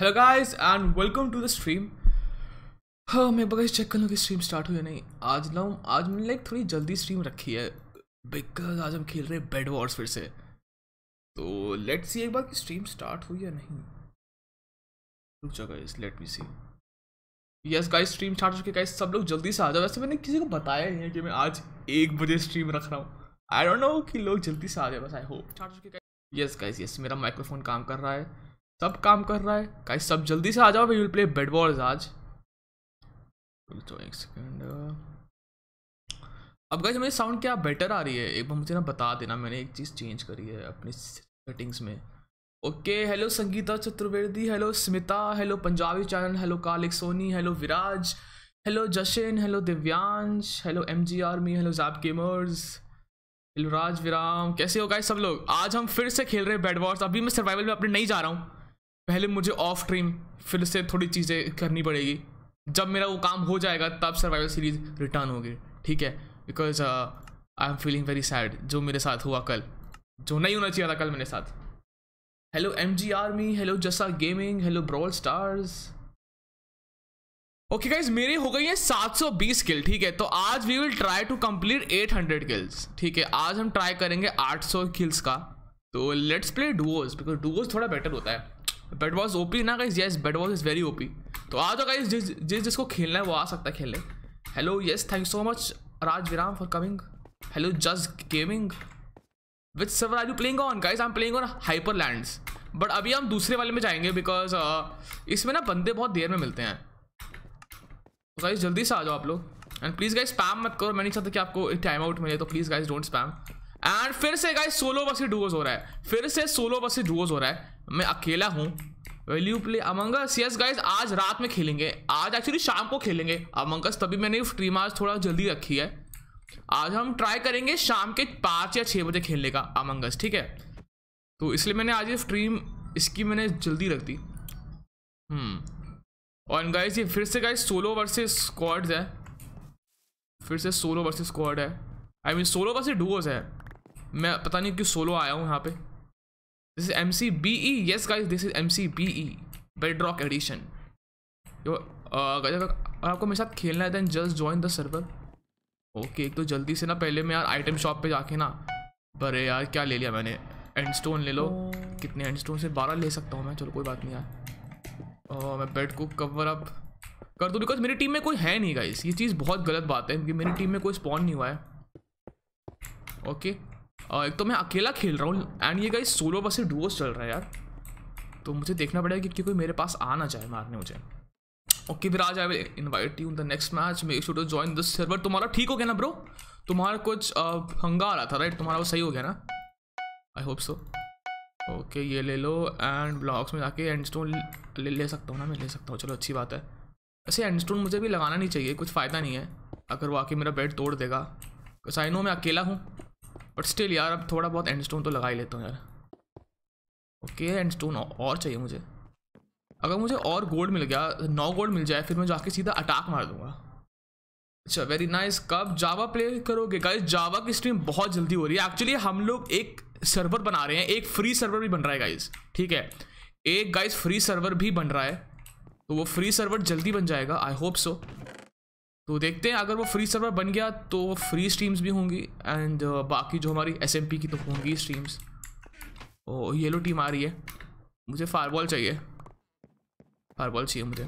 Hello guys and welcome to the stream हाँ मैं बगैर चेक कर लूँ कि स्ट्रीम स्टार्ट हुई या नहीं आज ना आज मैंने लाइक थोड़ी जल्दी स्ट्रीम रखी है बिकॉज आज हम खेल रहे हैं बेड वॉर्स फिर से तो लेट सी एक बार कि स्ट्रीम स्टार्ट हुई या नहीं रुक जा guys let me see yes guys stream start हो चुकी गाइस सब लोग जल्दी से आ जाओ वैसे मैंने किसी को बताया नहीं है कि मैं आज एक बजे स्ट्रीम रख रहा हूँ आई डोंट नो कि लोग जल्दी से आ जाए बस आई होप स्टार्ट हो चुकी यस गाइस यस मेरा माइक्रोफोन काम कर रहा है सब काम कर रहा है गाइस सब जल्दी से आ जाओ we will play bed wars आज तो एक सेकंड अब गाइस मेरी साउंड क्या बेटर आ रही है एक बार मुझे ना बता देना मैंने एक चीज़ चेंज करी है अपनी सेटिंग्स में okay hello Sangeeta Chaturvedi hello Smita hello Punjabi channel hello कालिक Soni hello Viraj hello Jashan hello Divyansh hello M G army hello जैब गेमर्स हेलो राज विराम कैसे हो गाइस सब लोग आज हम फिर से खेल रहे हैं बैट बॉल्स अभी मैं सर्वाइवल में अपने नहीं जा रहा हूँ पहले मुझे ऑफ स्ट्रीम फिर से थोड़ी चीज़ें करनी पड़ेगी जब मेरा वो काम हो जाएगा तब सर्वाइवल सीरीज रिटर्न होगी ठीक है because I am feeling very sad जो मेरे साथ हुआ कल जो नहीं होना चाहिए था कल मेरे साथ hello M G army hello जसा gaming hello brawl stars okay guys मेरे हो गई है 720 किल ठीक है तो आज we will try to complete 800 kills ठीक है आज हम ट्राई करेंगे 800 किल्स का तो let's play duos because duos थोड़ा बेटर होता है बेट वॉज ओपी ना guys yes bed wars is very OP तो आ जाओ गाइज जिस जिस जिसको खेलना है वो आ सकता है खेलने hello yes thank so much Raj Viram for coming hello just gaming with server are you playing on guys I am playing on Hyperlands but अभी हम दूसरे वाले में जाएंगे बिकॉज uh, इसमें ना बंदे बहुत देर में मिलते हैं तो गाइज जल्दी से आ जाओ आप लोग एंड प्लीज़ गाइज स्पैम मत करो मैं नहीं चाहता कि आपको टाइम आउट मिले तो please guys don't spam and फिर से गाइस सोलो ही डुओज हो रहा है फिर से सोलो ही डुओज हो रहा है मैं अकेला हूँ well you play Among Us yes guys आज रात में खेलेंगे आज एक्चुअली शाम को खेलेंगे अमंगस तभी मैंने स्ट्रीम आज थोड़ा जल्दी रखी है आज हम ट्राई करेंगे शाम के पाँच या छः बजे खेलने का अमंगस ठीक है तो इसलिए मैंने आज ये स्ट्रीम इसकी मैंने जल्दी रख दी हम्म। और गाइज ये फिर से गाइज सोलो वर्सेज स्क्वाड्स है फिर से सोलो वर्सेज स्क्वाड है I mean solo versus duos है मैं पता नहीं क्यों सोलो आया हूँ यहाँ पे this is M C B E yes guys this is M C B E bedrock edition आपको मेरे साथ खेलना है then just join the server okay एक तो जल्दी से ना पहले मैं यार आइटम शॉप पे जाके ना अरे यार क्या ले लिया मैंने एंड स्टोन ले लो कितने एंड स्टोन से बारह ले सकता हूँ मैं चलो कोई बात नहीं यार और मैं बेड को कवर अप कर दूँ बिकॉज मेरी टीम में कोई है नहीं गाइस ये चीज़ बहुत गलत बात है क्योंकि मेरी टीम में कोई स्पॉन नहीं हुआ है ओके okay. एक तो मैं अकेला खेल रहा हूँ एंड ये गाइस सोलो बस से डुओस चल रहा है यार तो मुझे देखना पड़ेगा कि, क्योंकि कोई मेरे पास आना चाहे मारने मुझे okay Viraj I will invite you in the next match make sure to join this server तुम्हारा ठीक हो गया ना ब्रो तुम्हारा कुछ हंगा आ रहा था राइट तुम्हारा वो सही हो गया ना आई होप सो ओके ये ले लो एंड ब्लॉक्स में जाके एंड स्टोन ले, ले सकता हूँ ना मैं ले सकता हूँ चलो अच्छी बात है ऐसे एंड स्टोन मुझे भी लगाना नहीं चाहिए कुछ फ़ायदा नहीं है अगर वो आके मेरा बेड तोड़ देगा आई नो मैं अकेला हूँ बट स्टिल यार अब थोड़ा बहुत एंड स्टोन तो लगा ही लेता हूँ यार ओके एंड स्टोन और चाहिए मुझे अगर मुझे और गोल्ड मिल गया नौ गोल्ड मिल जाए फिर मैं जाके सीधा अटैक मार दूंगा अच्छा वेरी नाइस कब जावा प्ले करोगे गाइस जावा की स्ट्रीम बहुत जल्दी हो रही है एक्चुअली हम लोग एक सर्वर बना रहे हैं एक फ्री सर्वर भी बन रहा है गाइस ठीक है एक गाइस फ्री सर्वर भी बन रहा है तो वो फ्री सर्वर जल्दी बन जाएगा आई होप सो तो देखते हैं अगर वो फ्री सर्वर बन गया तो फ्री स्ट्रीम्स भी होंगी एंड uh, बाकी जो हमारी एस की तो होंगी स्ट्रीम्स ओ येलो टीम आ रही है मुझे फायरबॉल चाहिए फायरबॉल चाहिए मुझे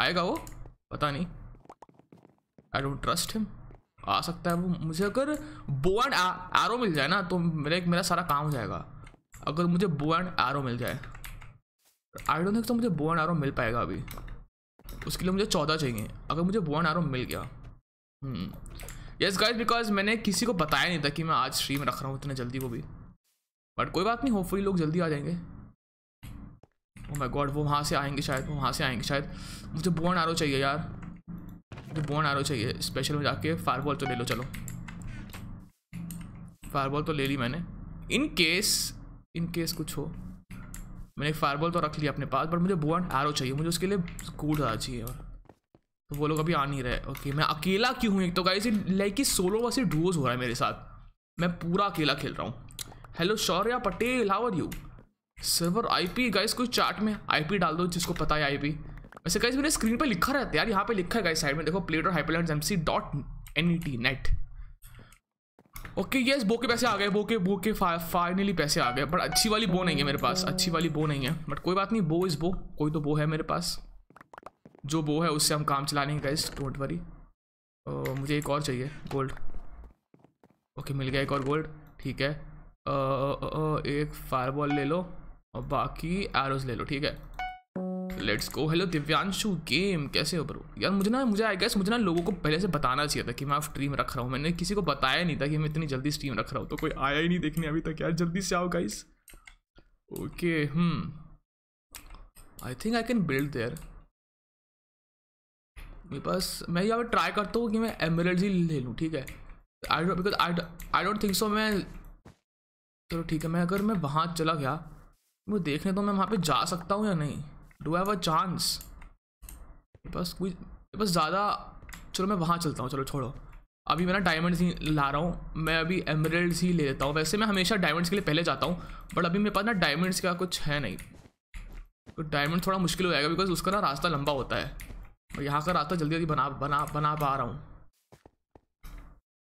आएगा वो पता नहीं आई डोंट ट्रस्ट हिम आ सकता है वो मुझे अगर बो एंड एरो मिल जाए ना तो मेरा मेरा सारा काम हो जाएगा अगर मुझे बो एंड एरो मिल जाए आई डोंट थिंक तो मुझे बो एंड एरो मिल पाएगा अभी उसके लिए मुझे चौदह चाहिए अगर मुझे वन आरो मिल गया यस गाइस बिकॉज मैंने किसी को बताया नहीं था कि मैं आज स्ट्रीम रख रहा हूँ इतना जल्दी वो भी बट कोई बात नहीं होपफुली लोग जल्दी आ जाएंगे ओह माय गॉड वो वहाँ से आएंगे शायद वो वहाँ से आएंगे शायद मुझे बोन आरो चाहिए यार मुझे बोन आरो चाहिए स्पेशल में जाके बॉल तो ले लो चलो फायरबॉल तो ले ली मैंने इन केस इन केस कुछ हो मैंने एक फायरबॉल तो रख लिया अपने पास बट मुझे बुआ एरो चाहिए मुझे उसके लिए स्कूट ज़्यादा चाहिए और तो वो लोग अभी आ नहीं रहे ओके मैं अकेला क्यों हूँ एक तो गाइस लाइक कि सोलो वैसे डूज हो रहा है मेरे साथ मैं पूरा अकेला खेल रहा हूँ hello Shaurya Patel how are you server IP guys कोई चार्ट में आईपी डाल दो जिसको पता है आईपी वैसे गाइस मेरे स्क्रीन पर लिखा रहता है यार यहाँ पे लिखा है गाइस साइड में देखो प्लेट और hyperland M C dot N E T net okay yes बो के पैसे आ गए बो के बो के फाइनली पैसे आ गए बट अच्छी वाली बो नहीं है मेरे पास अच्छी वाली बो नहीं है बट कोई बात नहीं बो इज़ बो कोई तो बो है मेरे पास जो बो है उससे हम काम चलाने लेंगे इस डोंट वरी मुझे एक और चाहिए गोल्ड ओके मिल गया एक और गोल्ड ठीक है आ, आ, आ, एक फायरबॉल ले लो और बाकी एरोज ले लो ठीक है let's go hello Divyanshu game कैसे हो ब्रो यार मुझे ना मुझे आई गैस मुझे ना लोगों को पहले से बताना चाहिए था कि मैं स्ट्रीम रख रहा हूँ मैंने किसी को बताया नहीं था कि मैं इतनी जल्दी स्ट्रीम रख रहा हूँ तो कोई आया ही नहीं देखने अभी तक यार जल्दी से आओ गाइस ओके हम I think I can build there मेरे पास मैं यहाँ पर ट्राई करता हूँ कि मैं एमरल्ड ही ले लूँ ठीक है I don't because I don't think so मैं चलो ठीक है मैं अगर मैं वहाँ चला गया मुझे देखने तो मैं वहाँ पे जा सकता हूँ या नहीं डू हैव अ चांस बस कोई बस ज़्यादा चलो मैं वहाँ चलता हूँ चलो छोड़ो अभी मैं ना डायमंड्स ही ला रहा हूँ मैं अभी एमरल्ड्स ही ले लेता हूँ वैसे मैं हमेशा डायमंड्स के लिए पहले जाता हूँ बट अभी मेरे पास ना डायमंड्स का कुछ है नहीं तो डायमंड थोड़ा मुश्किल हो जाएगा बिकॉज उसका ना रास्ता लंबा होता है और यहाँ का रास्ता जल्दी जल्दी बना बना बना पा रहा हूँ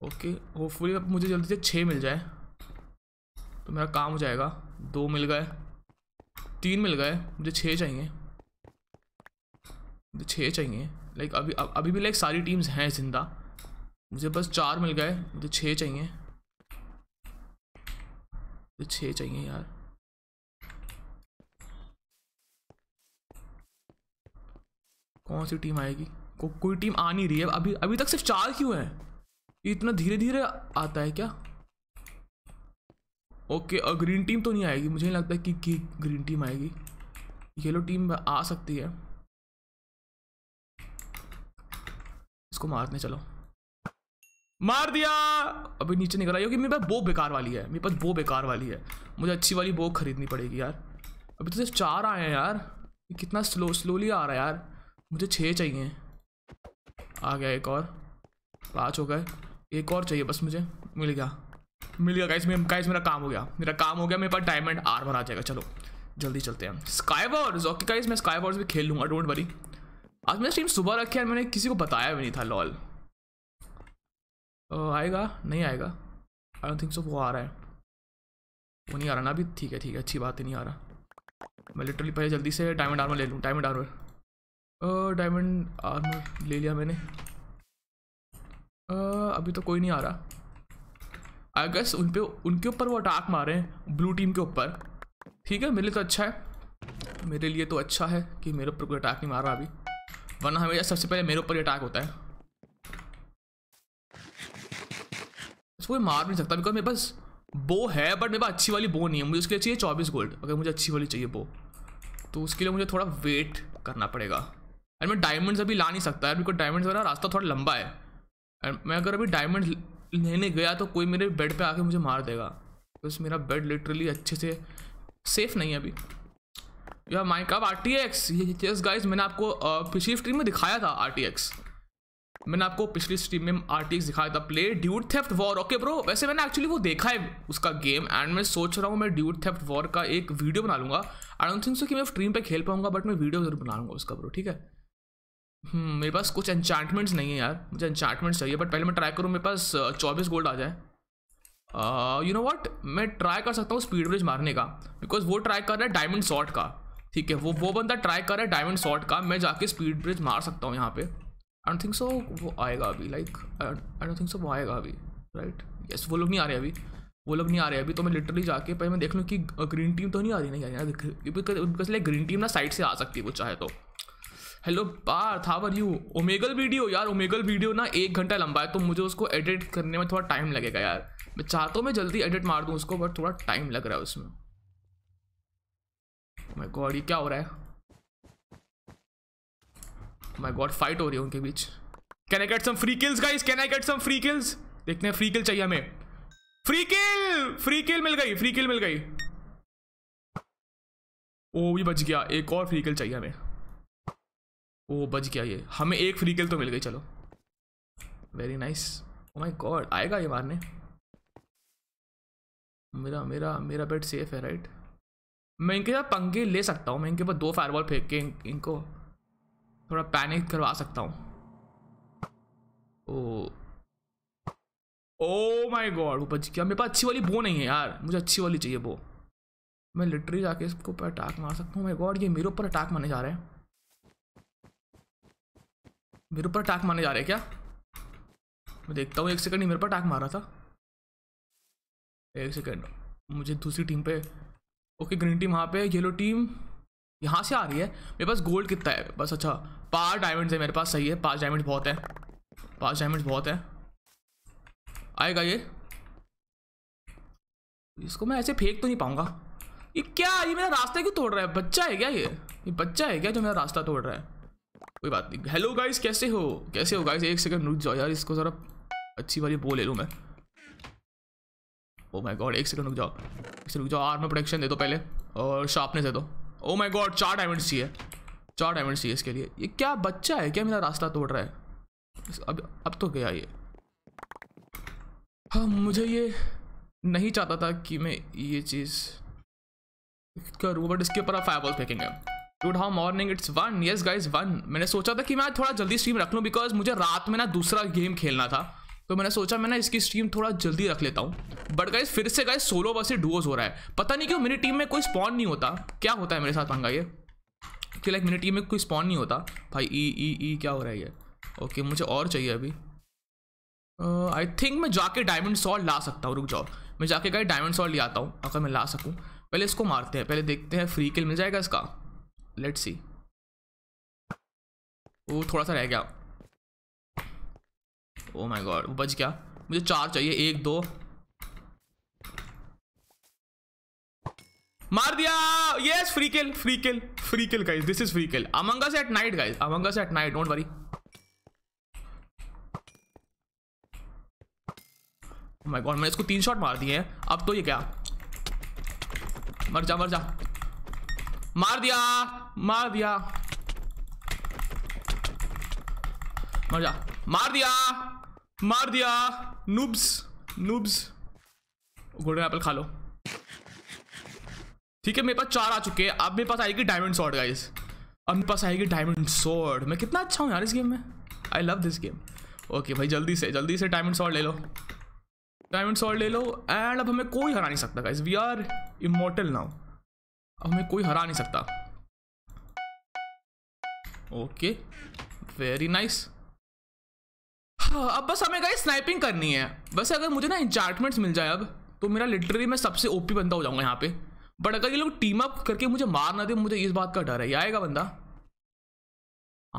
ओके होपफुली अब मुझे जल्दी से छः मिल जाए तो मेरा काम हो जाएगा दो मिल गए तीन मिल गए मुझे छः चाहिए छः चाहिए लाइक अभी अभी भी लाइक सारी टीम्स हैं जिंदा मुझे बस चार मिल गए मुझे छः चाहिए मुझे छः चाहिए यार कौन सी टीम आएगी को, कोई टीम आ नहीं रही है अभी अभी तक सिर्फ चार क्यों है ये इतना धीरे धीरे आता है क्या ओके और ग्रीन टीम तो नहीं आएगी मुझे नहीं लगता कि, कि ग्रीन टीम आएगी येलो टीम आ सकती है इसको मारने चलो मार दिया अभी नीचे निकल आई क्योंकि मेरे पास बो बेकार वाली है मेरे पास बो बेकार वाली है मुझे अच्छी वाली बो खरीदनी पड़ेगी यार अभी तो सिर्फ चार आए हैं यार कितना स्लो स्लोली आ रहा है यार मुझे छः चाहिए आ गया एक और पाँच हो गए एक और चाहिए बस मुझे मिल गया मिल गया कैसे मेरा मेरा काम हो गया मेरा काम हो गया मेरे पास डायमंड आर भर आ जाएगा चलो जल्दी चलते हैं स्काई वॉर्स ओके कैसे मैं स्काई वॉर्स भी खेल लूँगा डोंट वरी आज मैंने स्ट्रीम सुबह रखी है मैंने किसी को बताया भी नहीं था लॉल uh, आएगा नहीं आएगा आई डोंट थिंक सो वो आ रहा है वो नहीं आ रहा ना अभी ठीक है ठीक है अच्छी बात ही नहीं आ रहा मैं लिटरली पहले जल्दी से डायमंड आर्मर ले लूँ डायमंड आर्मर डायमंड आर्मर ले लिया मैंने uh, अभी तो कोई नहीं आ रहा आई गेस उन पर उनके ऊपर वो अटैक मारे हैं ब्लू टीम के ऊपर ठीक है मेरे लिए तो अच्छा है मेरे लिए तो अच्छा है कि मेरे ऊपर कोई अटैक नहीं मार रहा अभी वरना हमेशा सबसे पहले मेरे ऊपर अटैक होता है उसको मार नहीं सकता बिकॉज मेरे पास बो है बट मेरे पास अच्छी वाली बो नहीं है मुझे उसके लिए चाहिए चौबीस गोल्ड अगर मुझे अच्छी वाली चाहिए बो तो उसके लिए मुझे थोड़ा वेट करना पड़ेगा एंड मैं डायमंड्स अभी ला नहीं सकता है बिकॉज डायमंड्स वाला रास्ता थोड़ा लंबा है एंड मैं अगर अभी डायमंड लेने गया तो कोई मेरे बेड पे आके मुझे मार देगा बस तो मेरा बेड लिटरली अच्छे से सेफ नहीं है अभी R T X yes guys मैंने आपको पिछली स्ट्रीम में दिखाया था आर टी एक्स मैंने आपको पिछली स्ट्रीम में आर टी एक्स दिखाया था प्ले ड्यूट थेफ्ट वॉर ओके ब्रो वैसे मैंने एक्चुअली वो देखा है उसका गेम एंड मैं सोच रहा हूँ मैं ड्यूट थेफ्ट वॉर का एक वीडियो बना लूँगा आई डोंट थिंक सो कि मैं स्ट्रीम पे खेल पाऊंगा बट मैं वीडियो जरूर बना लूँगा उसका ब्रो ठीक है हम्म, मेरे पास कुछ एन्चांटमेंट्स नहीं है यार मुझे एन्चांटमेंट्स चाहिए बट पहले मैं ट्राई करूँ मेरे पास चौबीस गोल्ड आ जाए यू नो वॉट मैं ट्राई कर सकता हूँ स्पीड ब्रिज मारने का बिकॉज वो ट्राई कर रहा है डायमंड शॉट का ठीक है वो वो बंदा ट्राई करे डायमंड शॉट का मैं जाके स्पीड ब्रिज मार सकता हूँ यहाँ पे आई डोंट थिंक सो वो आएगा अभी like I don't think so वो आएगा अभी राइट यस वो लोग नहीं आ रहे अभी वो लोग नहीं आ रहे अभी तो मैं लिटरली जाके पहले मैं देख लूँ कि ग्रीन टीम तो नहीं आ रही नहीं आ रही बिकॉज लाइक ग्रीन टीम ना साइड से आ सकती है वो चाहे तो हेलो था हावर यू ओमेगल वीडियो यार ओमेगल वीडियो ना एक घंटा लंबा है तो मुझे उसको एडिट करने में थोड़ा टाइम लगेगा यार मैं चाहता हूँ मैं जल्दी एडिट मार दूँ उसको बट थोड़ा टाइम लग रहा है उसमें माय oh गॉड ये क्या हो रहा है माय गॉड फाइट हो रही है उनके बीच can I get some free kills guys can I get some free kills देखते हैं फ्री किल चाहिए हमें फ्री किल फ्री किल मिल गई फ्री किल मिल गई ओ oh, ये बच गया एक और फ्री किल चाहिए हमें ओ oh, बच गया ये हमें एक फ्री किल तो मिल गई चलो very nice oh my god आएगा ये मारने मेरा मेरा मेरा बेड सेफ है राइट right? मैं इनके साथ पंगे ले सकता हूँ मैं इनके पास दो फायरबॉल फेंक के इन, इनको थोड़ा पैनिक करवा सकता हूँ ओ माय गॉड ऊपर क्या मेरे पास अच्छी वाली बो नहीं है यार मुझे अच्छी वाली चाहिए बो मैं लिटरी जाके इसको ऊपर अटैक मार सकता हूँ माय गॉड ये मेरे ऊपर अटैक मारने जा रहे हैं मेरे ऊपर अटैक मारने जा रहे हैं क्या मैं देखता हूँ एक सेकंड ही मेरे पर अटैक मार रहा था एक सेकंड मुझे दूसरी टीम पे ओके ग्रीन टीम वहाँ पे येलो टीम यहाँ से आ रही है मेरे पास गोल्ड कितना है बस अच्छा पाँच डायमंड्स है मेरे पास सही है पाँच डायमंड बहुत है पाँच डायमंड बहुत है आएगा ये इसको मैं ऐसे फेंक तो नहीं पाऊंगा ये क्या ये मेरा रास्ता क्यों तोड़ रहा है बच्चा है क्या ये ये बच्चा है क्या जो मेरा रास्ता तोड़ रहा है कोई बात नहीं हेलो गाइस कैसे हो कैसे हो गाइस एक सेकंड रुक जाओ यार इसको ज़रा अच्छी वाली बोल ले लूँ मैं ओ माय गॉड एक सेकंड रुक जाओ एक सेकंड रुक जाओ आर्मर प्रोटेक्शन दे दो पहले और शार्पनेस दे दो ओ माय गॉड चार डायमंड चाहिए चार डायमंड चाहिए इसके लिए ये क्या बच्चा है क्या मेरा रास्ता तोड़ रहा है अब अब तो गया ये हाँ मुझे ये नहीं चाहता था कि मैं ये चीज़ करूँ बट इसके ऊपर आप फायर बॉल फेंकेंगे good how morning it's one yes guys one मैंने सोचा था कि मैं थोड़ा जल्दी स्ट्रीम रख लूँ बिकॉज मुझे रात में ना दूसरा गेम खेलना था तो मैंने सोचा मैं ना इसकी स्ट्रीम थोड़ा जल्दी रख लेता हूँ बट गाइज फिर से गाइज सोलो ही डुओज हो रहा है पता नहीं क्यों मेरी टीम में कोई स्पॉन नहीं होता क्या होता है मेरे साथ पंगा ये कि लाइक मेरी टीम में कोई स्पॉन नहीं होता भाई ई ई ई क्या हो रहा है ये ओके मुझे और चाहिए अभी आई uh, थिंक मैं जाके डायमंड सॉल्ट ला सकता हूँ रुक जाओ मैं जाके गए डायमंड सॉल्ट ले आता हूँ अगर मैं ला सकूँ पहले इसको मारते हैं पहले देखते हैं फ्री किल मिल जाएगा इसका लेट्स सी वो थोड़ा सा रह गया ओ माय गॉड बच गया मुझे चार चाहिए एक दो मार दिया yes free kill free kill free kill guys this is free kill अमंगा से एट नाइट गाइज अमंगा से at night don't worry my God मैंने इसको तीन शॉट मार दिए हैं अब तो ये क्या मर जा मर जा मार दिया मार दिया मर जा मार दिया मार दिया नूब्स नूब्स गोल्डन एप्पल खा लो ठीक है मेरे पास चार आ चुके हैं अब मेरे पास आएगी डायमंड सॉर्ड गाइस अब मेरे पास आएगी डायमंड सॉर्ड मैं कितना अच्छा हूँ यार इस गेम में I love this game okay भाई जल्दी से जल्दी से डायमंड सॉर्ड ले लो डायमंड सॉल्ट ले लो एंड अब हमें कोई हरा नहीं सकता guys we are immortal now अब हमें कोई हरा नहीं सकता ओके वेरी नाइस हाँ, अब बस हमें गाइस स्नाइपिंग करनी है वैसे अगर मुझे ना इंचार्टमेंट्स मिल जाए अब तो मेरा लिटरली मैं सबसे ओपी बंदा हो जाऊंगा यहाँ पे बट अगर ये लोग टीम अप करके मुझे मार ना दे मुझे इस बात का डर है ये आएगा बंदा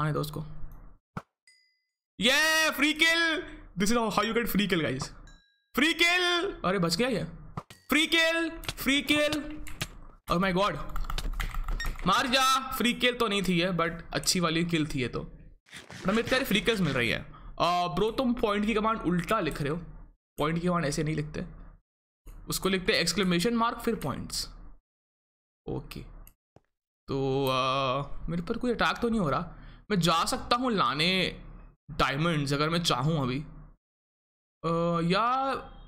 आने दो उसको ये free kill this is how you get free kill guys free kill अरे बच गया ये फ्री किल फ्री किल और माय गॉड मार जा फ्री किल तो नहीं थी है बट अच्छी वाली किल थी है तो हमें इतनी सारी फ्री किल्स मिल रही है ब्रो तुम पॉइंट की कमांड उल्टा लिख रहे हो पॉइंट की कमांड ऐसे नहीं लिखते उसको लिखते एक्सक्लेमेशन मार्क फिर पॉइंट्स ओके तो आ, मेरे पर कोई अटैक तो नहीं हो रहा मैं जा सकता हूँ लाने डायमंड्स अगर मैं चाहूँ अभी आ, या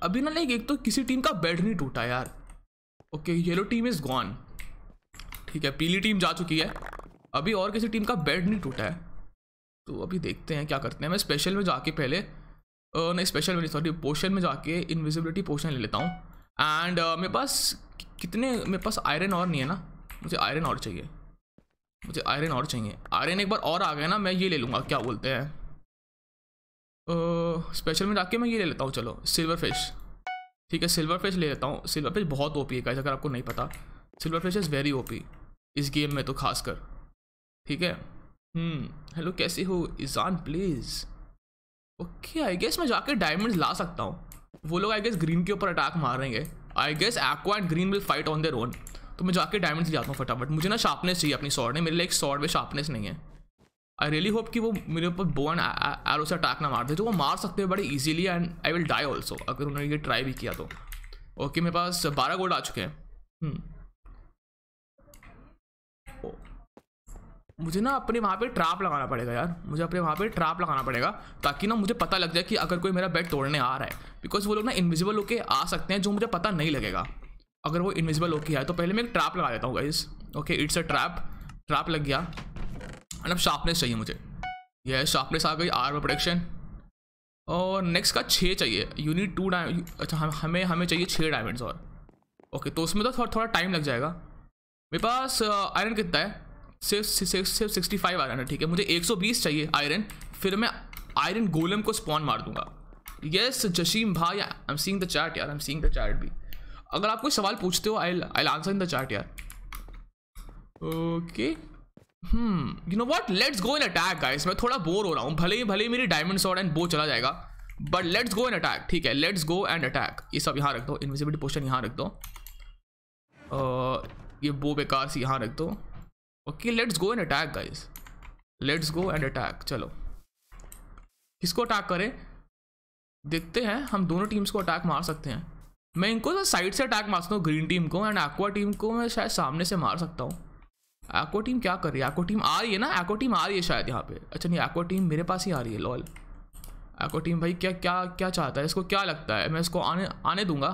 अभी ना नहीं एक तो किसी टीम का बेड नहीं टूटा यार okay yellow team is gone ठीक है पीली टीम जा चुकी है अभी और किसी टीम का बेड नहीं टूटा है तो अभी देखते हैं क्या करते हैं मैं स्पेशल में जाके पहले नहीं स्पेशल में सॉरी पोशन में जाके इनविजिबिलिटी पोशन ले लेता हूँ एंड मेरे पास कितने मेरे पास आयरन और नहीं है ना मुझे आयरन और चाहिए मुझे आयरन और चाहिए आयरन एक बार और आ गया ना मैं ये ले लूँगा क्या बोलते हैं स्पेशल में जाके मैं ये ले लेता हूँ चलो सिल्वर फिश ठीक है सिल्वर फिश ले लेता हूँ सिल्वर फिश बहुत ओपी है गाइस अगर आपको नहीं पता silver fish is very OP इस गेम में तो खासकर ठीक है हेलो hmm. कैसे हो ईजान प्लीज़ ओके आई गेस मैं जाकर डायमंड्स ला सकता हूँ वो लोग आई गेस ग्रीन के ऊपर अटैक मारेंगे I guess aqua and green will fight on their own तो मैं जाकर डायमंड्स जाता हूँ फटाफट मुझे ना शार्पनेस चाहिए अपनी सॉर्ड में मेरे लिए एक सॉर्ड में शार्पनेस नहीं है आई रियली होप कि वो मेरे ऊपर बो एंड एरो से अटैक ना मार दे तो वो मार सकते हैं बड़े easily and I will die also अगर उन्होंने ये ट्राई भी किया तो ओके okay, मेरे पास बारह गोल्ड आ चुके हैं hmm. मुझे ना अपने वहाँ पे ट्रैप लगाना पड़ेगा यार मुझे अपने वहाँ पे ट्रैप लगाना पड़ेगा ताकि ना मुझे पता लग जाए कि अगर कोई मेरा बेड तोड़ने आ रहा है बिकॉज वो लोग ना इन्विजिबल होके आ सकते हैं जो मुझे पता नहीं लगेगा अगर वो इन्विजिबल होके आए तो पहले मैं एक ट्रैप लगा देता हूँ guys okay it's a trap trap लग गया एंड अब शार्पनेस चाहिए मुझे यह शार्पनेस आ गई आर प्रोडक्शन और नेक्स्ट का छः चाहिए यूनिट टू डाय अच्छा हम, हमें हमें चाहिए छः डायमंड्स और ओके तो उसमें तो थोड़ा थोड़ा टाइम लग जाएगा मेरे पास आयरन uh, कितना है सिर्फ सिर्फ सिक्सटी फाइव आयरन है ठीक है मुझे एक सौ बीस चाहिए आयरन फिर मैं आयरन गोलम को स्पॉन मार दूंगा यस जशीम भाई I am seeing the chat यार I am seeing the chat भी अगर आप कोई सवाल पूछते हो I I answer in the chat यार okay hmm you know what let's go in attack guys मैं थोड़ा बोर हो रहा हूँ भले ही भले ही मेरी डायमंड सॉर्ड एंड बो चला जाएगा but let's go N attack ठीक है लेट्स गो एंड अटैक ये सब यहाँ रख दो इन्विजिबिलिटी पोस्टर यहाँ रख दो ये बो बेकार से यहाँ रख दो okay let's go and attack guys let's go and attack चलो किसको अटैक करें देखते हैं हम दोनों टीम्स को अटैक मार सकते हैं मैं इनको तो साइड से अटैक मार सकता हूँ ग्रीन टीम को एंड एक्वा टीम को मैं शायद सामने से मार सकता हूँ एक्वा टीम क्या कर रही है एक्वा टीम आ रही है ना एक्वा टीम आ रही है शायद यहाँ पे अच्छा नहीं एक्वा टीम मेरे पास ही आ रही है लॉल एक्वा टीम भाई क्या क्या क्या चाहता है इसको क्या लगता है मैं इसको आने आने दूंगा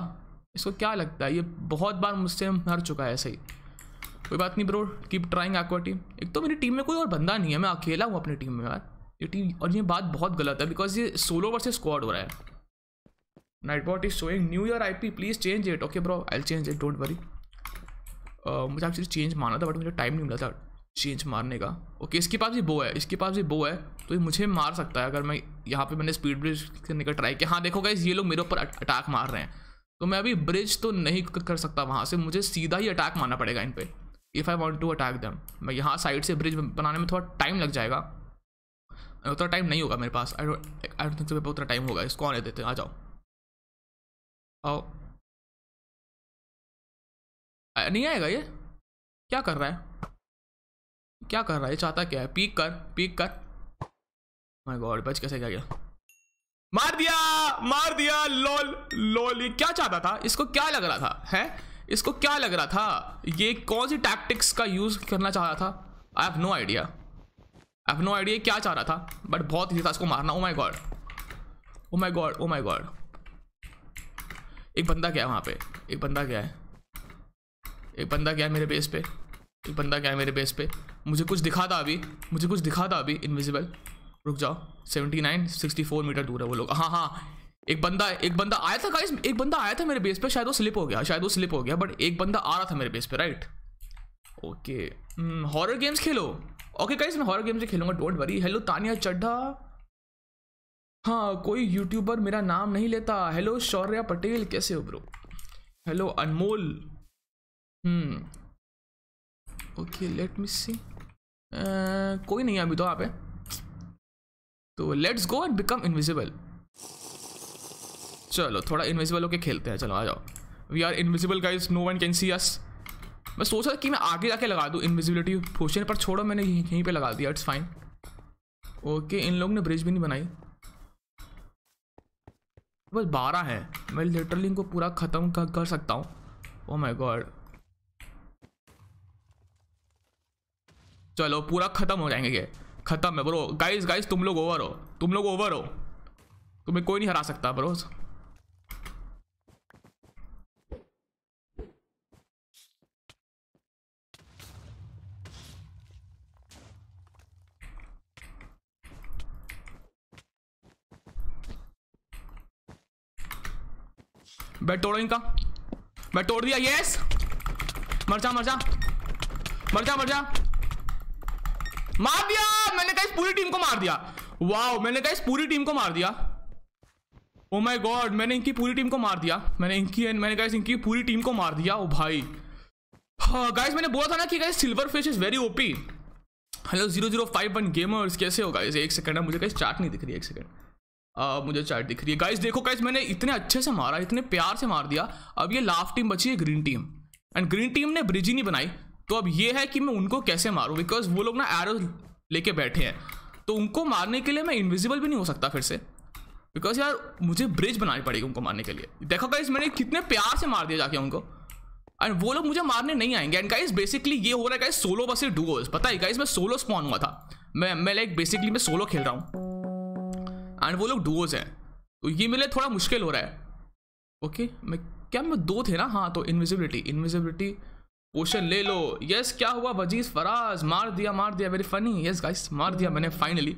इसको क्या लगता है ये बहुत बार मुझसे मर चुका है ऐसे ही कोई बात नहीं bro keep trying aqua team एक तो मेरी टीम में कोई और बंदा नहीं है मैं अकेला हूँ अपनी टीम में यार ये टीम और ये बात बहुत गलत है बिकॉज ये सोलो वर्सेस स्क्वाड हो रहा है night what is showing new year I P please change it okay bro I change it don't worry मुझे एक्चुअली चेंज मारना था बट मुझे टाइम नहीं मिला था चेंज मारने का ओके okay, इसके पास भी बो है इसके पास भी बो है तो ये मुझे मार सकता है अगर मैं यहाँ पे मैंने स्पीड ब्रिज करने का ट्राई किया हाँ देखो गाइज ये लोग मेरे ऊपर अटैक मार रहे हैं तो मैं अभी ब्रिज तो नहीं कर सकता वहाँ से मुझे सीधा ही अटैक मारना पड़ेगा इन पर if I want to attack them मैं यहाँ साइड से ब्रिज बनाने में थोड़ा टाइम लग जाएगा उतना टाइम नहीं होगा मेरे पास I don't I don't think उतना टाइम होगा इसको आने देते आ जाओ आओ नहीं आएगा ये क्या कर रहा है क्या कर रहा है ये चाहता क्या है पीक कर पीक कर माय गॉड बच कैसे क्या गया मार दिया मार दिया लॉल लॉल ये क्या चाहता था इसको क्या लग रहा था है इसको क्या लग रहा था ये कौन सी टैक्टिक्स का यूज करना चाह रहा था I have no idea I have no idea क्या चाह रहा था बट बहुत ही था इसको मारना oh my God oh my God oh my god एक बंदा क्या है वहाँ पे एक बंदा क्या है एक बंदा क्या है मेरे बेस पे एक बंदा क्या है मेरे बेस पे मुझे कुछ दिखा था अभी मुझे कुछ दिखा था अभी इनविजिबल रुक जाओ seventy nine sixty four metre दूर है वो लोग हाँ हाँ एक बंदा एक बंदा आया था गाइस एक बंदा आया था मेरे बेस पे शायद वो स्लिप हो गया शायद वो स्लिप हो गया बट एक बंदा आ रहा था मेरे बेस पे राइट ओके हॉरर गेम्स खेलो ओके गाइस मैं हॉरर गेम्स ही खेलूंगा don't worry hello Tania Chadha हाँ कोई यूट्यूबर मेरा नाम नहीं लेता हेलो शौर्या पटेल कैसे हो bro hello Anmol okay let me see कोई नहीं अभी तो आप तो let's go and become invisible चलो थोड़ा इन्विजिबल होके खेलते हैं चलो आ जाओ we are invisible guys no one can see us मैं सोच रहा कि मैं आगे जाके लगा दूँ इन्विजिबिलिटी पोशन पर छोड़ो मैंने यहीं पे लगा दिया इट्स फाइन ओके इन लोगों ने ब्रिज भी नहीं बनाई बस बारह है मैं लिटरली इनको पूरा ख़त्म कर, कर सकता हूँ ओ माय गॉड चलो पूरा ख़त्म हो जाएंगे ये ख़त्म है ब्रो गाइस गाइस तुम लोग ओवर हो तुम लोग ओवर हो तुम्हें कोई नहीं हरा सकता ब्रोज़ बेड तोड़ो इनका बेड तोड़ दिया यस मर जा मर जा मर जा मर जा मार दिया मैंने कहा इस पूरी टीम को मार दिया वाओ मैंने कहा इस पूरी टीम को मार दिया ओ माय गॉड मैंने इनकी पूरी टीम को मार दिया मैंने इनकी मैंने कहा इनकी पूरी टीम को मार दिया ओ oh भाई गाइस हाँ, मैंने बोला था ना कि guys silver fish is very OP hello zero zero five one gamers कैसे हो गाइस एक सेकंड है मुझे कहीं चार्ट नहीं दिख रही है एक सेकंड आ, मुझे चैट दिख रही है गाइस देखो गाइस मैंने इतने अच्छे से मारा इतने प्यार से मार दिया अब ये लाफ टीम बची है green team and green team ने ब्रिज ही नहीं बनाई तो अब ये है कि मैं उनको कैसे मारूं बिकॉज वो लोग ना एरो लेके बैठे हैं तो उनको मारने के लिए मैं इन्विजिबल भी नहीं हो सकता फिर से बिकॉज यार मुझे ब्रिज बनानी पड़ेगी उनको मारने के लिए देखो गाइस मैंने कितने प्यार से मार दिया जाके उनको एंड वो लोग मुझे मारने नहीं आएंगे एंड गाइज बेसिकली ये हो रहा है सोलो बस डूगोज पता है गाइज मैं सोलो स्पॉन हुआ था मैं मैं लाइक बेसिकली मैं सोलो खेल रहा हूँ एंड वो लोग डुओज हैं तो ये लिए थोड़ा मुश्किल हो रहा है ओके मैं क्या मैं दो थे ना हाँ तो इनविजिबिलिटी इनविजिबिलिटी क्वेश्चन ले लो यस क्या हुआ वजीज फराज मार दिया मार दिया वेरी फनी यस गाइस मार दिया मैंने फाइनली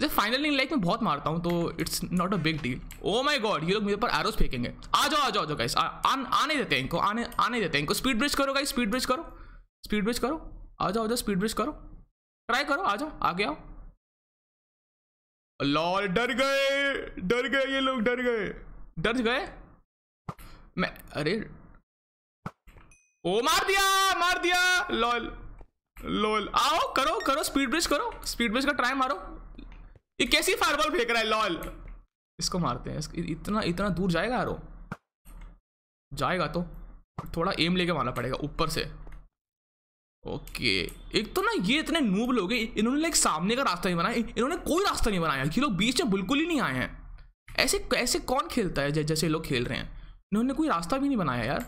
जैसे फाइनली लाइक मैं बहुत मारता हूँ तो it's not a big deal oh my god ये लोग मेरे पर एरोस फेंकेंगे आ जाओ आ जाओ जाओ गाइस आने देते हैं इनको आने आने देते हैं इनको स्पीड ब्रिज करो गाइस स्पीड ब्रिज करो स्पीड ब्रिज करो आ जाओ आ जाओ स्पीड ब्रिज करो ट्राई करो आ जाओ आगे आओ लॉल डर गए डर गए ये लोग डर गए डर गए मैं अरे ओ मार दिया मार दिया लॉल लॉल आओ करो करो स्पीड ब्रिज करो स्पीड ब्रिज का ट्राई मारो ये कैसी फायरबॉल फेंक रहा है लॉल इसको मारते हैं इतना इतना दूर जाएगा आरो जाएगा तो थोड़ा एम लेके मारना पड़ेगा ऊपर से ओके एक तो ना ये इतने नूब लोग हैं इन्होंने लाइक सामने का रास्ता नहीं बनाया इन्होंने कोई रास्ता नहीं बनाया ये लोग बीच में बिल्कुल ही नहीं आए हैं ऐसे ऐसे कौन खेलता है जैसे लोग खेल रहे हैं इन्होंने कोई रास्ता भी नहीं बनाया यार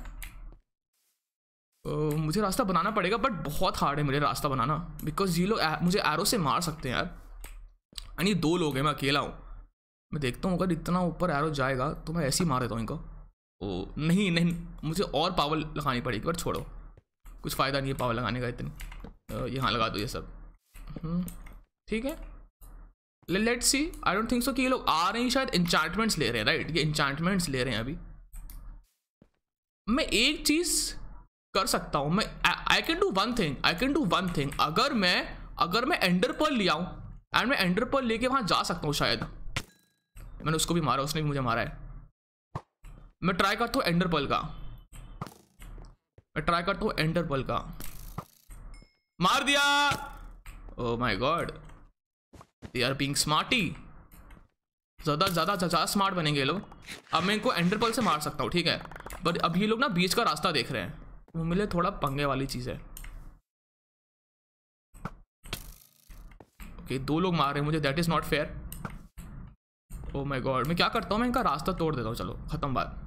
ओ, मुझे रास्ता बनाना पड़ेगा बट बहुत हार्ड है मुझे रास्ता बनाना बिकॉज ये लोग मुझे एरो से मार सकते हैं यार यानी दो लोग हैं मैं अकेला हूँ मैं देखता हूँ अगर इतना ऊपर एरो जाएगा तो मैं ऐसे ही मार देता हूँ इनको ओ नहीं नहीं मुझे और पावर लगानी पड़ेगी बट छोड़ो कुछ फ़ायदा नहीं है पावर लगाने का इतना यहाँ लगा दो ये सब हम्म, ठीक है let see I don't think so कि ये लोग आ रहे हैं शायद इंचार्टमेंट्स ले रहे हैं राइट ये इंचार्टमेंट्स ले रहे हैं अभी मैं एक चीज़ कर सकता हूँ मैं I can do one thing I can do one thing अगर मैं अगर मैं एंडर पर्ल ले आऊँ एंड मैं एंडर पर्ल लेके वहाँ जा सकता हूँ शायद मैंने उसको भी मारा उसने भी मुझे मारा है मैं ट्राई करता हूँ एंडर का मैं ट्राई करता हूँ एंटरपल पल का मार दिया oh my god they are being smarty ज़्यादा ज़्यादा ज़्यादा स्मार्ट बनेंगे लोग अब मैं इनको एंटरपल पल से मार सकता हूँ ठीक है बट अब ये लोग ना बीच का रास्ता देख रहे हैं वो मिले थोड़ा पंगे वाली चीज़ है ओके okay, दो लोग मार रहे हैं मुझे that is not fair oh my God मैं क्या करता हूँ मैं इनका रास्ता तोड़ देता हूँ चलो ख़त्म बात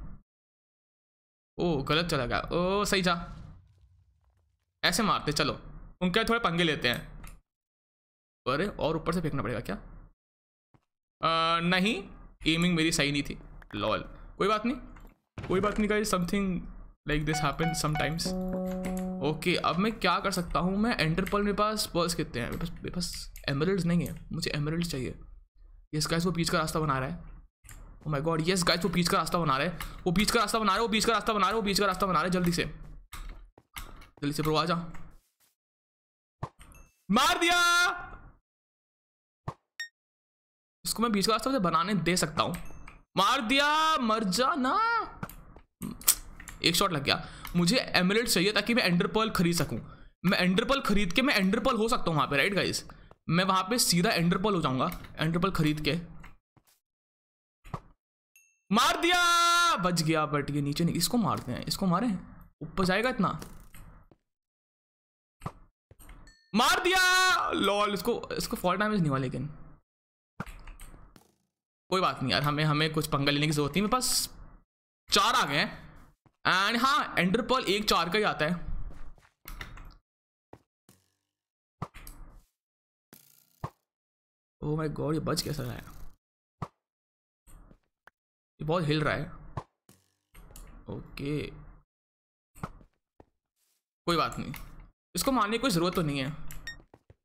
ओ गलत चला गया ओ सही था ऐसे मारते चलो उनके थोड़े पंगे लेते हैं अरे और ऊपर से फेंकना पड़ेगा क्या आ, नहीं एमिंग मेरी सही नहीं थी लॉल कोई बात नहीं कोई बात नहीं कहीं something like this happen sometimes okay अब मैं क्या कर सकता हूँ मैं एंटरपल मेरे पास पर्स कितने हैं मेरे पास एमरल्ड नहीं है मुझे एमरल्ड चाहिए ये इसका वो बीच का रास्ता बना रहा है oh my god yes guys वो बीच का रास्ता बना रहे वो बीच का रास्ता बना रहे वो बीच का रास्ता बना रहे वो बीच का रास्ता बना रहे जल्दी से जल्दी से ब्रो आ जा मार दिया इसको मैं बीच का रास्ता बनाने दे सकता हूँ मार दिया मर जा ना एक शॉट लग गया मुझे एमरेट चाहिए ताकि मैं एंडर खरीद सकूँ मैं एंडर खरीद के मैं एंडर हो सकता हूँ वहाँ पे राइट गाइस मैं वहाँ पे सीधा एंडर हो जाऊँगा एंडर खरीद के मार दिया बच गया बट ये नीचे नहीं इसको मारते हैं इसको मारे ऊपर जाएगा इतना मार दिया लॉल इसको इसको फॉल डैमेज नहीं हुआ लेकिन कोई बात नहीं यार हमें हमें कुछ पंगा लेने की जरूरत नहीं मेरे पास चार आ गए एंड हाँ एंडरपॉल एक चार का ही आता है ओ माय गॉड ये बच कैसा आया ये बहुत हिल रहा है ओके कोई बात नहीं इसको मारने की कोई ज़रूरत तो नहीं है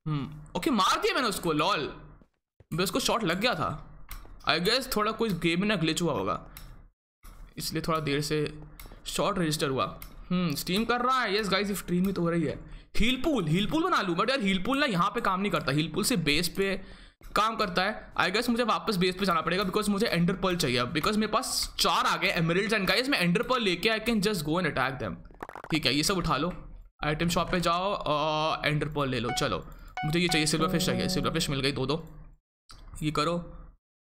हम्म ओके मार दिया मैंने उसको लॉल बस उसको शॉट लग गया था आई गेस थोड़ा कुछ गेम में ना ग्लिच हुआ होगा इसलिए थोड़ा देर से शॉट रजिस्टर हुआ हम्म स्टीम कर रहा है यस गाइस इफ स्ट्रीम ही तो हो रही है हील पूल हील पूल बना लूँ बट यार हील पूल ना यहाँ पे काम नहीं करता हील पूल से बेस पे काम करता है आई गेस मुझे वापस बेस पे जाना पड़ेगा बिकॉज मुझे एंडर पर्ल चाहिए अब बिकॉज मेरे पास चार आ गए एमरल्ड एंड गाइस मैं एंडर पर्ल लेके I can just go and attack them ठीक है ये सब उठा लो आइटम शॉप पे जाओ एंडर पर्ल ले लो चलो मुझे ये चाहिए सिल्वर फिश चाहिए सिल्वर फिश मिल गई दो दो ये करो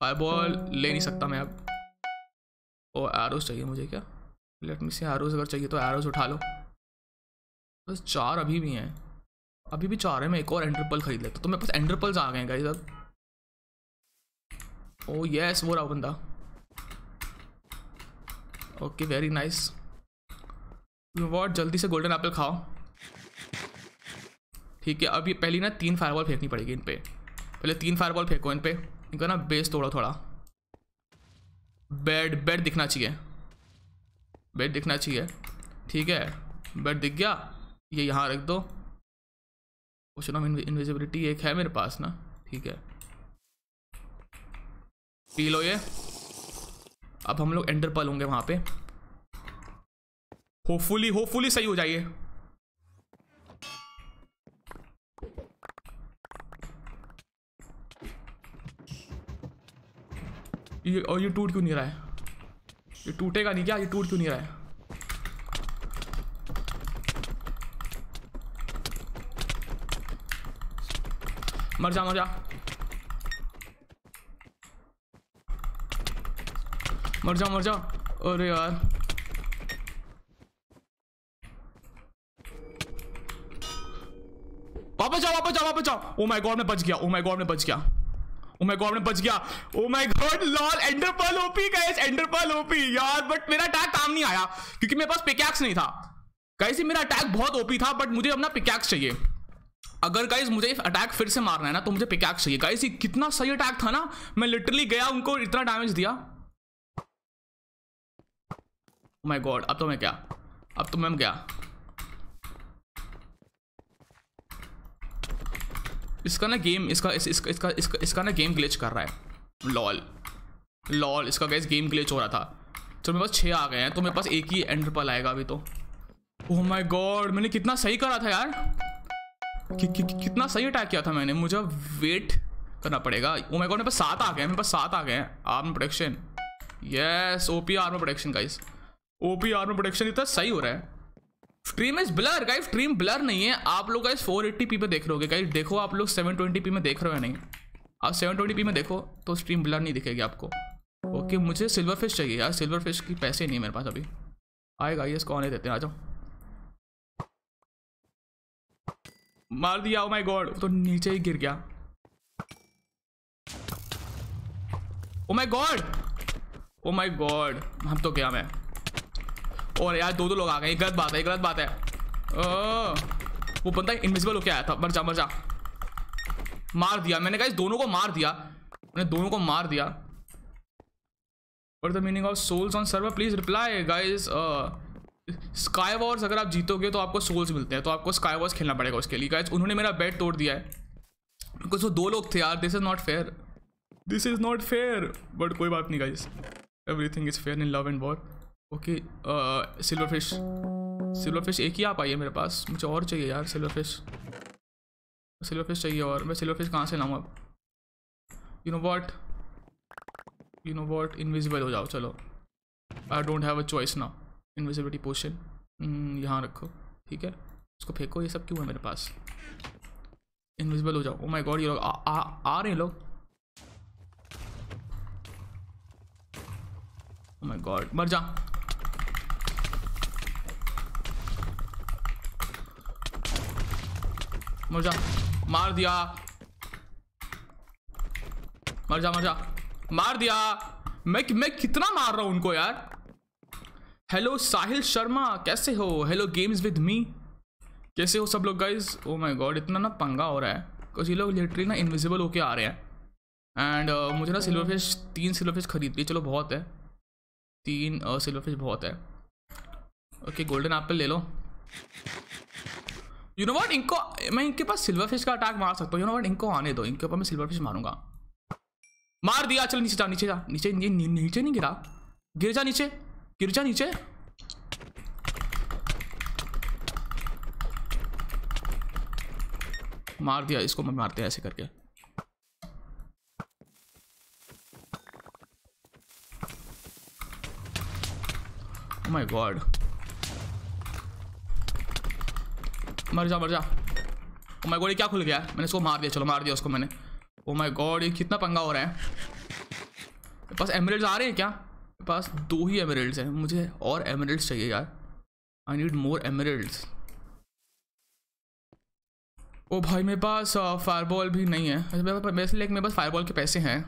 फायरबॉल ले नहीं सकता मैं अब ओ एरोज चाहिए मुझे क्या लेट मी से एरोज अगर चाहिए तो एरोज उठा लो बस चार अभी भी हैं अभी भी चार हैं मैं एक और एंडरपल खरीद लेता तो मेरे पास एंडरपल्स आ गए गाइस अब ओ यस वो रहा बंदा ओके वेरी नाइस वॉट जल्दी से गोल्डन एप्पल खाओ ठीक है अब पहली ना तीन फायरबॉल फेंकनी पड़ेगी इन पर पहले तीन फायरबॉल फेंको इन पर इनका ना बेस तोड़ो थोड़ा बेड बेड दिखना चाहिए बेड दिखना चाहिए ठीक है बेड दिख गया ये यहाँ रख दो इन्विजिबिलिटी एक है मेरे पास ना ठीक है पी लो ये अब हम लोग एंडर पल होंगे वहां पे होपफुली होपफुली सही हो जाइए ये और ये टूट क्यों नहीं रहा है ये टूटेगा नहीं क्या ये टूट क्यों नहीं रहा है मर जा मर जा मर जाओ मर जाओ अरे यार वापस जाओ वापस जाओ वापस जाओ ओ माय गॉड मैं बच गया ओ माय गॉड मैं बच गया ओ माय गॉड मैं बच गया oh my god lol ender pearl OP guys ender pearl OP यार बट मेरा अटैक काम नहीं आया क्योंकि मेरे पास पिकैक्स नहीं था गाइस मेरा अटैक बहुत ओपी था बट मुझे अपना पिकैक्स चाहिए अगर गाइज मुझे अटैक फिर से मारना है ना तो मुझे पिकैक्स चाहिए गाइस ये कितना सही अटैक था ना मैं लिटरली गया उनको इतना डैमेज दिया माई oh गॉड अब तो मैं क्या अब तो मैम क्या इसका ना गेम इसका इस, इसका इसका इसका इसका ना गेम ग्लिच कर रहा है लॉल लॉल इसका गैस गेम ग्लिच हो रहा था तो मेरे पास छः आ गए हैं तो मेरे पास एक ही एंड पल आएगा अभी तो ओह माय गॉड मैंने कितना सही करा था यार कि, कि, कि, कितना सही अटैक किया था मैंने मुझे वेट करना पड़ेगा ओह माय गॉड मेरे पास सात आ गए हैं मेरे पास सात आ गए हैं arm production yes OP arm production का ओपी में प्रोडक्शन इतना सही हो रहा है stream is blur guys stream blur नहीं है आप लोग गाइस 480p में देख रहे हो गाइस देखो आप लोग 720p में देख रहे हो या नहीं आप 720p में देखो तो स्ट्रीम ब्लर नहीं दिखेगी आपको ओके okay, मुझे सिल्वर फिश चाहिए यार सिल्वर फिश की पैसे नहीं मेरे पास अभी आएगा ये इसको है देते हैं आ जाओ मार दिया ओ माय गॉड तो नीचे ही गिर गया oh my God oh my god हम तो क्या मैं और यार दो दो लोग आ गए गलत बात है गलत बात है ओ, वो बंदा इनविजिबल होके आया था मर जा मर जा मार दिया मैंने कहा दोनों को मार दिया मैंने दोनों को मार दिया the meaning of souls on server please reply guys sky wars अगर आप जीतोगे तो आपको सोल्स मिलते हैं तो आपको स्काई वॉर्स खेलना पड़ेगा उसके लिए गाइज उन्होंने मेरा बेड तोड़ दिया है बिकॉज वो तो दो लोग थे यार this is not fair this is not fair but कोई बात नहीं guys everything is fair in love and war okay silver fish silver fish एक ही आप आई है मेरे पास मुझे और चाहिए यार सिल्वर फिश सिल्वर फिश चाहिए और मैं सिल्वर फिश कहाँ से लाऊँ अब you know what you know what invisible हो जाओ चलो I don't have a choice ना इनविजिबिलिटी पोशन यहाँ रखो ठीक है इसको फेंको ये सब क्यों है मेरे पास इनविजिबल हो जाओ ओ माई गॉड ये लोग आ, रहे हैं लोग माई oh गॉड मर जा मर जा मार दिया मर जा मर जा मार दिया मैं मैं कितना मार रहा हूँ उनको यार हेलो साहिल शर्मा कैसे हो हेलो गेम्स विद मी कैसे हो सब लोग गाइज ओ माय गॉड इतना ना पंगा हो रहा है कुछ ये लोग लिटरली ना इनविजिबल होके आ रहे हैं एंड uh, मुझे ना सिल्वर फिश तीन सिल्वर फिश खरीद ली चलो बहुत है तीन सिल्वर uh, फिश बहुत है ओके गोल्डन एप्पल ले लो यू नो वट इनको मैं इनके पास सिल्वर फिश का अटैक मार सकता हूँ यू नो वट इनको आने दो इनके ऊपर मैं सिल्वर फिश मारूंगा मार दिया चल नीचे जा नीचे जा नीचे नी, नीचे नहीं गिरा गिर जा नीचे गिर जा नीचे मार दिया इसको मैं मारते ऐसे करके माय oh गॉड मर जा मर जा ओ माय गॉड ये क्या खुल गया मैंने इसको मार दिया चलो मार दिया उसको मैंने ओ माय गॉड ये कितना पंगा हो रहा है मेरे पास एमरेल्ड आ रहे हैं क्या मेरे पास दो ही एमरेल्ड्स हैं मुझे और एमरेल्ड्स चाहिए यार आई नीड मोर एमरेल्ड्स ओ भाई मेरे पास फायरबॉल भी नहीं है अच्छा मेरे पास फायरबॉल के पैसे हैं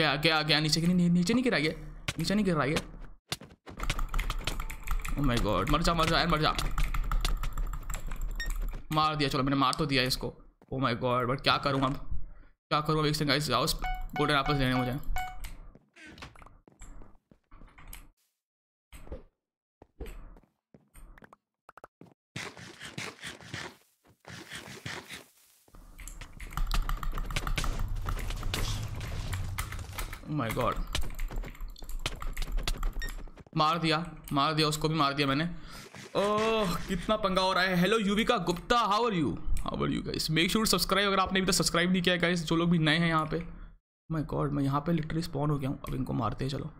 क्या क्या गया नीचे नहीं नीचे नहीं गिरा गया नीचे नहीं गिरा गया ओ माय गॉड मर जा मर जा मर जा मार दिया चलो मैंने मार तो दिया इसको ओ माय गॉड बट क्या करूँ अब क्या करूँ अब एक से गाइस जाओ गोल्डन वापस लेने मुझे माय oh गॉड मार दिया मार दिया उसको भी मार दिया मैंने ओह कितना पंगा हो रहा है hello Yuvika Gupta how are you how are you guys make sure subscribe अगर आपने अभी तक सब्सक्राइब नहीं किया गाइस जो लोग भी नए हैं यहाँ पे माय गॉड मैं यहाँ पे लिटरली स्पॉन हो गया हूँ अब इनको मारते हैं चलो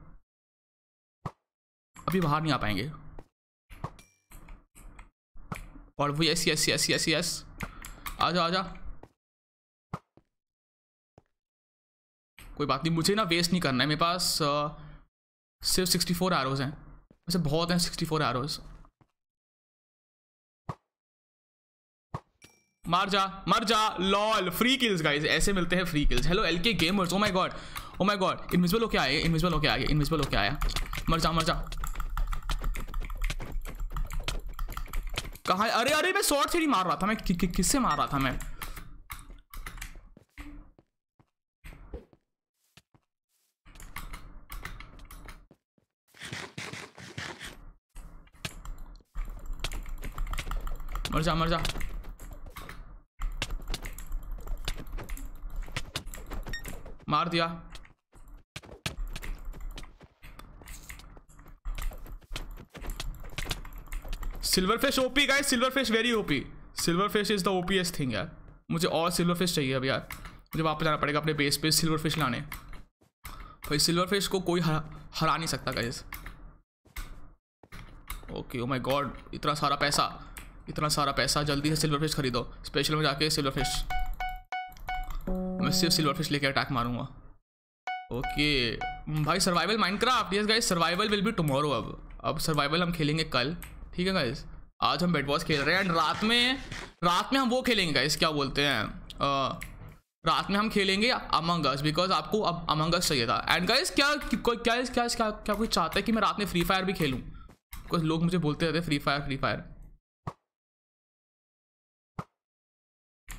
अभी बाहर नहीं आ पाएंगे और वो yes yes yes yes yes आ जाओ आ जाओ कोई बात नहीं मुझे ना वेस्ट नहीं करना है मेरे पास आ, सिर्फ सिक्सटी फोर आरोज हैं वैसे बहुत हैं सिक्सटी फोर आरोज मार जा मर जा लॉल फ्री किल्स गाइस ऐसे मिलते हैं free kills hello LK gamers oh my God oh my god invisible होके आए इनविजिबल होके आए इनविजिबल होके आया मर जा मर जा कहा अरे अरे मैं शॉर्ट से नहीं मार रहा था मैं कि, कि, किससे मार रहा था मैं मर जा मर जा मार दिया silver fish OP guys silver fish very OP silver fish is the OPs thing यार मुझे और सिल्वर फिश चाहिए अब यार मुझे वापस जाना पड़ेगा अपने बेस पे सिल्वर फिश लाने भाई सिल्वर फिश को कोई हरा हरा नहीं सकता guys okay oh my god इतना सारा पैसा इतना सारा पैसा जल्दी से सिल्वर फिश खरीदो स्पेशल में जाके सिल्वर फिश मैं सिर्फ सिल्वर फिश लेके अटैक मारूंगा ओके भाई survival Minecraft yes guys survival will be tomorrow अब अब सर्वाइवल हम खेलेंगे कल ठीक है गाइस आज हम बेड बॉस खेल रहे हैं एंड रात में रात में हम वो खेलेंगे गाइस क्या बोलते हैं आ, रात में हम खेलेंगे अमंगस बिकॉज आपको अब अमंगस चाहिए था एंड गाइस क्या क्या क्या क्या क्या कोई चाहता है कि मैं रात में फ्री फायर भी खेलूँ बिकॉज लोग मुझे बोलते रहते free fire free fire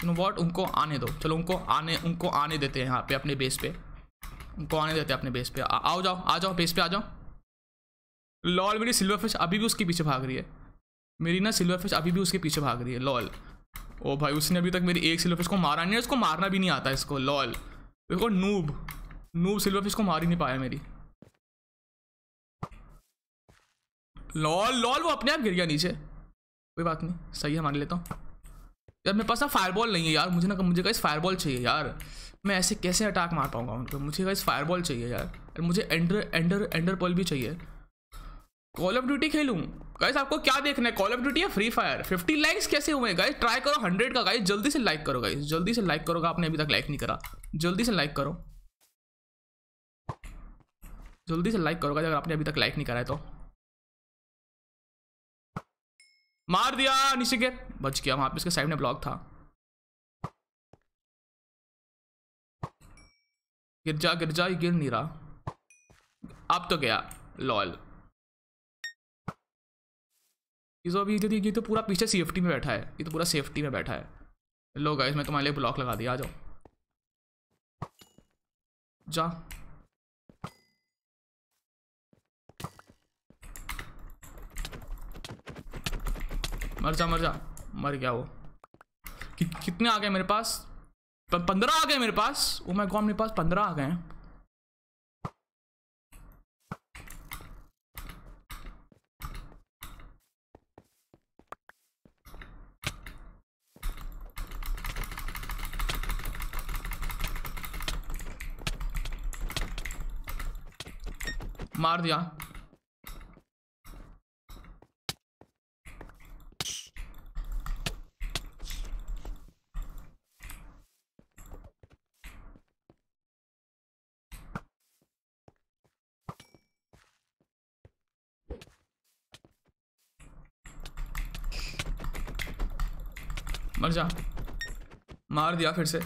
know what उनको आने दो चलो उनको आने उनको आने देते हैं यहाँ पे अपने बेस पे उनको आने देते हैं अपने बेस पे आ, आओ जाओ आ जाओ बेस पे आ जाओ लॉल मेरी सिल्वर फिश अभी भी उसके पीछे भाग रही है मेरी ना सिल्वर फिश अभी भी उसके पीछे भाग रही है लॉल ओ भाई उसने अभी तक मेरी एक सिल्वर फिश को मारा नहीं है उसको मारना भी नहीं आता इसको लॉल देखो नूब नूब सिल्वर फिश को मार ही नहीं पाया मेरी लॉल लॉल वो अपने आप गिर गया नीचे कोई बात नहीं सही है मान लेता हूँ यार मेरे पास ना फायरबॉल नहीं है यार मुझे ना मुझे फायर फायरबॉल चाहिए यार मैं ऐसे कैसे अटैक मार पाऊंगा उनको पर मुझे गाइस फायरबॉल चाहिए यार मुझे एंडर एंडर एंडर पॉल भी चाहिए कॉल ऑफ ड्यूटी खेलूँ गाइस आपको क्या देखना है कॉल ऑफ ड्यूटी या फ्री फायर फिफ्टी लाइक्स कैसे हुए गाइस ट्राई करो हंड्रेड का गाइस जल्दी से लाइक करो गाइस जल्दी से लाइक करोगा आपने अभी तक लाइक नहीं करा जल्दी से लाइक करो जल्दी से लाइक करोगा अगर आपने अभी तक लाइक नहीं करा है तो मार दिया नीचे के बच गया वहां पे इसके साइड में ब्लॉक था गिर जा गिर जा गिर नहीं रहा अब तो गया लॉयल ये तो अभी ये, ये तो पूरा पीछे सेफ्टी में बैठा है ये तो पूरा सेफ्टी में बैठा है लो गाइस मैं तुम्हारे लिए ब्लॉक लगा दिया आ जाओ जा मर जा मर जा मर गया वो कि, कितने आ गए मेरे पास पंद्रह आ गए मेरे पास वो मैं कौन मेरे पास पंद्रह आ गए हैं मार दिया मर जा मार दिया फिर से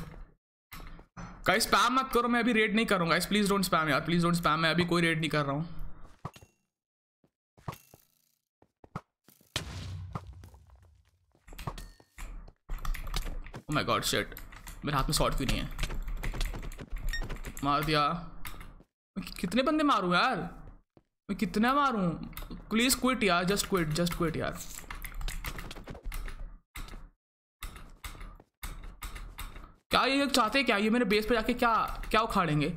कहीं स्पैम मत करो मैं अभी रेड नहीं करूंगा इस प्लीज़ डोंट स्पैम यार प्लीज़ डोंट स्पैम मैं अभी कोई रेड नहीं कर रहा हूं माय गॉड शिट मेरे हाथ में शॉट क्यों नहीं है मार दिया कितने बंदे मारूं यार मैं कितना मारूं प्लीज़ क्विट यार जस्ट क्विट जस्ट क्विट यार क्या ये चाहते क्या ये मेरे बेस पे जाके क्या क्या उखाड़ेंगे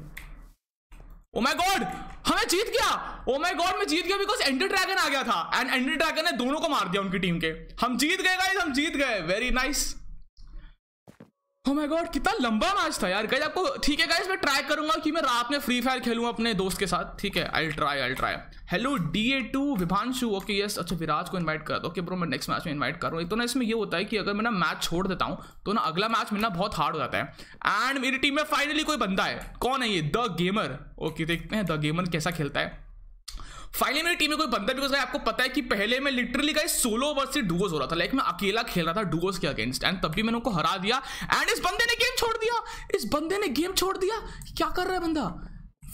ओ माय गॉड हमें जीत गया ओ माय गॉड मैं जीत गया बिकॉज एंडर ड्रैगन आ गया था एंड एंडर ड्रैगन ने दोनों को मार दिया उनकी टीम के हम जीत गए गाइस हम जीत गए very nice nice. Oh my god कितना लंबा मैच था यार गाइस आपको ठीक है गाइस मैं ट्राई करूंगा कि मैं रात में फ्री फायर खेलूं अपने दोस्त के साथ ठीक है I try I try hello D A two Vibhanshu okay yes अच्छा विराज को इनवाइट कर दो ओके ब्रो मैं नेक्स्ट मैच में इनवाइट कर रहा हूँ एक तो ना इसमें ये होता है कि अगर मैं ना मैच छोड़ देता हूँ तो ना अगला मैच मिलना बहुत हार्ड हो जाता है एंड मेरी टीम में फाइनली कोई बंदा है कौन है ये द गेमर ओके देखते हैं द गेमर कैसा खेलता है फाइनली मेरी टीम में कोई बंदा बिकॉज आपको पता है कि पहले मैं लिटरली का सोलो वर्ष से डुओस हो रहा था लाइक मैं अकेला खेल रहा था डुओस के अगेंस्ट एंड तब भी मैंने उनको हरा दिया एंड इस बंदे ने गेम छोड़ दिया इस बंदे ने गेम छोड़ दिया क्या कर रहा है बंदा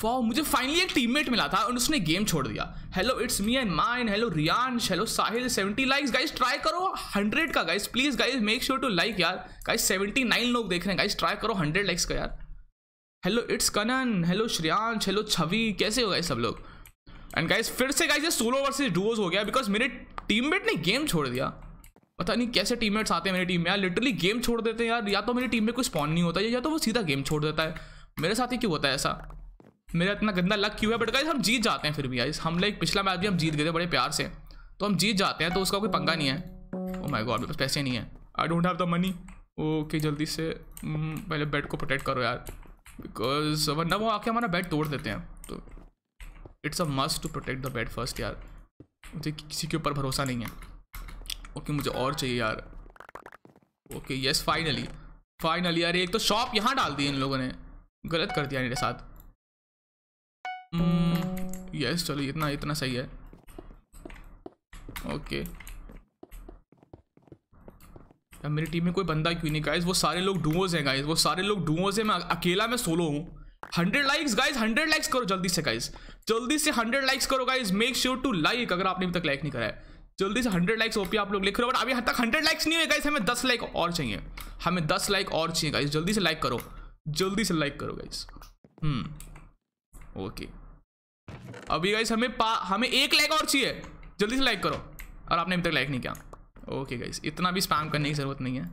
वाह मुझे फाइनली एक टीममेट मिला था और उसने गेम छोड़ दिया hello it's me and mine hello Riyansh hello Sahil 70 likes guys try करो 100 का guys please guys make sure to like यार गाइस 79 लोग देख रहे हैं गाइस ट्राई करो 100 लाइक्स का यार hello it's Kanan hello Shriyansh hello Chhavi कैसे हो गाइस सब लोग एंड गाइज फिर से गाइज ये सोलो वर्सेज डूज हो गया बिकॉज मेरे टीममेट ने गेम छोड़ दिया पता नहीं कैसे टीममेट्स आते हैं मेरी टीम में यार लिटरली गेम छोड़ देते हैं यार या तो मेरी टीम में कोई स्पॉन नहीं होता है या तो वो सीधा गेम छोड़ देता है मेरे साथ ही क्यों होता है ऐसा मेरा इतना गंदा लक क्यों है बट गाइज हम जीत जाते हैं फिर भी गाइज हम लाइक पिछला मैच भी हम जीत गए थे बड़े प्यार से तो हम जीत जाते हैं तो उसका कोई पंगा नहीं है ओ माय गॉड मेरे पास पैसे नहीं है I don't have the money okay जल्दी से हम्म, पहले बेड को प्रोटेक्ट करो यार बिकॉज वरना वो आके हमारा बेड तोड़ देते हैं it's a must to protect the bed first यार मुझे किसी के ऊपर भरोसा नहीं है ओके okay, मुझे और चाहिए यार ओके यस फाइनली फाइनली यार एक तो शॉप यहाँ डाल दी इन लोगों ने गलत कर दिया मेरे साथ यस hmm, yes, चलो इतना इतना सही है ओके okay. मेरी टीम में कोई बंदा क्यों नहीं गाइज वो सारे लोग डुओज हैं गाइज वो सारे लोग डुओज हैं मैं अकेला मैं सोलो हूँ hundred likes guys hundred likes करो जल्दी से गाइज जल्दी से हंड्रेड लाइक्स करो guys make sure to like अगर आपने अभी तक लाइक नहीं करा है जल्दी से हंड्रेड लाइक्स ओपी आप लोग लिख रहे हो बट अभी हद तक हंड्रेड लाइक्स नहीं हुए गाइज हमें दस लाइक और चाहिए हमें दस लाइक और चाहिए गाइज जल्दी से लाइक करो जल्दी से लाइक करो गाइज हम्म ओके अभी गाइज हमें पा हमें एक लाइक और चाहिए जल्दी से लाइक करो और आपने अभी तक लाइक नहीं किया ओके गाइज इतना भी स्पैम करने की जरूरत नहीं है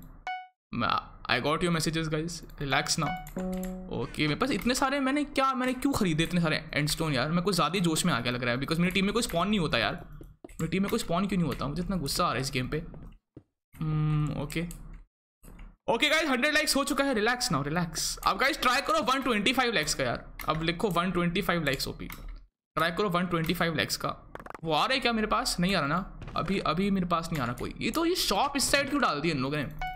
I got your messages guys relax ना ओके मेरे पास इतने सारे मैंने क्या मैंने क्यों खरीदे इतने सारे एंड स्टोन यार मैं कुछ ज़्यादा ही जोश में आ गया लग रहा है बिकॉज मेरी टीम में कोई स्पॉन नहीं होता यार मेरी टीम में कोई स्पॉन क्यों नहीं होता मुझे इतना गुस्सा आ रहा है इस गेम पे okay okay guys hundred likes हो चुका है रिलैक्स नाउ रिलैक्स अब गाइज ट्राई करो वन ट्वेंटी फाइव लैक्स का यार अब लिखो one twenty five likes OP try करो वन ट्वेंटी फाइव लैक्स का वो आ रहा है क्या मेरे पास नहीं आ रहा ना अभी अभी मेरे पास नहीं आ रहा कोई ये तो ये शॉप इस साइड क्यों डाल दी इन लोगों ने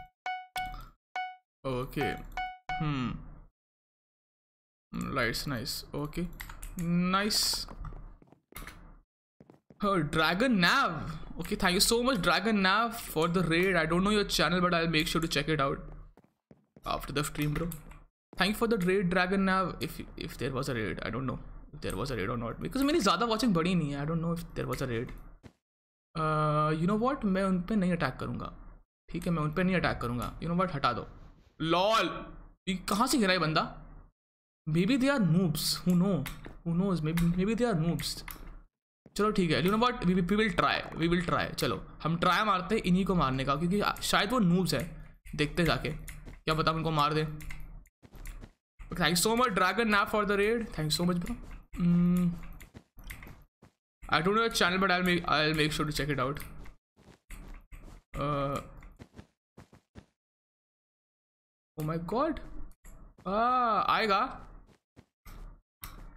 okay hmm lights nice okay nice her dragon nav okay thank you so much dragon nav for the raid i don't know your channel but i'll make sure to check it out after the stream bro thank you for the raid dragon nav if if there was a raid i don't know if there was a raid or not because मेरी ज़्यादा watching बढ़ी नहीं है I don't know if there was a raid you know what मैं उन पर नहीं attack करूँगा ठीक है मैं उन पर नहीं अटैक करूँगा यू नो वट हटा दो लॉल कहाँ से गिरा है बंदा maybe they are noobs who know who knows maybe they are noobs चलो ठीक है you know what we will try we will try चलो हम ट्राई मारते हैं इन्हीं को मारने का क्योंकि शायद वो नूब्स है देखते जाके क्या पता उनको मार दें thank so much dragon nap for the raid thank so much bro I don't know channel but I I make sure to check it out my oh God ah, आएगा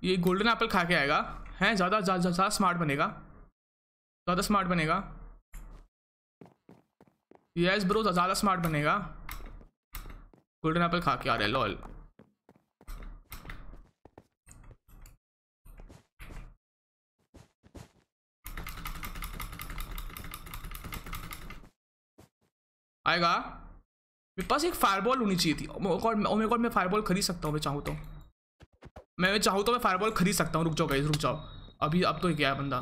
ये गोल्डन एप्पल खा के आएगा हैं ज़्यादा ज़्यादा smart बनेगा ज़्यादा स्मार्ट बनेगा यस ब्रो ज़्यादा स्मार्ट बनेगा गोल्डन एप्पल खा के आ रहा है लॉल आएगा मेरे पास एक फायरबॉल होनी चाहिए थी ओमे गॉड मैं फायरबॉल खरीद सकता हूँ मैं चाहूँ तो मैं चाहूँ तो मैं फायरबॉल खरीद सकता हूँ रुक जाओ गाइज रुक जाओ अभी अब तो गया है बंदा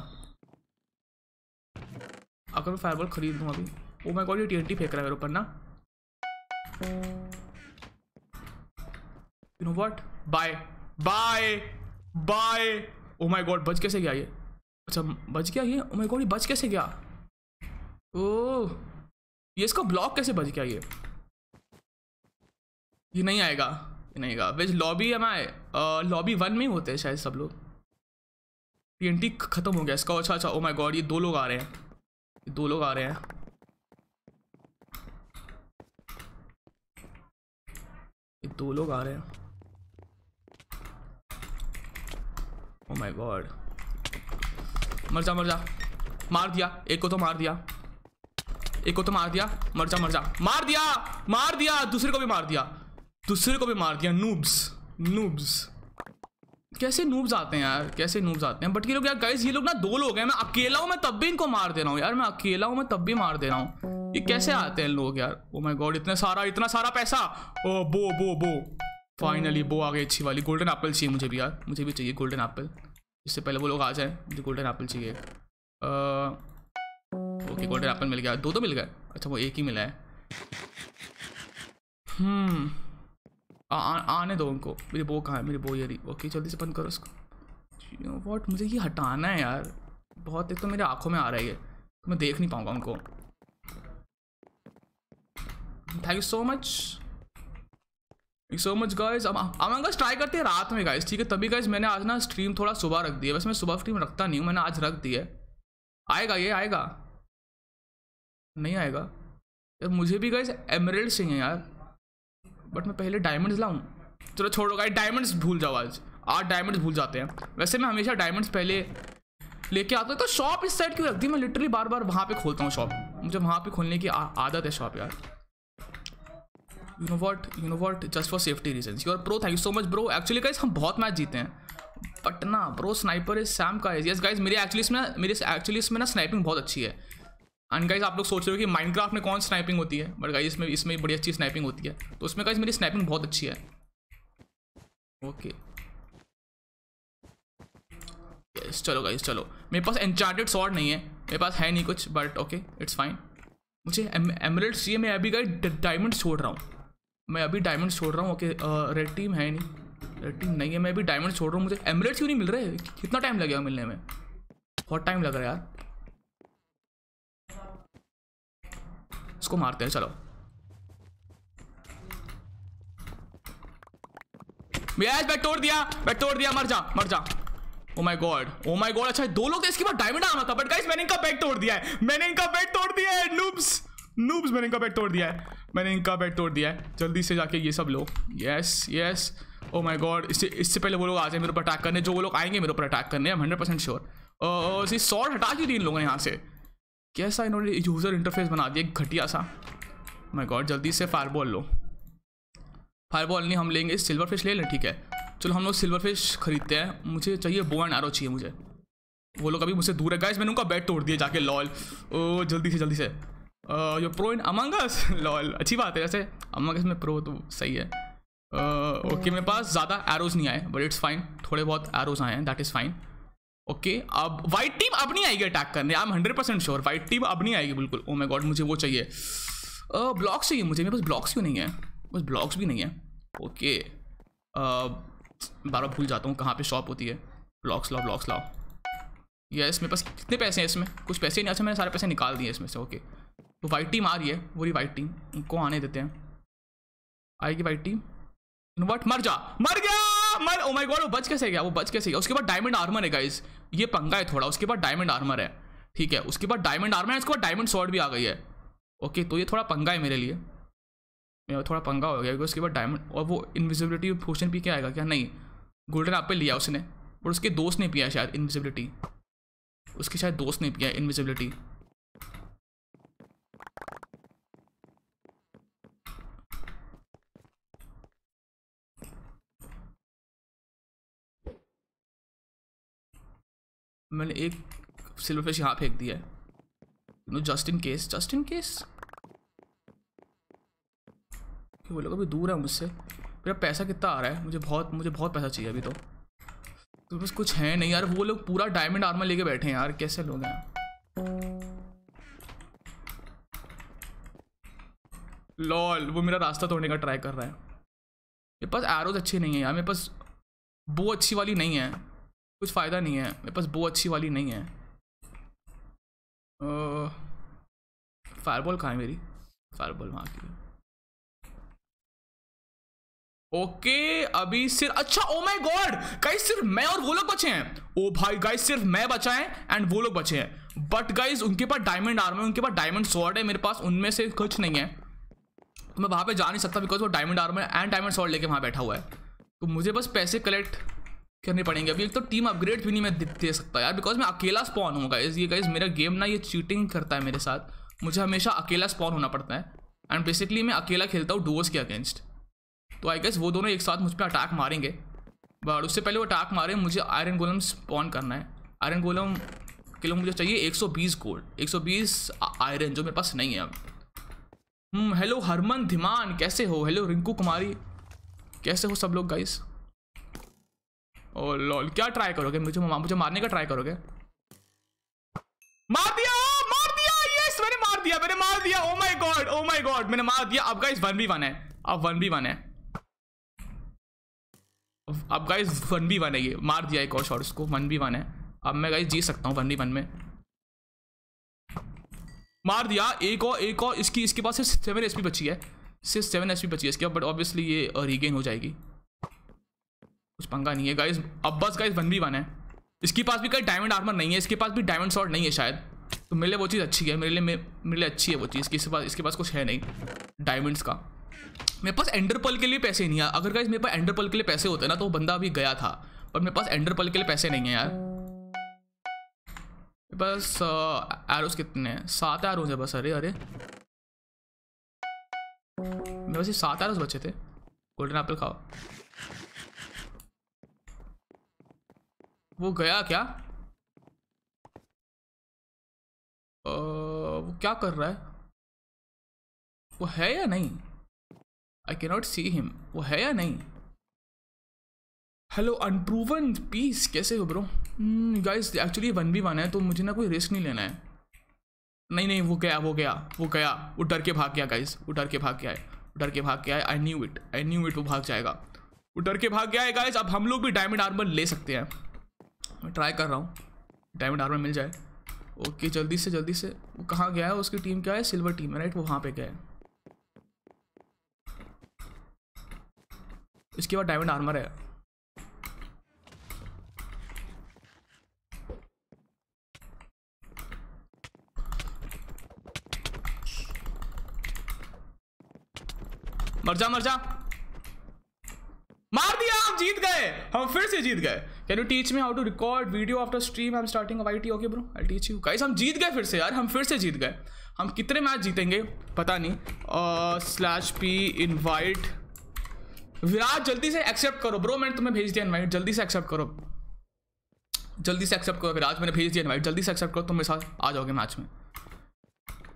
अगर मैं फायरबॉल खरीद लूँ अभी ओ मैं गॉड ये टी एन टी फेंक रहा है मेरे ऊपर ना you know what bye bye bye oh my God बच कैसे गया ये अच्छा बच गया ये ओ माई गॉड ये बच कैसे गया ओ oh. ये इसका ब्लॉक कैसे बच गया ये ये नहीं आएगा ये नहीं आएगा which lobby am I lobby one में ही होते हैं शायद सब लोग टी ख़त्म हो गया इसका अच्छा अच्छा ओ माई गॉड ये दो लोग आ रहे हैं दो लोग आ रहे हैं दो लोग आ रहे हैं ओ माय गॉड मर जा मर जा मार दिया एक को तो मार दिया एक को तो मार दिया मर जा मर जा मार दिया मार दिया दूसरे को भी मार दिया दूसरे को भी मार दिया नूब्स नूब्स कैसे नूब्स आते हैं यार कैसे नूब्स आते हैं बट ये लोग यार गाइस ये लोग ना दो लोग हैं मैं अकेला हूँ मैं तब भी इनको मार दे रहा हूँ यार मैं अकेला हूँ मैं तब भी मार दे रहा हूँ ये कैसे आते हैं लोग यार ओ माय गॉड इतना सारा इतना सारा पैसा ओ बो बो बो फाइनली बो आ गई अच्छी वाली गोल्डन एप्पल चाहिए मुझे भी यार मुझे भी चाहिए गोल्डन एप्पल इससे पहले वो लोग आ जाए मुझे गोल्डन एप्पल चाहिए ओके गोल्डन एप्पल मिल गया दो तो मिल गए अच्छा वो एक ही मिला है हम्म आ, आ, आने दो उनको मेरी बो कहाँ है मेरी बो ये ओके जल्दी से बंद करो उसको वॉट मुझे ये हटाना है यार बहुत एक तो मेरे आँखों में आ रही है तो मैं देख नहीं पाऊँगा उनको thank you so much so much guys अब अमंग ट्राई करते हैं रात में गाइज ठीक है तभी गाइज मैंने आज ना स्ट्रीम थोड़ा सुबह रख दी है वैसे मैं सुबह स्ट्रीम रखता नहीं हूँ मैंने आज रख दी है आएगा ये आएगा नहीं आएगा यार मुझे भी गाइज एमरेल्ड चाहिए यार बट मैं पहले डायमंड्स लाऊं चलो छोड़ो गाइस डायमंड्स भूल जाओ आज आज डायमंड्स भूल जाते हैं वैसे मैं हमेशा डायमंड्स पहले लेके आता हूँ तो शॉप इस साइड क्यों रख दी मैं लिटरली बार बार वहाँ पे खोलता हूँ शॉप मुझे वहाँ पे खोलने की आदत है शॉप यार you know what you know what just for safety reason your pro thank you so much bro actually guys हम बहुत मैच जीते हैं बट ना ब्रो स्नाइपर इज सैम का इज यस गाइज मेरे एक्चुअली इसमें मेरी एक्चुअली इसमें ना स्नाइपिंग बहुत अच्छी है एंड गाइज आप लोग सोच रहे हो कि माइनक्राफ्ट में कौन स्नाइपिंग होती है बट गाइज इसमें इसमें बड़ी अच्छी स्नाइपिंग होती है तो उसमें गाइज मेरी स्नाइपिंग बहुत अच्छी है ओके okay. yes, चलो गाइज चलो मेरे पास एनचार्टेड शॉट नहीं है मेरे पास है नहीं कुछ बट ओके इट्स फाइन मुझे एमरल्ड चाहिए मैं अभी गाइज डायमंड छोड़ रहा हूँ मैं अभी डायमंड छोड़ रहा हूँ ओके रेड टीम है नहीं रेड टीम नहीं है मैं अभी डायमंड छोड़ रहा हूँ मुझे एमरेट्स क्यों नहीं मिल रहे कितना टाइम लगेगा मिलने में बहुत टाइम लग रहा है यार इसको मारते हैं चलो यस मैं तोड़ दिया मैं तोड़ दिया मर जा मर जा oh my God oh my God अच्छा दो लोग थे इसके बाद डायमंड आना था बट गाइस मैंने इनका बेड तोड़ दिया है मैंने इनका बेड तोड़ दिया है नूब्स नूब्स मैंने इनका बेड तोड़ दिया है मैंने इनका बेड तोड़ दिया है जल्दी से जाके ये सब लोग yes yes oh my God इससे इससे पहले वो लोग आ जाए मेरे ऊपर अटैक करने जो वो लोग आएंगे मेरे ऊपर अटैक करने आई हंड्रेड परसेंट श्योर सॉर्ट हटा दी थी इन लोगों ने यहाँ से कैसा इन्होंने यूज़र इंटरफेस बना दिया घटिया सा माय गॉड जल्दी से फायरबॉल लो फायरबॉल नहीं हम लेंगे सिल्वर फिश ले लें ठीक है चलो हम लोग सिल्वर फिश खरीदते हैं मुझे चाहिए बो एंड आरो चाहिए मुझे वो लोग अभी मुझसे दूर है गाइस मैंने उनका बैट तोड़ दिया जाके लॉल ओ जल्दी से जल्दी से yo pro in Among Us lol अच्छी बात है जैसे अमंगस में प्रो तो सही है ओके okay, मेरे पास ज़्यादा एरोज़ नहीं आए बट इट्स फाइन थोड़े बहुत एरोज़ आए हैं that is fine okay okay, अब वाइट टीम अब नहीं आएगी अटैक करने I am hundred percent sure white team अब नहीं आएगी बिल्कुल ओ माय गॉड मुझे वो चाहिए ब्लॉक्स चाहिए मुझे मेरे पास ब्लॉक्स क्यों नहीं है बस ब्लॉक्स भी नहीं है ओके बारह भूल जाता हूँ कहाँ पे शॉप होती है ब्लॉक्स लाओ ब्लॉक्स लाओ यस मेरे पास कितने पैसे हैं इसमें कुछ पैसे नहीं अच्छा मैंने सारे पैसे निकाल दिए इसमें से ओके तो वाइट टीम आ रही है वो वाइट टीम इनको आने देते हैं आएगी वाइट टीम वट मर जा मर गया मर ओ माय गॉड वो बच कैसे गया वो बच कैसे गया उसके बाद डायमंड आर्मर है गाइस ये पंगा है थोड़ा उसके बाद डायमंड आर्मर है ठीक है उसके बाद डायमंड आर्मर है उसके बाद डायमंड शॉर्ट भी आ गई है ओके तो ये थोड़ा पंगा है मेरे लिए मेरा थोड़ा पंगा हो गया क्योंकि उसके बाद डायमंड और वो इनविजिबिलिटी पोशन पी के आएगा क्या नहीं गोल्डन आप पे लिया उसने और उसके दोस्त ने पिया शायद इनविजिबिलिटी उसके शायद दोस्त ने पिया इनविजिबिलिटी मैंने एक सिल्वर फिश यहाँ फेंक दिया है no just in case just in case वो लोग अभी दूर है मुझसे मेरा पैसा कितना आ रहा है मुझे बहुत मुझे बहुत पैसा चाहिए अभी तो तो बस कुछ है नहीं यार वो लोग पूरा डायमंड आर्मर लेके बैठे हैं यार कैसे लोग हैं लॉल वो मेरा रास्ता तोड़ने का ट्राई कर रहा है मेरे पास एरोज अच्छे नहीं है यार मेरे पास बो अच्छी वाली नहीं है कुछ फ़ायदा नहीं है मेरे पास बो अच्छी वाली नहीं है फायरबॉल कहाँ है मेरी फायरबॉल वहाँ की ओके अभी सिर्फ अच्छा ओ माय गॉड गाइस सिर्फ मैं और वो लोग बचे हैं ओ oh भाई गाइस सिर्फ मैं बचा है एंड वो लोग बचे हैं बट गाइस उनके पास डायमंड आर्मर है उनके पास डायमंड स्वॉर्ड है मेरे पास उनमें से कुछ नहीं है तो मैं वहां पे जा नहीं सकता बिकॉज वो diamond armour and diamond sword लेके वहां बैठा हुआ है तो मुझे बस पैसे कलेक्ट करने पड़ेंगे अभी एक तो टीम अपग्रेड भी नहीं मैं दे सकता यार बिकॉज मैं अकेला स्पॉन हूँ गाइज ये गाइज मेरा गेम ना ये चीटिंग करता है मेरे साथ मुझे हमेशा अकेला स्पॉन होना पड़ता है एंड बेसिकली मैं अकेला खेलता हूँ डोज के अगेंस्ट तो आई गेस वो दोनों एक साथ मुझ पर अटैक मारेंगे बट उससे पहले वो अटैक मारे मुझे आयरन गोलम स्पॉन करना है आयरन गोलम के लिए मुझे चाहिए 120 गोल्ड 120 आयरन जो मेरे पास नहीं है अब हेलो hmm, हरमन धिमान कैसे हो हेलो रिंकू कुमारी कैसे हो सब लोग गाइस ओ oh, लॉल क्या ट्राई करोगे मुझे मुझे मारने का ट्राई करोगे मार दिया मार दिया यस मैंने मार दिया मैंने मार दिया oh my God oh my God मैंने मार दिया अब गाइस 1v1 है अब 1v1 है अब गाइस 1v1 है ये मार दिया एक और शॉट इसको 1v1 है अब मैं गाइस जीत सकता हूं 1v1 में मार दिया एक और एक और इसकी इसके पास सिर्फ 7 एचपी बची है सिर्फ 7 एचपी बची है इसके बट ऑब्वियसली ये रीगेन हो जाएगी कुछ पंगा नहीं है गाइज अब बस गाइज वन भी वन है इसके पास भी कहीं डायमंड आर्मर नहीं है इसके पास भी डायमंड शॉट नहीं है शायद तो मेरे लिए वो चीज़ अच्छी है मेरे लिए मेरे लिए अच्छी है वो चीज़ इसके पास इसके पास कुछ है नहीं डायमंड्स का मेरे पास एंडरपल के लिए पैसे नहीं है अगर गाइज मेरे पास एंडरपल के लिए पैसे होते ना तो वो बंदा अभी गया था पर मेरे पास एंडरपल के लिए पैसे नहीं है यार मेरे पास एरोज कितने हैं सात एरोज है बस अरे अरे मेरे पास ये सात एरोज बचे थे गोल्डन एप्पल खाओ वो गया क्या आ, वो क्या कर रहा है वो है या नहीं आई नॉट सी हिम वो है या नहीं हेलो अनप्रूवन पीस कैसे हो ब्रो गाइस एक्चुअली वन भी वन है तो मुझे ना कोई रिस्क नहीं लेना है नहीं नहीं वो गया वो गया वो गया वो डर के भाग गया गाइस वो डर के भाग गया है डर के भाग गया है I knew it I knew it वो भाग जाएगा वो डर के भाग गया है गाइस अब हम लोग भी डायमंड आर्मर ले सकते हैं मैं ट्राई कर रहा हूँ डायमंड आर्मर मिल जाए ओके जल्दी से जल्दी से वो कहाँ गया है उसकी टीम क्या है सिल्वर टीम है राइट वो वहाँ पे गया है इसके बाद डायमंड आर्मर है मर जा मर जा मार दिया हम जीत गए हम फिर से जीत गए can you teach me how to record video after stream I am starting Y T okay bro I teach you guys हम जीत गए फिर से यार हम फिर से जीत गए हम कितने मैच जीतेंगे पता नहीं स्लैश पी इनवाइट विराट जल्दी से एक्सेप्ट करो ब्रो मैंने तुम्हें भेज दिया इनवाइट जल्दी से एक्सेप्ट करो जल्दी से एक्सेप्ट करो विराट मैंने भेज दिया इनवाइट जल्दी से एक्सेप्ट करो तुम मेरे साथ आ जाओगे मैच में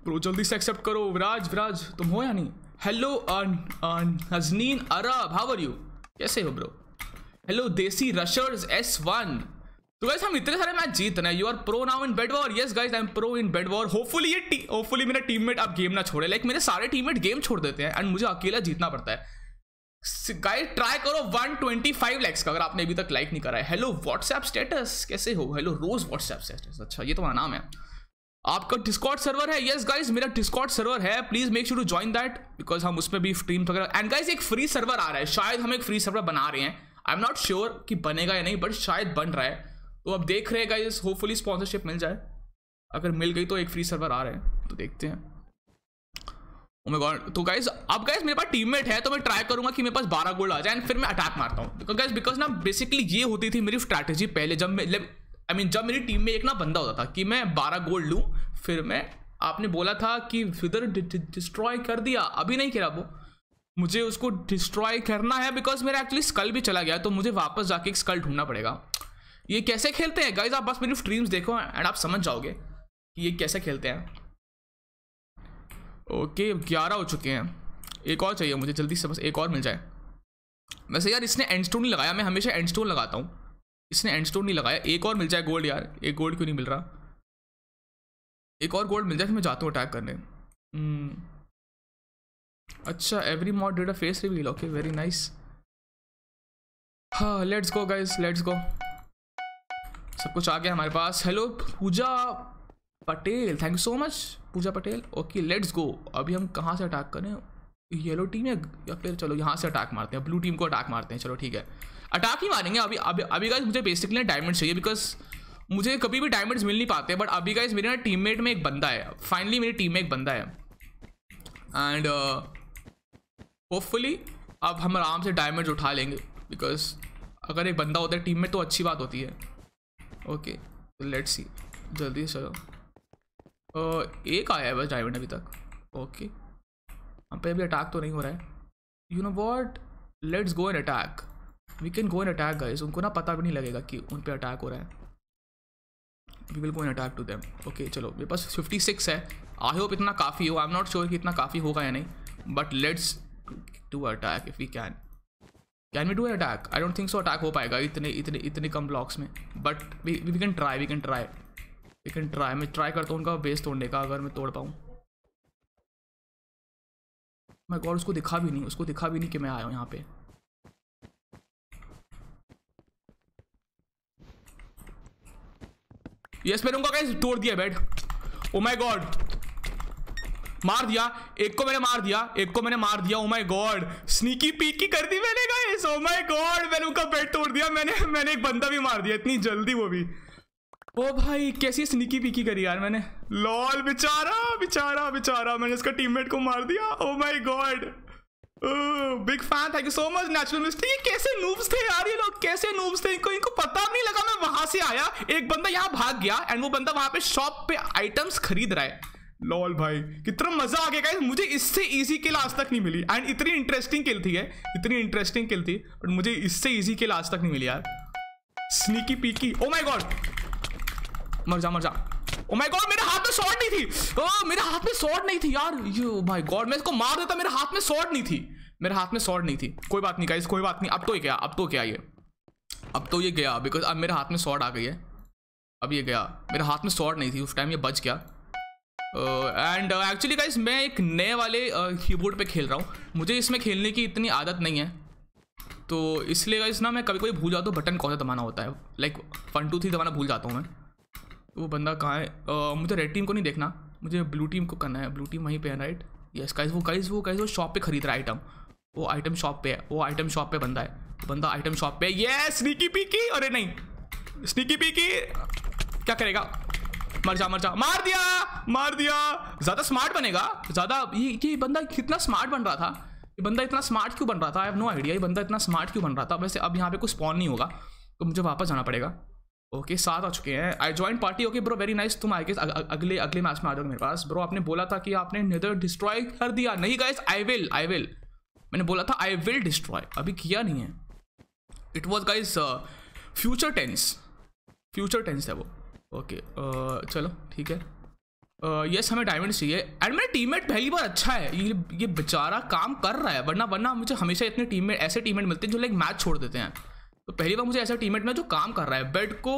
ब्रो जल्दी से एक्सेप्ट करो विराज विराज तुम हो या नहीं हेलो अजनीन अरब हाउ आर यू कैसे हो bro hello desi rushers S one तो गाइस हम इतने सारे मैच जीत रहे हैं you are pro now in bed war yes guys I am pro in bed war hopefully ये होपफुली मेरा टीममेट आप गेम ना छोड़े लाइक like, मेरे सारे टीममेट गेम छोड़ देते हैं एंड मुझे अकेला जीतना पड़ता है गाइस ट्राई करो 125 लाइक्स का अगर आपने अभी तक लाइक नहीं करा है हेलो व्हाट्सएप स्टेटस कैसे हो हेलो रोज व्हाट्सएप स्टेटस अच्छा ये तुम्हारा तो नाम है आपका डिस्कॉर्ड सर्वर है यस गाइज गाइस मेरा डिस्कॉर्ड सर्वर है please make sure to join that because हम उसमें भी स्ट्रीम वगैरह एंड गाइस एक फ्री सर्वर आ रहा है शायद हम एक फ्री सर्वर बना रहे हैं आई एम नॉट श्योर कि बनेगा या नहीं बट शायद बन रहा है तो अब देख रहे गाइस होपफुली स्पॉन्सरशिप मिल जाए अगर मिल गई तो एक फ्री सर्वर आ रहे हैं तो देखते हैं Oh तो गाइज अब गाइज मेरे पास टीममेट है तो मैं ट्राई करूंगा कि मेरे पास 12 गोल्ड आ जाए फिर मैं अटैक मारता हूँ गाइज बिकॉज ना बेसिकली ये होती थी मेरी स्ट्रैटेजी पहले जब मैं आई मतलब, मीन जब मेरी टीम में एक ना बंदा होता था कि मैं 12 गोल्ड लूँ फिर मैं आपने बोला था कि फिदर डिस्ट्रॉय कर दिया अभी नहीं खेरा वो मुझे उसको डिस्ट्रॉय करना है बिकॉज मेरा एक्चुअली स्कल भी चला गया तो मुझे वापस जाके एक स्कल ढूंढना पड़ेगा ये कैसे खेलते हैं गाइज आप बस मेरी स्ट्रीम्स देखो एंड आप समझ जाओगे कि ये कैसे खेलते हैं ओके ग्यारह हो चुके हैं एक और चाहिए मुझे जल्दी से बस एक और मिल जाए वैसे यार इसने एंड स्टोन नहीं लगाया मैं हमेशा एंड स्टोन लगाता हूँ इसने एंड स्टोन नहीं लगाया एक और मिल जाए गोल्ड यार एक गोल्ड क्यों नहीं मिल रहा एक और गोल्ड मिल जाए फिर मैं जाता हूँ अटैक करने hmm. अच्छा every mod did a face reveal okay very nice हाँ let's go guys let's go सब कुछ आ गया हमारे पास hello Pooja Patel thank you so much Pooja Patel okay let's go अभी हम कहाँ से अटैक करें येलो टीम है या फिर चलो यहाँ से अटैक मारते हैं ब्लू टीम को अटैक मारते हैं चलो ठीक है अटैक ही मारेंगे अभी अभी अभी गाइज मुझे बेसिकली ना चाहिए बिकॉज मुझे कभी भी डायमंड्स मिल नहीं पाते बट अभी गाइज मेरे ना टीम में एक बंदा है फाइनली मेरी टीम में एक बंदा है एंड uh, होपफुली अब हम आराम से डायमंड उठा लेंगे बिकॉज अगर एक बंदा होता है टीम में तो अच्छी बात होती है ओके लेट्स सी जल्दी चलो एक आया है बस डायमंड अभी तक ओके हम पे अभी अटैक तो नहीं हो रहा है you know what let's go N attack we can go N attack guys उनको ना पता भी नहीं लगेगा कि उन पर अटैक हो रहा है we will go N attack to them okay चलो मेरे पास फिफ्टी सिक्स है आई होप इतना काफ़ी हो आई एम नॉट श्योर कि इतना काफ़ी होगा या नहीं but let's to attack if we can can we do an attack I don't think so attack हो पाएगा इतने इतने इतने कम ब्लॉक्स में but we can try we can try we can try मैं ट्राई करता हूँ उनका बेस तोड़ने का अगर मैं तोड़ पाऊँ मैं गॉड उसको दिखा भी नहीं उसको दिखा भी नहीं कि मैं आया हूँ यहाँ पे यस मैंने उनका कहीं तोड़ दिया बेड ओ माई गॉड मार दिया एक को मैंने मार दिया एक को मैंने मार दिया oh my God sneaky Peaky कर दी मैंने गाइस ओ माय गॉड मैंने उनका बेड तोड़ दिया मैंने मैंने एक बंदा भी मार दिया इतनी जल्दी वो भी ओ भाई कैसी स्निकी पीकी करी यार मैंने लॉल बेचारा बेचारा बेचारा मैंने इसका टीममेट को मार दिया oh oh my God big fan thank you so much natural mystery ये कैसे नूब्स थे यार ये लोग कैसे नूब्स थे इनको इनको पता नहीं लगा मैं वहां से आया एक बंदा यहाँ भाग गया एंड वो बंदा वहां पे शॉप पे आइटम्स खरीद रहा है लॉल भाई कितना मजा आ गया मुझे इससे इजी किल आज तक नहीं मिली एंड इतनी इंटरेस्टिंग किल थी है इतनी इंटरेस्टिंग किल थी बट मुझे इससे इजी किल आज तक नहीं मिली यार sneaky peaky oh my God मर जा मर जा ओ माय गॉड मेरे हाथ में शॉट नहीं थी ओ oh, मेरे हाथ में शॉट नहीं थी यार यो भाई गॉड मैं इसको मार देता मेरे हाथ में शॉट नहीं थी मेरे हाथ में शॉट नहीं थी कोई बात नहीं गाइस कोई बात नहीं अब तो गया अब तो क्या ये अब तो ये गया बिकॉज अब मेरे हाथ में शॉट आ गई है अब ये गया मेरे हाथ में शॉट नहीं थी उस टाइम ये बच गया एंड एक्चुअली गाइज मैं एक नए वाले कीबोर्ड uh, पे खेल रहा हूँ मुझे इसमें खेलने की इतनी आदत नहीं है तो इसलिए गाइज ना मैं कभी कभी भूल जाता हूँ बटन कौन सा दबाना होता है लाइक वन टू थ्री दबाना भूल जाता हूँ मैं तो वो बंदा कहाँ है uh, मुझे रेड टीम को नहीं देखना मुझे ब्लू टीम को करना है ब्लू टीम वहीं पर है राइट यस गाइज वो गाइज वो गाइज वो शॉप पर खरीद रहा है आइटम वो आइटम शॉप पे है वो आइटम शॉप पे बंदा है बंदा आइटम शॉप पे है ये स्निकी पीकी अरे नहीं स्निकी पीकी क्या करेगा मर जा मर जा मार दिया मार दिया ज्यादा स्मार्ट बनेगा ज्यादा ये ये बंदा कितना स्मार्ट बन रहा था ये बंदा इतना स्मार्ट क्यों बन रहा था आई हैव नो आइडिया ये बंदा इतना स्मार्ट क्यों बन रहा था वैसे अब यहाँ पे कुछ स्पॉन नहीं होगा तो मुझे वापस जाना पड़ेगा ओके साथ आ चुके हैं I join party okay bro very nice तुम आई अगले अगले मैच में आ जाओगे मेरे पास ब्रो आपने बोला था कि आपने नेदर डिस्ट्रॉय कर दिया नहीं guys I will I will मैंने बोला था आई विल डिस्ट्रॉय अभी किया नहीं है it was guys future tense future tense है वो ओके चलो ठीक है यस हमें डायमंड चाहिए एंड मेरा टीममेट पहली बार अच्छा है ये ये बेचारा काम कर रहा है वरना वरना मुझे हमेशा इतने टीममेट ऐसे टीममेट मिलते हैं जो लाइक मैच छोड़ देते हैं तो पहली बार मुझे ऐसा टीममेट मेट जो काम कर रहा है बेड को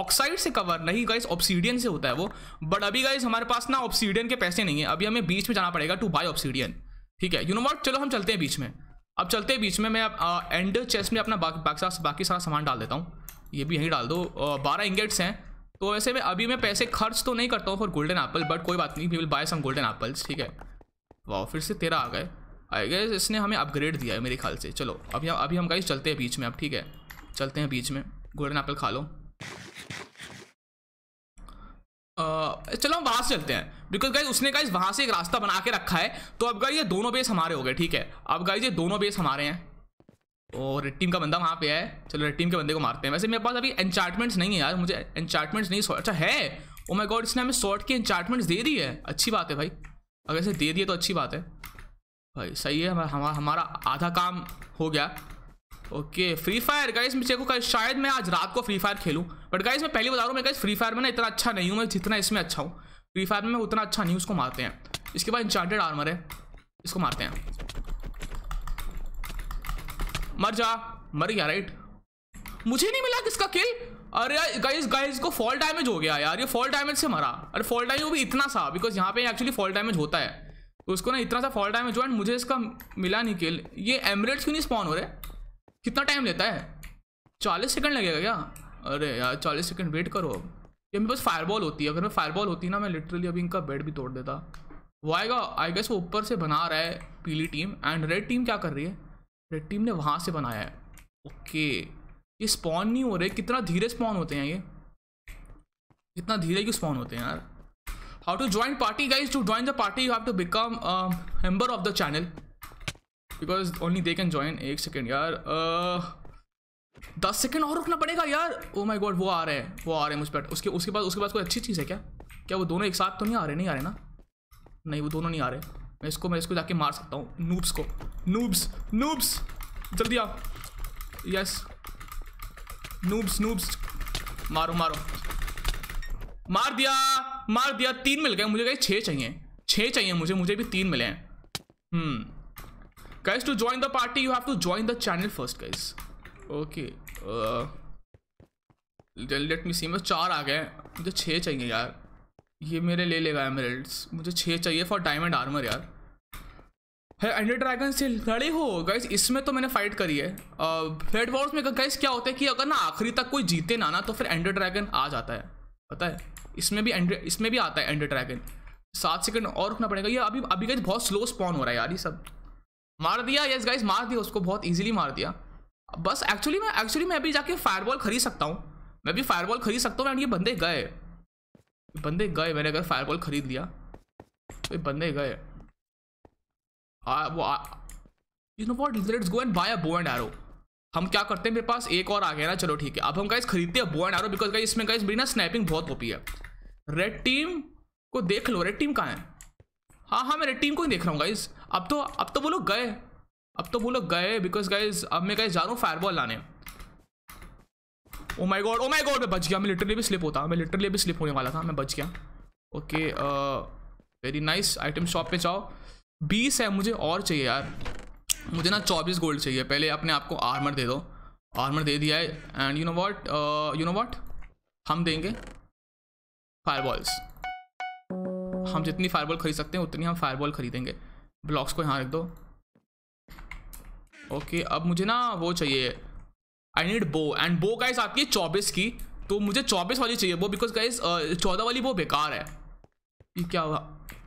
ऑक्साइड से कवर नहीं गाइस ऑप्सीडियन से होता है वो बट अभी गाइस हमारे पास ना ऑप्सीडियन के पैसे नहीं है अभी हमें बीच में जाना पड़ेगा टू बाय ऑप्सीडियन ठीक है यू नो वॉट चलो हम चलते हैं बीच में अब चलते हैं बीच में मैं एंड चेस्ट में अपना बाकी सारा सामान डाल देता हूँ ये भी यहीं डाल दो बारह इंगेट्स हैं तो वैसे मैं अभी मैं पैसे खर्च तो नहीं करता हूँ फॉर गोल्डन एप्पल बट कोई बात नहीं we will buy some golden apples ठीक है वाह फिर से तेरह आ गए आई गए इसने हमें अपग्रेड दिया है मेरे ख्याल से चलो अभी हम अभी हम गाइस चलते हैं बीच में अब ठीक है चलते हैं बीच में गोल्डन एप्पल खा लो चलो हम वहाँ से चलते हैं बिकॉज गाइज उसने गाइज वहाँ से एक रास्ता बना के रखा है तो अब गाइज ये दोनों बेस हमारे हो गए ठीक है अब गाइज ये दोनों बेस हमारे हैं और रेड टीम का बंदा वहाँ पे है चलो रेड टीम के बंदे को मारते हैं वैसे मेरे पास अभी एंचार्टमेंट्स नहीं है यार मुझे एंचार्टमेंट्स नहीं अच्छा है ओ माय गॉड इसने हमें शॉर्ट की एंचार्टमेंट्स दे दी है अच्छी बात है भाई अगर इसे दे दिए तो अच्छी बात है भाई सही है हमारा हमारा आधा काम हो गया ओके फ्री फायर गाइस मैं चेको शायद मैं आज रात को फ्री फायर खेलूँ बट गाइस मैं पहले बता रहा हूँ मैं गाइस फ्री फायर में ना इतना अच्छा नहीं हूँ मैं जितना इसमें अच्छा हूँ फ्री फायर में मैं उतना अच्छा नहीं उसको मारते हैं इसके बाद इंचार्टेड आर्मर है इसको मारते हैं मर जा मर गया राइट मुझे नहीं मिला किसका किल अरे यार गाइस गाइस को फॉल डैमेज हो गया यार ये फॉल डैमेज से मरा अरे फॉल डैमेज वो भी इतना सा बिकॉज यहाँ पे एक्चुअली फॉल डैमेज होता है तो उसको ना इतना सा फॉल डैमेज हुआ एंड मुझे इसका मिला नहीं किल ये एमरेट्स क्यों नहीं स्पॉन हो रहे कितना टाइम लेता है चालीस सेकेंड लगेगा क्या अरे यार चालीस सेकेंड वेट करो अब ये मेरे पास फायरबॉल होती है अगर मैं बॉल होती ना मैं लिटरली अभी इनका बेड भी तोड़ देता वो आएगा आई गेस वो ऊपर से बना रहा है पीली टीम एंड रेड टीम क्या कर रही है रेड टीम ने वहाँ से बनाया है ओके ये स्पॉन नहीं हो रहे कितना धीरे स्पॉन होते हैं ये कितना धीरे क्यों स्पॉन होते हैं यार how to join party guys to join the party you have to become a of the channel because only they can join एक सेकेंड यार दस सेकेंड और रुकना पड़ेगा यार ओ माई गॉड वो आ रहे हैं वो आ रहे हैं मुझ पर उसके उसके पास उसके पास कोई अच्छी चीज़ है क्या क्या वो दोनों एक साथ तो नहीं आ रहे नहीं आ रहे ना नहीं वो दोनों नहीं आ रहे मैं इसको मैं इसको जाके मार सकता हूँ नूब्स को नूब्स नूब्स जल्दी आओ यस नूब्स नूब्स मारो मारो मार दिया मार दिया तीन मिल गए मुझे गए छः चाहिए छः चाहिए मुझे मुझे भी तीन मिले हैं guys to join the party you have to join the channel first guys okay let me see मैं चार आ गए मुझे छः चाहिए यार ये मेरे ले लेगा एमरेल्ड्स मुझे छः चाहिए फॉर डायमंड आर्मर यार है अंडर ड्रैगन से लड़े हो गाइस इसमें तो मैंने फाइट करी है फ्लेड वॉर्स में गाइस क्या होता है कि अगर ना आखिरी तक कोई जीते ना ना तो फिर एंडर ड्रैगन आ जाता है पता है इसमें भी एंडर इसमें भी आता है एंडर ड्रैगन सात सेकंड और रुकना पड़ेगा ये अभी अभी गाइस बहुत स्लो स्पॉन हो रहा है यार ये सब मार दिया यस गाइज मार दिया उसको बहुत ईजिली मार दिया बस एक्चुअली मैं एक्चुअली मैं अभी जाके फायरबॉल खरीद सकता हूँ मैं भी फायरबॉल खरीद सकता हूँ एंड ये बंदे गए बंदे गए मैंने अगर फायर बॉल खरीद लिया तो बंदे गए आ, वो you know what let's go and buy a bow and arrow हम क्या करते हैं मेरे पास एक और आ गया ना चलो ठीक है अब हम गाइस खरीदते हैं bow and arrow because guys इसमें गाइस मेरी ना स्नैपिंग बहुत होती है रेड टीम को देख लो रेड टीम कहाँ है हाँ हाँ मैं रेड टीम को ही देख रहा हूँ गाइज अब तो अब तो वो लोग गए अब तो वो लोग गए बिकॉज गाइज अब मैं गाइज जा रहा हूँ फायरबॉल लाने oh my God oh my God मैं बच गया मैं लिटरली भी स्लिप होता मैं लिटरली भी स्लिप होने वाला था मैं बच गया okay very nice item shop पे जाओ बीस है मुझे और चाहिए यार मुझे ना चौबीस गोल्ड चाहिए पहले अपने आप को आर्मर दे दो आर्मर दे दिया है and you know what you know what हम देंगे फायरबॉल्स हम जितनी फायरबॉल खरीद सकते हैं उतनी हम फायरबॉल खरीदेंगे ब्लॉक्स को यहाँ रख दो ओके okay, अब मुझे ना वो चाहिए I need bow and bow guys आपकी चौबीस की तो मुझे चौबीस वाली चाहिए बो बिकॉज गाइस चौदह वाली बो बेकार है ये क्या हुआ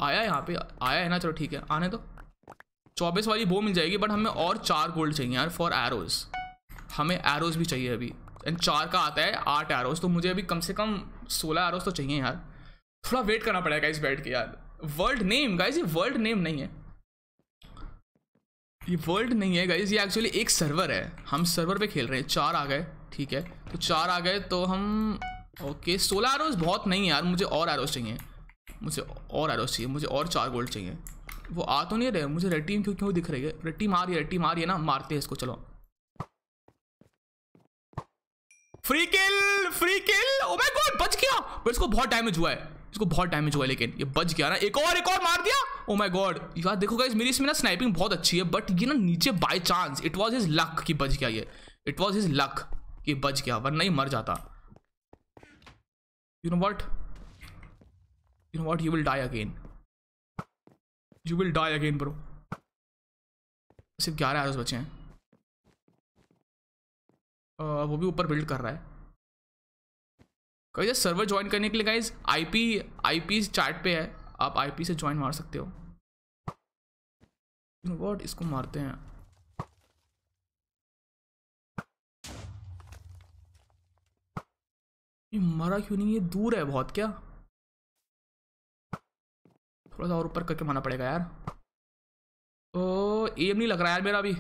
आया यहाँ पे आया है ना चलो ठीक है आने तो चौबीस वाली बो मिल जाएगी बट हमें और चार गोल्ड चाहिए यार फॉर एरोज़ हमें एरोज़ भी चाहिए अभी एंड चार का आता है आठ एरोज़ तो मुझे अभी कम से कम सोलह एरोज़ तो चाहिए यार थोड़ा वेट करना पड़ेगा इस बैट के यार वर्ल्ड नेम गाइज ये वर्ल्ड नेम नहीं है ये वर्ल्ड नहीं है गाइज ये एक्चुअली एक सर्वर है हम सर्वर पे खेल रहे हैं चार आ गए ठीक है तो चार आ गए तो हम ओके सोलह एरोज बहुत नहीं यार मुझे और एरोज चाहिए मुझे और एरोज चाहिए मुझे और चार गोल्ड चाहिए वो आ तो नहीं रहे मुझे रेड टीम क्यों क्यों दिख रही है रेड टीम आ रही है रेड टीम आ रही है ना मारते हैं इसको चलो free kill free kill oh my God बच गया इसको बहुत डैमेज हुआ है इसको बहुत डैमेज हुआ लेकिन ये बच गया ना एक और एक और मार दिया ओ माय गॉड यार देखो गाइस मेरी इसमें ना स्नाइपिंग बहुत अच्छी है बट ये ना नीचे by chance it was his luck कि बच गया ये इट वाज हिज लक कि बच गया वरना ही मर जाता you know what you know what you will die again you will die again bro सिर्फ 11 आरोज बचे हैं आ, uh, वो भी ऊपर बिल्ड कर रहा है गाइस सर्वर ज्वाइन करने के लिए पी आईपी आईपी चार्ट पे है आप आईपी से ज्वाइन मार सकते हो वर्ड इसको मारते हैं ये मरा क्यों नहीं ये दूर है बहुत क्या थोड़ा सा और ऊपर करके मारना पड़ेगा यार ओ एम नहीं लग रहा यार मेरा अभी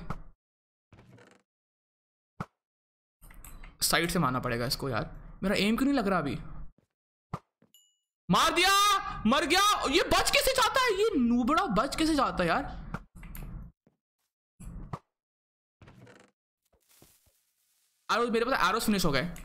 साइड से मारना पड़ेगा इसको यार मेरा एम क्यों नहीं लग रहा अभी मार दिया मर गया ये बच कैसे जाता है ये नूबड़ा बच कैसे जाता है यार आरोस मेरे पास एरोस फिनिश हो गए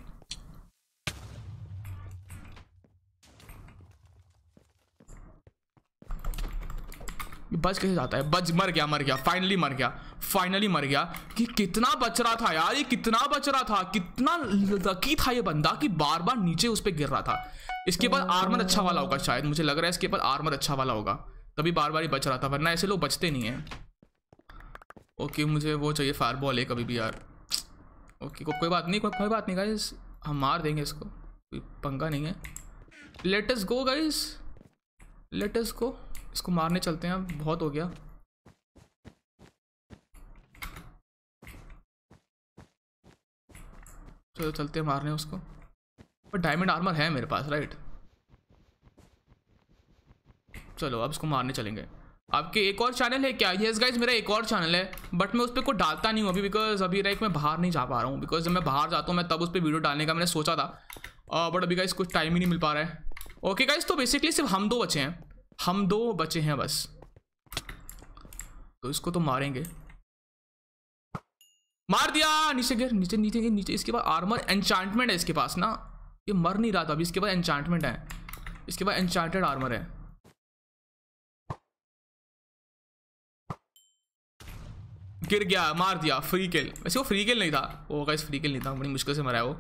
बच कैसे जाता है बच मर गया मर गया फाइनली मर गया फाइनली मर गया कि कितना बच रहा था यार ये कितना बच रहा था कितना लकी था ये बंदा कि बार बार नीचे उस पर गिर रहा था इसके बाद आर्मर अच्छा वाला होगा शायद मुझे लग रहा है इसके बाद आर्मर अच्छा वाला होगा तभी बार बार ही बच रहा था वरना ऐसे लोग बचते नहीं हैं ओके मुझे वो चाहिए फायर बॉल है कभी भी यार ओके को, कोई बात नहीं को, कोई बात नहीं गाइस हम मार देंगे इसको कोई पंगा नहीं है let's go guys let's go इसको मारने चलते हैं अब बहुत हो गया चलो चलते हैं मारने उसको पर डायमंड आर्मर है मेरे पास राइट चलो अब इसको मारने चलेंगे आपके एक और चैनल है क्या यस गाइज मेरा एक और चैनल है बट मैं उस पर कोई डालता नहीं हूँ अभी बिकॉज अभी राइक मैं बाहर नहीं जा पा रहा हूँ बिकॉज जब मैं बाहर जाता हूँ मैं तब उस पर वीडियो डालने का मैंने सोचा था बट अभी गाइज कुछ टाइम ही नहीं मिल पा रहा है ओके गाइज तो बेसिकली सिर्फ हम दो बचे हैं हम दो बचे हैं बस तो इसको तो मारेंगे मार दिया नीचे गिर नीचे नीचे गिर नीचे इसके बाद आर्मर एनचांटमेंट है इसके पास ना ये मर नहीं रहा था अभी इसके पास एनचांटमेंट है इसके बाद एनचांटेड आर्मर है गिर गया मार दिया फ्री किल वैसे वो फ्री किल नहीं था वो गाइस फ्री किल नहीं था बड़ी मुश्किल से मरा है वो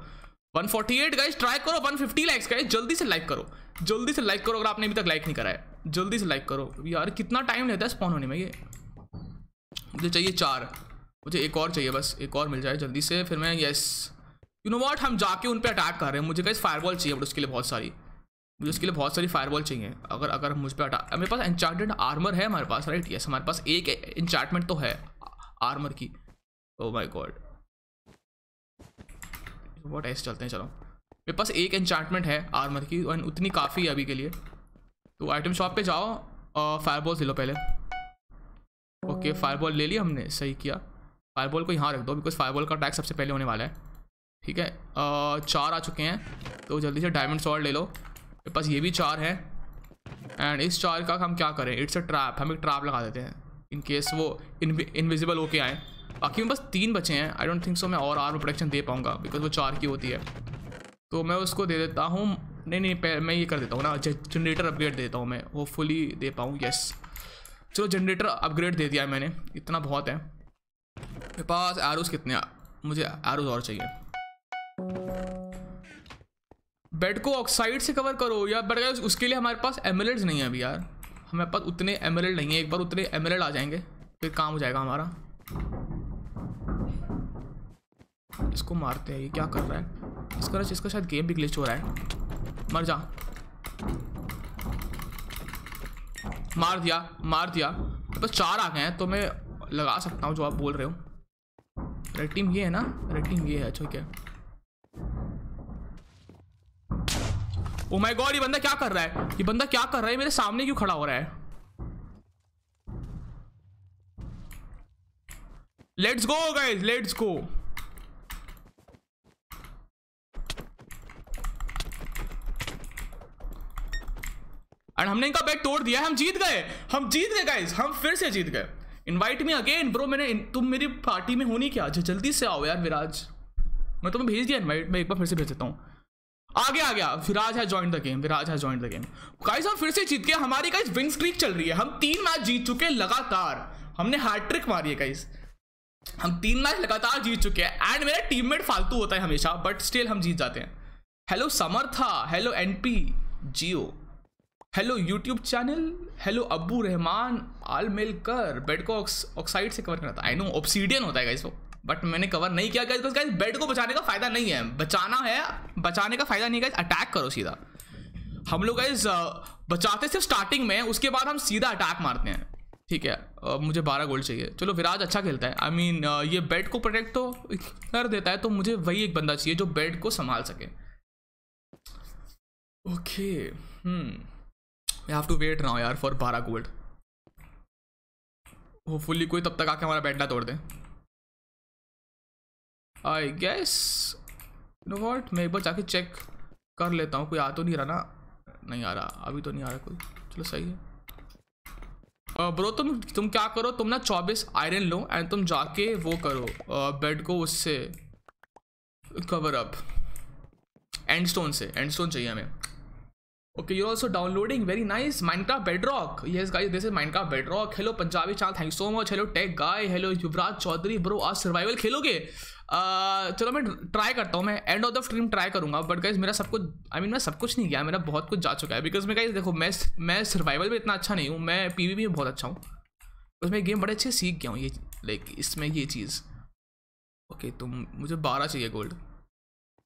148 गाइस ट्राई करो 150 लाइक्स गाइस जल्दी से लाइक करो जल्दी से लाइक करो अगर आपने अभी तक लाइक नहीं करा है जल्दी से लाइक करो यार कितना टाइम लेता है स्पॉन होने में ये मुझे चाहिए चार मुझे एक और चाहिए बस एक और मिल जाए जल्दी से फिर मैं यस यू नो वॉट हम जाके उन पर अटैक कर रहे हैं मुझे गाइस बॉल चाहिए बट उसके लिए बहुत सारी मुझे उसके लिए बहुत सारी बॉल चाहिए अगर अगर मुझ पर अटैक मेरे पास एनचार्टेड आर्मर है हमारे पास राइट यस हमारे पास एक इंचार्टमेंट तो है आर्मर की ओ माई गॉड वो टेस्ट चलते हैं चलो मेरे पास एक एन्चार्टमेंट है आर्मर की और उतनी काफ़ी है अभी के लिए तो आइटम शॉप पे जाओ और फायरबॉल ले लो पहले ओके फायरबॉल ले लिया हमने सही किया फायरबॉल को यहाँ रख दो बिकॉज फायरबॉल का अटैक सबसे पहले होने वाला है ठीक है आ, चार आ चुके हैं तो जल्दी से डायमंड सॉल्ट ले लो मेरे पास ये भी चार है एंड इस चार का हम क्या करें इट्स अ ट्रैप हम एक ट्रैप लगा देते हैं इनकेस वो वो इनविजिबल होके आए बाकी में बस तीन बचे हैं आई डोंट थिंक सो मैं और आर प्रोटेक्शन दे पाऊँगा बिकॉज वो चार की होती है तो मैं उसको दे देता हूँ नहीं नहीं मैं ये कर देता हूँ ना जनरेटर अपग्रेड देता हूँ मैं वो फुली दे पाऊँ यस चलो जनरेटर अपग्रेड दे दिया मैंने इतना बहुत है मेरे पास एरोज कितने मुझे एरोज और चाहिए बेड को ऑक्साइड से कवर करो या बट उसके लिए हमारे पास एमरेल्ड नहीं है अभी यार हमारे पास उतने एमरेल्ड नहीं है एक बार उतने एमरेल्ड आ जाएंगे फिर काम हो जाएगा हमारा इसको मारते हैं ये क्या कर रहा है इसका इसका शायद गेम भी ग्लिच हो रहा है मर जा मार दिया मार दिया तो बस चार आ गए हैं तो मैं लगा सकता हूँ जो आप बोल रहे हो रेड टीम ये है ना रेड टीम ये है अच्छा, ठीक है ओ माय गॉड ये बंदा क्या कर रहा है ये बंदा क्या कर रहा है मेरे सामने क्यों खड़ा हो रहा है let's go guys let's go and हमने इनका बैट तोड़ दिया हम जीत गए हम जीत गए गाइज हम फिर से जीत गए इनवाइट मी अगेन ब्रो मैंने तुम मेरी पार्टी में होनी क्या अच्छा, जल्दी से आओ यार विराज मैं तुम्हें भेज दिया इनवाइट मैं एक बार फिर से भेज देता हूँ आगे आ गया विराज है ज्वाइन द गेम विराज है ज्वाइन द गेम गाइज हम फिर से जीत गए हमारी गाइज विंग स्क्रीक चल रही है हम तीन मैच जीत चुके हैं लगातार हमने हैट्रिक मारी है गाइज हम तीन मैच लगातार जीत चुके हैं एंड मेरा टीममेट फालतू होता है हमेशा बट स्टिल हम जीत जाते हैं hello Samartha hello NP Jio hello YouTube channel hello Abu Rahman आल मिलकर बेड को ऑक्साइड से कवर करना था आई नो ऑप्सीडियन होता है गाइस वो बट मैंने कवर नहीं किया गाइस गाइस बेड को बचाने का फायदा नहीं है बचाना है बचाने का फायदा नहीं गाइस अटैक करो सीधा हम लोग गाइस बचाते सिर्फ स्टार्टिंग में उसके बाद हम सीधा अटैक मारते हैं ठीक है आ, मुझे बारह गोल्ड चाहिए चलो विराज अच्छा खेलता है आई I मीन mean, ये बेड को प्रोटेक्ट तो कर देता है तो मुझे वही एक बंदा चाहिए जो बेड को संभाल सके okay hmm hmm. I have to wait now यार फॉर बारह गोल्ड होपफुली कोई तब तक आके हमारा बैट ना तोड़ दे आई गैस नो वॉट मैं एक बार जाके चेक कर लेता हूँ कोई आ तो नहीं रहा ना नहीं आ रहा अभी तो नहीं आ रहा कोई चलो सही है ब्रो uh, तुम तुम क्या करो तुम ना चौबीस आयरन लो एंड तुम जाके वो करो बेड uh, को उससे कवर अप एंड स्टोन से एंड स्टोन चाहिए हमें okay you're also downloading very nice Minecraft Bedrock. Yes, guys, this is Minecraft Bedrock. Hello, Punjabi Channel. Thank you so much. Hello, Tech Guy. Hello, Yuvraj Chaudhary bro आज survival खेलोगे चलो मैं try करता हूँ मैं end of the stream try करूंगा but guys मेरा सब कुछ आई I मीन mean, मैं सब कुछ नहीं गया मेरा बहुत कुछ जा चुका है बिकॉज मैं कहीं देखो मैं मैं सर्वाइवल भी इतना अच्छा नहीं हूँ मैं पी भी बहुत अच्छा हूँ उसमें गेम बड़े अच्छे सीख गया हूँ ये लाइक इसमें ये चीज़ ओके okay, तो मुझे बारह चाहिए गोल्ड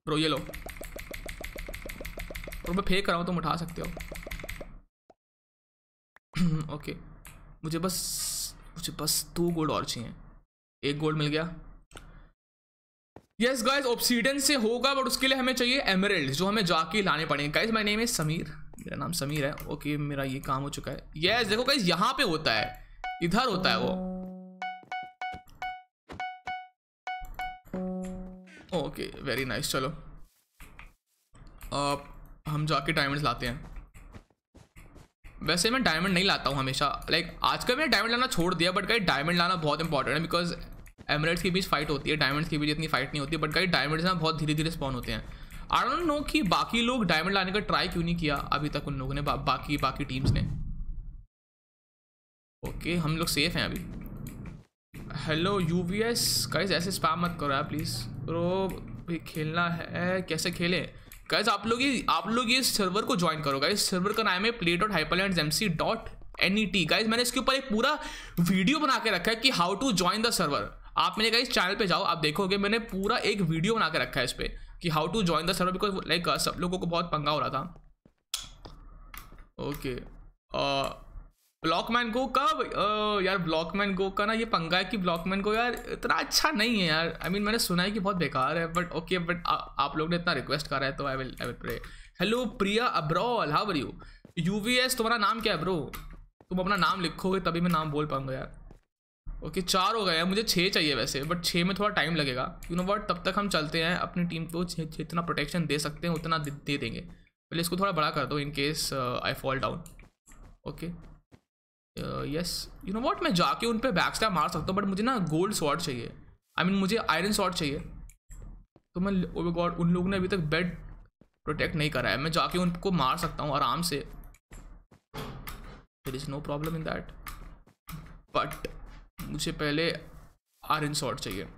ब्रो ये लो और मैं फेंक रहा हूँ तुम उठा सकते हो ओके मुझे बस मुझे बस दो गोल्ड और चाहिए एक गोल्ड मिल गया यस गाइज ऑप्सीडन से होगा बट उसके लिए हमें चाहिए एमरल्ड जो हमें जाके लाने पड़ेंगे गाइज माई नेम है समीर मेरा नाम समीर है ओके okay, मेरा ये काम हो चुका है यस yes, देखो गाइज यहाँ पे होता है इधर होता है वो ओके वेरी नाइस चलो आप हम जाके डायमंड लाते हैं वैसे मैं डायमंड नहीं लाता हूँ हमेशा लाइक आजकल मैंने डायमंड लाना छोड़ दिया बट कहीं डायमंड लाना बहुत इंपॉर्टेंट है बिकॉज एमरेट्स के बीच फाइट होती है डायमंड्स के बीच इतनी फाइट नहीं होती बट कहीं डायमंड्स ना बहुत धीरे धीरे स्पॉन होते हैं आई डोंट नो कि बाकी लोग डायमंड लाने का ट्राई क्यों नहीं किया अभी तक उन लोगों ने बा, बाकी बाकी टीम्स ने ओके okay, हम लोग सेफ हैं अभी हेलो यू वी एस ऐसे स्पैम मत करो यार प्लीज़ रो भी खेलना है कैसे खेलें गाइज आप लोग आप लोग ये सर्वर को ज्वाइन करो गाइज सर्वर का नाम है play dot Hyperland M C dot N E T guys मैंने इसके ऊपर एक पूरा वीडियो बना के रखा है कि how to join the server आप मेरे गाइज चैनल पे जाओ आप देखोगे मैंने पूरा एक वीडियो बना के रखा है इस पर कि how to join the server because like सब लोगों को बहुत पंगा हो रहा था okay okay. uh, Blockman Go का यार ब्लॉकमैन गो का ना ये पंगा है कि ब्लॉकमैन गो यार इतना अच्छा नहीं है यार आई I मीन mean, मैंने सुना है कि बहुत बेकार है बट ओके बट आप लोग ने इतना रिक्वेस्ट करा है तो I will I will pray hello Priya Abrol how are you यूवीएस तुम्हारा नाम क्या है ब्रो तुम अपना नाम लिखोगे तभी मैं नाम बोल पाऊंगा यार ओके okay, चार हो गए हैं मुझे छः चाहिए वैसे बट छः में थोड़ा टाइम लगेगा यू नो वट तब तक हम चलते हैं अपनी टीम को जितना प्रोटेक्शन दे सकते हैं उतना दे देंगे पहले इसको थोड़ा बड़ा कर दो in case I fall down okay yes you know what मैं जाके उन पर बैक स्टैप मार सकता हूँ बट मुझे ना गोल्ड शॉट चाहिए आई I मीन mean, मुझे आयरन शॉट चाहिए तो मैं गॉड oh उन लोगों ने अभी तक बेड प्रोटेक्ट नहीं करा है मैं जाके उनको मार सकता हूँ आराम से there is no problem in that but मुझे पहले आयरन शॉर्ट चाहिए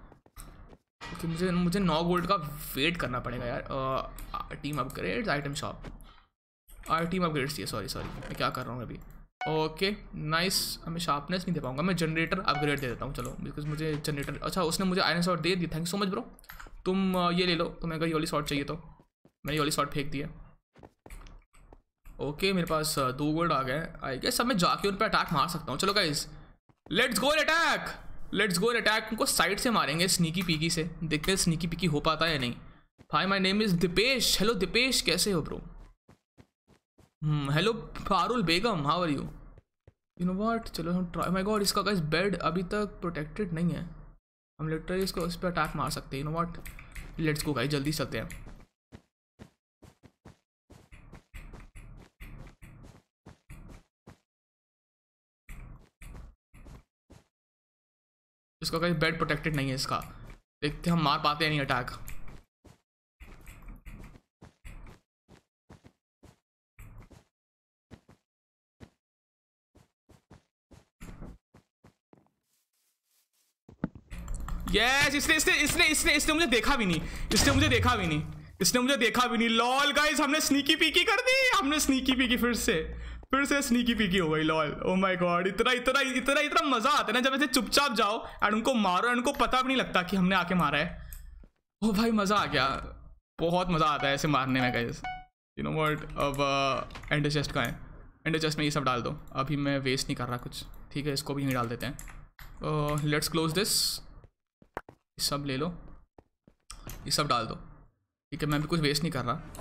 क्योंकि मुझे मुझे नौ गोल्ड का वेट करना पड़ेगा यार team upgrade item shop or team upgrade चाहिए सॉरी सॉरी मैं क्या कर रहा हूँ अभी ओके नाइस मैं शार्पनेस नहीं दे पाऊंगा मैं जनरेटर अपग्रेड दे देता हूँ चलो बिकॉज मुझे जनरेटर अच्छा उसने मुझे आयरन शॉट दे दिया थैंक सो मच ब्रो तुम ये ले लो तुम्हें अगर ये वाली शॉट चाहिए तो मैंने ये वाली शॉट फेंक दिया ओके मेरे पास दो गोल्ड आ गए आई गेस अब मैं जाके उन पर अटैक मार सकता हूँ चलो guys let's goal attack let's goal attack उनको साइड से मारेंगे स्नीकी पीकी से देखते हैं स्नीकी पीकी हो पाता है या नहीं hi my name is Dipesh hello Dipesh कैसे हो bro hello Farul Begum how are you you know what चलो हम ट्राई माय गॉड इसका गाइस बेड अभी तक प्रोटेक्टेड नहीं है हम लिटरली इसको इस पर अटैक मार सकते हैं you know what let's go guys जल्दी चलते हैं इसका कहीं बेड प्रोटेक्टेड नहीं है इसका देखते हम मार पाते हैं नहीं अटैक यस इसने इसने इसने इसने इसने मुझे देखा भी नहीं इसने मुझे देखा भी नहीं इसने मुझे देखा भी नहीं लॉल गाइस हमने स्नीकी पीकी कर दी हमने स्नीकी पीकी फिर से फिर से स्नीकी पीकी हो गई लॉल ओ माय गॉड इतना इतना इतना इतना मजा आता है ना जब ऐसे चुपचाप जाओ एंड उनको मारो एंड उनको पता भी नहीं लगता कि हमने आके मारा है ओ oh भाई मजा आ गया बहुत मजा आता है ऐसे मारने में गाइस यू नो व्हाट अब एंड uh, चेस्ट का है एंड चेस्ट में ये सब डाल दो अभी मैं वेस्ट नहीं कर रहा कुछ ठीक है इसको भी यहीं डाल देते हैं लेट्स क्लोज दिस सब ले लो ये सब डाल दो ठीक है मैं भी कुछ वेस्ट नहीं कर रहा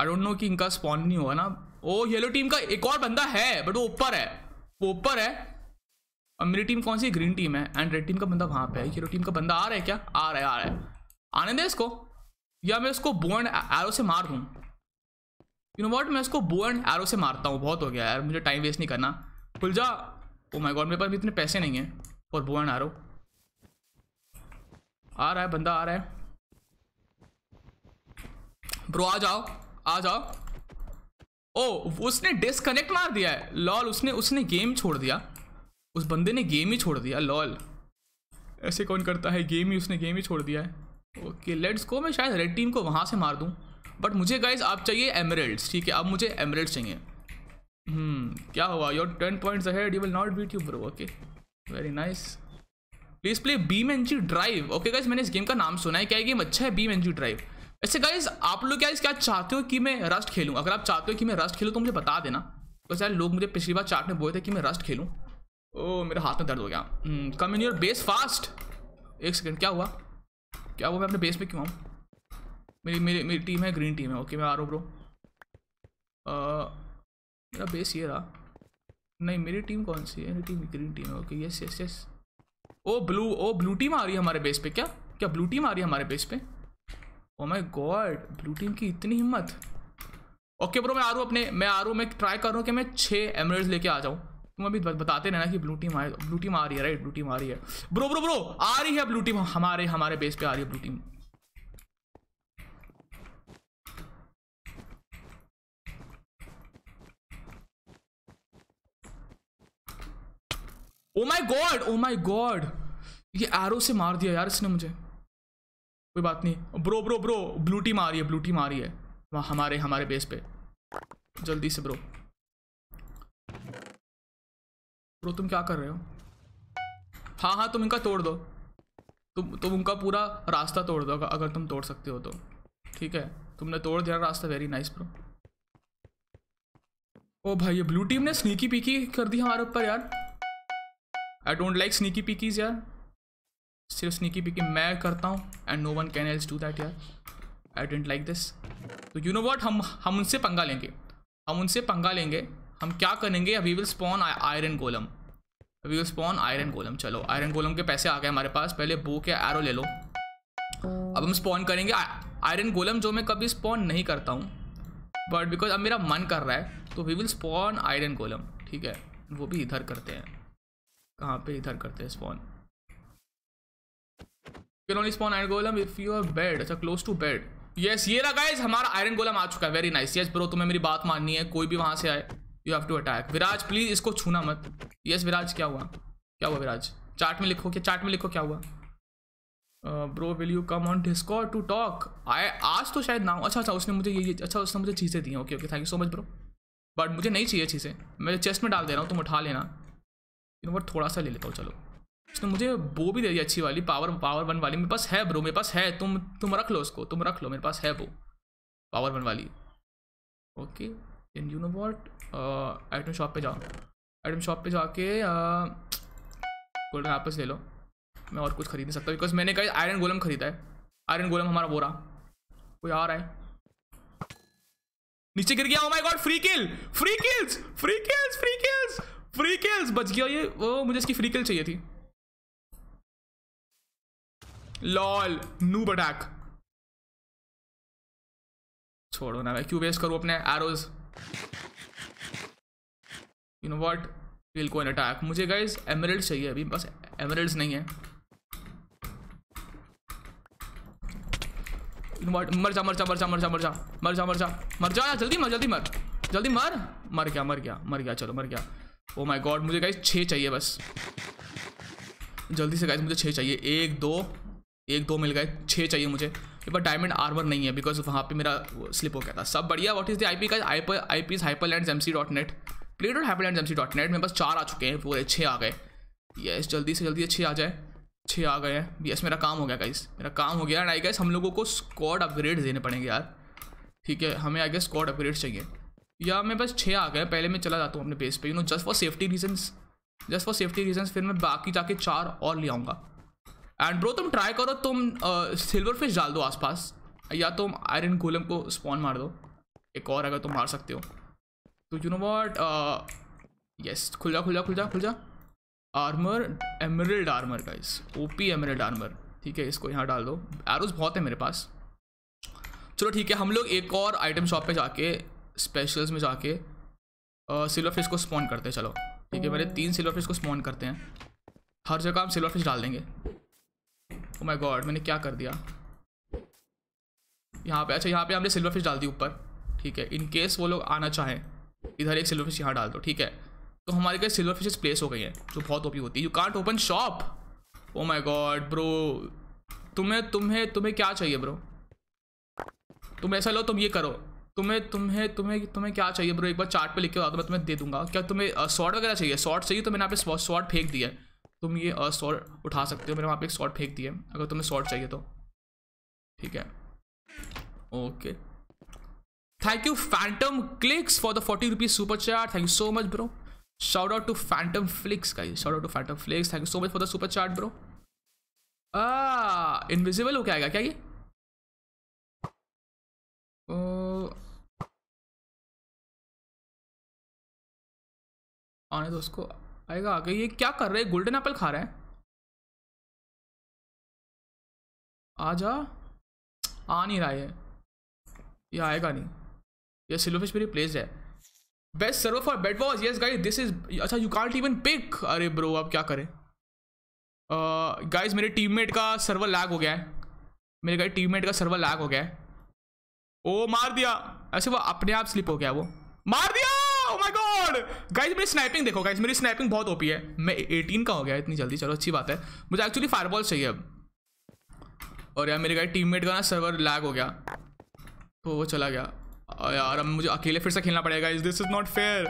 आई डोंट नो कि इनका स्पॉन नहीं हुआ ना ओ येलो टीम का एक और बंदा है बट वो ऊपर है वो ऊपर है और मेरी टीम कौन सी ग्रीन टीम है एंड रेड टीम का बंदा वहाँ पे है येलो टीम का बंदा आ रहा है क्या आ रहा है आ रहा है आने दे इसको या मैं इसको बो एंड एरो से मार दूँ यू नो वॉट मैं इसको बो एंड एरो से मारता हूँ बहुत हो गया यार मुझे टाइम वेस्ट नहीं करना खुल जा ओ माय गॉड मेरे पास भी इतने पैसे नहीं हैं और बो एंड एरो आ रहा है बंदा आ रहा है ब्रो आ जाओ आ जाओ ओ उसने डिसकनेक्ट मार दिया है लॉल उसने उसने गेम छोड़ दिया उस बंदे ने गेम ही छोड़ दिया लॉल ऐसे कौन करता है गेम ही उसने गेम ही छोड़ दिया है ओके लेट्स को मैं शायद रेड टीम को वहाँ से मार दूँ बट मुझे गाइज आप चाहिए एमरेल्ड्स ठीक है आप मुझे एमरेल्ड्स चाहिए हम्म, क्या हुआ your ten points ahead you will not beat you bro okay very nice please play BeamNG Drive okay guys मैंने इस गेम का नाम सुना है क्या गेम अच्छा है बीम एनजी ड्राइव वैसे गाइज आप लोग क्या क्या चाहते हो कि मैं रस्ट खेलूँ अगर आप चाहते हो कि मैं रस्ट खेलूँ तो मुझे बता देना बस यार लोग मुझे पिछली बार चार्ट में बोले थे कि मैं रस्ट खेलूँ ओ मेरे हाथ में दर्द हो गया come in your base fast एक सेकेंड क्या हुआ क्या हुआ मैं अपने बेस में क्यों आऊँ मेरी मेरी मेरी टीम है ग्रीन टीम है ओके मैं आ रहा हूँ ब्रो मेरा बेस ये रहा नहीं मेरी टीम कौन सी है मेरी टीम ग्रीन टीम है okay yes yes yes oh blue oh blue team आ रही है हमारे बेस पे क्या क्या ब्लू टीम आ रही है हमारे बेस पे oh my god blue team की इतनी हिम्मत ओके ब्रो मैं आ रहा हूँ अपने मैं आ रहा हूँ मैं ट्राई कर रहा हूँ कि मैं छः एमरेड्स लेके आ जाऊँ तुम अभी बताते रहना कि ब्लू टीम आए ब्लू टीम आ रही है राइट ब्लू टीम आ रही है ब्रो ब्रो ब्रो आ रही है ब्लू टीम हमारे हमारे बेस पे आ रही है blue team oh my God oh my god ये एरो से मार दिया यार इसने मुझे कोई बात नहीं bro bro bro blue team आ रही है ब्लू टीम आ रही है वहाँ हमारे हमारे बेस पे जल्दी से ब्रो ब्रो तुम क्या कर रहे हो हाँ हाँ तुम इनका तोड़ दो तुम तुम उनका पूरा रास्ता तोड़ दो अगर तुम तोड़ सकते हो तो ठीक है तुमने तोड़ दिया रास्ता वेरी नाइस ब्रो ओ भाई ये ब्लू टीम ने स्नीकी पीकी कर दी हमारे ऊपर यार I don't like sneaky peekies यार सिर्फ स्निकी पिकी मैं करता हूँ and no one can else do that यार आई डेंट लाइक दिस तो यू नो वॉट हम हम उनसे पंगा लेंगे हम उनसे पंगा लेंगे हम क्या करेंगे अभी विल स्पॉन आयरन गोलम अभी विल स्पॉन आयरन गोलम चलो आयरन गोलम के पैसे आ गए हमारे पास पहले बो के एरो ले लो अब हम स्पॉन करेंगे आयरन गोलम जो मैं कभी स्पॉन नहीं करता हूँ बट बिकॉज अब मेरा मन कर रहा है तो we will spawn iron golem ठीक है वो भी इधर करते हैं कहाँ पे इधर करते हैं spawn can only spawn iron golem if you are bed अच्छा क्लोज टू बेड यस ये रहा गाइस हमारा आयरन गोलम आ चुका है वेरी नाइस यस ब्रो तुम्हें मेरी बात माननी है कोई भी वहां से आए you have to attack Viraj please इसको छूना मत यस विराज क्या हुआ क्या हुआ विराज चार्ट में लिखो क्या चार्ट में लिखो क्या हुआ bro will you come on Discord to talk I आज तो शायद ना हो अच्छा अच्छा उसने मुझे ये अच्छा उसने मुझे चीज़ें दी okay okay thank you so much bro but मुझे नहीं चाहिए चीज़ें मैं चेस्ट में डाल दे रहा हूँ तुम उठा लेना इन थोड़ा सा ले लेता हूँ चलो उसने तो मुझे वो भी दे दी अच्छी वाली पावर पावर वन वाली मेरे पास है ब्रो मेरे पास है तुम तुम रख लो उसको तुम रख लो मेरे पास है वो पावर वन वाली okay in you know what item shop पे जाओ आइटम शॉप पे जाके गोल्डन uh, वापस ले लो मैं और कुछ खरीद नहीं सकता बिकॉज मैंने कहीं आयरन गोलम खरीदा है आयरन गोलम हमारा बोरा कोई आ रहा है नीचे गिर गया oh my god free kill free kills free kills free kills free kills बच गया ये वो मुझे इसकी फ्री किल चाहिए थी लॉल नूब अटैक छोड़ो ना भाई क्यों वेस्ट करूँ अपने arrows you know what will go in attack मुझे गाइज एमरल्ड चाहिए अभी बस एमरल्ड नहीं है मर जा मर जा मर जा मर जा मर जा मर जा मर जा मर जा यार जल्दी मर जल्दी मर जल्दी मर मर गया मर गया मर गया चलो मर गया ओ माय गॉड मुझे गाइज छः चाहिए बस जल्दी से गाइज मुझे छः चाहिए एक दो एक दो मिल गए छः चाहिए मुझे बार डायमंड आर्मर नहीं है बिकॉज वहाँ पे मेरा स्लिप हो गया था सब बढ़िया what is the IP का IP hyper land M C dot net play dot hyper land M C dot net मेरे पास चार आ चुके हैं पूरे छः आ गए यस जल्दी से जल्दी छः आ जाए छः आ गए हैं यस मेरा काम हो गया गाइस मेरा काम हो गया एंड आई गेस हम लोगों को स्कॉड अपग्रेड देने पड़ेंगे यार ठीक है हमें आई गेस स्कॉड अपग्रेड चाहिए या मैं बस छः आ गए पहले मैं चला जाता हूँ अपने बेस पे you know just for safety reason just for safety reasons फिर मैं बाकी जाके चार और ले आऊँगा एंड ब्रो तुम ट्राई करो तुम सिल्वर फिश डाल दो आसपास या तुम आयरन गोलम को स्पॉन मार दो एक और अगर तुम मार सकते हो तो यू नो वॉट यस खुल जा खुल जा खुल जा खुल जा आर्मर एमरल्ड आर्मर का इस ओ पी एमरल्ड आर्मर ठीक है इसको यहाँ डाल दो एरोज बहुत है मेरे पास चलो ठीक है हम लोग एक और आइटम शॉप पे जाके स्पेशल्स में जाके सिल्वर फिश को स्पॉन करते हैं चलो ठीक है मेरे तीन सिल्वर फिश को स्पॉन करते हैं हर जगह हम सिल्वर फिश डाल देंगे ओ माय गॉड मैंने क्या कर दिया यहाँ पे अच्छा यहाँ पे हमने सिल्वर फिश डाल दी ऊपर ठीक है इन केस वो लोग आना चाहें इधर एक सिल्वर फिश यहाँ डाल दो ठीक है तो हमारे घर सिल्वर फिशेज प्लेस हो गई हैं जो बहुत ओपी होती है you can't open shop oh my god bro तुम्हें तुम्हें तुम्हें क्या चाहिए ब्रो तुम ऐसा लो तुम ये करो तुम्हें तुम्हें तुम्हें तुम्हें क्या चाहिए ब्रो एक बार चार्ट पे लिख के बता दो मैं तुम्हें दे दूंगा क्या तुम्हें सॉर्ट वगैरह चाहिए सॉर्ट चाहिए तो मैंने यहाँ पे सॉर्ट फेंक दिया है तुम ये शॉर्ट उठा सकते हो मैंने वहाँ पे एक शॉर्ट फेंक दिया अगर तुम्हें शॉर्ट चाहिए तो ठीक है okay thank you Phantom Clicks for the forty rupees super chat thank you so much bro shout out to Phantom Flicks का shout out to Phantom Flicks thank you so much for the super chat bro invisible हो क्या आएगा क्या ये आने दो उसको आएगा आगे ये क्या कर रहे हैं गोल्डन एप्पल खा रहे हैं आ जा आ नहीं रहा है ये आएगा नहीं ये सिलोफिश मेरी प्लेस है best server for bed wars yes guys this is अच्छा यू कॉन्ट इवन पिक अरे ब्रो आप क्या करें गाइज uh, मेरे टीममेट का सर्वर लैग हो गया है मेरे गाइज टीममेट का सर्वर लैग हो गया है ओ मार दिया ऐसे वो अपने आप स्लिप हो गया वो मार दिया गाइस oh मेरी स्नैपिंग देखो गाइस मेरी स्नैपिंग बहुत ओपी है मैं 18 का हो गया इतनी जल्दी चलो अच्छी बात है मुझे एक्चुअली फायरबॉल चाहिए अब और यार मेरे गाइस टीममेट का ना सर्वर लैग हो गया तो वो चला गया यार अब मुझे अकेले फिर से खेलना पड़ेगा is this is not fair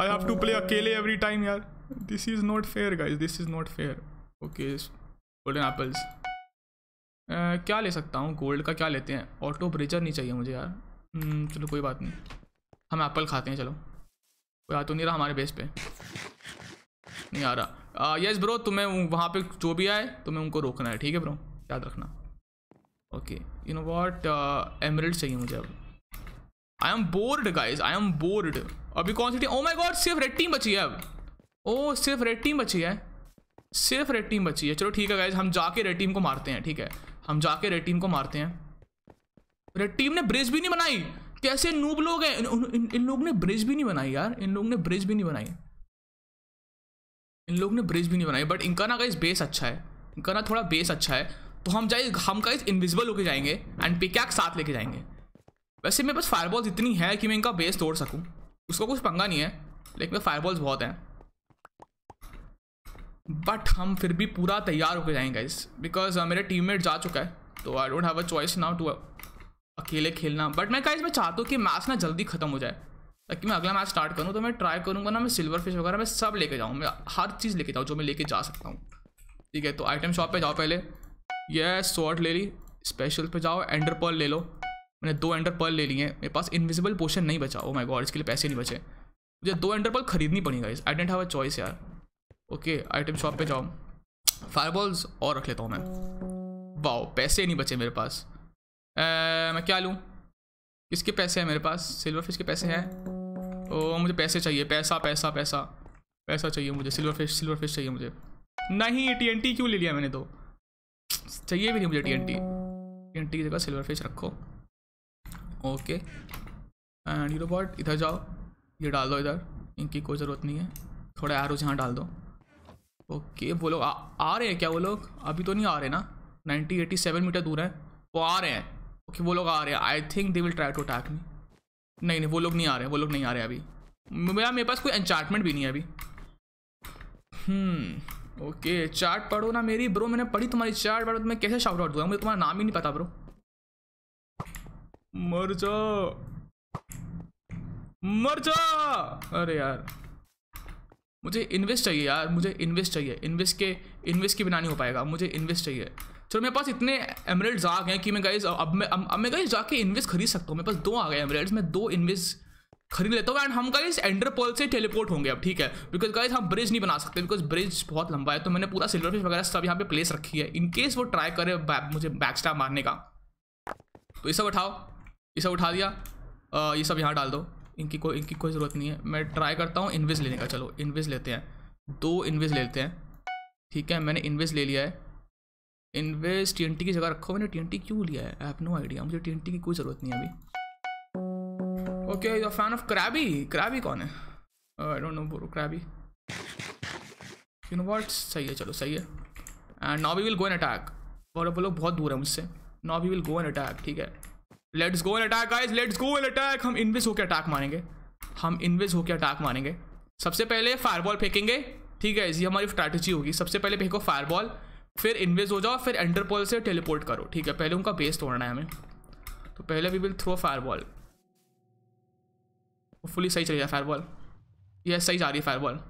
I have to play अकेले एवरी टाइम यार this is not fair guys this is not fair okay golden apples क्या ले सकता हूँ गोल्ड का क्या लेते हैं ऑटो ब्रेजर नहीं चाहिए मुझे यार हम्म, चलो कोई बात नहीं हम एप्पल खाते हैं चलो कोई आ तो नहीं रहा हमारे बेस पे नहीं आ रहा यस ब्रो तुम्हें वहाँ पे जो भी आए तुम्हें तो उनको रोकना है ठीक है ब्रो याद रखना okay you know what emerald चाहिए मुझे अब I am bored guys I am bored अभी कौन सी टीम ओ माई गॉड सिर्फ रेड टीम बची है अब ओ oh, सिर्फ रेड टीम बची है सिर्फ रेड टीम बची है चलो ठीक है गाइज हम जाके रेड टीम को मारते हैं ठीक है हम जाके रेड टीम को मारते हैं रेड टीम ने ब्रिज भी नहीं बनाई कैसे नूब लोग हैं इन, इन, इन लोग ने ब्रिज भी नहीं बनाई यार इन लोग ने ब्रिज भी नहीं बनाई इन लोग ने ब्रिज भी नहीं बनाई बट इनका ना गाइज बेस अच्छा है इनका ना थोड़ा बेस अच्छा है तो हम जाए हम गाइज इनविजिबल होके जाएंगे एंड पिकैक साथ लेके जाएंगे वैसे मेरे पास फायरबॉल्स इतनी है कि मैं इनका बेस तोड़ सकूँ उसका कुछ पंगा नहीं है लेकिन फायरबॉल्स बहुत हैं बट हम फिर भी पूरा तैयार होकर जाएंगे इस बिकॉज मेरे मेरा टीममेट जा चुका है तो I don't have a choice now to अकेले खेलना बट मैं कहीं मैं चाहता हूँ कि मैच ना जल्दी खत्म हो जाए ताकि मैं अगला मैच स्टार्ट करूँ तो मैं ट्राई करूँगा ना मैं सिल्वर फिश वगैरह मैं सब लेके जाऊँ मैं हर चीज़ लेके जाऊँ जो मैं लेके जा सकता हूँ ठीक है तो आइटम शॉप पे जाओ पहले ये शॉर्ट ले ली स्पेशल पे जाओ एंडर पर्ल ले लो मैंने दो एंडर पर्ल ले लिए मेरे पास इन्विजिबल पोशन नहीं बचा ओ माय गॉड इसके लिए पैसे नहीं बचे मुझे दो एंडर पर्ल खरीदनी पड़ेगा इस I don't have a choice यार ओके आइटम शॉप पे जाओ फायरबॉल्स और रख लेता हूँ मैं वाओ पैसे नहीं बचे मेरे पास मैं क्या लूँ किसके पैसे हैं मेरे पास सिल्वर फिश के पैसे हैं ओ मुझे पैसे चाहिए पैसा पैसा पैसा पैसा चाहिए मुझे सिल्वर फिश सिल्वर फिश चाहिए मुझे नहीं टी क्यों ले लिया मैंने तो चाहिए भी नहीं मुझे टी एन टी की जगह सिल्वर फिश रखो ओके एंड रोबोट इधर जाओ ये डाल दो इधर इनकी कोई ज़रूरत नहीं है थोड़ा यार यहाँ डाल दो ओके वो लोग आ, आ रहे हैं क्या वो लोग अभी तो नहीं आ रहे ना एटी सेवन मीटर दूर हैं वो आ रहे हैं ओके वो लोग आ रहे हैं I think they will try to attack me नहीं नहीं वो लोग नहीं आ रहे वो लोग नहीं आ रहे अभी मेरा मेरे पास कोई एंचार्टमेंट भी नहीं है अभी हम्म ओके चार्ट पढ़ो ना मेरी ब्रो मैंने पढ़ी तुम्हारी चार्ट पढ़ो तुम्हें कैसे शाउट आउट दूंगा मुझे तुम्हारा नाम ही नहीं पता ब्रो मर जा मर जा अरे यार मुझे इन्वेस्ट चाहिए यार मुझे इन्वेस्ट चाहिए इन्वेस्ट के इन्वेस्ट के बिना नहीं हो पाएगा मुझे इन्वेस्ट चाहिए चलो तो मेरे पास इतने एमरेल्ड्स आ गए कि मैं गाइज अब मैं अब मैं गाइज जाके इन्वेस्ट खरीद सकता हूँ मेरे पास दो आ गए एमरेल्ड्स मैं दो इन्वेस्ट खरीद लेता हूँ एंड हम गाइज एंडरपोल से टेलीपोर्ट होंगे अब ठीक है बिकॉज गाइज हम ब्रिज नहीं बना सकते बिकॉज ब्रिज बहुत लंबा है तो मैंने पूरा सिल्वर फिश वगैरह सब यहाँ पे प्लेस रखी है इनकेस वो ट्राई करे मुझे बैक स्टैप मारने का तो ये सब उठाओ ये सब उठा दिया आ, ये सब यहाँ डाल दो इनकी कोई इनकी कोई ज़रूरत नहीं है मैं ट्राई करता हूँ इन्वेस्ट लेने का चलो इन्वेस्ट लेते हैं दो इन्वेस्ट लेते हैं ठीक है मैंने इन्वेस्ट ले लिया है इन्वेस्ट टी की जगह रखो मैंने टी क्यों लिया है आई हैव नो आइडिया मुझे टी की कोई ज़रूरत नहीं है अभी okay you fan of crabby crabby कौन है I don't know bro crabby you know what सही है चलो सही है and now we will go N attack और अब लोग बहुत दूर है मुझसे now we will go N attack ठीक है let's go N attack guys let's go N attack हम इन्विज होकर अटैक मारेंगे हम इन्विज होकर अटैक मारेंगे सबसे पहले फायरबॉल फेंकेंगे ठीक है ये हमारी स्ट्रैटेजी होगी सबसे पहले फेंको फायरबॉल फिर इन्वेज हो जाओ फिर एंटरपोल से टेलीपोर्ट करो ठीक है पहले उनका बेस तोड़ना है हमें तो पहले we will throw fireball fully सही है फायर बॉल यह सही जा रही है फायर बॉल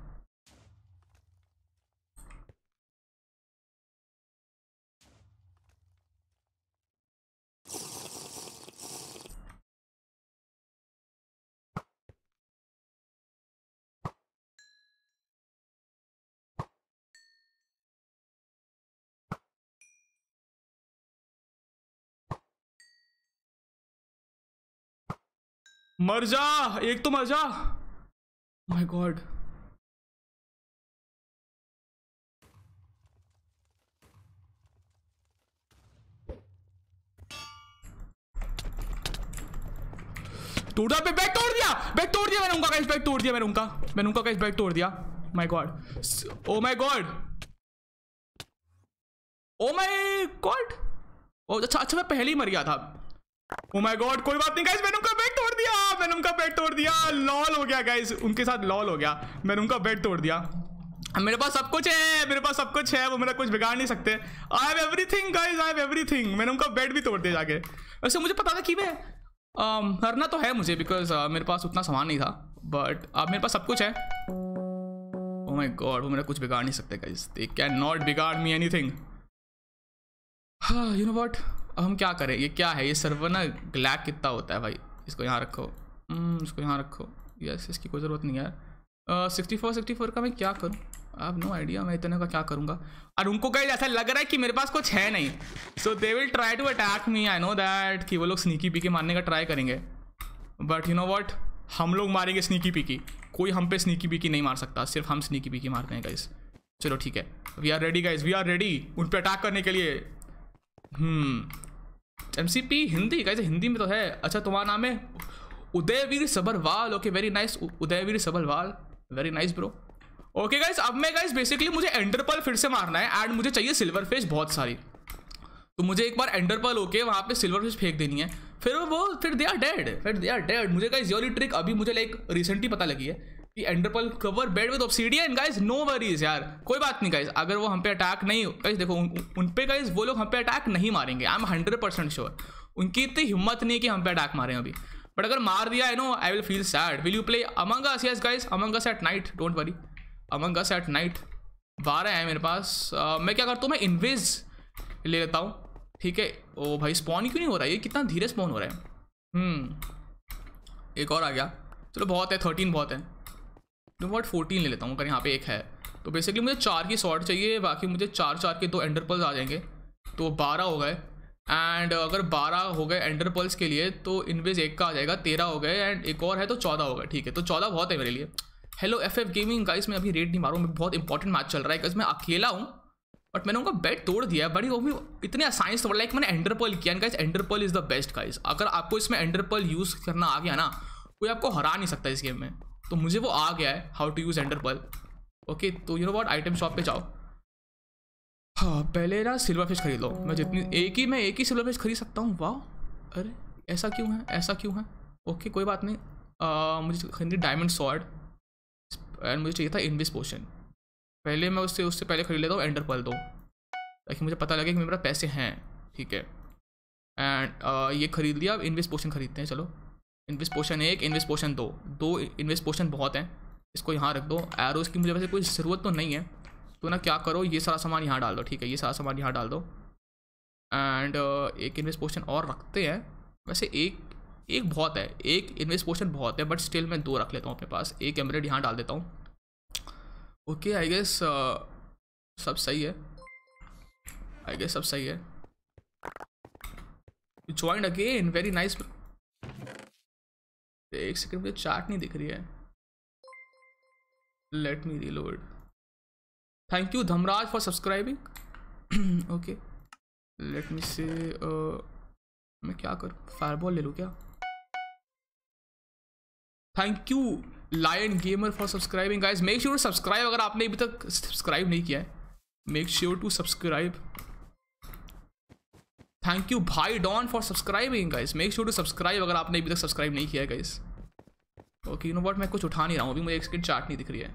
मर जा एक तो मर जा माय oh गॉड टूटा पे बैग तोड़ दिया बैग तोड़ दिया मैंने उनका कैश बैग तोड़ दिया मैंने उनका मैंने उनका कैश बैग तोड़ दिया my God oh my God oh my God oh अच्छा अच्छा मैं पहले ही मर गया था Oh my God, कोई बात नहीं गाइस मैंने उनका बेड तोड़ दिया मैंने उनका बेड तोड़ दिया लॉल हो गया गाइस उनके साथ लॉल हो गया मैंने उनका बेड तोड़ दिया मेरे पास सब कुछ है मेरे पास सब कुछ है वो मेरा कुछ बिगाड़ नहीं सकते I have everything guys I have everything मैंने उनका बेड भी तोड़ दिया जाके वैसे मुझे पता था कि मैं um, हरना uh, तो है मुझे बिकॉज uh, मेरे पास उतना सामान नहीं था बट अब uh, मेरे पास सब कुछ है ओ माई गॉड वो मेरा कुछ बिगाड़ नहीं सकते गाइज दे कैन नॉट बिगाड़ me anything you know what अब हम क्या करें ये क्या है ये सर्वर ना ग्लैक कितना होता है भाई इसको यहाँ रखो हम्म, इसको यहाँ रखो यस इसकी कोई ज़रूरत नहीं है सिक्सटी फोर सिक्सटी फोर का मैं क्या करूँ आप नो आइडिया मैं इतने का क्या करूँगा और उनको कहीं ऐसा लग रहा है कि मेरे पास कुछ है नहीं so they will try to attack me I know that कि वो लोग स्नीकी पीकी मारने का ट्राई करेंगे बट यू नो वॉट हम लोग मारेंगे स्नीकी पीकी कोई हम पे स्नीकी पीकी नहीं मार सकता सिर्फ हम स्नीकी पीकी मारते हैं गाइस चलो ठीक है we are ready guys we are ready उन पर अटैक करने के लिए एम सी पी हिंदी कैसे हिंदी में तो है अच्छा तुम्हारा नाम है Udayveer Sabharwal okay very nice Udayveer Sabharwal very nice bro okay guys अब मैं गाइस बेसिकली मुझे एंडरपल फिर से मारना है एंड मुझे चाहिए सिल्वर फिश बहुत सारी तो मुझे एक बार एंडरपल होके वहाँ पे सिल्वर फिश फेंक देनी है फिर वो फिर दे आर डेड फिर दे आर डेड मुझे गाइस योरी ट्रिक अभी मुझे लाइक रिसेंटली पता लगी है कि ender pearl cover bed with obsidian guys no worries यार कोई बात नहीं गाइस अगर वो हम पे अटैक नहीं गाइस देखो उन, उन पे गाइस वो लोग हम पे अटैक नहीं मारेंगे I am hundred percent sure उनकी इतनी हिम्मत नहीं है कि हम पे अटैक मारें अभी बट अगर मार दिया I know I will feel sad will you play Among Us yes guys Among Us at night don't worry Among Us at night बारह है मेरे पास uh, मैं क्या करता हूँ मैं इन्वेज ले लेता हूँ ठीक है ओ भाई स्पॉन क्यों नहीं हो रहा है ये कितना धीरे स्पॉन हो रहा है हम्म एक और आ गया चलो बहुत है थर्टीन बहुत है डोंट फोर्टीन ले लेता हूँ अगर यहाँ पे एक है तो बेसिकली मुझे चार की शॉर्ट चाहिए बाकी मुझे चार चार के दो एंडर पल्स आ जाएंगे तो बारह हो गए एंड अगर बारह हो गए एंडर पल्स के लिए तो इनवेज एक का आ जाएगा तेरह हो गए एंड एक और है तो चौदह हो गए ठीक है तो चौदह बहुत है मेरे लिए हेलो एफ एफ गेमिंग का इसमें अभी रेट नहीं मारूँ मैं बहुत इंपॉर्टेंट मैच चल रहा है मैं अकेला हूँ बट मैंने उनका बेट तोड़ दिया है बड़ी वो भी इतने आसाइंस तोड़ लाइक मैंने एंडरपल किया guys ender pearl is the best guys अगर आपको इसमें एंडरपल यूज़ करना आ गया ना कोई आपको हरा नहीं सकता इस गेम में तो मुझे वो आ गया है how to use ender pearl okay तो you know what item shop पे जाओ हाँ पहले ना सिल्वर फिश खरीद लो मैं जितनी एक ही मैं एक ही सिल्वर फिश खरीद सकता हूँ वाह अरे ऐसा क्यों है ऐसा क्यों है ओके कोई बात नहीं आ, मुझे खरीदी डायमंड सॉर्ड एंड मुझे चाहिए था इनविस पोशन पहले मैं उससे उससे पहले खरीद लेता हूँ एंडर पर्ल दो ताकि मुझे पता लगे कि मेरे पास पैसे हैं ठीक है एंड ये खरीद लिया अब इनविस पोशन खरीदते हैं चलो इन्वेस पोशन एक इन्वेस पोशन दो दो इन्वेस्ट पोशन बहुत हैं इसको यहाँ रख दो एरोज की मुझे वैसे कोई ज़रूरत तो नहीं है तो ना क्या करो ये सारा सामान यहाँ डाल दो ठीक है ये सारा सामान यहाँ डाल दो एंड uh, एक इन्वेस्ट पोशन और रखते हैं वैसे एक एक बहुत है एक इन्वेस्ट पोशन बहुत है बट स्टिल मैं दो रख लेता हूँ अपने पास एक एमरेड यहाँ डाल देता हूँ ओके आई गेस सब सही है आई गेस सब सही है ज्वाइंट अगेन वेरी नाइस एक सेकंड मुझे चार्ट नहीं दिख रही है let me reload thank you Dhamraj for subscribing okay let me say मैं क्या करूँ फायरबॉल ले लूँ क्या thank you line gamer for subscribing guys make sure subscribe अगर आपने अभी तक सब्सक्राइब नहीं किया है make sure to subscribe thank you भाई Don for subscribing guys make sure to subscribe अगर आपने अभी तक सब्सक्राइब नहीं किया guys okay you know but मैं कुछ उठा नहीं रहा हूँ अभी मुझे एक चार्ट नहीं दिख रही है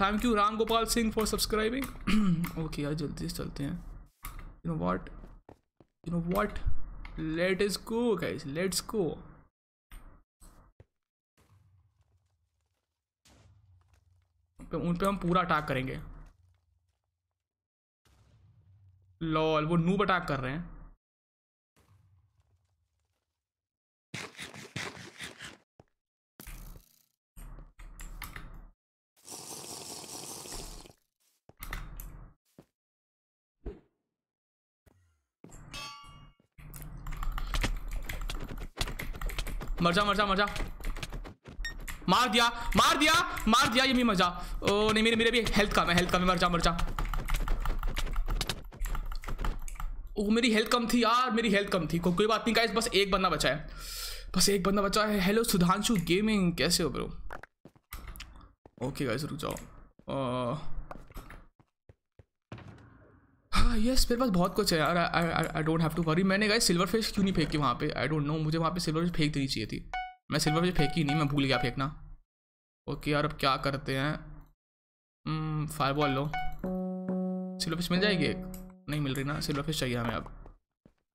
thank you Ram Gopal Singh for subscribing okay यार जल्दी से चलते हैं you know what you know what let's go guys let's go उन पर हम पूरा अटैक करेंगे लॉल वो नूब अटैक कर रहे हैं मर जा मर जा मर जा मार दिया मार दिया मार दिया ये भी मर जा ओ नहीं मेरे मेरे भी हेल्थ का मैं हेल्थ का मैं मर जा मर जा ओ मेरी हेल्थ कम थी यार मेरी हेल्थ कम थी को, कोई बात नहीं गाइस बस एक बंदा बचा है बस एक बंदा बचा है हेलो सुधांशु गेमिंग कैसे हो ब्रो ओके गाइस रुक जाओ हाँ यस मेरे पास बहुत कुछ है यार I don't have to worry मैंने गाइस सिल्वर फिश क्यों नहीं फेंकी वहाँ पे आई डोंट नो मुझे वहाँ पे सिल्वर फिश फेंक देनी चाहिए थी मैं सिल्वर फिश फेंकी नहीं मैं भूल गया फेंकना ओके यार अब क्या करते हैं फायर hmm, बॉल लो सिल्वर फिश मिल जाएगी एक नहीं मिल रही ना सिल्वर फिश चाहिए हमें अब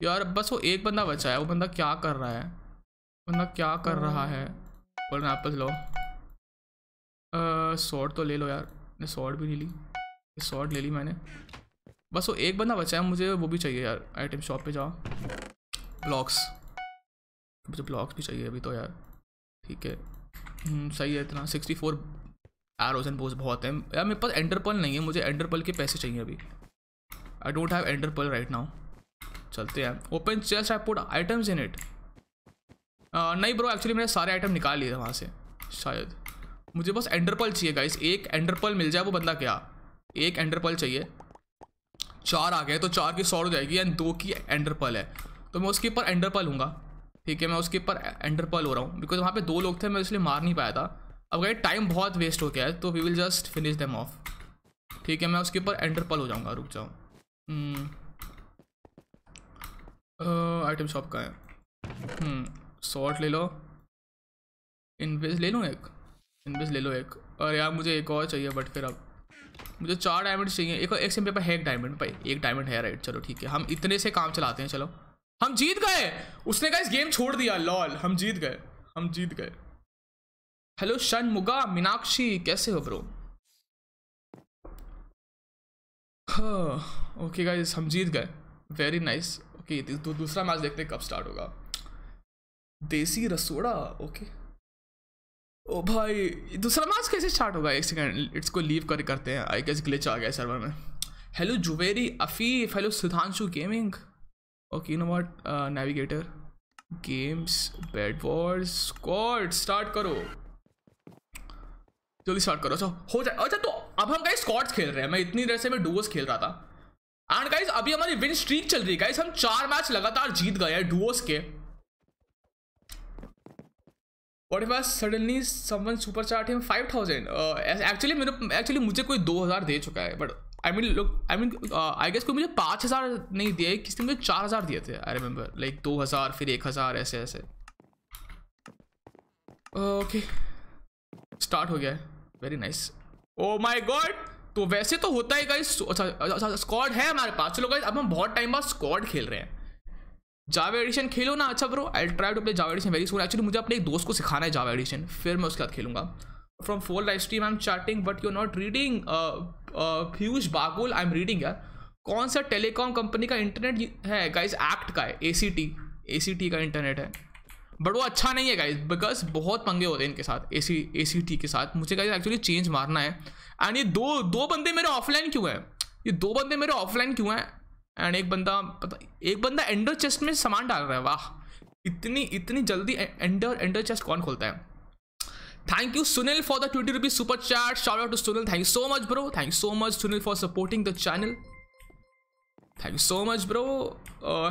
यार बस वो एक बंदा बचा है वो बंदा क्या कर रहा है बंदा क्या कर रहा है बोलना एप्पल लो शॉर्ट तो ले लो यार मैंने शॉर्ट भी नहीं ली शॉर्ट ले ली मैंने बस वो एक बंदा बचा है मुझे वो भी चाहिए यार आइटम शॉप पे जाओ ब्लॉक्स मुझे ब्लॉक्स भी चाहिए अभी तो यार ठीक है हम्म, सही है इतना sixty four arrows and bows बहुत है यार मेरे पास एंडरपल नहीं है मुझे एंडरपल के पैसे चाहिए अभी I don't have ender pearl right now चलते हैं open chest I put items in it नहीं ब्रो एक्चुअली मैंने सारे आइटम निकाल लिए थे वहाँ से शायद मुझे बस एंडरपल चाहिए गाइस एक एंडरपल मिल जाए वो बदला क्या एक एंडरपल चाहिए चार आ गए तो चार की सौ हो जाएगी एंड दो की एंडरपल है तो मैं उसके ऊपर एंडरपल लूँगा ठीक है मैं उसके ऊपर एंडरपल हो रहा हूँ बिकॉज वहाँ पे दो लोग थे मैं इसलिए मार नहीं पाया था अब गाइड टाइम बहुत वेस्ट हो गया है तो we will just finish them off ठीक है मैं उसके ऊपर एंडरपल हो जाऊँगा रुक जाऊँ आइटम हम्म। शॉप का है सॉल्ट हम्म, ले लो इनवेज ले लो एक इनवेज ले लो एक और यार मुझे एक और चाहिए बट फिर अब मुझे चार डायमंड चाहिए एक और एक सिंपल पर है एक डायमंड भाई एक डायमंड है राइट चलो ठीक है हम इतने से काम चलाते हैं चलो हम जीत गए उसने कहा इस गेम छोड़ दिया लॉल हम जीत गए हम जीत गए हेलो शन मुगा मीनाक्षी कैसे हो ब्रो ओके गाइस हम जीत गए वेरी नाइस ओके तो दूसरा मैच देखते हैं कब स्टार्ट होगा देसी रसोड़ा ओके ओ भाई दूसरा मैच कैसे स्टार्ट होगा एक सेकेंड इट्स को लीव कर करते हैं आई गेस ग्लिच आ गया सर्वर में hello Juberi Afif hello Sudhanshu gaming okay know what navigator games bed wars Scott start करो जल्दी स्टार्ट करो अच्छा हो जाए अच्छा तो अब हम गाइस स्कॉट्स खेल रहे हैं मैं इतनी देर से मैं डुओस खेल रहा था एंड गाइस अभी हमारी विन स्ट्रीक चल रही है गाइस हम चार मैच लगातार जीत गए हैं डुओस के what if suddenly someone super chat him five thousand actually मेरे एक्चुअली मुझे कोई दो हज़ार दे चुका है but I mean look I mean I guess कोई मुझे पाँच हज़ार नहीं दिए किसी ने मुझे चार हज़ार दिए थे आई रिमेंबर लाइक दो हज़ार फिर एक हज़ार ऐसे ऐसे ओके स्टार्ट हो गया है very nice oh my God तो वैसे तो होता है गाइस स्क्वाड स्कॉड है हमारे पास चलो गाइस अब हम बहुत टाइम बाद स्कॉड खेल रहे हैं जावा एडिशन खेलो ना अच्छा bro I try to play Java edition very सुन एक्चुअली मुझे अपने एक दोस्त को सिखाना है जावा एडिशन फिर मैं उसके साथ खेलूंगा from four life stream I am chatting but you not reading fuse Bagul I am reading यार कौन सा टेलीकॉम कंपनी का इंटरनेट है गाइज एक्ट का है A C T A C T का इंटरनेट है बट वो अच्छा नहीं है गाइज बिकॉज बहुत पंगे होते हैं इनके साथ ए सी ए सी टी के साथ मुझे गाइज एक्चुअली चेंज मारना है एंड ये दो दो बंदे मेरे ऑफलाइन क्यों हैं ये दो बंदे मेरे ऑफलाइन क्यों हैं एंड एक बंदा पता एक बंदा एंडर चेस्ट में सामान डाल रहा है वाह इतनी इतनी जल्दी एंडर एंडर चेस्ट कौन खोलता है thank you Sunil for the twenty rupees super chat shout out to Sunil thank you so much bro thank you so much Sunil for supporting the channel thank you so much bro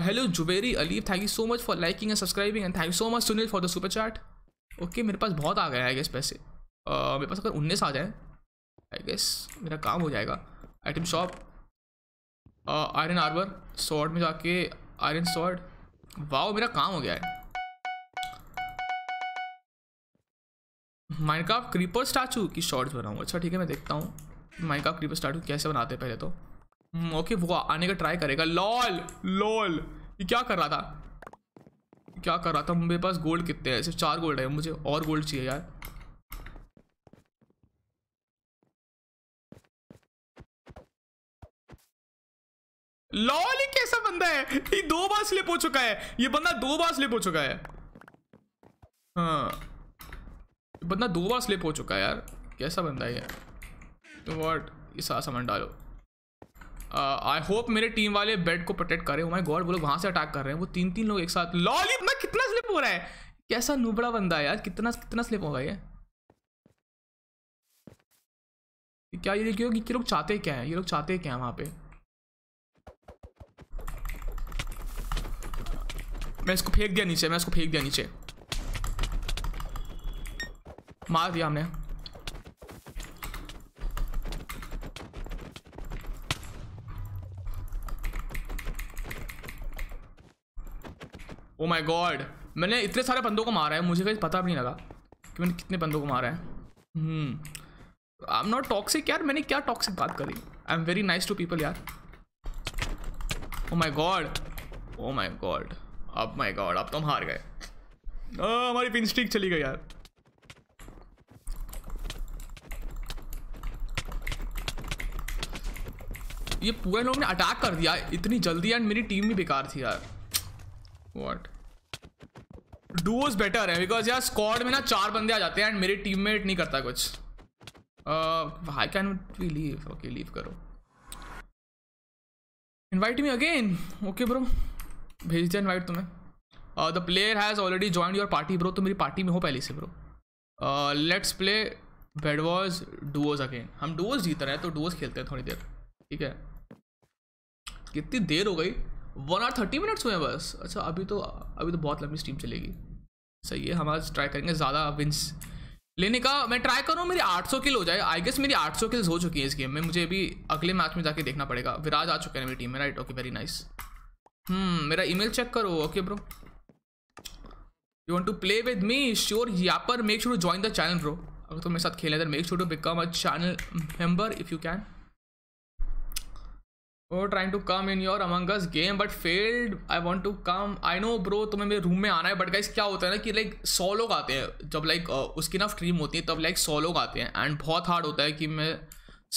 hello Juberi Juberi thank you so much for liking and subscribing and thank you so much Sunil for the the okay मेरे पास बहुत आ गया है आई पैसे uh, मेरे पास अगर उन्नीस आ जाए आई गेस मेरा काम हो जाएगा item shop iron armour sword में जाके आयरन सॉर्ड वाह मेरा काम हो गया है माइनक्राफ्ट क्रीपर स्टैचू की शॉर्ट्स बनाऊंगा अच्छा ठीक है मैं देखता हूँ माइनक्राफ्ट क्रीपर स्टैचू कैसे बनाते हैं पहले तो ओके हम्म, वो आने का ट्राई करेगा लॉल लॉल ये क्या कर रहा था क्या कर रहा था मेरे पास गोल्ड कितने हैं सिर्फ चार गोल्ड है मुझे और गोल्ड चाहिए यार लॉल ये कैसा बंदा है ये दो बार स्लिप हो चुका है ये बंदा दो बार स्लिप हो चुका है हाँ बंदा दो बार स्लिप हो चुका है यार कैसा बंदा है यार तो व्हाट ये सारा सामान डालो आई uh, होप मेरे टीम वाले बेड को प्रोटेक्ट कर रहे हो माई गॉड वो लोग वहां से अटैक कर रहे हैं वो तीन तीन लोग एक साथ लॉली मैं कितना स्लिप हो रहा है कैसा नुबड़ा बंदा है यार कितना कितना स्लिप होगा ये क्या ये देखियो कि लोग चाहते क्या है ये लोग चाहते क्या है वहां पे मैं इसको फेंक दिया नीचे मैं इसको फेंक दिया नीचे मार दिया हमने ओ माय गॉड मैंने इतने सारे बंदों को मारा है मुझे कहीं पता भी नहीं लगा कि मैंने कितने बंदों को मारा है आई एम नॉट टॉक्सिक यार मैंने क्या टॉक्सिक बात करी I am very nice to people यार oh my God oh my God अब माय गॉड अब तो हम हार गए हमारी पिन स्टिक चली गई यार ये पूरे लोग ने अटैक कर दिया इतनी जल्दी एंड मेरी टीम भी बेकार थी यार व्हाट डुओज बेटर है बिकॉज यार स्क्वाड में ना चार बंदे आ जाते हैं एंड मेरी टीममेट नहीं करता कुछ I can we leave okay leave करो invite me again okay bro भेज दिया इनवाइट तुम्हें the player has already join your party bro तो मेरी पार्टी में हो पहले से bro let's play bed wars duos again हम डुओज जीत रहे हैं तो डुओज खेलते हैं थोड़ी देर ठीक है कितनी देर हो गई वन आवर थर्टी मिनट्स हुए हैं बस अच्छा अभी तो अभी तो बहुत लंबी स्टीम चलेगी सही है हम आज ट्राई करेंगे ज़्यादा विंस लेने का मैं ट्राई कर रहा हूँ मेरी 800 किल हो जाए आई गेस मेरी 800 सौ किल्स हो चुकी है इस गेम में मुझे अभी अगले मैच में जाके देखना पड़ेगा विराज आ चुके हैं मेरी टीम में right okay very nice hmm मेरा ईमेल चेक करो okay bro you want to play with me sure yeah पर make sure to join the channel bro अगर तुम मेरे साथ खेलें make sure to become a channel member if you can वो trying to come in your Among Us game but failed I want to come I know bro तुम्हें मेरे room में आना है बट गाइस क्या होता है ना कि लाइक सौ लोग आते हैं जब लाइक उसकी ना स्ट्रीम होती है तब लाइक सौ लोग आते हैं एंड बहुत हार्ड होता है कि मैं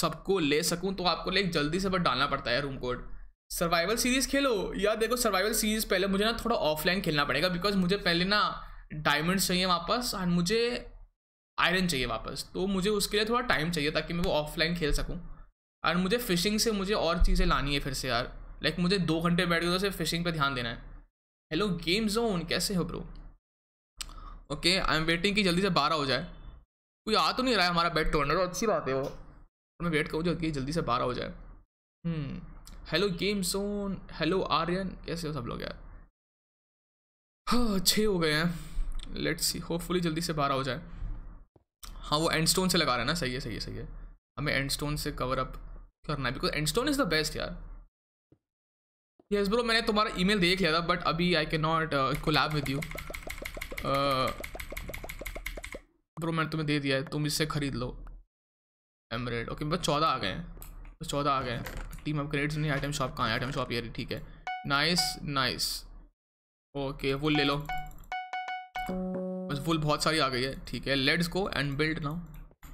सबको ले सकूँ तो आपको लाइक जल्दी से बट डालना पड़ता है रूम कोड सर्वाइवल सीरीज़ खेलो या देखो सर्वाइवल सीरीज़ पहले मुझे ना थोड़ा ऑफलाइन खेलना पड़ेगा बिकॉज मुझे पहले ना डायमंड चाहिए वापस एंड मुझे आयरन चाहिए वापस तो मुझे उसके लिए थोड़ा टाइम चाहिए ताकि मैं वो ऑफलाइन खेल सकूँ और मुझे फ़िशिंग से मुझे और चीज़ें लानी है फिर से यार लाइक like, मुझे दो घंटे बैठ गए तो सिर्फ फिशिंग पे ध्यान देना है हेलो गेम जोन कैसे हो bro okay I am waiting कि जल्दी से बारह हो जाए कोई आ तो नहीं रहा है हमारा बेड तोड़ना तो अच्छी बात है वो तो मैं वेट करूँगा कि जल्दी से बारह हो जाए hello game zone hello Aryan कैसे हो सब लोग यार हाँ छः हो गए हैं लेट्स सी होपफुली जल्दी से बारह हो जाए हाँ वो एंड स्टोन से लगा रहे हैं ना सही है सही है सही है हमें एंड स्टोन से कवर अप करना है because endstone is the best यार यस ब्रो मैंने तुम्हारा ईमेल देख लिया था बट अभी I can not collab with you bro मैंने तुम्हें दे दिया है तुम इससे ख़रीद लो एमरेड ओके बस चौदह आ गए हैं बस चौदह आ गए हैं टीम अपग्रेड्स नहीं आइटम शॉप कहाँ है आइटम शॉप ये ठीक है नाइस नाइस ओके वुल ले लो बस वुल बहुत सारी आ गई है ठीक है let's go and build now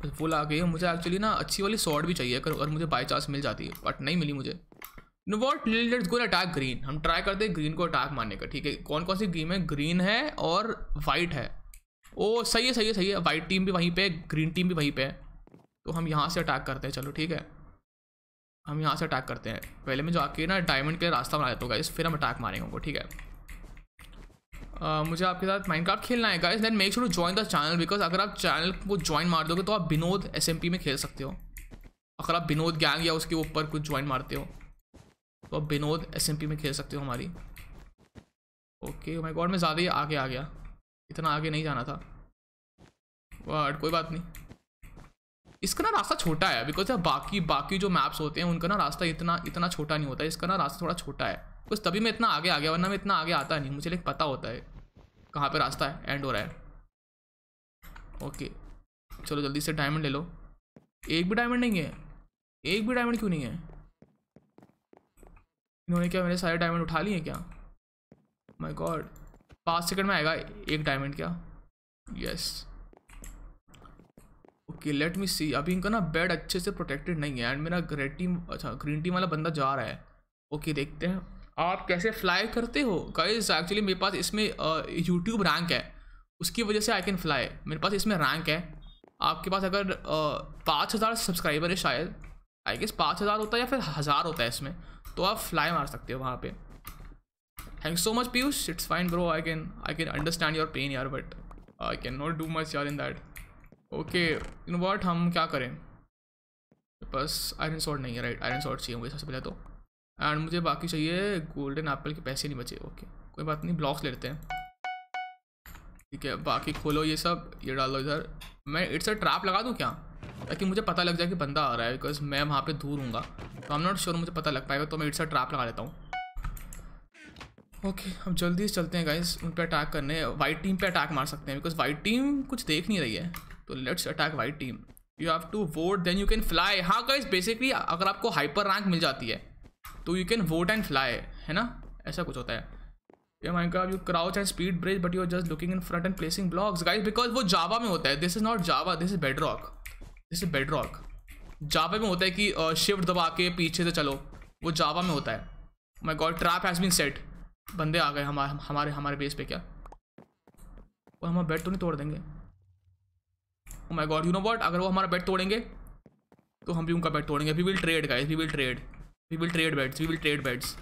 full आ गई है मुझे एक्चुअली ना अच्छी वाली शॉर्ट भी चाहिए अगर अगर मुझे बाई चांस मिल जाती है बट नहीं मिली मुझे know what let's go attack green हम ट्राई करते हैं ग्रीन को अटैक मारने का ठीक है कौन कौन सी गेम है ग्रीन है और वाइट है ओ सही है सही है सही है वाइट टीम भी वहीं पे ग्रीन टीम भी वहीं पे है तो हम यहाँ से अटैक करते हैं चलो ठीक है हम यहाँ से अटैक करते हैं पहले मैं जो आके ना डायमंड के रास्ता बना देता हूँ इस फिर हम अटैक मारेंगे उनको ठीक है मुझे आपके साथ माइनक्राफ्ट खेलना है guys then make sure to join the channel because अगर आप चैनल को ज्वाइन मार दोगे तो आप विनोद एस में खेल सकते हो अगर आप विनोद गैंग या उसके ऊपर कुछ ज्वाइन मारते हो तो आप विनोद एस में खेल सकते हो हमारी ओके माय गॉड मैं ज़्यादा ही आगे आ गया इतना आगे नहीं जाना था वर्ड कोई बात नहीं इसका ना रास्ता छोटा है बिकॉज बाकी बाकी जो मैप्स होते हैं उनका ना रास्ता इतना इतना छोटा नहीं होता है इसका ना रास्ता थोड़ा छोटा है बस तभी मैं इतना आगे आ गया वरना मैं इतना आगे आता नहीं मुझे लेकिन पता होता है कहाँ पर रास्ता है एंड हो रहा है ओके चलो जल्दी से डायमंड ले लो एक भी डायमंड नहीं है एक भी डायमंड क्यों नहीं है इन्होंने क्या मेरे सारे डायमंड उठा लिए क्या माई गॉड पाँच सेकंड में आएगा एक डायमंड क्या yes yes. Okay let me see अभी इनका ना बेड अच्छे से प्रोटेक्टेड नहीं है एंड मेरा ग्रेड टीम अच्छा ग्रीन टीम वाला बंदा जा रहा है ओके देखते हैं आप कैसे फ्लाई करते हो गाइज एक्चुअली मेरे पास इसमें यूट्यूब रैंक है उसकी वजह से आई कैन फ्लाई मेरे पास इसमें रैंक है आपके पास अगर पाँच हज़ार सब्सक्राइबर है शायद आई गेस पाँच हज़ार होता है या फिर हज़ार होता है इसमें तो आप फ्लाई मार सकते हो वहाँ पे thank so much Piyush it's fine bro I can I can understand your pain यार but I can not do much यार इन दैट ओके वॉट हम क्या करें बस आयरन सॉर्ट नहीं है राइट आयरन सॉर्ट चाहिए मुझे सबसे पहले तो एंड मुझे बाकी चाहिए गोल्डन एप्पल के पैसे नहीं बचे ओके कोई बात नहीं ब्लॉक्स लेते हैं ठीक है बाकी खोलो ये सब ये डालो इधर मैं इट्स अ ट्रैप लगा दूँ क्या ताकि मुझे पता लग जाए कि बंदा आ रहा है बिकॉज मैं वहाँ पे दूर हूँ तो आई नॉट श्योर मुझे पता लग पाएगा तो मैं इट्स अ ट्रैप लगा लेता हूँ ओके okay, अब जल्दी से चलते हैं गाइस उन पर अटैक करने वाइट टीम पे अटैक मार सकते हैं बिकॉज वाइट टीम कुछ देख नहीं रही है तो let's attack white team you have to vote then you can fly हाँ गाइज बेसिकली अगर आपको हाइपर रैंक मिल जाती है तो you can vote and fly है ना ऐसा कुछ होता है you crouch and speed bridge but you are just looking in front and placing blocks guys because वो जावा में होता है this is not Java this is Bedrock this is Bedrock Java में होता है कि shift दबा के पीछे से चलो वो जावा में होता है my God trap has been set बंदे आ गए हमारे हमारे हमारे बेस पे क्या और हमारा बेड तो नहीं तोड़ देंगे my God you know what अगर वो हमारा बेट तोड़ेंगे तो हम भी उनका बेट तोड़ेंगे we will trade guys we will trade we will trade beds we will trade beds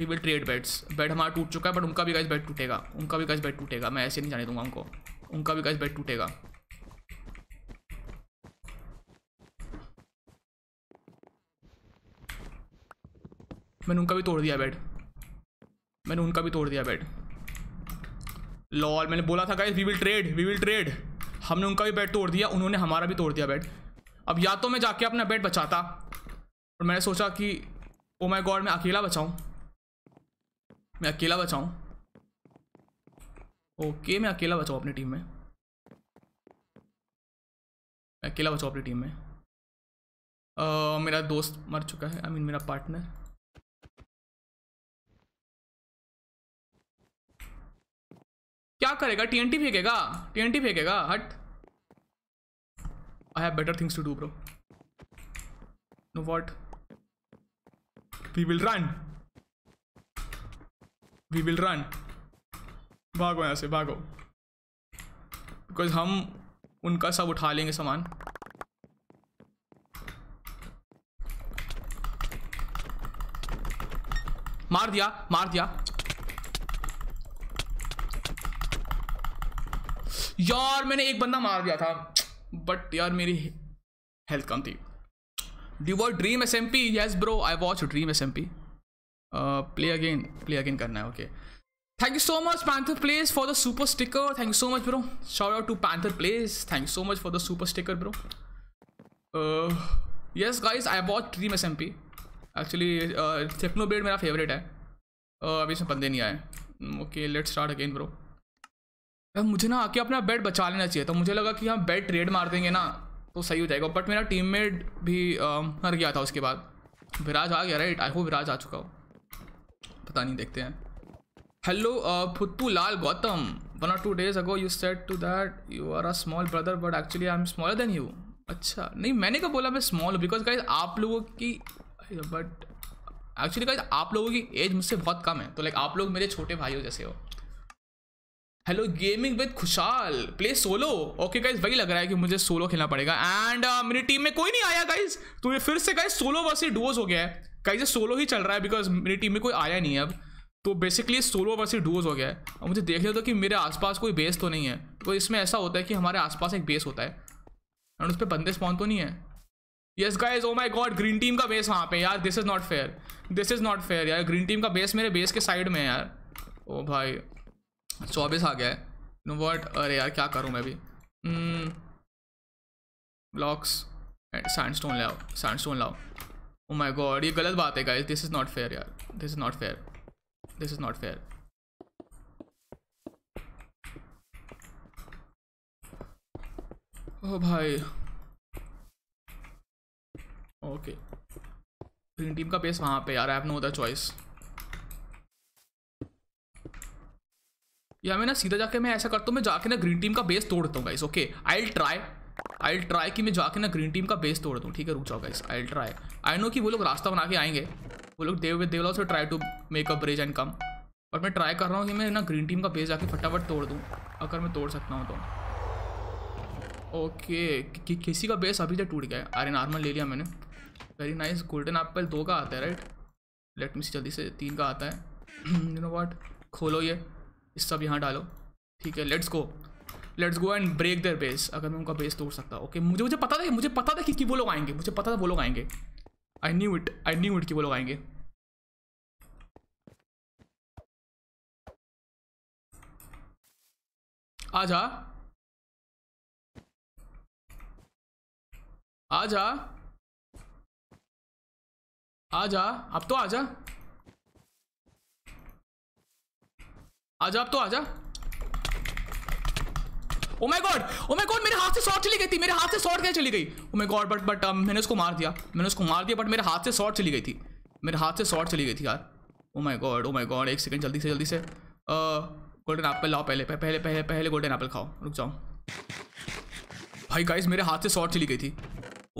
we will trade beds bed हमारा टूट चुका है बट उनका भी गाइस बैट टूटेगा उनका भी गाइस बैट टूटेगा मैं ऐसे नहीं जाने दूंगा उनको उनका भी गाइस बैट टूटेगा मैंने उनका भी तोड़ दिया बैट मैंने उनका भी तोड़ दिया बैट लॉल मैंने बोला था guys we will trade we will trade हमने उनका भी बेड तोड़ दिया उन्होंने हमारा भी तोड़ दिया बेड अब या तो मैं जाके अपना बेड बचाता और मैंने सोचा कि ओ माय गॉड मैं अकेला बचाऊँ मैं अकेला बचाऊँ ओके मैं अकेला बचाऊँ अपनी टीम में मैं अकेला बचाऊँ अपनी टीम में uh, मेरा दोस्त मर चुका है आई I मीन mean, मेरा पार्टनर क्या करेगा टीएनटी फेंकेगा टीएनटी फेंकेगा हट I have better things to do bro know what we will run we will run भागो यहाँ से भागो बिकॉज हम उनका सब उठा लेंगे सामान मार दिया मार दिया यार मैंने एक बंदा मार दिया था बट यार मेरी हेल्थ कम थी D what Dream S M P yes bro I watch Dream S M P play again play again करना है okay thank you so much Panther Plays for the super sticker thank you so much bro shout out to Panther Plays thank you so much for the super sticker bro yes guys I watch Dream S M P actually Techno मेरा favourite है uh, अभी से बंदे नहीं आए okay let start again bro अब मुझे ना आके अपना बेड बचा लेना चाहिए तो मुझे लगा कि हम बेड ट्रेड मार देंगे ना तो सही हो जाएगा बट मेरा टीममेट भी मर गया था उसके बाद विराज आ गया राइट आई होप विराज आ चुका हो पता नहीं देखते हैं hello Futtu Lal Gautam one or two days ago you set to that you are a small brother but actually I am smaller than you अच्छा नहीं मैंने कब बोला मैं स्मॉल बिकॉज गाइज आप लोगों की बट एक्चुअली गाइज आप लोगों की एज मुझसे बहुत कम है तो लाइक आप लोग मेरे छोटे भाई हो जैसे हो hello gaming with Khushal play solo okay guys वही लग रहा है कि मुझे सोलो खेलना पड़ेगा एंड uh, मेरी टीम में कोई नहीं आया गाइज तो ये फिर से गाइज सोलो वर्सेज डोज हो गया है गाइज ये सोलो ही चल रहा है बिकॉज मेरी टीम में कोई आया नहीं है अब तो बेसिकली सोलो वर्सेज डोज हो गया है और मुझे देख लेते तो कि मेरे आसपास कोई बेस तो नहीं है तो इसमें ऐसा होता है कि हमारे आसपास एक बेस होता है एंड उस पर बंदे स्पॉन तो नहीं है yes guys oh my God green team का बेस वहाँ पे यार this is not fair this is not fair यार ग्रीन टीम का बेस मेरे बेस के साइड में है यार ओ भाई चौबीस आ गया है नो वर्ट अरे यार क्या करूँ मैं अभी ब्लॉक्स सैंड स्टोन लाओ सैंड स्टोन लाओ ओ माई गॉड ये गलत बात है guys this is not fair यार this is not fair this is not fair ओ भाई ओके ग्रीन टीम का पेस वहाँ पे यार I have no other choice या मैं ना सीधा जाके मैं ऐसा करता हूँ मैं जाके ना ग्रीन टीम का बेस तोड़ता हूँ guys okay I try I try कि मैं जाके ना ग्रीन टीम का बेस तोड़ दूँ ठीक है रुक जाओ guys I try I know कि वो लोग रास्ता बना के आएंगे वो लोग देव देवला से try to make a bridge and come but मैं ट्राई कर रहा हूँ कि मैं ना ग्रीन टीम का बेस जाके फटाफट तोड़ दूँ अगर मैं तोड़ सकता हूँ तो ओके कि, किसी का बेस अभी तक टूट गया है अरे नॉर्मल ले लिया मैंने वेरी नाइस गोल्डन एप्पल दो का आता है राइट लेट मी जल्दी से तीन का आता है यू नो वॉट खोलो ये इस सब यहाँ डालो ठीक है let's go let's go and break their base अगर मैं उनका बेस तोड़ सकता ओके okay, मुझे मुझे पता था मुझे पता था कि, कि वो लोग आएंगे मुझे पता था वो लोग आएंगे I knew it I knew it कि वो लोग आएंगे आ आ जा जा आ जा अब तो आ जा आजा आप तो आजा oh my God oh my God मेरे हाथ से शॉट चली गई थी मेरे हाथ से शॉट कैसे चली गई oh my God but but मैंने उसको मार दिया मैंने उसको मार दिया बट मेरे हाथ से शॉट चली गई थी मेरे हाथ से शॉट चली गई थी यार oh my God oh my God एक सेकंड जल्दी से जल्दी से गोल्डन uh, एप्पल लाओ पहले पहले पहले पहले गोल्डन एप्पल खाओ रुक जाओ भाई गाइस मेरे हाथ से शॉट चली गई थी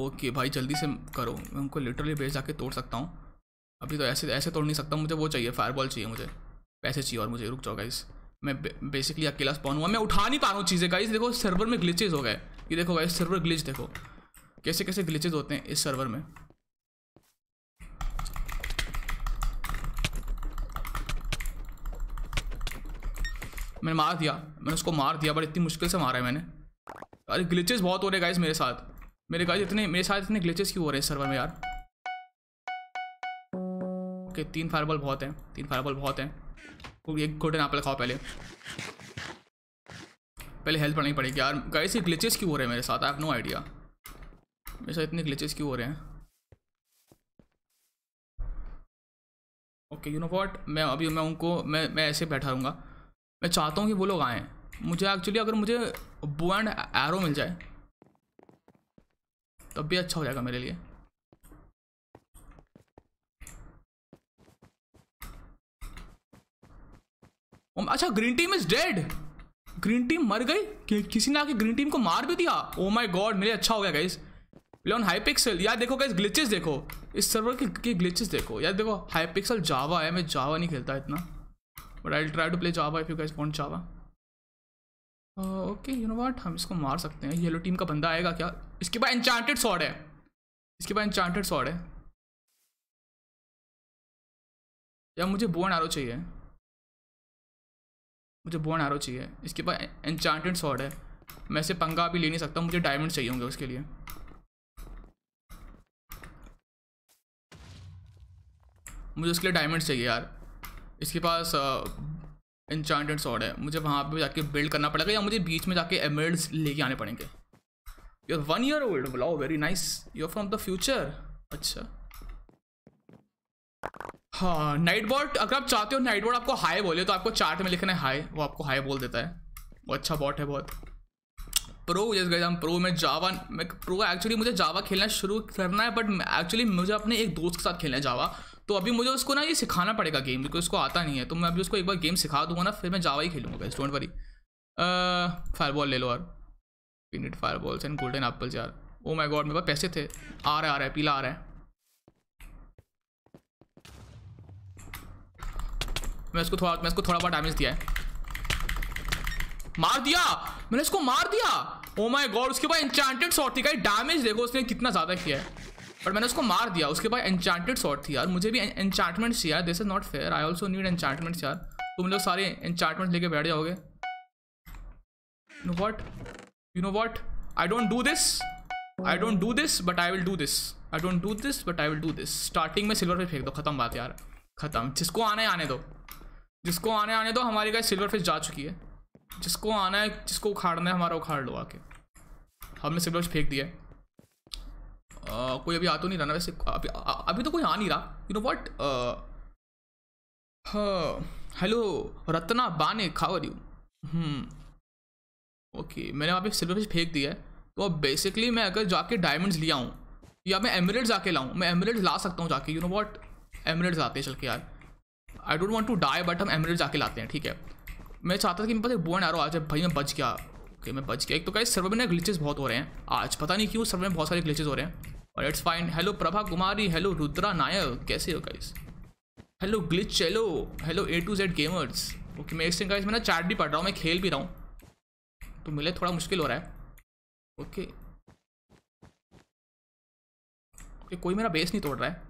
ओके भाई जल्दी से करो मैं उनको लिटरली भेज जाके तोड़ सकता हूँ अभी तो ऐसे ऐसे तोड़ नहीं सकता मुझे वो चाहिए फायरबॉल चाहिए मुझे पैसे चाहिए और मुझे रुक जाओ गाइस मैं बेसिकली अकेला स्पॉन हुआ मैं उठा नहीं पा रहा हूँ चीज़ें गाइस देखो सर्वर में ग्लिचेज हो गए ये देखो गाइस सर्वर ग्लिच देखो कैसे कैसे ग्लिचेज होते हैं इस सर्वर में मैंने मार दिया मैंने उसको मार दिया बट इतनी मुश्किल से मारा है मैंने अरे ग्लिचेस बहुत हो रहे गाइस मेरे साथ मेरे गाइस इतने मेरे साथ इतने ग्लिचेस क्यों हो रहे हैं सर्वर में यार ओके okay, तीन फायरबॉल बहुत हैं तीन फायरबॉल बहुत हैं एक घोटे एप्पल खाओ पहले पहले हेल्प पढ़नी पड़ेगी यार गाइस ये ग्लिचेस क्यों हो रहे हैं मेरे साथ आई हैव नो आइडिया मेरे साथ इतने ग्लिचेस क्यों हो रहे हैं ओके यू नो वॉट मैं अभी मैं उनको मैं मैं ऐसे बैठा रहूँगा मैं चाहता हूँ कि वो लोग आए मुझे एक्चुअली अगर मुझे बो एंड एरो मिल जाए तब भी अच्छा हो जाएगा मेरे लिए अच्छा green team is dead green team मर गई कि, किसी ने आके ग्रीन टीम को मार भी दिया ओ माई गॉड मेरे अच्छा हो गया गाइस लेन हाई पिक्सल यार देखो गाइस ग्लिचेस देखो इस सर्वर के, के ग्लिचेस देखो यार देखो हाई पिक्सल जावा है मैं जावा नहीं खेलता इतना but I try to play Java if you guys want Java okay you know what हम इसको मार सकते हैं येलो टीम का बंदा आएगा क्या इसके पास एनचांटेड सॉड है इसके पास एनचांटेड सॉड है यार मुझे बोन आरो चाहिए मुझे बोन आरो चाहिए इसके पास एनचार्टेड सॉर्ड है मैं इसे पंगा भी ले नहीं सकता मुझे डायमंड चाहिए होंगे उसके लिए मुझे उसके लिए डायमंड चाहिए यार इसके पास इंचार्टेड सॉर्ड है मुझे वहाँ पे जाके बिल्ड करना पड़ेगा या मुझे बीच में जाके एमरल्ड्स लेके आने पड़ेंगे यूर वन ईयर ओल्ड बुलाओ very nice are from the future अच्छा हाँ नाइट बॉट अगर आप चाहते हो नाइट बॉट आपको हाई बोले तो आपको चार्ट में लिखना है हाई वो आपको हाई बोल देता है वो अच्छा बॉट है बहुत प्रो जैसे गए हम प्रो में जावा मैं प्रो एक्चुअली मुझे जावा खेलना शुरू करना है बट एक्चुअली मुझे अपने एक दोस्त के साथ खेलना है जावा तो अभी मुझे उसको ना ये सिखाना पड़ेगा गेम बिकॉज उसको आता नहीं है तो मैं अभी उसको एक बार गेम सिखा दूंगा ना फिर मैं जावा ही खेलूंगा guys don't worry fire ball ले लो यार fire balls and golden apples यार ओ माई गॉड मेरे पास पैसे थे आ रहा है आ रहा है पीला आ रहा है मैं इसको थोड़ा मैं इसको थोड़ा बहुत डैमेज दिया है मार दिया मैंने इसको मार दिया ओ माय गॉड उसके बाद एनचांटेड शॉट थी का डैमेज देखो उसने कितना ज़्यादा किया है बट मैंने उसको मार दिया उसके बाद एनचांटेड शॉट थी यार मुझे भी एनचांटमेंट चाहिए this is not fair I also need enchantments यार तुम लोग सारे एनचांटमेंट लेके बैठ जाओगे no what you know what I don't do this I don't do this but I will do this I don't do this but I will do this starting में silver पर फेंक दो खत्म बात यार खत्म जिसको आने आने दो जिसको आने आने दो हमारी गाय सिल्वर फिश जा चुकी है जिसको आना है जिसको उखाड़ना है हमारा उखाड़ लो आके हमने सिल्वर फिश फेंक दिया है कोई अभी आ तो नहीं रहा ना वैसे अभी आ, अभी तो कोई आ नहीं रहा you know what hello Ratna बाने खावर यू ओके मैंने वहाँ पे सिल्वर फिश फेंक दिया है तो अब बेसिकली मैं अगर जाके डायमंड्स लिया हूँ या मैं एमरेट्स जाके लाऊँ मैं एमरेट्स ला सकता हूँ जाके यू नो वॉट एमरेट्स आते हैं चल के यार I don't want to die but हम एमरेज जाके लाते हैं ठीक है मैं चाहता था कि मेरे पास एक बोन आरो आ जाए भाई मैं बच गया ओके मैं बच गया एक तो कहीं सर्वे में ना ग्लिचेस बहुत हो रहे हैं आज पता नहीं क्यों सर्वे में बहुत सारे ग्लिचेज हो रहे हैं और it's fine hello Prabha Kumari hello Rudra Nayak कैसे हो गाइस हेलो ग्लिच चलो hello A to Z gamers okay मैं इस टाइम गाइस मैं ना चैट भी पढ़ रहा हूँ मैं खेल भी रहा हूँ तो मिले थोड़ा मुश्किल हो रहा है ओके ओके कोई मेरा बेस नहीं तोड़ रहा है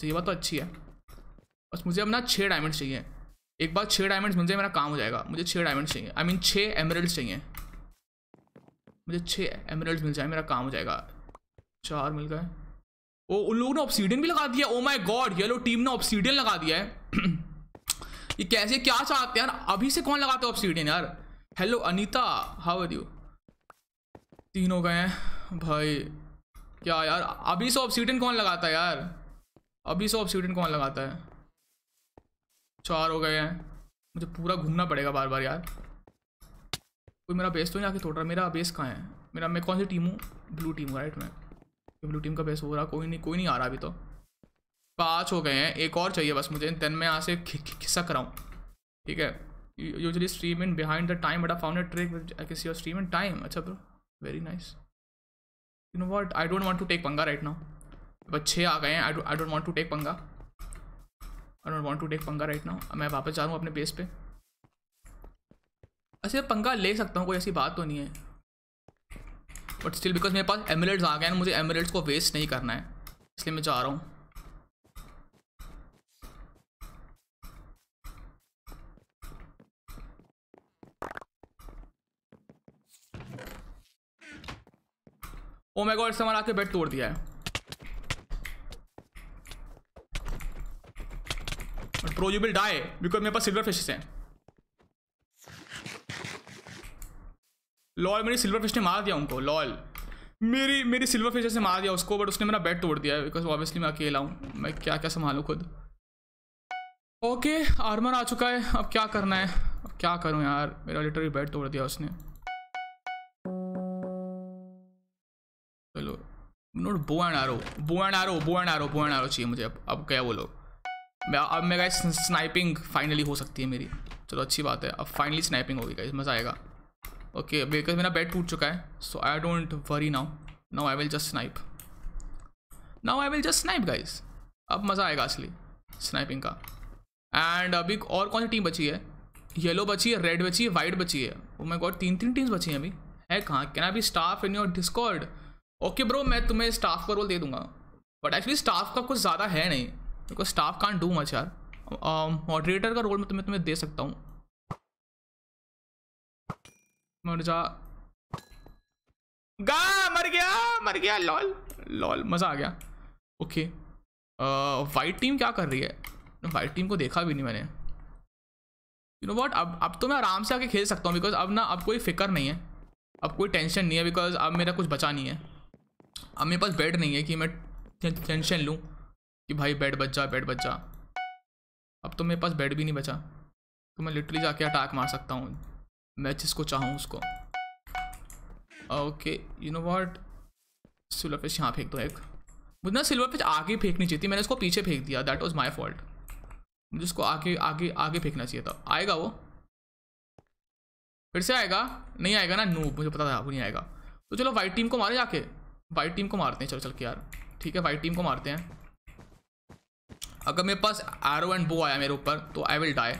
तो ये बात तो अच्छी है बस मुझे अपना छः डायमंड चाहिए एक बार छः डायमंड मिल जाए मेरा काम हो जाएगा मुझे छः डायमंड चाहिए आई मीन छः एमरल्ड चाहिए मुझे छः एमरल्ड्स मिल जाए मेरा काम हो जाएगा चार मिल गए ओ उन लोगों ने ऑप्सीडियन भी लगा दिया oh my God yellow team ने ऑप्सीडियन लगा दिया है ये कैसे क्या चाहते हैं यार अभी से कौन लगाते हो ऑप्सीडियन यार hello Anita how are you तीन हो गए हैं भाई क्या यार अभी से ऑप्सीडियन कौन लगाता है यार अभी से ऑप्सीडियन कौन लगाता है चार हो गए हैं मुझे पूरा घूमना पड़ेगा बार बार यार कोई मेरा बेस तो नहीं आके तोड़ रहा मेरा बेस कहाँ है मेरा मैं कौन सी टीम हूँ ब्लू टीम राइट मैं ब्लू टीम का बेस हो रहा कोई नहीं कोई नहीं आ रहा अभी तो पाँच हो गए हैं एक और चाहिए बस मुझे देन मैं यहाँ से खिसक रहा हूँ ठीक है usually stream in behind the time but I found trick I can see stream in time अच्छा bro very nice you know what I don't want to take पंगा राइट नाउ बस छः आ गए हैं I don't want to take पंगा I don't want to take पंगा right now मैं वापस जा रहा हूँ अपने बेस पे अच्छा पंगा तो ले सकता हूँ कोई ऐसी बात तो नहीं है बट स्टिल बिकॉज मेरे पास एमरेट्स आ गए हैं मुझे एमरेट्स को वेस्ट नहीं करना है इसलिए मैं जा रहा हूँ ओ माय गॉड इसने हमारा आके बेड तोड़ दिया है bro you will die because मेरे पास सिल्वर फिश हैं लॉल मेरी सिल्वर फिश ने मार दिया उनको लॉल मेरी मेरी सिल्वर फिश से मार दिया उसको बट उसने मेरा बेड तोड़ दिया बिकॉज ऑब्वियसली मैं अकेला हूँ मैं क्या क्या संभालू खुद ओके आर्मर आ चुका है अब क्या करना है अब क्या करूँ यार मेरा लिटरली बेड तोड़ दिया उसने चलो नोट बो एंड आरो बो एंड आरो बो एंड आरो बो एंड आरो चाहिए मुझे अब अब क्या वो लोग अब मेरा स्नाइपिंग फाइनली हो सकती है मेरी चलो अच्छी बात है अब फाइनली स्नाइपिंग होगी गाइज़ मज़ा आएगा ओके बिकॉज मेरा बेड टूट चुका है so I don't worry now now I will just snipe now I will just snipe guys अब मज़ा आएगा असली स्नाइपिंग का एंड अभी और कौन सी टीम बची है येलो बची है रेड बची है वाइट बची है वो मैं गॉड तीन तीन टीम्स बची हैं अभी है कहाँ can I be staff in your Discord okay bro मैं तुम्हें स्टाफ का रोल दे दूंगा बट एक्चुअली स्टाफ का कुछ ज़्यादा है नहीं because staff can do much यार मॉडरेटर um, का रोल मैं तुम्हें तुम्हें दे सकता हूँ मर जा गा मर गया मर गया लॉल लॉल मज़ा आ गया ओके वाइट टीम क्या कर रही है वाइट टीम को देखा भी नहीं मैंने यू नो वॉट अब अब तो मैं आराम से आके खेल सकता हूँ बिकॉज अब ना अब कोई फिक्र नहीं है अब कोई टेंशन नहीं है बिकॉज अब मेरा कुछ बचा नहीं है अब मेरे पास बेड नहीं है कि मैं टेंशन लूँ कि भाई बेड जा बेड जा अब तो मेरे पास बेड भी नहीं बचा तो मैं लिटरली जाके अटैक मार सकता हूँ मैं जिसको चाहूँ उसको okay you know what silver fish यहाँ फेंक दो एक मुझे ना सिल्वर फिश आगे फेंकनी चाहिए थी मैंने उसको पीछे फेंक दिया दैट वॉज माई फॉल्ट मुझे उसको आगे आगे आगे फेंकना चाहिए था आएगा वो फिर से आएगा नहीं आएगा ना नू मुझे पता था वो नहीं आएगा तो चलो वाइट टीम को मारे जाके वाइट टीम को मारते हैं चलो चल के यार ठीक है वाइट टीम को मारते हैं अगर मेरे पास एरो एंड बो आया मेरे ऊपर तो I will die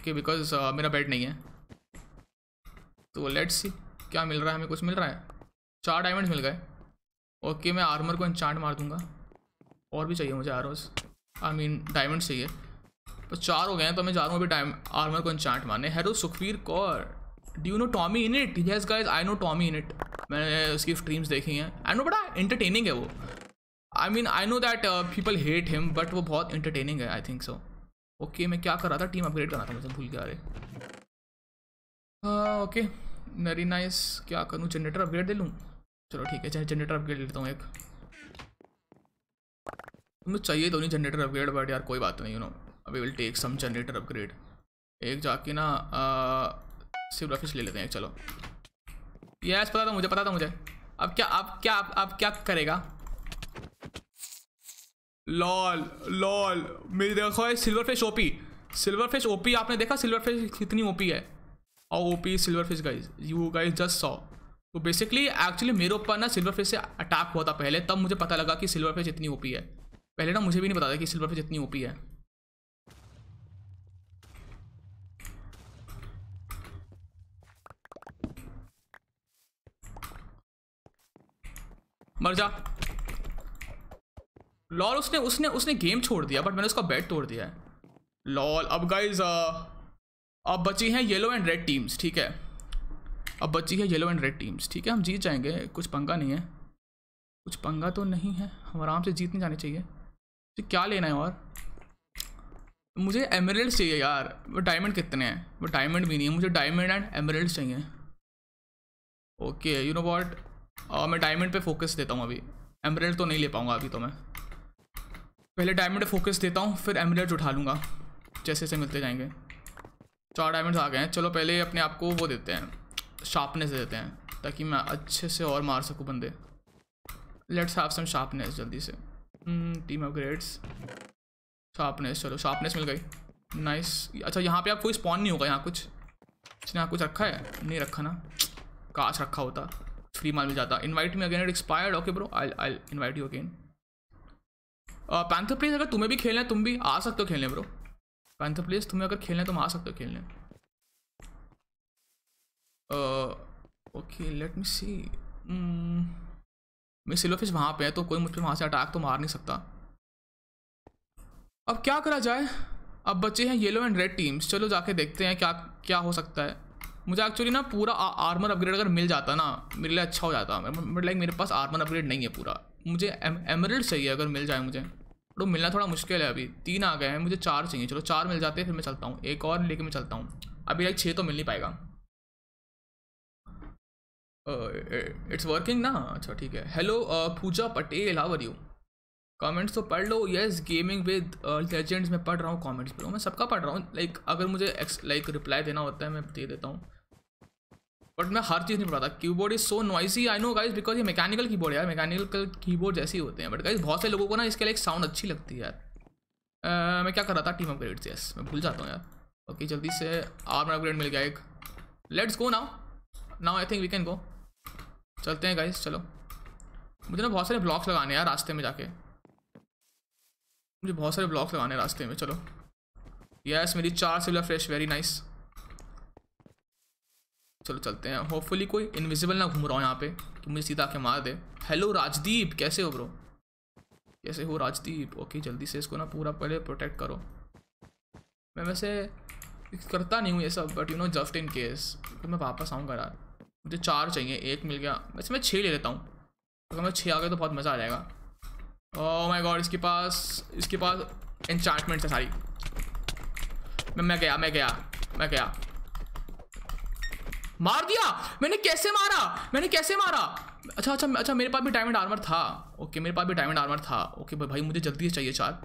okay because मेरा बेड नहीं है तो लेट्स सी क्या मिल रहा है हमें कुछ मिल रहा है चार डायमंड मिल गए ओके okay, मैं आर्मर को इंचांट मार दूंगा और भी चाहिए मुझे आरोज आई मीन डायमंड चाहिए तो चार हो गए हैं तो मैं जा रहा हूँ अभी आर्मर को इंचांट मारने hello Sukhvir Kaur do you know Tommy Innit yes guys I know Tommy Innit मैंने उसकी स्ट्रीम्स देखी हैं आई नो बड़ा इंटरटेनिंग है वो I mean I know that people hate him but वो बहुत इंटरटेनिंग है आई थिंक सो ओके मैं क्या कर रहा था टीम अपग्रेड करना था मुझे मतलब भूल गया अरे ओके वेरी नाइस क्या करूँ जनरेटर अपग्रेड दे लूँ चलो ठीक है जनरेटर अपग्रेड लेता हूँ एक मुझे चाहिए तो नहीं जनरेटर अपग्रेड बट यार कोई बात नहीं you know we will take some generator upgrade एक जाके ना सिर्फ फिश ले लेते हैं चलो यस पता था मुझे पता था मुझे अब क्या अब क्या अब क्या करेगा लॉल लॉल मेरी देखो है silver fish OP silver fish OP आपने देखा सिल्वर फिश कितनी ओपी है और OP silver fish guys you guys just saw तो बेसिकली एक्चुअली मेरे ऊपर ना सिल्वर फिश से अटैक हुआ था पहले तब मुझे पता लगा कि सिल्वर फिश इतनी ओपी है पहले ना मुझे भी नहीं पता था कि सिल्वर फिश इतनी ओपी है मर जा लॉल उसने उसने उसने गेम छोड़ दिया बट मैंने उसका बैट तोड़ दिया है लॉल अब गाइज uh, अब बची हैं येलो एंड रेड टीम्स ठीक है अब बची है येलो एंड रेड टीम्स ठीक है हम जीत जाएंगे कुछ पंगा नहीं है कुछ पंगा तो नहीं है हम आराम से जीतने जाने चाहिए तो क्या लेना है और मुझे एमरल्ड्स चाहिए यार वो डायमंड कितने हैं वो डायमंड भी नहीं है मुझे डायमंड एंड एमरल्ड्स चाहिए ओके यू नो वॉट मैं डायमंड पे फोकस देता हूँ अभी एमरल्ड तो नहीं ले पाऊँगा अभी तो मैं पहले डायमंड फोकस देता हूँ फिर एमरेट उठा लूँगा जैसे जैसे मिलते जाएंगे चार डायमंड्स आ गए हैं चलो पहले अपने आप को वो देते हैं शार्पनेस देते हैं ताकि मैं अच्छे से और मार सकूँ बंदे लेट्स हैव सम शार्पनेस जल्दी से टीम अपग्रेड्स शार्पनेस चलो शार्पनेस मिल गई नाइस अच्छा यहाँ पे आप कोई स्पॉन नहीं होगा यहाँ कुछ इसने यहाँ कुछ रखा है नहीं रखा ना काश रखा होता फ्री माल मिल जाता invite me again it expired okay bro I I invite you again Panther please अगर तुम्हें भी खेलना है तुम भी आ सकते हो खेलने ब्रो पैंथर प्लीज तुम्हें अगर खेलना है तुम आ सकते हो खेलने ओके लेट मी सी मैं फिश वहाँ पे है तो कोई मुझ पर वहाँ से अटैक तो मार नहीं सकता अब क्या करा जाए अब बच्चे हैं येलो एंड रेड टीम्स चलो जाके देखते हैं क्या क्या हो सकता है मुझे एक्चुअली ना पूरा आर्मर अपग्रेड अगर मिल जाता ना मेरे लिए अच्छा हो जाता बट लाइक मेरे पास आर्मर अपग्रेड नहीं है पूरा मुझे एम, एमरल्ड चाहिए अगर मिल जाए मुझे तो मिलना थोड़ा मुश्किल है अभी तीन आ गए हैं मुझे चार चाहिए चलो चार मिल जाते हैं फिर मैं चलता हूँ एक और लेके मैं चलता हूँ अभी लाइक छः तो मिल नहीं पाएगा इट्स uh, वर्किंग ना अच्छा ठीक है hello Pooja Patel how are you comments तो पढ़ लो यस गेमिंग विद लेजेंड्स मैं पढ़ रहा हूँ कमेंट्स पढ़ो मैं सबका पढ़ रहा हूँ लाइक like, अगर मुझे लाइक like, रिप्लाई देना होता है मैं दे देता हूँ बट मैं हर चीज़ नहीं पढ़ाता keyboard is so noisy I know guys because ये मैकेनिकल की बोर्ड यार मैकेनिकल की बोर्ड जैसे ही होते हैं बट गाइज बहुत से लोगों को ना इसके लिए एक साउंड अच्छी लगती है यार मैं क्या कर रहा था टीम अपग्रेड से यस मैं भूल जाता हूँ यार ओके जल्दी से आर्मर अपग्रेड मिल गया एक let's go now now I think we can go चलते हैं गाइज चलो मुझे ना बहुत सारे ब्लॉक्स लगाने हैं रास्ते में जाके मुझे बहुत सारे ब्लॉक्स लगाने हैं रास्ते में चलो यस yes, मेरी चार silver fish very nice nice. चलो चलते हैं होपफुली कोई इनविजिबल ना घूम रहा हूँ यहाँ पे कि मुझे सीधा के मार दे हेलो राजदीप कैसे हो ब्रो कैसे हो राजदीप ओके जल्दी से इसको ना पूरा पहले प्रोटेक्ट करो मैं वैसे करता नहीं हूँ ये सब but you know just in case तो मैं वापस आऊँगा यार मुझे चार चाहिए एक मिल गया वैसे मैं छः ले लेता हूँ अगर तो मैं छः आ गया तो बहुत मज़ा आ जाएगा ओ माय गॉड इसके पास इसके पास एन्चार्टमेंट्स है सारी मैं मैं गया मैं गया मैं गया मार दिया मैंने कैसे मारा मैंने कैसे मारा अच्छा अच्छा अच्छा मेरे पास भी डायमंड आर्मर था ओके मेरे पास भी डायमंड आर्मर था ओके भाई मुझे जल्दी से चाहिए चार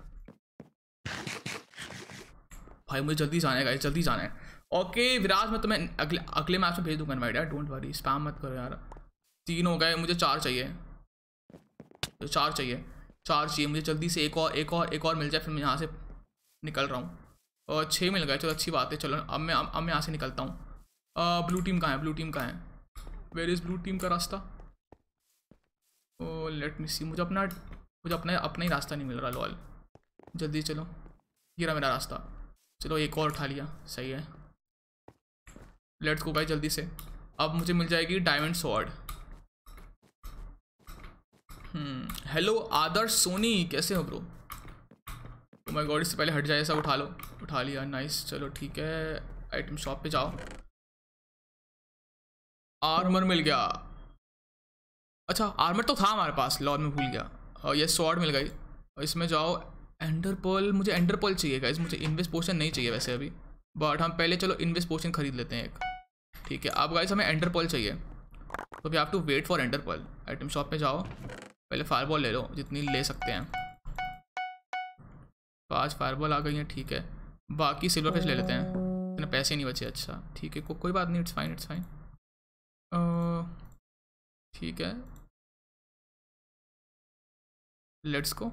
भाई मुझे जल्दी जाना है जल्दी जाना है ओके विराज मैं तुम्हें अगले अगले मैच में भेज दूंगा भाई यार डोंट वरी स्पैम मत करो यार तीन हो गए मुझे चार चाहिए चार चाहिए चार चाहिए मुझे जल्दी से एक और एक और एक और मिल जाए फिर मैं यहाँ से निकल रहा हूँ और छः मिल गए चलो अच्छी बात है चलो अब मैं अब मैं यहाँ से निकलता हूँ ब्लू टीम कहाँ है ब्लू टीम कहाँ है वेर इज़ ब्लू टीम का रास्ता ओ लेट मी सी मुझे अपना मुझे अपना अपना ही रास्ता नहीं मिल रहा लॉल जल्दी चलो ये रहा मेरा रास्ता चलो एक और उठा लिया सही है लेट्स गो भाई जल्दी से अब मुझे मिल जाएगी diamond sword hello Adarsh Soni कैसे हो ब्रो तो मैं गॉड इससे पहले हट जाए सब उठा लो उठा लिया नाइस चलो ठीक है आइटम शॉप पे जाओ आर्मर मिल गया अच्छा आर्मर तो था हमारे पास लॉन में भूल गया और ये स्वॉर्ड मिल गई इसमें जाओ एंडर मुझे एंडर चाहिए गाइज मुझे इन्वेस्ट पोशन नहीं चाहिए वैसे अभी बट हम पहले चलो इन्वेस्ट पोशन खरीद लेते हैं एक ठीक है अब गाइज हमें एंडर चाहिए तो we have to wait for ender item shop में जाओ पहले फायरबॉल ले लो जितनी ले सकते हैं पाँच फायरबॉल आ गई हैं ठीक है बाकी सिल्वर फिश ले लेते हैं इतने पैसे नहीं बचे अच्छा ठीक है को, कोई बात नहीं इट्स फाइन इट्स फाइन ठीक है let's go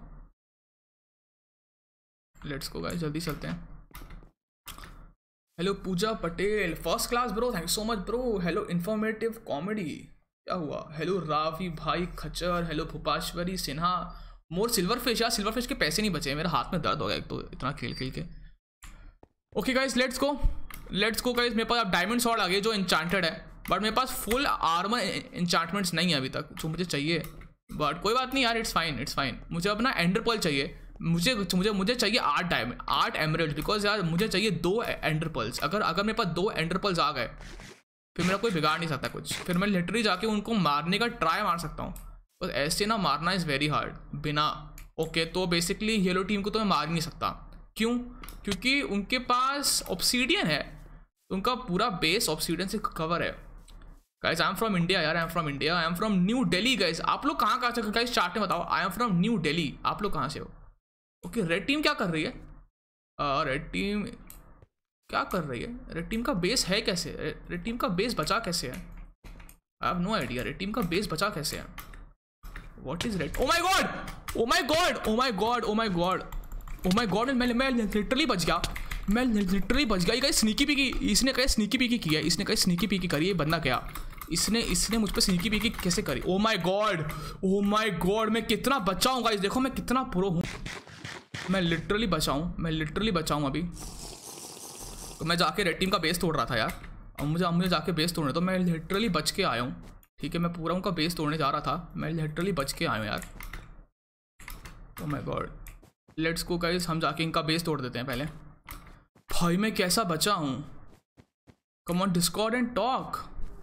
let's go guys जल्दी चलते हैं hello Pooja Patel first class bro thank so much bro hello informative comedy क्या हुआ हेलो रावी भाई खचर hello Bhupashwari Sinha more silver fish यार सिल्वर फिश के पैसे नहीं बचे मेरे हाथ में दर्द हो गया एक तो इतना खेल खेल के okay guys let's go let's go guys मेरे पास अब डायमंड सॉर्ड आ गए जो इंचांटेड है बट मेरे पास फुल आर्मर इंचार्टमेंट्स नहीं है अभी तक जो मुझे चाहिए बट कोई बात नहीं यार इट्स फाइन इट्स फाइन मुझे अपना एंडरपल चाहिए मुझे मुझे मुझे चाहिए आठ टाइम आठ एमरेल्ड बिकॉज यार मुझे चाहिए दो एंडरपल्स अगर अगर मेरे पास दो एंडरपल्स आ गए फिर मेरा कोई बिगाड़ नहीं सकता कुछ फिर मैं लिटरी जाके उनको मारने का ट्राई मार सकता हूँ बस ऐसे ना मारना इज़ वेरी हार्ड बिना ओके okay, तो बेसिकली येलो टीम को तो मैं मार नहीं सकता क्यों क्योंकि उनके पास ऑप्सीडियन है उनका पूरा बेस ऑप्सीडियन से कवर है guys I am from India यार I am from India I am from New Delhi guys आप लोग कहाँ कहाँ से गाइस चार्ट में बताओ I am from New Delhi आप लोग कहाँ से हो ओके रेड टीम क्या कर रही है रेड uh, टीम क्या कर रही है रेड टीम का बेस है कैसे रेड टीम का बेस बचा कैसे है I have no idea red team का बेस बचा कैसे है what is red oh my God oh my God oh my God oh my God oh my God मैं मैं लिटरली बच गया मैं लिटरली बच गया ये कहीं स्नीकी पीकी इसने कहीं स्नीकी पीकी किया इसने कहीं स्नीकी पीकी करी है बंदा क्या इसने इसने मुझ पर सिल्की पीकी कैसे करी ओ my God oh my God मैं कितना बचाऊँगा इस देखो मैं कितना प्रो हूँ मैं लिटरली बचाऊँ मैं लिटरली बचाऊँ अभी तो मैं जाके रेड टीम का बेस तोड़ रहा था यार अब मुझे अब मुझे जाके बेस तोड़ने तो मैं लिटरली बच के आया हूँ ठीक है मैं पूरा उनका बेस तोड़ने जा रहा था मैं लिटरली बच के आया हूँ यार ओ माई गॉड लेट्स को कहीं हम जाके इनका बेस तोड़ देते हैं पहले भाई मैं कैसा बचा हूँ come on Discord and talk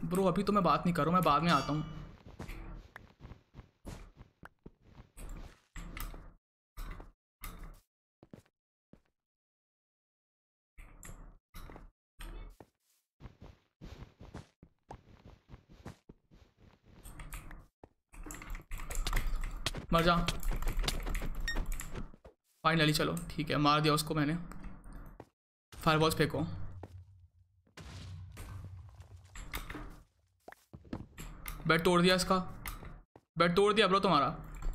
bro अभी तो मैं बात नहीं कर रहा हूँ मैं बाद में आता हूँ मर जा फाइनली चलो ठीक है मार दिया उसको मैंने फायर बॉल्स फेंको बेड तोड़ दिया इसका बेड तोड़ दिया ब्रो तुम्हारा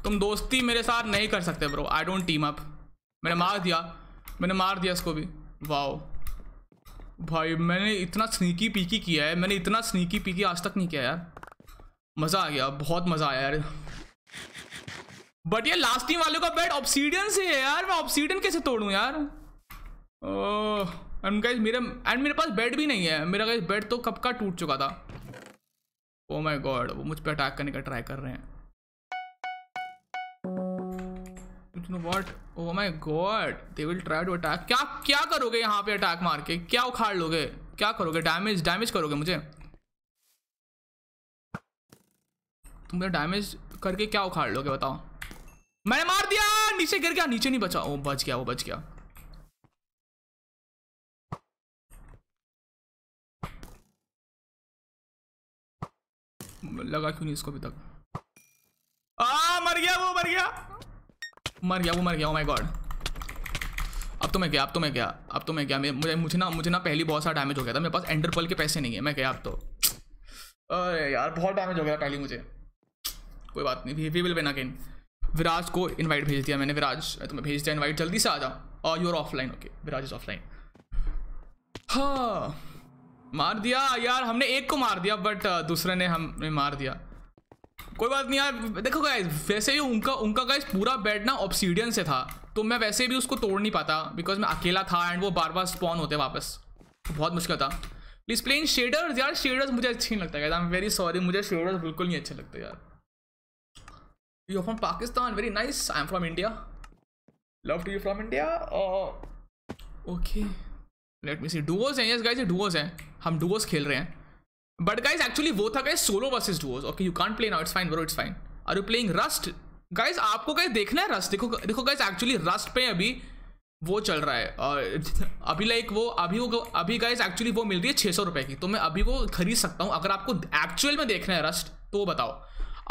तुम दोस्ती मेरे साथ नहीं कर सकते bro I don't team up मैंने मार दिया मैंने मार दिया इसको भी वाओ भाई मैंने इतना स्नीकी पीकी किया है मैंने इतना स्नीकी पीकी आज तक नहीं किया यार मज़ा आ गया बहुत मज़ा आया यार बट ये लास्टिंग वाले वालों का बेड ऑप्सीडियन से है यार मैं ऑप्सीडियन कैसे तोड़ूँ यार एंड oh, मेरे एंड मेरे पास बेड भी नहीं है मेरा बेड तो कब का टूट चुका था ओ माय गॉड वो मुझ पर अटैक करने का ट्राई कर रहे हैं what oh my God they will try to attack क्या क्या करोगे यहाँ पे अटैक मार के क्या उखाड़ लोगे क्या करोगे डैमेज डैमेज करोगे मुझे तुम तुमने डैमेज करके क्या उखाड़ लोगे बताओ मैंने मार दिया नीचे गिर गया नीचे नहीं बचा ओ oh, बच गया वो बच गया लगा क्यों नहीं इसको अभी तक आ मर गया वो मर गया मर गया वो मर गया ओ माय गॉड अब तो मैं गया अब तो मैं गया अब तो मैं गया मुझे मुझे ना मुझे ना पहली बहुत सारा डैमेज हो गया था मेरे पास एंडर पल के पैसे नहीं है मैं गया अब तो अरे यार बहुत डैमेज हो गया पहली मुझे कोई बात नहीं वी विल बेना अगेन विराज को इनवाइट भेज दिया मैंने विराज तुम्हें भेज दिया इनवाइट जल्दी से आ जाओ और your offline okay Viraj is offline हाँ मार दिया यार हमने एक को मार दिया बट uh, दूसरे ने हमने मार दिया कोई बात नहीं यार देखो गाइज वैसे ही उनका उनका गाइज पूरा बेड ना ऑप्सीडियन से था तो मैं वैसे भी उसको तोड़ नहीं पाता बिकॉज मैं अकेला था एंड वो बार बार स्पॉन होते वापस बहुत मुश्किल था प्लीज प्लेन शेडर्स यार शेडर्स मुझे अच्छे नहीं लगता आई एम वेरी सॉरी मुझे शेडर्स बिल्कुल नहीं अच्छे लगते यार you from Pakistan very nice I am from India love to you from India okay let me see duos हैं यस गाइस ये डुओस हैं हम डुओस खेल रहे हैं बट गाइज एक्चुअली वो था guys solo versus duos okay you can't play now it's fine bro it's fine are you playing Rust guys आपको गाइस देखना है रस्ट देखो देखो गाइज एक्चुअली रस्ट पे अभी वो चल रहा है और अभी लाइक वो अभी वो अभी गाइज एक्चुअली वो मिल रही है छः सौ रुपये की तो मैं अभी वो खरीद सकता हूँ अगर आपको एक्चुअल में देखना है रस्ट तो वो बताओ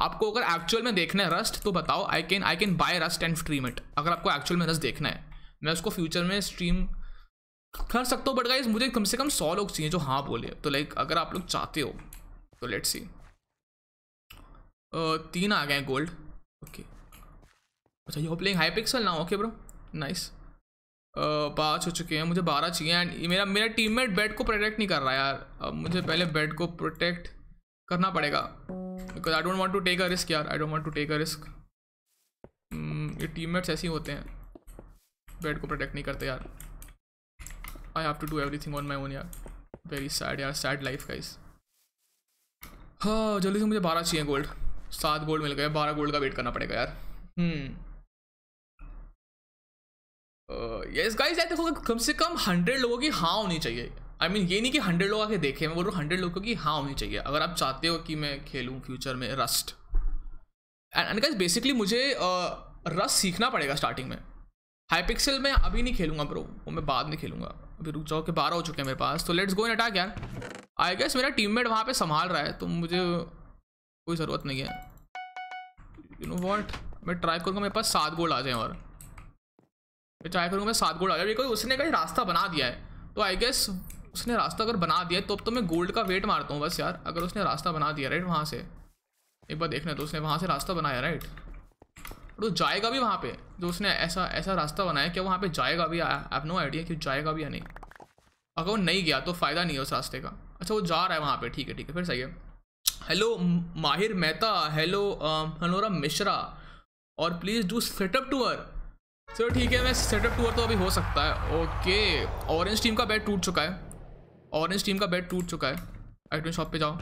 आपको अगर एक्चुअल में देखना है रस्ट तो बताओ I can I can buy Rust and stream it अगर आपको एक्चुअल में रस्ट देखना है मैं उसको फ्यूचर में स्ट्रीम कर सकता हूँ बट गाइज मुझे कम से कम सौ लोग चाहिए जो हाँ बोले तो लाइक अगर आप लोग चाहते हो तो लेट्स सी तीन आ गए गोल्ड ओके अच्छा यू प्लेइंग हाई पिक्सल ना ओके ब्रो नाइस पाँच हो चुके हैं मुझे बारह चाहिए एंड मेरा मेरा टीममेट बेड को प्रोटेक्ट नहीं कर रहा यार अब मुझे पहले बेड को प्रोटेक्ट करना पड़ेगा because I don't want to take a risk यार I don't want to take a risk ये टीममेट्स ऐसे ही होते हैं बेड को प्रोटेक्ट नहीं करते यार I have to do everything on my own यार वेरी सैड यार सैड लाइफ गाइस हाँ जल्दी से मुझे बारह चाहिए गोल्ड सात गोल्ड मिल गए बारह गोल्ड का वेट करना पड़ेगा यार हम्म यस गाइस यार देखो कम से कम हंड्रेड लोगों की हाँ होनी चाहिए आई I मीन mean, ये नहीं कि हंड्रेड लोग आके देखें मैं बोल रहा हूँ हंड्रेड लोगों की हाँ होनी चाहिए अगर आप चाहते हो कि मैं खेलूँ फ्यूचर में Rust and and guys basically मुझे रस uh, सीखना पड़ेगा स्टार्टिंग में हाई पिक्सल में अभी नहीं खेलूंगा ब्रो वो मैं बाद में खेलूंगा भी रुक जाओ कि बारह हो चुके हैं मेरे पास तो लेट्स गो इन अटैक यार आई गेस मेरा टीममेट वहाँ पे संभाल रहा है तो मुझे कोई ज़रूरत नहीं है यू नो वॉट मैं ट्राई करूँगा मेरे पास सात गोल आ जाए और मैं ट्राई करूँगा मैं सात गोल आ जाए बिकॉज उसने कहीं रास्ता बना दिया है तो आई गेस उसने रास्ता अगर बना दिया तो अब तो मैं गोल्ड का वेट मारता हूँ बस यार अगर उसने रास्ता बना दिया राइट वहाँ से एक बार देखना तो उसने वहाँ से रास्ता बनाया राइट और वो तो जाएगा भी वहाँ पे जो तो उसने ऐसा ऐसा रास्ता बनाया कि वहाँ पे जाएगा भी आई हैव नो आइडिया कि जाएगा भी या नहीं अगर वो नहीं गया तो फ़ायदा नहीं है उस रास्ते का अच्छा वो जा रहा है वहाँ पे ठीक है ठीक है फिर सही है हेलो माहिर मेहता हेलो हनोरा um, मिश्रा और प्लीज़ डू सेटअप टूअर चलो ठीक है मैं सेटअप टूअर तो अभी हो सकता है ओके ऑरेंज टीम का बेड टूट चुका है ऑरेंज टीम का बेड टूट चुका है आइटम शॉप पे जाओ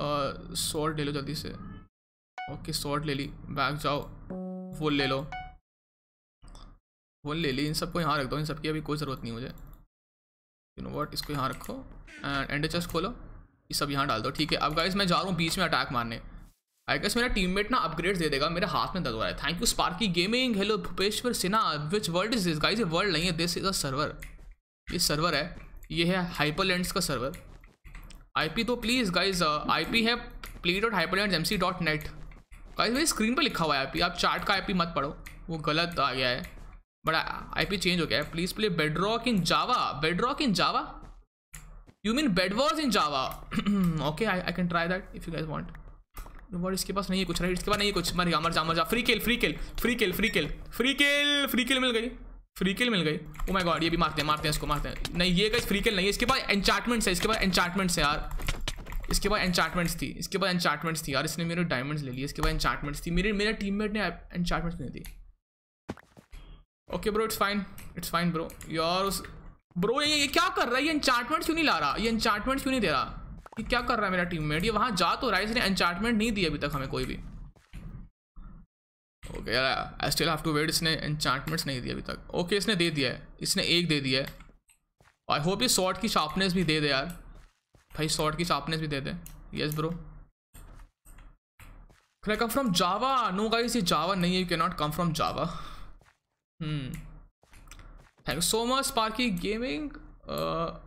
सॉल्ट uh, ले लो जल्दी से ओके शॉर्ट ले ली बैग जाओ फुल ले लो फुल ले ली इन सबको यहाँ रख दो इन सबकी अभी कोई ज़रूरत नहीं मुझे यू नो वॉट इसको यहाँ रखो एंड एंड चेस्ट खोलो ये सब यहाँ डाल दो ठीक है अब गाइस मैं जा रहा हूँ बीच में अटैक मारने आई गेस मेरा टीममेट ना अपग्रेड दे देगा मेरे हाथ में दर्द हो रहा है thank you Sparky gaming hello Bhupeshwar Sinha which world is this guys ये वर्ल्ड नहीं है दिस इज अ सर्वर ये सर्वर है ये है हाइपरलैंड्स का सर्वर आईपी तो प्लीज़ गाइज आईपी है play dot Hyperland M C dot net भाई भाई स्क्रीन पर लिखा हुआ है आईपी आप चार्ट का आईपी मत पढ़ो वो गलत आ गया है बड़ा आईपी चेंज हो गया है please play Bedrock in Java Bedrock in Java you mean wars in Java okay I I can try that if you guess want word इसके पास नहीं है कुछ राइट इसके पास नहीं है कुछ मर गया मर जा मर जा free kill free kill free kill free kill free kill free kill मिल गई फ्री किल मिल गई ओ माय गॉड ये भी मारते हैं मारते हैं इसको मारते हैं नहीं ये गई फ्री किल नहीं है इसके पास एंचार्टमेंट्स है इसके पास एंचार्टमेंट्स है यार इसके बाद एनचार्टमेंट्स थी इसके बाद एनचार्टमेंट्स थी यार इसने मेरे डायमंड्स ले लिए इसके बाद एनचार्टमेंट्स थी मेरे मेरे टीममेट ने एनचार्टमेंट्स नहीं दी okay bro it's fine it's fine bro यार उस ब्रो ये, ये क्या कर रहा है ये एनचार्टमेंट्स क्यों नहीं ला रहा ये एनचार्टमेंट्स क्यों नहीं दे रहा ये क्या कर रहा है मेरा टीममेट ये वहाँ जा तो रहा है इसने एनचार्टमेंट नहीं दिया अभी तक हमें कोई भी ओके यार I still have to wait इसने एनचार्टमेंट्स नहीं दिया अभी तक ओके okay, इसने दे दिया है इसने एक दे दिया है आई होप ये शॉर्ट की शार्पनेस भी दे दे यार भाई शॉर्ट की शार्पनेस भी दे दे यस ब्रो क्रे come from Java no guys ये जावा नहीं है you can not come from Java thank so much पार्की gaming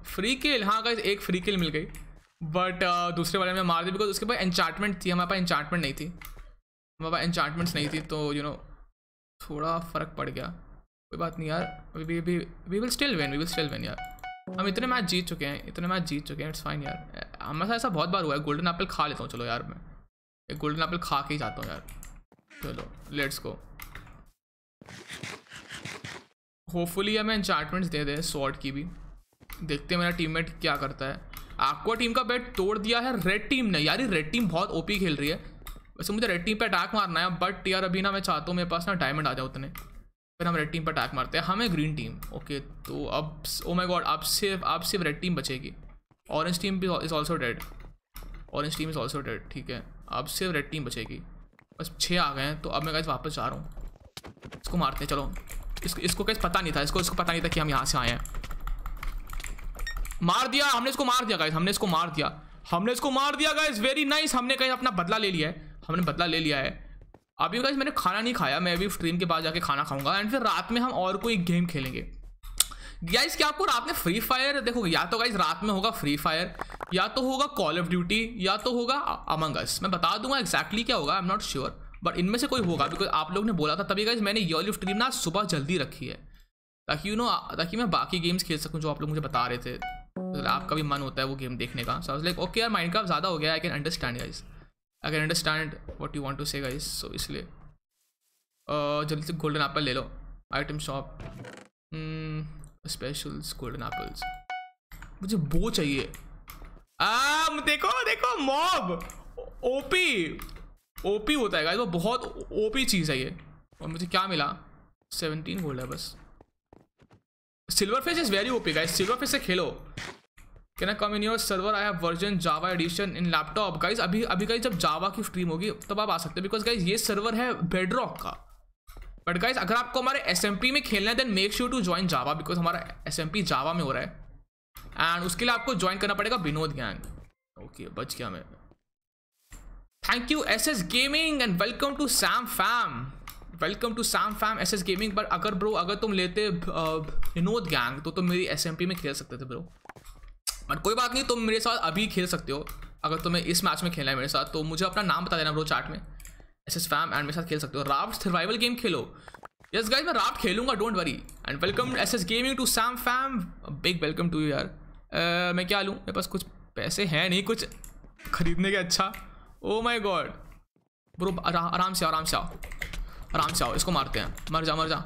free kill हाँ गाइस एक फ्री किल मिल गई बट uh, दूसरे वाले में मार दी बिकॉज उसके पास एन्चार्टमेंट थी हमारे पास एन्चार्टमेंट नहीं थी हमारे पास एन्चार्टमेंट्स नहीं थी तो यू you नो know, थोड़ा फर्क पड़ गया कोई बात नहीं यार we will still win we will still win यार हम इतने मैच जीत चुके हैं इतने मैच जीत चुके हैं इट्स फाइन यार हमारे साथ ऐसा बहुत बार हुआ है गोल्डन एप्पल खा लेता हूँ चलो यार मैं एक गोल्डन एप्पल खा के ही जाता हूँ यार चलो लेट्स गो होपफुली हमें इंचार्टमेंट्स दे दे सॉर्ट की भी देखते हैं मेरा टीममेट क्या करता है आपको टीम का बेट तोड़ दिया है रेड टीम ने यार रेड टीम बहुत ओपी खेल रही है वैसे मुझे रेड टीम पे अटैक मारना है बट यार अभी ना मैं चाहता हूँ मेरे पास ना डायमंड आ जाए उतने फिर हम रेड टीम पर अटैक मारते हैं हमें ग्रीन टीम ओके तो अब ओ माय गॉड आप सिर्फ आप सिर्फ रेड टीम बचेगी ऑरेंज टीम भी is also dead orange team is also dead ठीक है आप सिर्फ रेड टीम बचेगी बस छः आ गए हैं तो अब मैं कैसे वापस जा रहा हूँ इसको मारते हैं चलो इसको इसको कैसे पता नहीं था इसको इसको पता नहीं था कि हम यहाँ से आए हैं मार दिया हमने इसको मार दिया गाइस हमने इसको मार दिया हमने इसको मार दिया गाइस वेरी नाइस हमने कहीं अपना बदला ले लिया है हमने बदला ले लिया है अभी गाइज मैंने खाना नहीं खाया मैं अभी स्ट्रीम के बाद जाके खाना खाऊंगा एंड फिर रात में हम और कोई गेम खेलेंगे गाइज क्या आपको रात में फ्री फायर देखो या तो गाइज रात में होगा फ्री फायर या तो होगा कॉल ऑफ ड्यूटी या तो होगा अमंग अस मैं बता दूंगा एक्जैक्टली exactly क्या होगा I am not sure but इनमें से कोई होगा बिकॉज आप लोग ने बोला था तभी गाइज मैंने ये वाली स्ट्रीम ना सुबह जल्दी रखी है ताकि यू नो ताकि मैं बाकी गेम्स खेल सकूँ जो आप लोग मुझे बता रहे थे तो आपका भी मन होता है वो गेम देखने का सो लाइक ओके यार माइंड का ज़्यादा हो गया I can understand guys I can understand what you want to say guys so इसलिए जल्दी से गोल्डन एप्पल ले लो item shop specials golden apples मुझे वो चाहिए आम देखो देखो मॉब ओपी ओपी होता है गाइस वो बहुत ओपी चीज़ है ये और मुझे क्या मिला सेवनटीन गोल्ड है बस silver face is very OP guys silver face से खेलो can I come in your server I have version Java edition in laptop guys अभी अभी गाइज जब जावा की स्ट्रीम होगी तब आप आ सकते हैं बिकॉज गाइज ये सर्वर है बेडरॉक का बट गाइज अगर आपको हमारे एस में खेलना है then make sure to join Java because हमारा एस जावा में हो रहा है एंड उसके लिए आपको ज्वाइन करना पड़ेगा विनोद गैंग ओके बच गया मैं thank you S S gaming and welcome to Sam fam welcome to Sam fam S S gaming but अगर ब्रो अगर तुम लेते विनोद गैंग तो तुम मेरी एस में खेल सकते थे ब्रो बट कोई बात नहीं तुम मेरे साथ अभी खेल सकते हो अगर तुम्हें इस मैच में खेलना है मेरे साथ तो मुझे अपना नाम बता देना ब्रो चार्ट में एस एस फैम एंड मेरे साथ खेल सकते हो राफ्ट सर्वाइवल गेम खेलो यस गाइज मैं राफ्ट खेलूंगा don't worry and welcome S S gaming to Sam fam big welcome to you यार मैं क्या लूँ मेरे पास कुछ पैसे हैं नहीं कुछ खरीदने के अच्छा ओ माई गॉड ब्रो आराम से आराम से आओ आराम से आओ इसको मारते हैं मर जा मर जा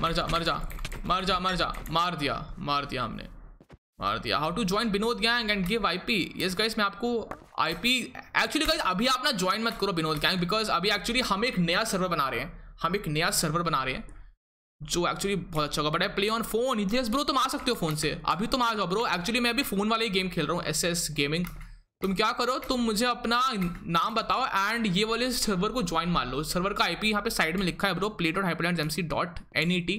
मर जा मर जा मर जा मर जा मार दिया मार दिया हमने दिया how to join Vinod gang and give IP yes guys मैं आपको आईपी एक्चुअली गाइस अभी आप ना ज्वाइन मत करो विनोद गैंग बिकॉज अभी एक्चुअली हम एक नया सर्वर बना रहे हैं हम एक नया सर्वर बना रहे हैं जो एक्चुअली बहुत अच्छा होगा but I play on phone yes bro तुम आ सकते हो फोन से अभी तुम आ जाओ ब्रो एक्चुअली मैं अभी फोन वाले गेम खेल रहा हूँ एस एस गेमिंग तुम क्या करो तुम मुझे अपना नाम बताओ एंड ये वाले सर्वर को ज्वाइन मार लो सर्वर का आई पी यहाँ पे साइड में लिखा है bro play dot Hyperland M C dot N E T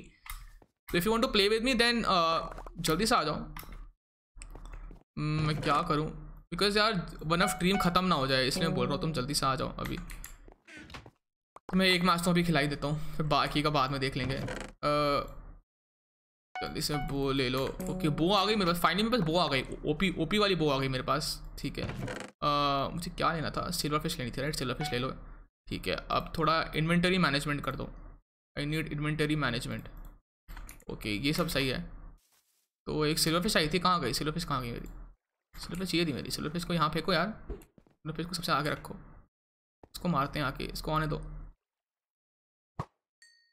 तो if you want to play with me then जल्दी से आ जाओ हम्म, मैं क्या करूँ बिकॉज यार वन ऑफ ड्रीम ख़त्म ना हो जाए इसलिए बोल रहा हूँ तुम जल्दी से आ जाओ अभी मैं एक मैच तो अभी खिलाई देता हूँ फिर बाकी का बाद में देख लेंगे जल्दी से वो ले लो ओके बो आ गई मेरे पास फाइनली मेरे पास बो आ गई ओपी ओपी वाली बो आ गई मेरे पास ठीक है आ, मुझे क्या लेना था सिल्वर फिश लेनी थी राइट सिल्वर फिश ले लो ठीक है अब थोड़ा इन्वेंटरी मैनेजमेंट कर दो I need inventory management okay ये सब सही है तो एक सिल्वर फिश आई थी कहाँ गई सिल्वर फिश कहाँ गई मेरी पेज चाहिए थी मेरी पेज को यहाँ फेंको यार पेज मतलब को सबसे आगे रखो इसको मारते हैं आके इसको आने दो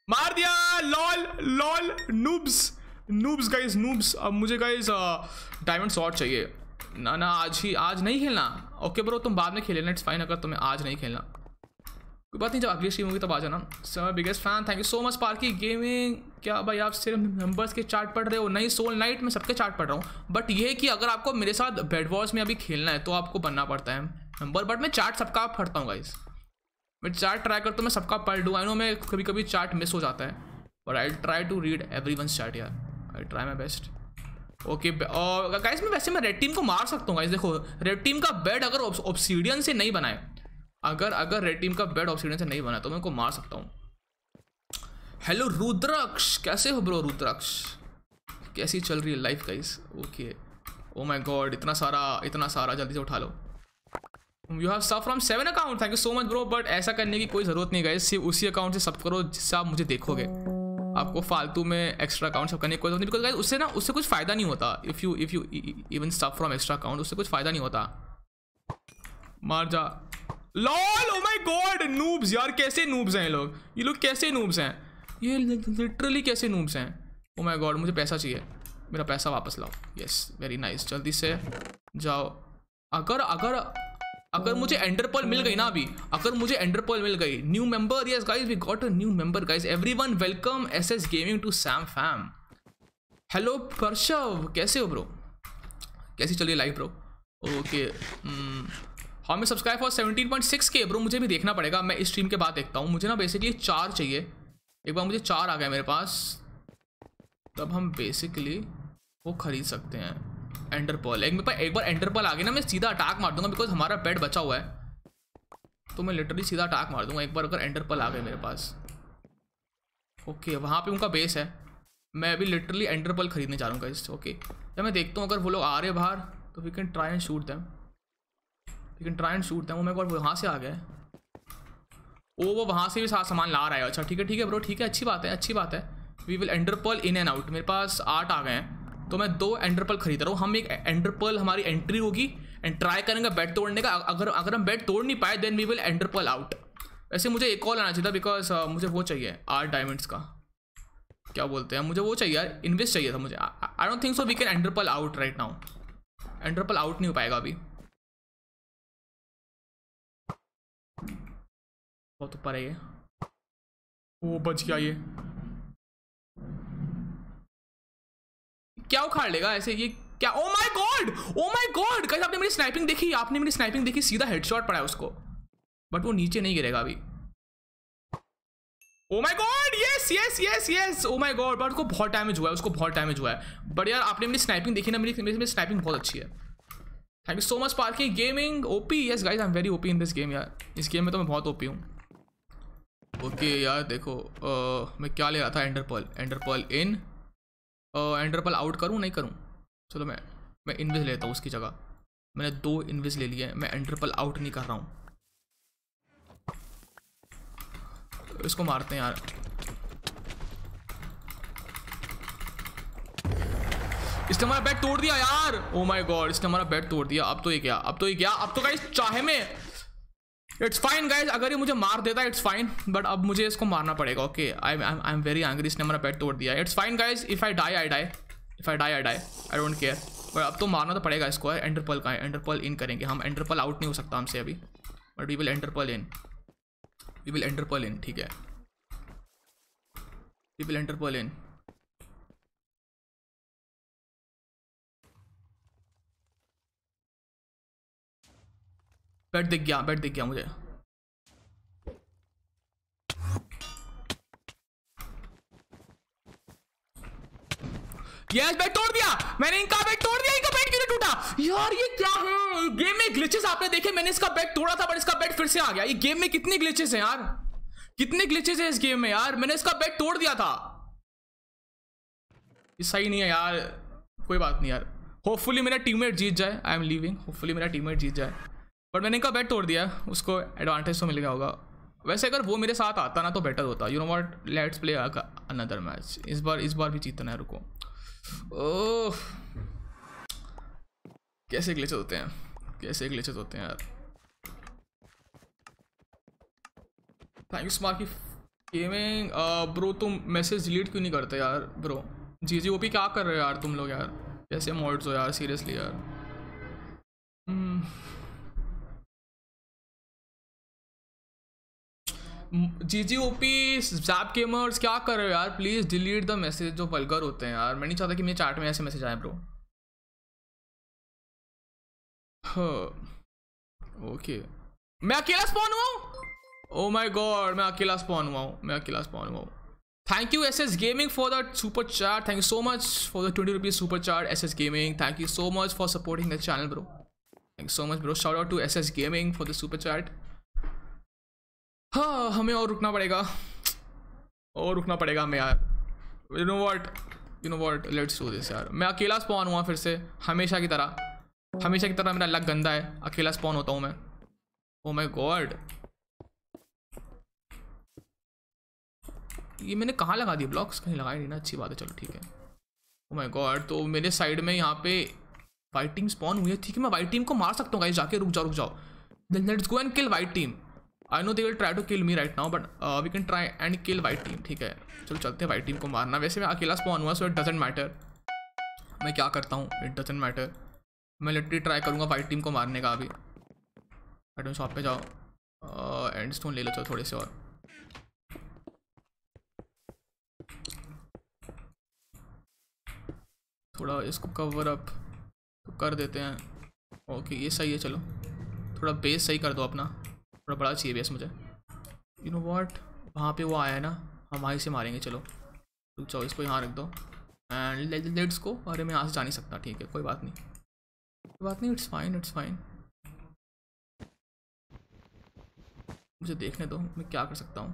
मार दिया lol lol noobs noobs guys noobs अब मुझे गाइज डायमंड शॉट चाहिए ना ना आज ही आज नहीं खेलना ओके ब्रो तुम बाद में खेलना इट्स फाइन अगर तुम्हें आज नहीं खेलना कोई बात नहीं जब अगली स्ट्रीम होगी तब आ जाना sir biggest fan thank you so much पार्की gaming क्या भाई आप सिर्फ नंबर्स के चार्ट पढ़ रहे हो नहीं सोल नाइट में सबके चार्ट पढ़ रहा हूँ बट ये कि अगर आपको मेरे साथ बेड वॉर्स में अभी खेलना है तो आपको बनना पड़ता है नंबर बट मैं चार्ट सबका पढ़ता हूँ गाइस मैं चार्ट ट्राई करता हूँ मैं सबका पढ़ लूँ आई नो मैं कभी कभी चार्ट मिस हो जाता है but I try to read every one chat यार I try my best okay और गाइस मैं वैसे मैं रेड टीम को मार सकता हूँ गाइस देखो रेड टीम का बेड अगर ऑब्सीडियन से नहीं बनाए अगर अगर रेड टीम का बेड ऑक्सीजन से नहीं बना तो मैं उनको मार सकता हूँ हेलो रुद्राक्ष कैसे हो ब्रो रुद्राक्ष कैसी चल रही है life guys okay oh my god इतना सारा इतना सारा जल्दी से उठा लो you have sub from seven account thank you so much bro but ऐसा करने की कोई ज़रूरत नहीं गाइस सिर्फ उसी अकाउंट से सब करो जिससे आप मुझे देखोगे आपको फालतू में एक्स्ट्रा अकाउंट सब करने की कोई जरूरत नहीं बिकॉज उससे ना उससे कुछ फ़ायदा नहीं होता if you if you even sub from extra account उससे कुछ फ़ायदा नहीं होता मार जा lol oh my god noobs यार कैसे नूब्स हैं ये लोग ये लोग कैसे नूब्स हैं ये लिटरली कैसे नूब्स हैं ओ माय गॉड मुझे पैसा चाहिए मेरा पैसा वापस लाओ यस वेरी नाइस जल्दी से जाओ अगर अगर अगर मुझे एंडरपॉल मिल गई ना अभी अगर मुझे एंडरपॉल मिल गई new member yes guys we got a new member guys everyone welcome SS gaming to Sam fam hello Parshav कैसे हो ब्रो कैसी चल रही life bro okay okay, um, हाँ, मैं subscribe for six K bro मुझे भी देखना पड़ेगा मैं इस स्ट्रीम के बाद देखता हूँ मुझे ना बेसिकली चार चाहिए एक बार मुझे चार आ गया मेरे पास तब हम बेसिकली वो खरीद सकते हैं एंडर एक मेरे एक बार एंडर आ गया ना मैं सीधा अटैक मार दूंगा बिकॉज हमारा बेड बचा हुआ है तो मैं लिटरली सीधा अटैक मार दूंगा एक बार अगर एंडर आ गए मेरे पास ओके वहाँ पर उनका बेस है मैं अभी लिटरली एंडर खरीदने जा रहा हूँ ओके जब मैं देखता हूँ अगर वो लोग आ रहे बाहर तो we can try and shoot them you can try and shoot them वो मेरे को वहाँ से आ गए ओ वो वहाँ से भी सारा सामान ला रहा है अच्छा ठीक है ठीक है ब्रो ठीक है अच्छी बात है अच्छी बात है we will ender pearl in and out मेरे पास आठ आ गए हैं तो मैं दो एंडरपल खरीद रहा हूँ हम एक एंडरपल हमारी एंट्री होगी एंड ट्राई करेंगे बेड तोड़ने का अगर अगर हम बेड तोड़ नहीं पाए then we will ender pearl out वैसे मुझे एक कॉल आना चाहिए था बिकॉज uh, मुझे वो चाहिए आठ डायमंड्स का क्या बोलते हैं मुझे वो चाहिए यार इन्वेस्ट चाहिए था मुझे I don't think so we can ender pearl out right now ender pearl out नहीं हो पाएगा अभी बहुत तो ऊपर है ये वो बच गया ये क्या उखाड़ लेगा ऐसे ये क्या ओ my God oh my God कैसे आपने मेरी स्नाइपिंग देखी आपने मेरी स्नाइपिंग देखी सीधा हेडशॉट पड़ा है उसको बट वो नीचे नहीं गिरेगा अभी oh my god yes yes yes yes oh my god but उसको बहुत डैमेज हुआ है उसको बहुत डैमेज हुआ है बट यार आपने मेरी स्नाइपिंग देखी ना मेरी मेरी स्नाइपिंग बहुत अच्छी है thank you so much parking gaming OP yes guys I am very OP in this game यार इस गेम में तो मैं बहुत ओपी हूँ ओके यार देखो आ, मैं क्या ले रहा था ender pearl ender pearl in ender pearl out करूँ नहीं करूँ चलो मैं मैं इन्विज लेता हूँ उसकी जगह मैंने दो इन्विज ले लिए मैं एंडरपल आउट नहीं कर रहा हूँ इसको मारते हैं यार इसने हमारा बेड तोड़ दिया यार ओ माई गॉड इसने हमारा बेड तोड़ दिया अब तो ये क्या अब तो ये क्या अब तो गाइस चाहे में इट्स फाइन गाइज अगर ये मुझे मार देता है इट्स फाइन बट अब मुझे इसको मारना पड़ेगा okay I I am very angry इसने मेरा पेट तोड़ दिया it's fine guys if I die I die if I die I die I don't care but अब तो मारना तो पड़ेगा इसको एंटरपल का एंटरपल इन करेंगे हम एंटरपल आउट नहीं हो सकता हमसे अभी but we will ender pearl in we will ender pearl in ठीक है वी विल एंटरपल इन बैठ दिख गया बैठ दिख गया मुझे यस बेट तोड़ दिया मैंने इनका बेट तोड़ दिया इनका बेट क्यों टूटा यार ये क्या है गेम में ग्लिचेस आपने देखे मैंने इसका बैट तोड़ा था बट इसका बैट फिर से आ गया ये गेम में कितने ग्लिचेस हैं यार कितने ग्लिचेस हैं इस गेम में यार मैंने इसका बैट तोड़ दिया था ये सही नहीं है यार कोई बात नहीं यार होपफुली मेरा टीममेट जीत जाए आई एम लीविंग होपफुली मेरा टीममेट जीत जाए बट मैंने इनका बैट तोड़ दिया उसको एडवांटेज तो मिल गया होगा वैसे अगर वो मेरे साथ आता ना तो बेटर होता you know what let's play another match इस बार इस बार भी जीतना है रुको ओह कैसे ग्लिचेस होते हैं कैसे ग्लिचेस होते हैं यार thank you Smarky gaming bro तुम मैसेज डिलीट क्यों नहीं करते यार ब्रो जी जी वो भी क्या कर रहे हो यार तुम लोग यार कैसे मॉड्स हो यार सीरियसली यार hmm. G G O P Zap gamers क्या कर रहे हो यार प्लीज़ डिलीट द मैसेज जो वल्गर होते हैं यार मैं नहीं चाहता कि मेरे चैट में ऐसे मैसेज आए ब्रो ओके मैं अकेला स्पॉन हुआ हूँ ओ माय गॉड मैं अकेला स्पॉन हुआ हूँ मैं अकेला स्पॉन हुआ हूँ thank you S S gaming for the super chat thank you so much for the twenty rupees super chat S S gaming thank you so much for supporting the channel bro thank you so much bro shout out to S S gaming for the super chat हाँ हमें और रुकना पड़ेगा और रुकना पड़ेगा हमें यार you know what you know what let's do this यार मैं अकेला स्पॉन हुआ फिर से हमेशा की तरह हमेशा की तरह मेरा लग गंदा है अकेला स्पॉन होता हूँ मैं ओ माई गॉड ये मैंने कहाँ लगा दिया ब्लॉक्स कहीं लगाए नहीं ना अच्छी बात है चलो ठीक है ओ माय गॉड तो मेरे साइड में यहाँ पे वाइट टीम स्पॉन हुई है ठीक है मैं वाइट टीम को मार सकता हूँ जाके रुक जाओ रुक जाओ let's go and kill white team I know they will try to kill me right now but we can try and kill white team ठीक है चलो चलते हैं वाइट टीम को मारना वैसे मैं अकेला स्पॉन हुआ सो इट डजेंट मैटर मैं क्या करता हूँ इट डजेंट मैटर मैं लिटरी ट्राई करूँगा वाइट टीम को मारने का अभी आइटम शॉप पे जाओ एंड uh, स्टोन ले लो चलो थोड़े से और थोड़ा इसको कवर अप तो कर देते हैं ओके ये सही है चलो थोड़ा बेस सही कर दो अपना थोड़ा बड़ा चाहिए बेस मुझे यू नो वॉट वहाँ पे वो आया है ना हम वहीं से मारेंगे चलो रुक जाओ इसको यहाँ रख दो एंड लेट्स को अरे मैं यहाँ से जा नहीं सकता ठीक है कोई बात नहीं कोई बात नहीं इट्स फाइन इट्स फाइन मुझे देखने दो मैं क्या कर सकता हूँ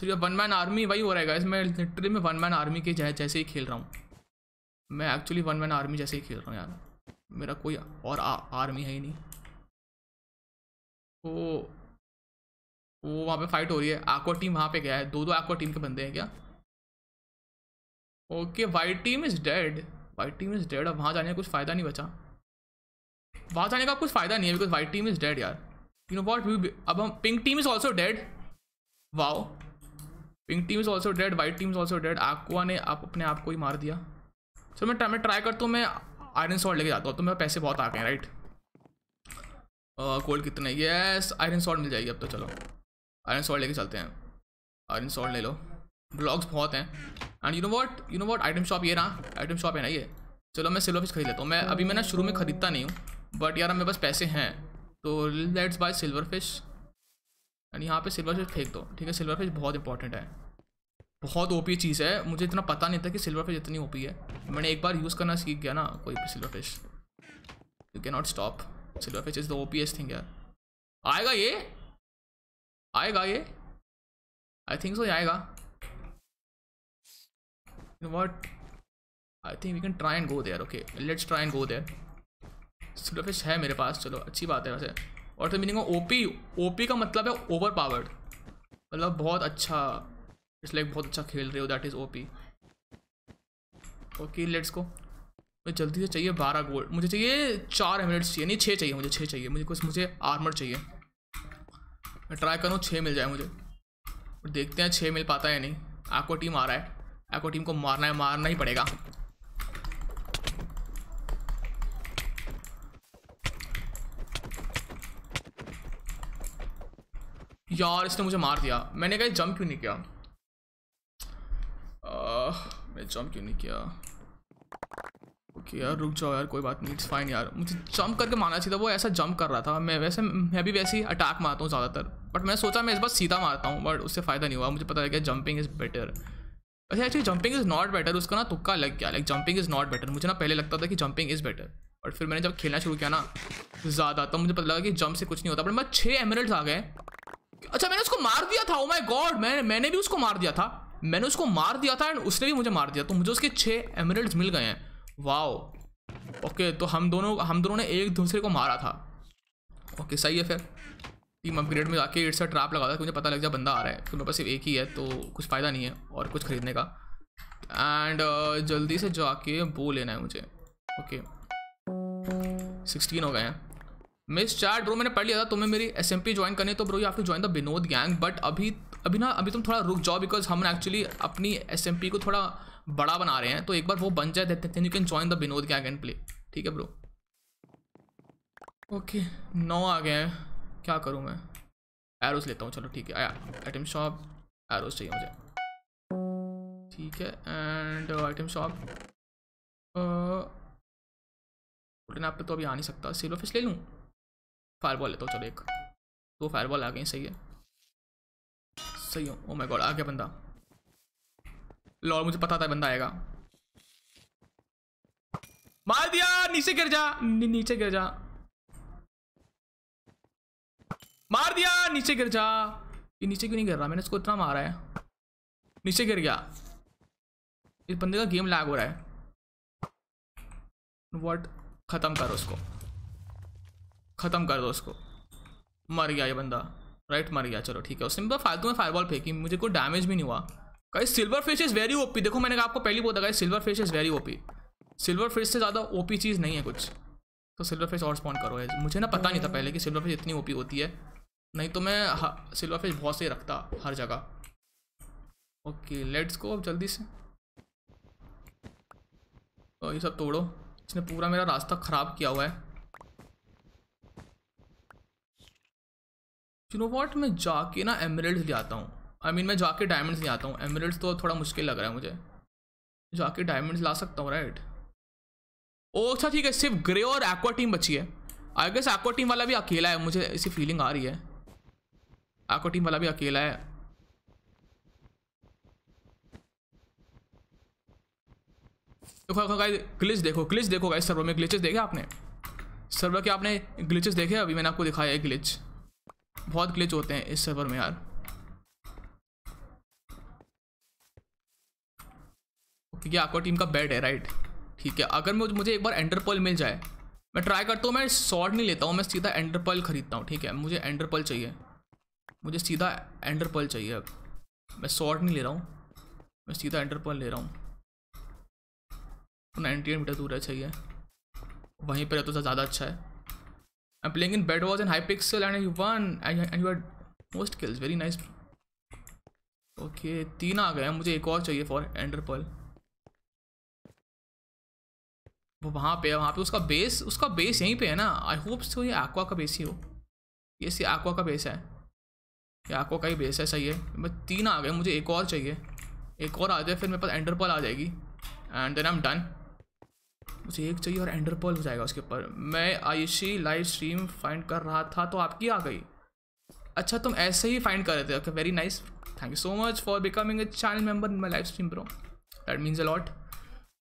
सर ये वन मैन आर्मी वही हो रहेगा इसमें लिटरली मैं वन मैन आर्मी के जैसे ही खेल रहा हूँ मैं एक्चुअली वन मैन आर्मी जैसे ही खेल रहा हूँ यार मेरा कोई और आ, आर्मी है ही नहीं वो वो वहाँ पे फाइट हो रही है आकवा टीम वहाँ पे गया है दो दो आकवा टीम के बंदे हैं क्या okay white team is dead white team is dead अब वहाँ जाने का कुछ फ़ायदा नहीं बचा वहाँ जाने का कुछ फ़ायदा नहीं है because white team is dead यार यू नो वॉट अब हम pink team is also dead wow pink team is also dead white team is also dead aqua ने आप अपने आप को ही मार दिया चलो मैं मैं ट्राई करता हूँ मैं आयरन सॉल्ट लेके जाता हूँ तो मेरे पैसे बहुत आ गए राइट कोल्ड कितने यस आयरन सॉल्ट मिल जाएगी अब तो चलो आयरन सॉल्ट लेके चलते हैं आयरन सॉल्ट ले लो ब्लॉग्स बहुत हैं and you know what you know what item shop ये ना आइटम शॉप है ना ये चलो मैं सिल्वर फिश खरीद लेता हूँ मैं अभी मैं ना शुरू में ख़रीदता नहीं हूँ बट यार मेरे पास पैसे हैं तो let's buy silverfish and यहाँ पे सिल्वर फिश फेंक दो ठीक है सिल्वर फिश बहुत इंपॉर्टेंट है बहुत ओपी चीज़ है मुझे इतना पता नहीं था कि सिल्वर फिश इतनी ओपी है मैंने एक बार यूज़ करना सीख गया ना कोई भी silverfish you can not stop silver fish is the OPs thing यार आएगा ये आएगा ये आई थिंक सो आएगा what I think we can try and go there okay let's try and go there silverfish है मेरे पास चलो अच्छी बात है वैसे और तो meaning O P O P का मतलब है ओवर पावर्ड मतलब बहुत अच्छा इट्स लाइक बहुत अच्छा खेल रहे हो that is O P okay let's go मुझे जल्दी से चाहिए बारह गोल्ड मुझे चाहिए चार हेमलेट्स चाहिए नहीं छः चाहिए मुझे छः चाहिए मुझे कुछ मुझे आर्मर चाहिए मैं ट्राई करूँ छः मिल जाए मुझे और देखते हैं छः मिल पाता है या नहीं आपको टीम आ रहा है आपको टीम को मारना है मारना ही पड़ेगा यार इसने मुझे मार दिया मैंने कहा जंप क्यों नहीं किया आ, मैं जंप क्यों नहीं किया ओके यार रुक जाओ यार कोई बात नहीं इट्स फाइन यार मुझे जंप करके मारना चाहिए था वो ऐसा जंप कर रहा था मैं वैसे मैं भी वैसे ही अटैक मारता हूँ ज़्यादातर बट मैं सोचा मैं इस बार सीधा मारता हूँ बट उससे फ़ायदा नहीं हुआ मुझे पता लग गया जंपिंग इज़ बेटर अच्छा actually jumping is not better उसका ना तुक्का लग गया like jumping is not better मुझे ना पहले लगता था कि जंपिंग इज़ बेटर बट फिर मैंने जब खेलना शुरू किया ना ज़्यादा तो मुझे पता लगा कि जंप से कुछ नहीं होता बट मैं छः एमरल्ड आ गए अच्छा मैंने उसको मार दिया था ओ माई गॉड मैंने मैंने भी उसको मार दिया था मैंने उसको मार दिया था एंड उसने भी मुझे मार दिया तो मुझे उसके छः एमरल्ड मिल गए हैं वाओ ओके तो हम दोनों हम दोनों ने एक दूसरे को मारा था ओके सही है फिर टीम अपग्रेड में जाके इट्स अ ट्रैप लगा था मुझे पता लग जाए बंदा आ रहा है क्योंकि पास सिर्फ एक ही है तो कुछ फ़ायदा नहीं है और कुछ ख़रीदने का एंड uh, जल्दी से जाके बो लेना है मुझे ओके सिक्सटीन हो गए हैं मिस चैट ब्रो मैंने पढ़ लिया था तुम्हें मेरी एस एम पी ज्वाइन करनी तो bro you join the Vinod gang but अभी अभी ना अभी तुम थोड़ा रुक जाओ बिकॉज हम एक्चुअली अपनी एस एम पी को थोड़ा बड़ा बना रहे हैं तो एक बार वो बन जाए देते you can join the Vinod कैग एंड प्ले ठीक है ब्रो ओके नौ आ गए हैं क्या करूँ मैं एरोस लेता हूँ चलो ठीक है आया आइटम शॉप एरोस चाहिए मुझे ठीक है and item shop golden apple पे तो अभी आ नहीं सकता सिल्वर फिश ले लूँ फायरबॉल लेता हूँ चलो एक दो फायरबॉल आ गए सही है सही हो ओ माय गॉड आ गया बंदा लॉर मुझे पता था बंदा आएगा मार दिया नीचे गिर जा नी, नीचे गिर जा मार दिया नीचे गिर जा ये नीचे क्यों नहीं गिर रहा मैंने इसको इतना मारा है नीचे गिर गया इस बंदे का गेम लैग हो रहा है वर्ड खत्म करो उसको खत्म कर दो उसको मर गया ये बंदा राइट मर गया चलो ठीक है उसने फालतू में फायरबॉल फेंकी मुझे कोई डैमेज भी नहीं हुआ guys silver fish is very OP देखो मैंने आपको पहली बोला guys silver fish is very OP silver fish से ज़्यादा ओपी चीज़ नहीं है कुछ तो सिल्वर फिश और स्पॉन करो गाइस मुझे ना पता नहीं था पहले कि सिल्वर फिश इतनी ओपी होती है नहीं तो मैं सिल्वर फिश बहुत से रखता हर जगह ओके लेट्स को अब जल्दी से तो ये सब तोड़ो इसने पूरा मेरा रास्ता ख़राब किया हुआ है यू नो व्हाट मैं जाके ना एमरल्ड ले आता हूँ आई I मीन mean, मैं जाके डायमंड्स नहीं आता हूँ एमरल्ड्स तो थोड़ा मुश्किल लग रहा है मुझे जाके डायमंड्स ला सकता हूँ राइट ओ अच्छा ठीक है सिर्फ ग्रे और एक्वा टीम बची है आई गेस एक्वा टीम वाला भी अकेला है मुझे ऐसी फीलिंग आ रही है एक्वा टीम वाला भी अकेला है देखो गाइस ग्लिच देखो ग्लिच देखो गाइस सर्वर में ग्लिचेस देखे आपने सर्वर के आपने ग्लिचेस देखे अभी मैंने आपको दिखाया है ग्लिच बहुत ग्लिच होते हैं इस सर्वर में यार ठीक है आपका टीम का बेड है राइट ठीक है अगर मुझे मुझे एक बार एंडरपल मिल जाए मैं ट्राई करता हूँ मैं शॉर्ट नहीं लेता हूँ मैं सीधा एंडरपल खरीदता हूँ ठीक है मुझे एंडरपल चाहिए मुझे सीधा एंडरपल चाहिए अब मैं शॉर्ट नहीं ले रहा हूँ मैं सीधा एंडरपल ले रहा हूँ नाइनटी मीटर दूर है चाहिए वहीं पर तो ज़्यादा अच्छा है I am playing in Bedwars and Hypixel and you one and you are most kills very nice okay तीन आ गए मुझे एक और चाहिए फॉर एंडरपल वो वहाँ पे है वहाँ पे उसका बेस उसका बेस यहीं पे है ना आई होप सो ये एक्वा का बेस ही हो ये सी एक्वा का बेस है ये आक्वा का ही बेस है सही है बस तीन आ गए मुझे एक और चाहिए एक और आ जाए फिर मेरे पास एंडरपॉल आ जाएगी and then I am done मुझे एक चाहिए और एंडरपॉल हो जाएगा उसके ऊपर मैं आयुषी लाइव स्ट्रीम फाइंड कर रहा था तो आपकी आ गई अच्छा तुम ऐसे ही फाइंड कर रहे थे okay very nice thank you so much for becoming a channel member in my live stream bro that means a lot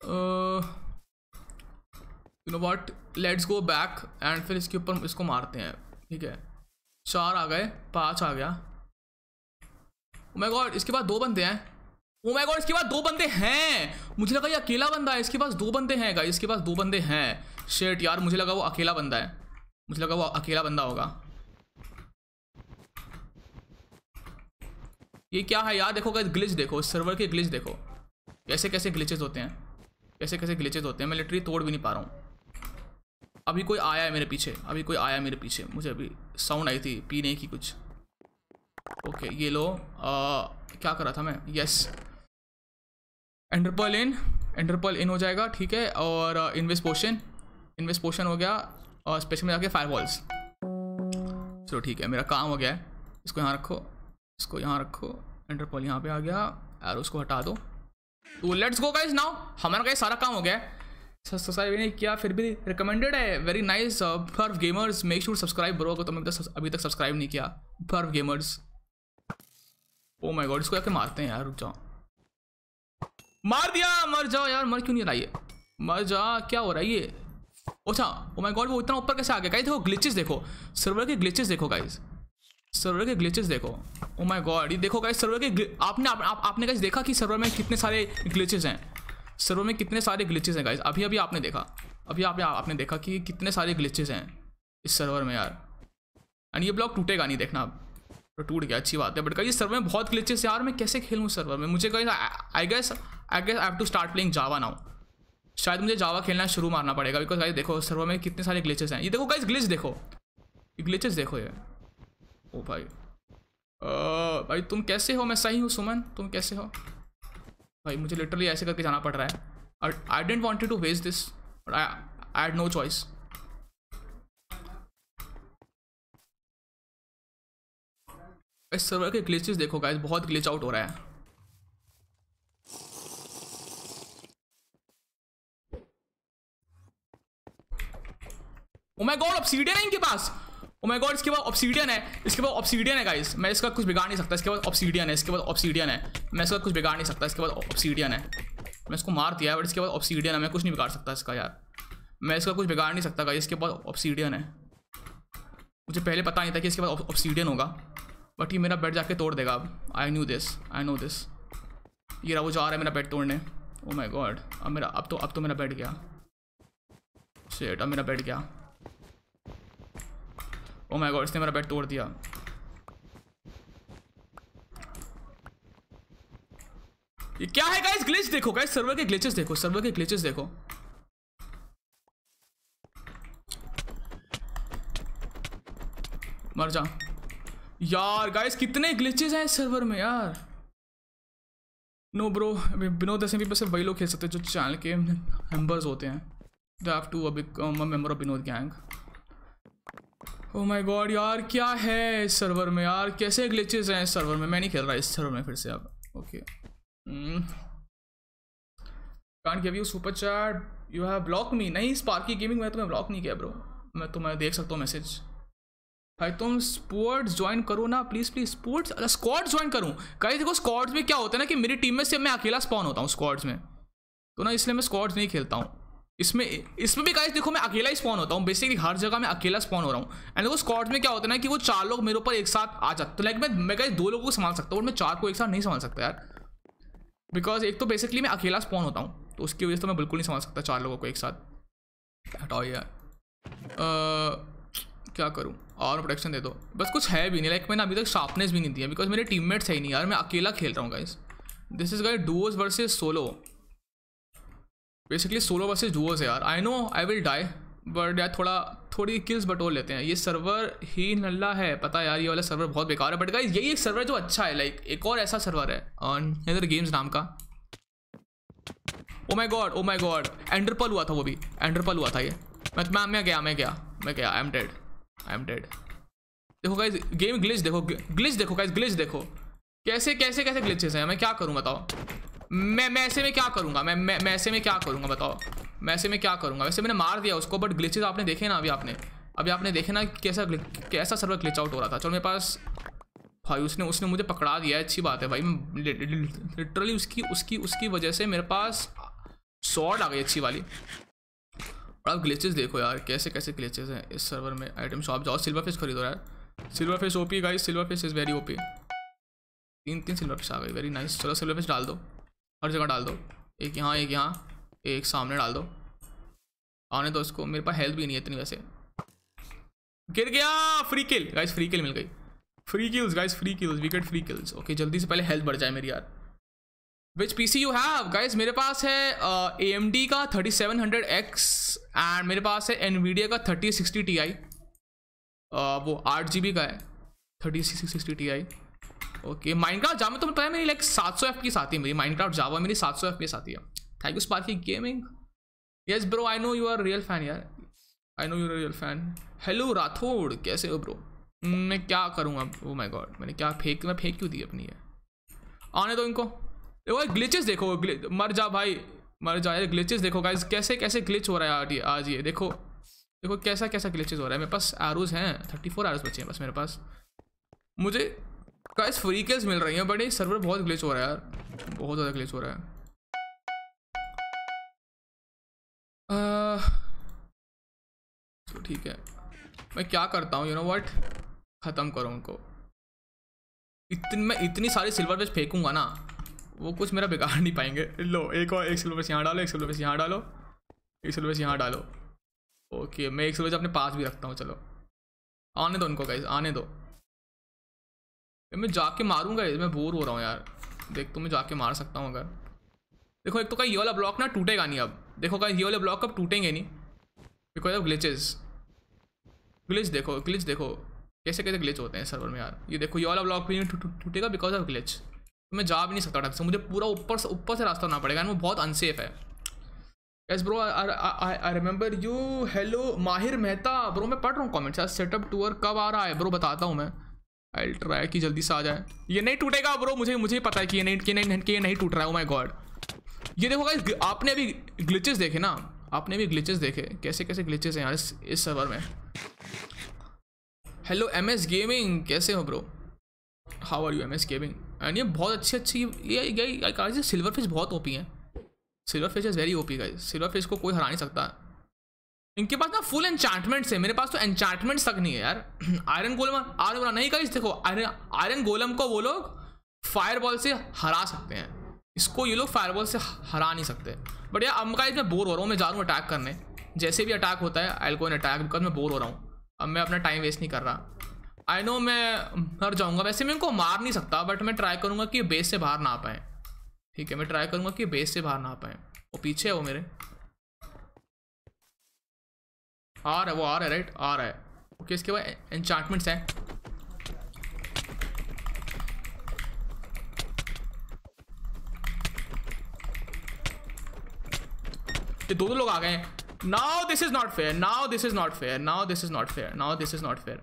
lot you know what let's go back and फिर इसके ऊपर इसको मारते हैं ठीक है चार आ गए पाँच आ गया ओ oh गॉड इसके पास दो बंदे हैं ओ माय गॉड इसके पास दो बंदे हैं मुझे लगा ये अकेला बंदा है इसके पास दो बंदे हैं गाइस इसके पास दो बंदे हैं शेट यार मुझे लगा वो अकेला बंदा है मुझे लगा वो अकेला बंदा होगा ये क्या है यार देखो गाइस ग्लिच देखो सर्वर के ग्लिच देखो कैसे कैसे ग्लिचेस होते हैं कैसे कैसे ग्लिचेस होते हैं मैं लिटरी तोड़ भी नहीं पा रहा हूँ अभी कोई आया है मेरे पीछे अभी कोई आया मेरे पीछे मुझे अभी साउंड आई थी पीने की कुछ ओके ये लो आ, क्या करा था मैं yes ender pearl in ender pearl in हो जाएगा ठीक है और इन्वेस्ट पोशन इन्वेस्ट पोशन हो गया और स्पेशल में जाके फायर वॉल्स चलो ठीक है मेरा काम हो गया है इसको यहाँ रखो इसको यहाँ रखो एंडरपल यहाँ पे आ गया और उसको हटा दो तो लेट्स गो गाइज नाउ हमारा गाइज सारा काम हो गया है सब्सक्राइब नहीं किया फिर भी रिकमेंडेड है very nice for gamers make sure subscribe करो को तुम तक अभी तक सब्सक्राइब नहीं किया for gamers oh my god इसको जाके मारते हैं यार रुक जाओ मार दिया मर जाओ यार मर क्यों नहीं रहा ये मर जा क्या हो रहा है ये अच्छा ओ माय गॉड वो इतना ऊपर कैसे आ गया गाइस देखो ग्लिचेस देखो सर्वर के ग्लिचेस देखो गाइस सर्वर के ग्लिचेस देखो ओ माय गॉड ये देखो गाइस सर्वर के आपने आप, आप, आपने गाइस देखा कि सर्वर में कितने सारे ग्लिचेस हैं सर्वर में कितने सारे ग्लिचेस हैं गाइज अभी अभी आपने देखा अभी आप आपने देखा कि कितने सारे ग्लिचेज हैं इस सर्वर में यार एंड ये ब्लॉक टूटेगा नहीं देखना अब तो टूट गया अच्छी बात है बट कहीं सर्वर में बहुत ग्लिचेस यार मैं कैसे खेलूँ सर्वर में मुझे कहीं I guess I guess I have to start playing Java now शायद मुझे जावा खेलना शुरू मारना पड़ेगा बिकॉज गाइज देखो सर्वर में कितने सारे ग्लिचेस हैं ये देखो गाइज ग्लिच देखो ये ग्लिचेस देखो ये ओ भाई आ, भाई तुम कैसे हो मैं सही हूँ सुमन तुम कैसे हो भाई मुझे लिटरली ऐसे करके जाना पड़ रहा है और I didn't wanted to waste this I had no choice इस सर्वर के ग्लिचेस देखो गाइस बहुत ग्लिच आउट हो रहा है ओ माय गॉड ऑब्सीडियन है इनके पास ओ माय गॉड इसके बाद ऑप्सीडियन है इसके बाद ऑप्सीडियन है गाइस मैं इसका कुछ बिगाड़ नहीं सकता इसके बाद ऑप्सीडियन है इसके बाद ऑप्सीडियन है मैं इसका कुछ बिगाड़ नहीं सकता इसके बाद ऑप्सीडियन है मैं इसको मार दिया है बट इसके बाद ऑप्सीडियन है मैं कुछ नहीं बिगाड़ सकता इसका यार मैं इसका कुछ बिगाड़ नहीं सकता गाइस इसके बाद ऑप्सीडियन है मुझे पहले पता नहीं था कि इसके बाद ऑप्सीडियन होगा बट ये मेरा बेड जाके तोड़ देगा अब I knew this I know this ये रहा वो जा रहा है मेरा बेड तोड़ने ओ माय गॉड अब मेरा अब तो अब तो मेरा बेड गया सेट अब मेरा बेड गया ओ माय गॉड इसने मेरा बेड तोड़ दिया ये क्या है गाइस ग्लिच देखो गाइस सर्वर के ग्लिचेस देखो सर्वर के ग्लिचेस देखो मर जा यार गाइस कितने ग्लिचेस हैं सर्वर में यार नो ब्रो बिनो दस एम पी सिर्फ वही लोग खेल सकते हैं जो चैनल के मेंबर्स होते हैं they have to become a member of Binod gang oh my god यार क्या है इस सर्वर में यार कैसे ग्लिचेस हैं इस सर्वर में मैं नहीं खेल रहा इस सर्वर में फिर से अब okay can give you super chat you have block me नहीं स्पार्की गेमिंग मैं तुम्हें ब्लॉक नहीं किया ब्रो मैं तुम्हें देख सकता हूँ मैसेज भाई तुम स्पोर्ट्स ज्वाइन करो ना प्लीज़ प्लीज़ स्पोर्ट्स अगर स्कॉट्स ज्वाइन करूँ कहीं देखो स्कॉट्स में क्या होता है ना कि मेरी टीम में से मैं अकेला स्पॉन होता हूँ स्कॉट्स में तो ना इसलिए मैं स्कॉड्स नहीं खेलता हूँ इसमें इसमें भी गाइस देखो मैं अकेला ही स्पॉन होता हूँ बेसिकली हर जगह मैं अकेला स्पॉन हो रहा हूँ एंड वो स्कॉट में क्या होता है ना कि वो चार लोग मेरे ऊपर एक साथ आ जाते तो लाइक मैं मैं गाइस दो लोगों को संभाल सकता हूँ और मैं चार को एक साथ नहीं संभाल सकता यार बिकॉज एक तो बेसिकली मैं अकेला स्पॉन होता हूँ तो उसकी वजह से तो मैं बिल्कुल नहीं संभाल सकता चार लोगों को एक साथ हटाओ यार क्या करूँ और प्रोटेक्शन दे दो बस कुछ है भी नहीं लाइक मैंने अभी तक शार्पनेस भी नहीं दिया बिकॉज मेरे मेट्स है ही नहीं यार मैं अकेला खेल रहा हूँ guys this is guys duos versus solo basically solo versus duos है यार I know I will die but यार थोड़ा थोड़ी किल्स बटोर लेते हैं ये सर्वर ही नल्ला है पता यार ये वाला सर्वर बहुत बेकार है बट गाइज यही एक सर्वर जो अच्छा है लाइक एक और ऐसा सर्वर है ऑन गेम्स नाम का oh my God oh my god ender pearl हुआ था वो भी एंडरपल हुआ था ये मैं मैं मैं गया मैं गया मैं गया I am dead I am dead देखो गाइज गेम ग्लिच देखो ग्लिच देखो गाइज ग्लिच देखो कैसे कैसे कैसे ग्लिचेस हैं मैं क्या करूँ बताओ मैं मैं ऐसे में क्या करूँगा मैं मैं ऐसे में क्या करूँगा बताओ मैं ऐसे में क्या करूँगा वैसे मैंने मार दिया उसको बट ग्लिचेज आपने देखे ना अभी आपने अभी आपने देखे ना कैसा कैसा सर्वर ग्लिच आउट हो रहा था चलो मेरे पास भाई उसने उसने मुझे पकड़ा दिया अच्छी बात है भाई लिटरली उसकी उसकी उसकी वजह से मेरे पास शॉर्ट आ गई अच्छी वाली और आप ग्लिचेस देखो यार कैसे कैसे ग्लिचेस हैं इस सर्वर में आइटम शॉप जाओ सिल्वर फिश खरीदो यार silver fish OP guys silver fish is very OP तीन तीन सिल्वर फिश आ गई वेरी नाइस चलो सिल्वर फिश डाल दो हर जगह डाल दो एक यहाँ एक यहाँ एक सामने डाल दो आने दो इसको मेरे पास हेल्थ भी नहीं है इतनी वैसे गिर गया free kill guys free kill मिल गई free kills guys free kills wicket free kills okay जल्दी से पहले हेल्थ बढ़ जाए मेरी यार which P C you have guys मेरे पास है ए एम डी का thirty seven hundred X and मेरे पास है एनवीडिया का थर्टी सिक्सटी टी आई वो आठ जी बी का है thirty sixty T I okay Minecraft Java में तो पता है मेरी लाइक सात सौ एफ की साथी मेरी माइनक्राफ्ट जावा मेरी सात सौ एफ की साथी है थैंक यू की gaming yes bro I know you are real fan यार I know you are real fan hello Rathore कैसे हो ब्रो मैं क्या करूँगा ओ माई गॉड मैंने क्या फेंक मैं फेंक क्यों दी अपनी है आने दो इनको देखो ग्लिचेस देखो मर जा भाई मर जा यार ग्लिचेस देखो गाइज कैसे कैसे ग्लिच हो रहा है आज ये देखो देखो कैसा कैसा ग्लिचेस हो रहा है मेरे पास एरोज हैं थर्टी फोर एरोज बचे हैं बस मेरे पास मुझे गाइस फ्री केस मिल रही है बट ये सर्वर बहुत ग्लिच हो रहा है यार बहुत ज़्यादा ग्लिच हो रहा है तो ठीक है मैं क्या करता हूँ यू नो वट ख़त्म करो उनको इतन मैं इतनी सारी सिल्वर बेच फेंकूंगा ना वो कुछ मेरा बिगाड़ नहीं पाएंगे लो एक और एक सिल्वर पेज यहाँ डालो एक सिल्वर पेज यहाँ डालो एक सिल्वर पेज यहाँ डालो ओके मैं एक सिल्वर पेज अपने पास भी रखता हूँ चलो आने दो उनको गाइस आने दो मैं जाके मारूंगा मैं बोर हो रहा हूँ यार देख तो मैं जाके मार सकता हूँ अगर देखो एक तो कहीं ये वाला ब्लॉक ना टूटेगा नहीं अब देखो कहीं ये वाला ब्लॉक अब टूटेंगे नहीं बिकॉज ऑफ ग्लिचेज ग्लिच देखो ग्लिच देखो कैसे कैसे ग्लिच होते हैं सर्वर में यार ये देखो ये वाला ब्लॉक भी नहीं टूटेगा बिकॉज ऑफ ग्लिच तो मैं जा भी नहीं सकता ढंग से मुझे पूरा ऊपर से ऊपर से रास्ता होना पड़ेगा वो बहुत अनसेफ है yes bro I remember you hello Mahir Mehta bro मैं पढ़ रहा हूँ कॉमेंट्स यार सेटअप टूअर कब आ रहा है ब्रो बताता हूँ मैं आई ट्राई कि जल्दी से आ जाए ये नहीं टूटेगा ब्रो मुझे मुझे पता है कि ये नहीं कि नहीं कि ये नहीं टूट रहा है माई oh गॉड ये देखो गाइस आपने अभी ग्लिचेस देखे ना आपने भी ग्लिचेस देखे कैसे कैसे ग्लिचेस हैं यार इस इस सर्वर में हेलो एम एस गेमिंग कैसे हो bro how are you M S gaming and ये बहुत अच्छी अच्छी ये गई सिल्वर फिश बहुत ओपी है silver fish is very OP guys silver fish को कोई हरा नहीं सकता इनके पास ना फुल एंचार्टमेंट है मेरे पास तो एंचार्टमेंट तक नहीं है यार आयरन गोलम आयरन गोलम नहीं कहीं देखो आयरन आयरन गोलम को वो लोग फायर बॉल से हरा सकते हैं इसको ये लोग फायर बॉल से हरा नहीं सकते बट यार अब का इसमें बोर हो रहा हूँ मैं जा रहा हूँ अटैक करने जैसे भी अटैक होता है आई गो अटैक बिकॉज मैं बोर हो रहा हूँ अब मैं अपना टाइम वेस्ट नहीं कर रहा आई नो मैं मर जाऊँगा वैसे मैं इनको मार नहीं सकता बट मैं ट्राई करूँगा कि बेस से बाहर ना आ पाएँ ठीक है मैं ट्राई करूँगा कि बेस से बाहर ना आ पाएँ वो पीछे है वो मेरे आ रहा है वो आ रहा है राइट आ रहा है ओके इसके बाद एंचार्टमेंट्स हैं ये दो दो लोग आ गए now this is not fair now this is not fair now this is not fair now this is not fair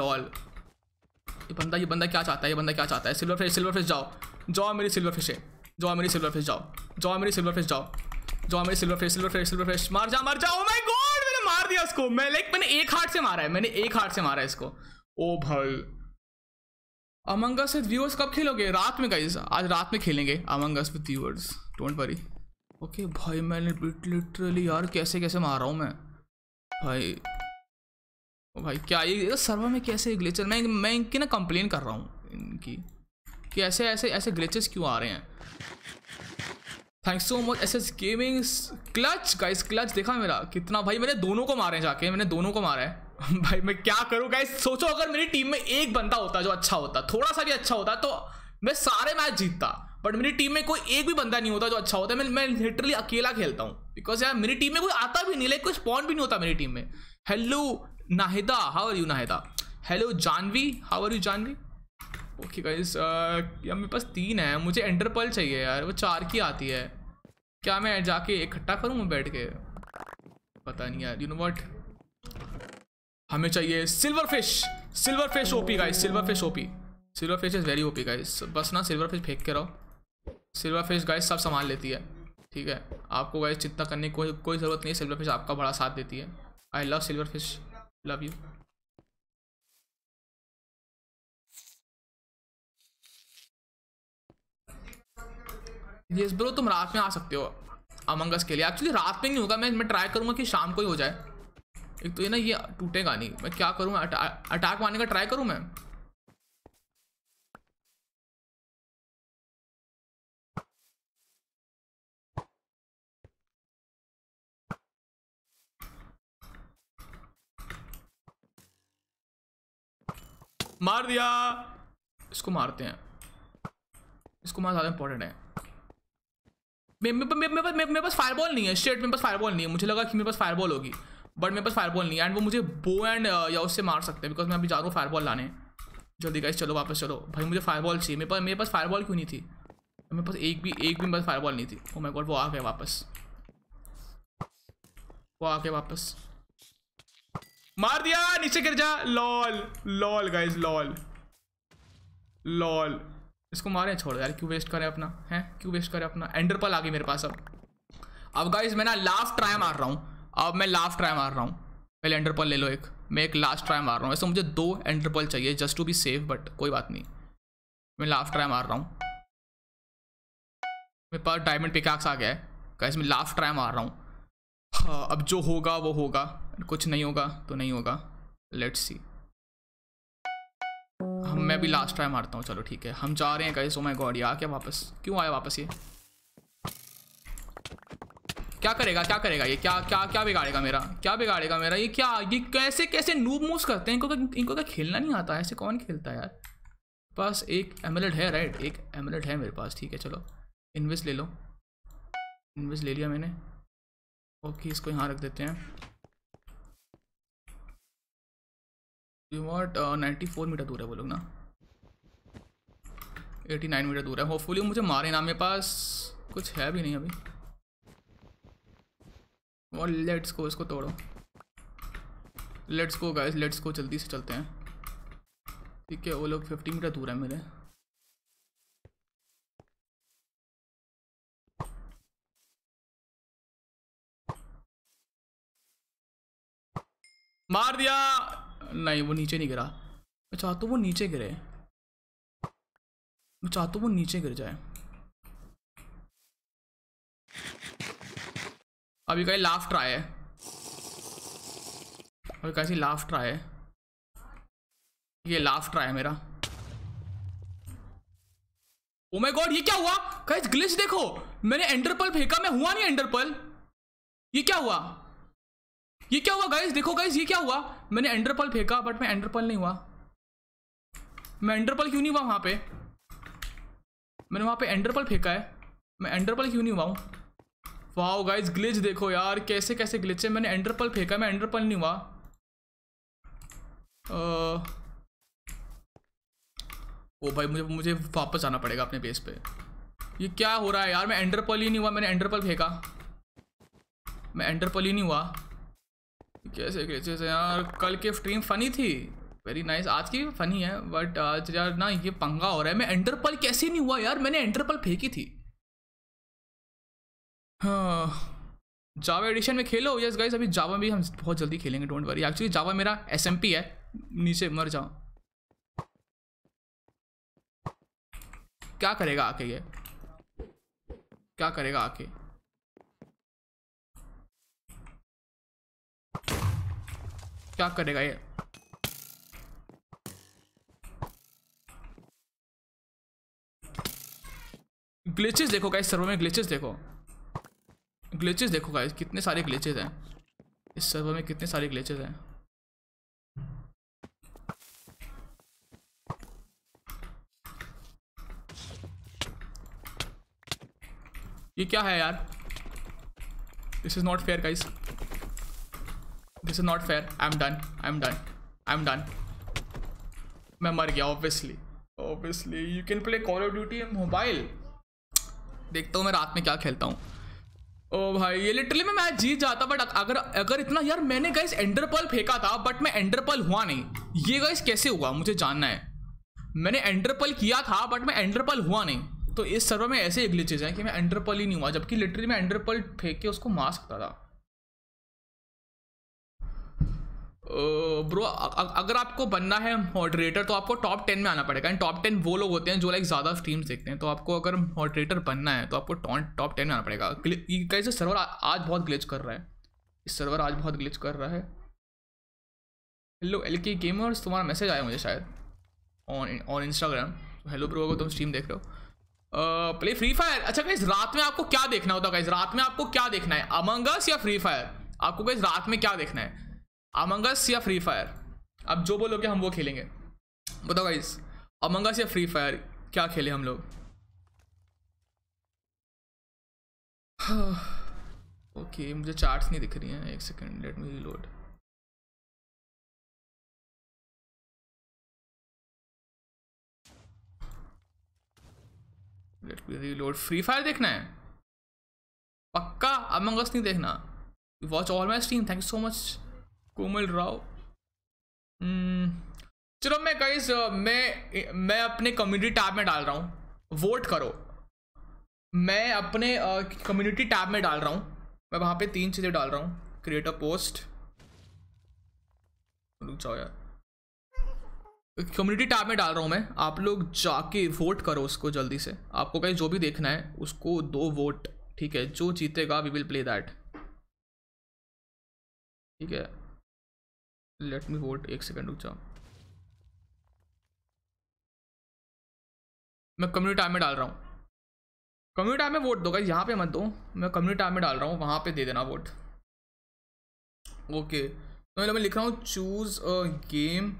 lol ये बंदा ये बंदा क्या चाहता है ये बंदा क्या चाहता है सिल्वर फिश सिल्वर फिश जाओ जाओ मेरी सिल्वर फिश है जाओ मेरी सिल्वर फिश जाओ जाओ मेरी सिल्वर फिश जाओ जो हमारे silver fish silver fish silver fish मार जा मार जा ओ माय गॉड मैंने मार दिया उसको मैं लाइक मैंने एक हार्ट से मारा है मैंने एक हार्ट से मारा है इसको ओ oh भाई अमंगस विद व्यूअर्स कब खेलोगे रात में गाइस आज रात में खेलेंगे Among Us with viewers don't worry okay भाई मैंने लिटरली यार कैसे कैसे मार रहा हूँ मैं भाई ओ oh भाई क्या ये सर्वर में कैसे ग्लिचर मैं मैं इनकी ना कंप्लेन कर रहा हूँ इनकी कि ऐसे ऐसे ऐसे ग्लिचेस क्यों आ रहे हैं thanks so much S S gaming clutch guys clutch देखा मेरा कितना भाई मैंने दोनों को मारे जाके मैंने दोनों को मारा है भाई मैं क्या करूँ गाइस सोचो अगर मेरी टीम में एक बंदा होता जो अच्छा होता थोड़ा सा भी अच्छा होता तो मैं सारे मैच जीतता बट मेरी टीम में कोई एक भी बंदा नहीं होता जो अच्छा होता है मैं मैं लिटरली अकेला खेलता हूँ बिकॉज यार मेरी टीम में कोई आता भी नहीं लाइक कोई स्पॉन भी नहीं होता मेरी टीम में hello Nahida how are you Nahida hello Janhvi how are you Janhvi okay guys यार मेरे पास तीन है मुझे एंटरपल चाहिए यार वो चार की आती है क्या मैं जाके इकट्ठा करूँ बैठ के पता नहीं यार यू नो वट हमें चाहिए silver fish silver fish OP guys silver fish OP silver fish is very OP guys बस ना सिल्वर फिश फेंक के रहो सिल्वर फिश गाइस सब संभाल लेती है ठीक है आपको गाइस चिंता करने की कोई कोई ज़रूरत नहीं सिल्वर फिश आपका बड़ा साथ देती है I love silver fish love you yes bro तो तुम रात में आ सकते हो अमंगस के लिए एक्चुअली रात में नहीं होगा मैं मैं ट्राई करूँगा कि शाम को ही हो जाए एक तो ये ना ये टूटेगा नहीं मैं क्या करूँ अटा, अटैक मारने का ट्राई करूँ मैं मार दिया इसको मारते हैं इसको मार ज़्यादा इंपॉर्टेंट है मेरे पास फायरबॉल नहीं है स्टेट मेरे पास फायरबॉल नहीं है मुझे लगा कि मेरे पास फायरबॉल होगी बट मेरे पास फायरबॉल नहीं है एंड वो मुझे बो एंड uh, या उससे मार सकते हैं बिकॉज मैं अभी जा रहा हूँ फायरबॉल लाने जल्दी गाइस चलो वापस चलो भाई मुझे फायरबॉल चाहिए मेरे पास मेरे पास फायरबॉल क्यों नहीं थी मेरे पास एक भी एक भी मेरे पास फायरबॉल नहीं थी ओ माय गॉड वो आ गया वापस वो आ गया वापस मार दिया नीचे गिर जा lol lol guys lol lol इसको मारें छोड़ यार क्यों वेस्ट करें अपना है क्यों वेस्ट करें अपना एंडरपल आ गई मेरे पास अब अब गाइज मैं ना लास्ट ट्राई मार रहा हूँ अब मैं लास्ट ट्राई मार रहा हूँ पहले एंडरपल ले लो एक मैं एक लास्ट ट्राई मार रहा हूँ ऐसा मुझे दो एंडरपल चाहिए just to be safe but कोई बात नहीं मैं लास्ट ट्राई मार रहा हूँ मेरे पास डायमंड पिकाक्स आ गया है गाइज मैं लास्ट ट्राई मार रहा हूँ हाँ, अब जो होगा वो होगा कुछ नहीं होगा तो नहीं होगा लेट्स सी हम मैं भी लास्ट टाइम मारता हूँ चलो ठीक है हम जा रहे हैं कहीं सो मैं गॉड आ क्या वापस क्यों आया वापस ये क्या करेगा क्या करेगा ये क्या क्या क्या बिगाड़ेगा मेरा क्या बिगाड़ेगा मेरा ये क्या ये कैसे कैसे नूब मूव करते हैं इनको इनको क्या खेलना नहीं आता है ऐसे कौन खेलता है यार पास एक एमलेट है राइट एक एमलेट है मेरे पास ठीक है चलो इन्वेस्ट ले लो इन्वेस्ट ले लिया मैंने ओके इसको यहाँ रख देते हैं रिमोट नाइन्टी फोर मीटर दूर है वो लोग ना एटी नाइन मीटर दूर है होपफुली मुझे मारे ना मेरे पास कुछ है भी नहीं अभी और लेट्स को इसको तोड़ो लेट्स को गाइस लेट्स को जल्दी से चलते हैं ठीक है वो लोग फिफ्टी मीटर दूर है मेरे मार दिया नहीं वो नीचे नहीं गिरा मैं चाहता हूँ वो नीचे गिरे मैं चाहता हूँ वो नीचे गिर जाए अभी कहीं लाफ्ट आए अभी कैसी लाफ्ट आए है ये लाफ्ट ट्राई है मेरा ओ माय गॉड ये क्या हुआ गाइस ग्लिच देखो मैंने एंडरपल फेंका मैं हुआ नहीं एंडरपल ये क्या हुआ ये क्या हुआ गाइज देखो गाइज ये क्या हुआ मैंने एंडरपल फेंका बट मैं एंडरपल नहीं हुआ मैं एंडरपल क्यों नहीं हुआ वहां पे मैंने वहाँ पे एंडरपल फेंका है मैं एंडरपल क्यों नहीं हुआ हूँ वाह गाइज ग्लिच देखो यार कैसे कैसे ग्लिच है मैंने एंडरपल फेंका मैं एंडरपल नहीं हुआ ओ भाई मुझे मुझे वापस आना पड़ेगा अपने बेस पे ये क्या हो रहा है यार मैं एंडरपल ही नहीं हुआ मैंने एंडरपल फेंका मैं एंडरपल ही नहीं हुआ कैसे कैसे यार कल की स्ट्रीम फनी थी वेरी नाइस nice. आज की फनी है बट आज यार ना ये पंगा हो रहा है मैं एंटरपल कैसे नहीं हुआ यार मैंने एंटरपल फेंकी थी हाँ जावा एडिशन में खेलो यस गाइस अभी जावा भी हम बहुत जल्दी खेलेंगे डोंट वरी एक्चुअली जावा मेरा एस है नीचे मर जाओ क्या करेगा आके ये क्या करेगा आके क्या करेगा ये ग्लिचेस देखो गाइस सर्वर में ग्लिचेस देखो ग्लिचेस देखो गाइस कितने सारे ग्लिचेस हैं इस सर्वर में कितने सारे ग्लिचेस हैं ये क्या है यार this is not fair guys this is not fair I am done I am done I am done मैं मर गया obviously obviously you can play Call of Duty mobile देखता हूँ मैं रात में क्या खेलता हूँ ओ भाई ये लिटरली मैं मैच जीत जाता बट अगर अगर इतना यार मैंने गाइस एंडरपल फेंका था बट मैं एंडरपल हुआ नहीं ये गाइस कैसे हुआ मुझे जानना है मैंने एंडरपल किया था बट मैं एंडरपल हुआ नहीं तो इस सर्वर में ऐसे चीज हैं कि मैं एंडरपल ही नहीं हुआ जबकि लिटरली मैं एंडरपल फेंक के उसको मार सकता था ब्रो अगर आपको बनना है मॉडरेटर तो आपको टॉप टेन में आना पड़ेगा एंड टॉप टेन वो लोग होते हैं जो लाइक ज़्यादा स्ट्रीम्स देखते हैं तो आपको अगर मॉडरेटर बनना है तो आपको टॉप टेन में आना पड़ेगा कैसे सर्वर आज बहुत ग्लिच कर रहा है इस सर्वर आज बहुत ग्लिच कर रहा है हेलो एल के गेमर्स तुम्हारा मैसेज आया मुझे शायद on on Instagram hello bro अगर तुम स्ट्रीम देख रहे हो प्ले फ्री फायर अच्छा कैसे रात में आपको क्या देखना होता है गाइज रात में आपको क्या देखना है अमंगस या फ्री फायर आपको गाइज रात में क्या देखना है अमंगस या फ्री फायर अब जो बोलोगे हम वो खेलेंगे बताओ गाइस अमंगस या फ्री फायर क्या खेले हम लोग ओके मुझे चार्ट्स नहीं दिख रही हैं एक second let me reload let me reload Free Fire देखना है पक्का अमंगस नहीं देखना watch all my stream thank you so much Komal Rao hmm, चलो मैं गाइस मैं मैं अपने कम्युनिटी टैब में डाल रहा हूँ वोट करो मैं अपने कम्युनिटी टैब में डाल रहा हूँ मैं वहाँ पे तीन चीज़ें डाल रहा हूँ क्रिएट अ पोस्ट रुक जाओ यार कम्युनिटी टैब में डाल रहा हूँ मैं आप लोग जाके वोट करो उसको जल्दी से आपको कहीं जो भी देखना है उसको दो वोट ठीक है जो जीतेगा वी विल प्ले दैट ठीक है लेट मी होल्ड एक सेकेंड रुक जाओ मैं कम्युनिटी टाइम में डाल रहा हूँ कम्युनिटी टाइम में वोट दो यहाँ पे मत दो मैं कम्युनिटी टाइम में डाल रहा हूँ वहाँ पे दे देना वोट ओके तो मैं लिख रहा हूँ choose a game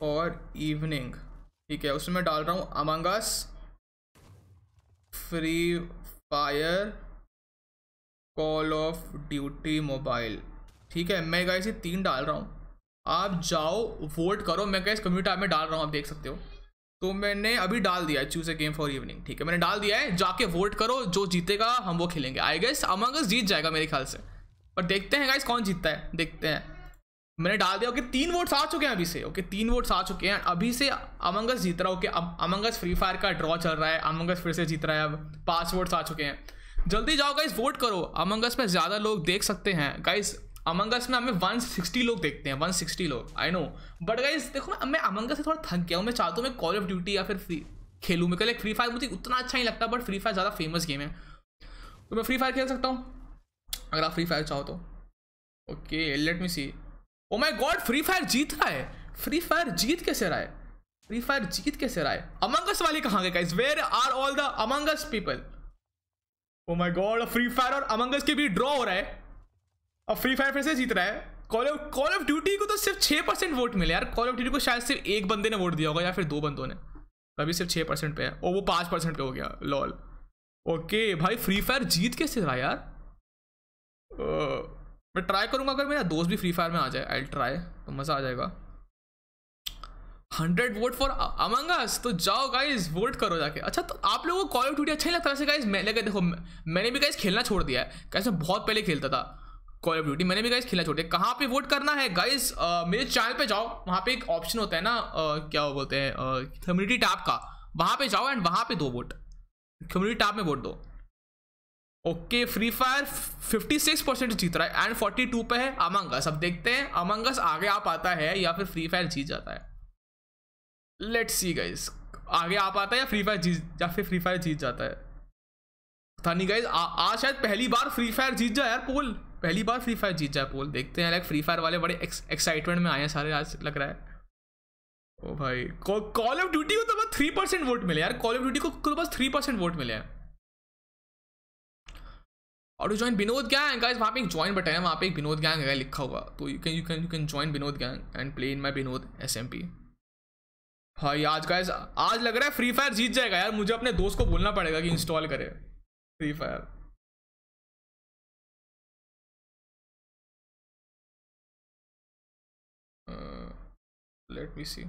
for evening ठीक है उसमें मैं डाल रहा हूँ Among Us Free Fire Call of Duty mobile ठीक है मैं गाइस ये तीन डाल रहा हूँ आप जाओ वोट करो मैं क्या इस कम्यूनिटी में डाल रहा हूँ आप देख सकते हो तो मैंने अभी डाल दिया है choose a game for evening ठीक है मैंने डाल दिया है जाके वोट करो जो जीतेगा हम वो खेलेंगे आई गेस अमंग अस जीत जाएगा मेरे ख्याल से पर देखते हैं गाइस कौन जीतता है देखते हैं मैंने डाल दिया ओके तीन वोट्स आ चुके हैं अभी से ओके तीन वोट्स आ चुके हैं अभी से अमंगस जीत रहा है ओके अमंगस फ्री फायर का ड्रॉ चल रहा है अमंगस फिर से जीत रहा है अब पाँच वोट्स आ चुके हैं जल्दी जाओ गाइस वोट करो अमंगस में ज़्यादा लोग देख सकते हैं गाइस अमंगस में हमें 160 लोग देखते हैं 160 लोग आई नो बट गाइज देखो ना मैं अमंगस से थोड़ा थक गया हूँ मैं चाहता हूँ मैं कॉल ऑफ ड्यूटी या फिर फ्री खेलूँ मैं कल फ्री फायर मुझे उतना अच्छा नहीं लगता बट फ्री फायर ज़्यादा फेमस गेम है तो मैं फ्री फायर खेल सकता हूँ अगर आप फ्री फायर चाहो तो okay let me see oh my god Free Fire जीत रहा है फ्री फायर जीत कैसे रहा है फ्री फायर जीत कैसे रहा है अमंगस वाले कहाँ गए guys where are all the Among Us people oh my god Free Fire और अमंगस के बीच ड्रॉ हो रहा है अब फ्री फायर फिर से जीत रहा है call of Call of Duty को तो सिर्फ छः परसेंट वोट मिले यार कॉल ऑफ ड्यूटी को शायद सिर्फ एक बंदे ने वोट दिया होगा या फिर दो बंदों ने अभी सिर्फ छः परसेंट पे है और वो पाँच परसेंट पे हो गया लॉल ओके भाई फ्री फायर जीत कैसे रहा यार मैं ट्राई करूँगा अगर मेरा दोस्त भी फ्री फायर में आ जाए आई ट्राई तो मज़ा आ जाएगा हंड्रेड वोट फॉर अमंगस तो जाओ गाइज वोट करो जाके अच्छा तो आप लोगों को कॉल ऑफ ड्यूटी अच्छा ही लगता है वैसे गाइज मैंने देखो मैंने भी गाइज खेलना छोड़ दिया है कैसे बहुत पहले खेलता था कॉल ऑफ ड्यूटी मैंने भी गाइस खेला छोटे कहाँ पे वोट करना है गाइस मेरे चैनल पे जाओ वहाँ पे एक ऑप्शन होता है ना आ, क्या बोलते हैं कम्युनिटी टैप का वहाँ पे जाओ एंड वहाँ पे दो वोट कम्युनिटी टैप में वोट दो ओके फ्री फायर 56 परसेंट जीत रहा है एंड 42 पे है अमंगस अब देखते हैं अमंगस आगे आ पाता है या फिर फ्री फायर जीत जाता है लेट्स सी गाइस आगे आ पाता है या फ्री फायर जीत या फिर फ्री फायर जीत जाता है था नहीं गाइस आज शायद पहली बार फ्री फायर जीत जाए यार पोल पहली बार फ्री फायर जीत जाए पोल देखते हैं लाइक फ्री फायर वाले बड़े एक्साइटमेंट में आए हैं सारे आज लग रहा है ओ भाई कॉल ऑफ ड्यूटी को तो बस थ्री परसेंट वोट मिले यार कॉल ऑफ ड्यूटी को तो बस थ्री परसेंट वोट मिले हैं और ज्वाइन विनोद गैंग गाइस वहाँ पे एक ज्वाइन बटन है वहाँ पे एक विनोद गैंग है लिखा हुआ तो you can you can you can join Vinod gang and play in my Vinod S M P भाई आज गाइस आज लग रहा है फ्री फायर जीत जाएगा यार मुझे अपने दोस्त को बोलना पड़ेगा कि इंस्टॉल करे Free Fire let me see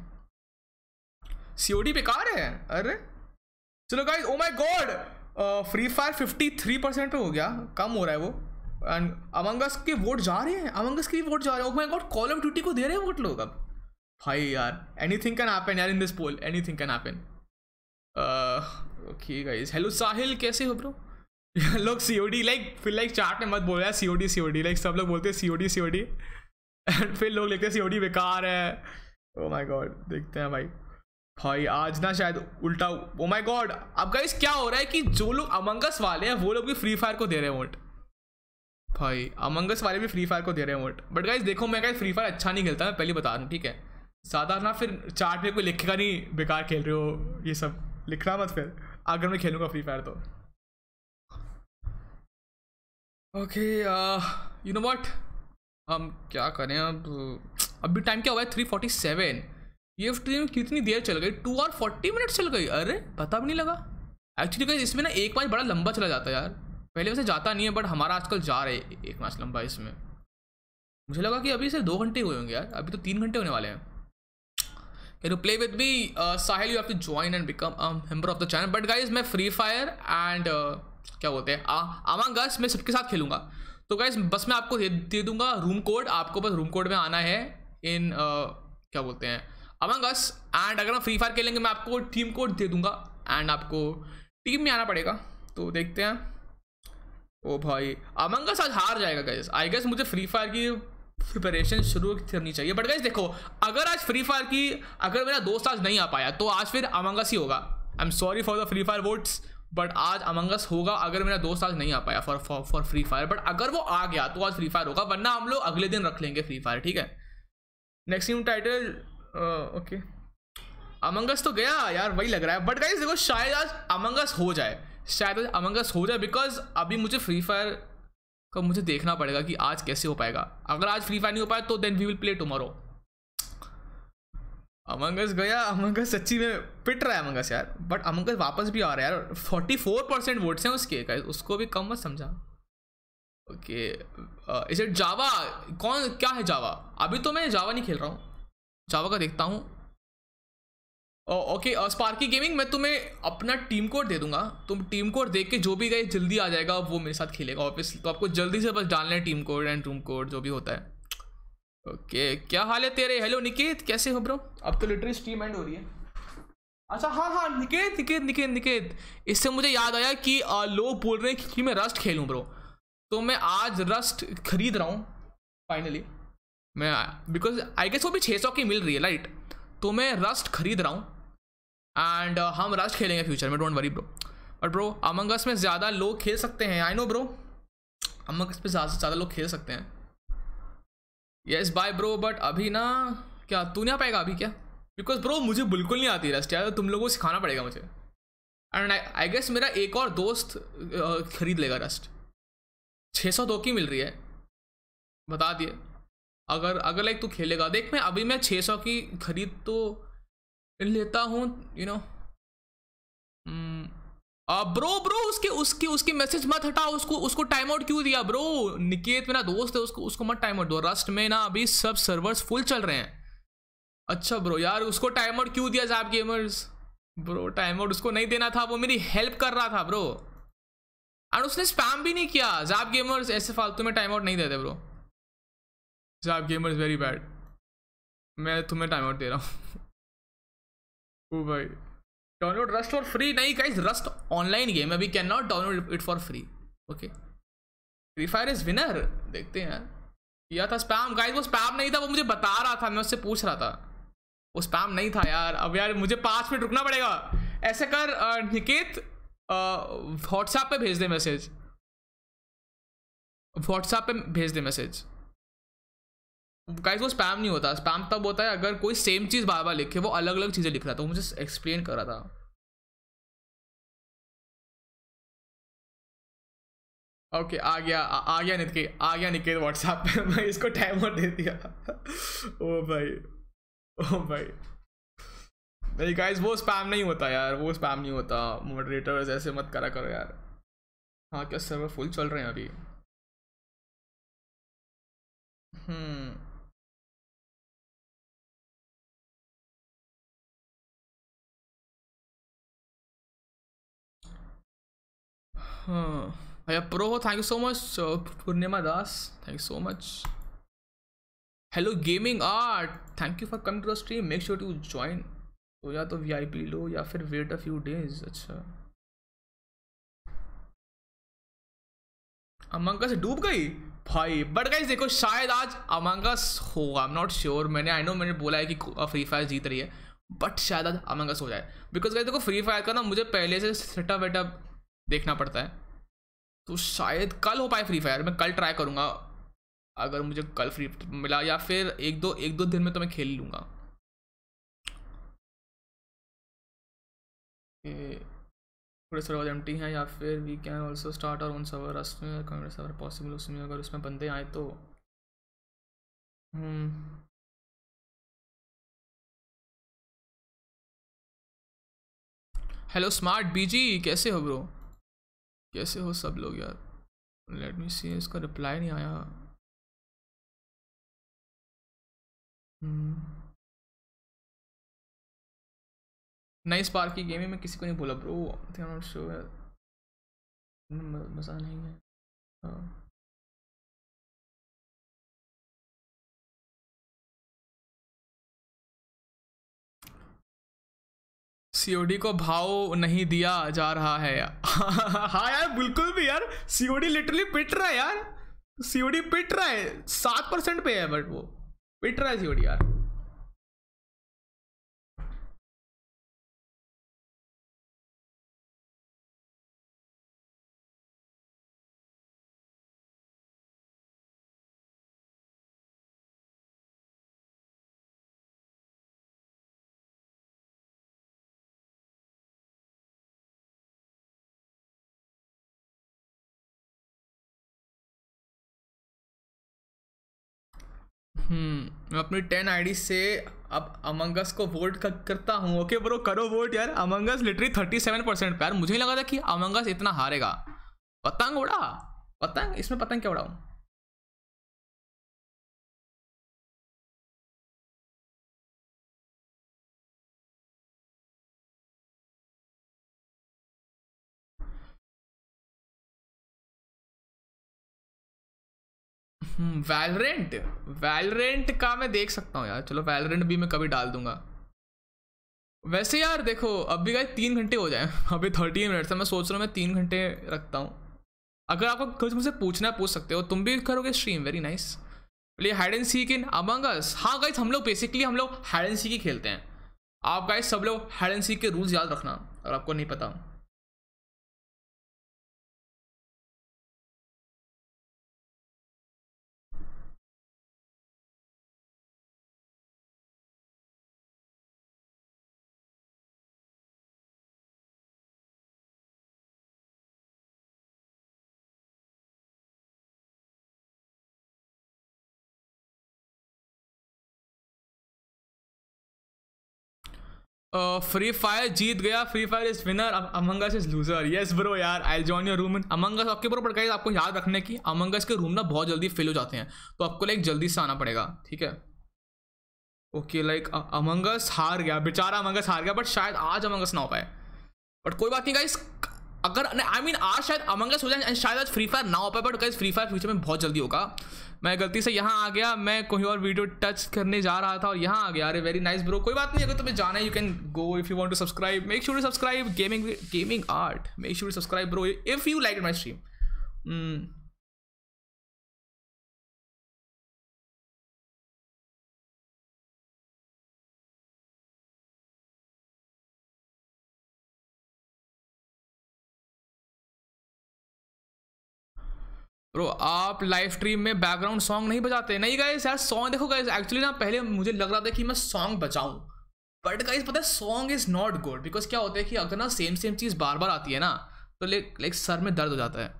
COD बेकार है अरे चलो guys oh my god Free Fire 53 percent हो गया कम हो रहा है वो एंड अमंगस के वोट जा रहे हैं अमंगस के वोट जा रहे हैं oh my god Call of Duty को दे रहे हैं वोट लोग अब भाई यार एनीथिंग कैन हैपन यार in this poll anything can happen okay guys hello Sahil कैसे हो ब्रो लोग सीओडी लाइक फिर लाइक चार्ट में मत बोल रहे है सीओडी सीओडी लाइक सब लोग बोलते हैं सीओडी सीओडी एंड फिर लोग लिखते हैं सीओडी बेकार है ओ माय गॉड देखते हैं भाई भाई आज ना शायद उल्टा ओ माय गॉड अब गाइस क्या हो रहा है कि जो लोग अमंगस वाले हैं वो लोग भी फ्री फायर को दे रहे हैं वोट भाई अमंगस वाले भी फ्री फायर को दे रहे हैं वोट बट गाइस देखो मैं गाइस फ्री फायर अच्छा नहीं खेलता मैं पहले बता रहा हूँ ठीक है ज़्यादा ना फिर चार्ट पे कोई लिखेगा नहीं बेकार खेल रहे हो ये सब लिखना मत फिर अगर मैं खेलूँगा फ्री फायर तो ओके यू नो वॉट हम क्या करें अब अभी टाइम क्या हुआ है थ्री फोर्टी सेवन ये स्ट्रीम कितनी देर चल गई टू और फोर्टी मिनट चल गई अरे पता भी नहीं लगा एक्चुअली कहीं इसमें ना एक मैच बड़ा लंबा चला जाता है यार पहले वैसे जाता नहीं है बट हमारा आजकल जा रहा है एक मैच लंबा इसमें मुझे लगा कि अभी से दो घंटे हुए होंगे यार अभी तो तीन घंटे होने वाले हैं can you play with me Sahil you have to join and become a member of the channel but guys मैं फ्री फायर एंड क्या बोलते हैं अमंग अस मैं सबके साथ खेलूंगा तो गाइज बस मैं आपको दे दे दूंगा रूम कोड आपको बस रूम कोड में आना है इन uh, क्या बोलते हैं अमंग अस एंड अगर हम फ्री फायर खेलेंगे मैं आपको टीम कोड दे दूंगा एंड आपको टीम में आना पड़ेगा तो देखते हैं ओ भाई अमंग अस आज हार जाएगा गैस आई गेस मुझे फ्री फायर की प्रिपरेशन शुरू करनी चाहिए बट गैस देखो अगर आज फ्री फायर की अगर मेरा दोस्त आज नहीं आ पाया तो आज फिर अमंगस ही होगा I am sorry for the Free Fire votes but आज अमंगस होगा अगर मेरा दोस्त आज नहीं आ पाया for for Free Fire but अगर वो आ गया तो आज फ्री फायर होगा वरना हम लोग अगले दिन रख लेंगे फ्री फायर ठीक है next new title okay Among Us तो गया यार वही लग रहा है बट गाइज देखो शायद आज अमंगस हो जाए शायद आज अमंगस हो जाए बिकॉज अभी मुझे फ्री फायर का मुझे देखना पड़ेगा कि आज कैसे हो पाएगा अगर आज फ्री फायर नहीं हो पाया तो then we will play tomorrow Among Us गया अमंगस सच्ची में पिट रहा है अमंगस यार बट अमंगस वापस भी आ रहा है यार फोर्टी फोर परसेंट वोट्स हैं उसके उसको भी कम मत समझा ओके इसे जावा कौन क्या है जावा अभी तो मैं जावा नहीं खेल रहा हूँ जावा का देखता हूँ ओके स्पार्की गेमिंग मैं तुम्हें अपना टीम कोड दे दूंगा तुम टीम कोड देख के जो भी गए जल्दी आ जाएगा वो मेरे साथ खेलेगा ऑफिस तो आपको जल्दी से बस डालना है team code and room code जो भी होता है ओके क्या हाल है तेरे हेलो निकेत कैसे हो ब्रो अब तो लिटरी स्ट्रीम एंड हो रही है अच्छा हाँ हाँ निकेत निकेत निकेत निकेत इससे मुझे याद आया कि लोग बोल रहे हैं कि मैं रस्ट खेलूँ ब्रो तो मैं आज रस्ट खरीद रहा हूँ फाइनली मैं बिकॉज आई गेस वो भी छः सौ की मिल रही है लाइट तो मैं रस्ट खरीद रहा हूँ एंड uh, हम रस्ट खेलेंगे फ्यूचर में don't worry bro but bro Among Us में ज़्यादा लोग खेल सकते हैं आई नो ब्रो अमंगस में ज़्यादा से ज़्यादा लोग खेल सकते हैं यस बाय ब्रो बट अभी ना क्या तू नहीं आ पाएगा अभी क्या बिकॉज ब्रो मुझे बिल्कुल नहीं आती रस्ट यार तो तुम लोगों को सिखाना पड़ेगा मुझे एंड आई गेस मेरा एक और दोस्त खरीद लेगा रस्ट छः सौ दो की मिल रही है बता दिए अगर अगर लाइक तू खेलेगा देख मैं अभी मैं छः सौ की खरीद तो लेता हूँ you know hmm, bro bro उसके उसके उसके मैसेज मत हटाओ उसको उसको टाइम आउट क्यों दिया ब्रो निकेत मेरा दोस्त है उसको उसको मत टाइम आउट दो रस्ट में ना अभी सब सर्वर्स फुल चल रहे हैं अच्छा ब्रो यार उसको टाइम आउट क्यों दिया साहब गेमर्स ब्रो टाइम आउट उसको नहीं देना था वो मेरी हेल्प कर रहा था ब्रो और उसने स्पैम भी नहीं किया जाप गेमर्स ऐसे फालतू में टाइम आउट नहीं देते ब्रो जाप गेमर्स वेरी बैड मैं तुम्हें टाइम आउट दे रहा हूँ ओ भाई डाउनलोड रस्ट फॉर फ्री नहीं गाइज रस्ट ऑनलाइन गेम अभी can not download it for free okay Free Fire is winner देखते हैं यार किया था स्पैम गाइज वो स्पैम नहीं था वो मुझे बता रहा था मैं उससे पूछ रहा था वो स्पैम नहीं था यार अब यार मुझे पाँच मिनट रुकना पड़ेगा ऐसे कर निकेत व्हाट्सएप पे भेज दे मैसेज व्हाट्सएप पे भेज दे मैसेज गाइस वो स्पैम नहीं होता स्पैम तब होता है अगर कोई सेम चीज़ बार बार लिखे वो अलग अलग चीज़ें लिख रहा था वो मुझे एक्सप्लेन कर रहा था ओके okay, आ गया आ, आ गया नित आ गया निकेत व्हाट्सएप पे मैं इसको टाइम और दे दिया ओ भाई ओ भाई नहीं गाइस वो स्पैम नहीं होता यार वो स्पैम नहीं होता मॉडरेटर ऐसे मत करा करो यार हाँ क्या सर्वर फुल चल रहे हैं अभी हम्म भैया pro thank you so much Purnima Das thank you so much hello Gaming Art thank you for coming to stream make sure to join तो या तो वी आई पी लो या फिर वेट अ फ्यू डेज अच्छा अमंगस डूब गई भाई बट गई देखो शायद आज अमंगस होगा आई एम नॉट श्योर मैंने आई नो मैंने बोला है कि फ्री फायर जीत रही है बट शायद आज अमंगस हो जाए बिकॉज गई देखो फ्री फायर का ना मुझे पहले से सेटअप वेटअप देखना पड़ता है तो शायद कल हो पाए फ्री फायर मैं कल ट्राई करूँगा अगर मुझे कल फ्री मिला या फिर एक दो एक दो दिन में तो मैं खेल लूँगा थोड़े सर्वर टी हैं या फिर वी कैन ऑल्सो स्टार्ट और उन सर्वर उसमें सर्वर पॉसिबल उसमें अगर उसमें बंदे आए तो हेलो स्मार्ट बीजी कैसे हो ब्रो कैसे हो सब लोग यार लेट मी सी इसका रिप्लाई नहीं आया hmm. नई स्पार्क की गेमिंग में किसी को नहीं बोला ब्रो आई नॉट श्योर मज़ा नहीं है हाँ सीओडी को भाव नहीं दिया जा रहा है हाँ यार बिल्कुल भी यार सीओडी लिटरली पिट रहा है यार सीओडी पिट रहा है सात परसेंट पे है बट वो पिट रहा है सीओडी यार हम्म, मैं अपनी टेन आईडी से अब अमंगस को वोट कर, करता हूँ ओके ब्रो करो वोट यार Among Us literally thirty seven percent पर यार मुझे नहीं लगा था कि अमंगस इतना हारेगा पतंग उड़ा पतंग इसमें पतंग क्या उड़ाऊँ वैलरेंट hmm, वैलरेंट का मैं देख सकता हूँ यार चलो वैलरेंट भी मैं कभी डाल दूंगा वैसे यार देखो अभी गाय तीन घंटे हो जाए अभी थर्टी मिनट से मैं सोच रहा हूँ मैं तीन घंटे रखता हूँ अगर आपको कुछ मुझसे पूछना है पूछ सकते हो तुम भी करोगे स्ट्रीम वेरी नाइस बोलिए hide and seek in Among Us हाँ गाइस हम लोग बेसिकली हम लोग हाइड एंड सीक ही खेलते हैं आप गाइस सब लोग हाइड एंड सीक के रूल्स याद रखना अगर आपको नहीं पता फ्री uh, फायर जीत गया Free Fire is winner Among Us is loser yes bro यार I join your room in Among Us आपके ऊपर गाइस आपको याद रखने की अमंगस के रूम ना बहुत जल्दी फिल हो जाते हैं तो आपको लाइक जल्दी से आना पड़ेगा ठीक है ओके लाइक अमंगस हार गया बेचारा अमंगस हार गया बट शायद आज अमंगस ना हो पाए बट कोई बात नहीं गाइस अगर आई मीन आज शायद अमंग हो जाए शायद आज फ्री फायर ना हो पाए but guys Free Fire future में बहुत जल्दी होगा मैं गलती से यहाँ आ गया मैं कोई और वीडियो टच करने जा रहा था और यहाँ आ गया अरे वेरी नाइस ब्रो कोई बात नहीं अगर तुम्हें जाना है you can go if you want to subscribe make sure subscribe gaming Gaming Art make sure subscribe bro if you like my stream bro आप लाइव स्ट्रीम में बैकग्राउंड सॉन्ग नहीं बजाते नहीं गए यार सॉन्ग देखो गए एक्चुअली ना पहले मुझे लग रहा था कि मैं सॉन्ग बचाऊं बट गाइज पता है song is not good because क्या होता है कि अगर ना सेम सेम चीज़ बार बार आती है ना तो लाइक लाइक सर में दर्द हो जाता है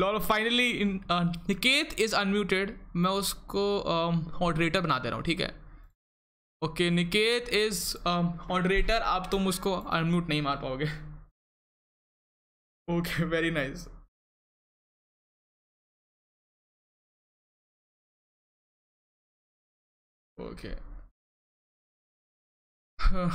lol finally Niket is unmuted मैं उसको ऑडरेटर um, बना दे रहा हूँ ठीक है ओके निकेत इज ऑडरेटर आप तुम उसको अनम्यूट नहीं मार पाओगे okay very nice Okay. so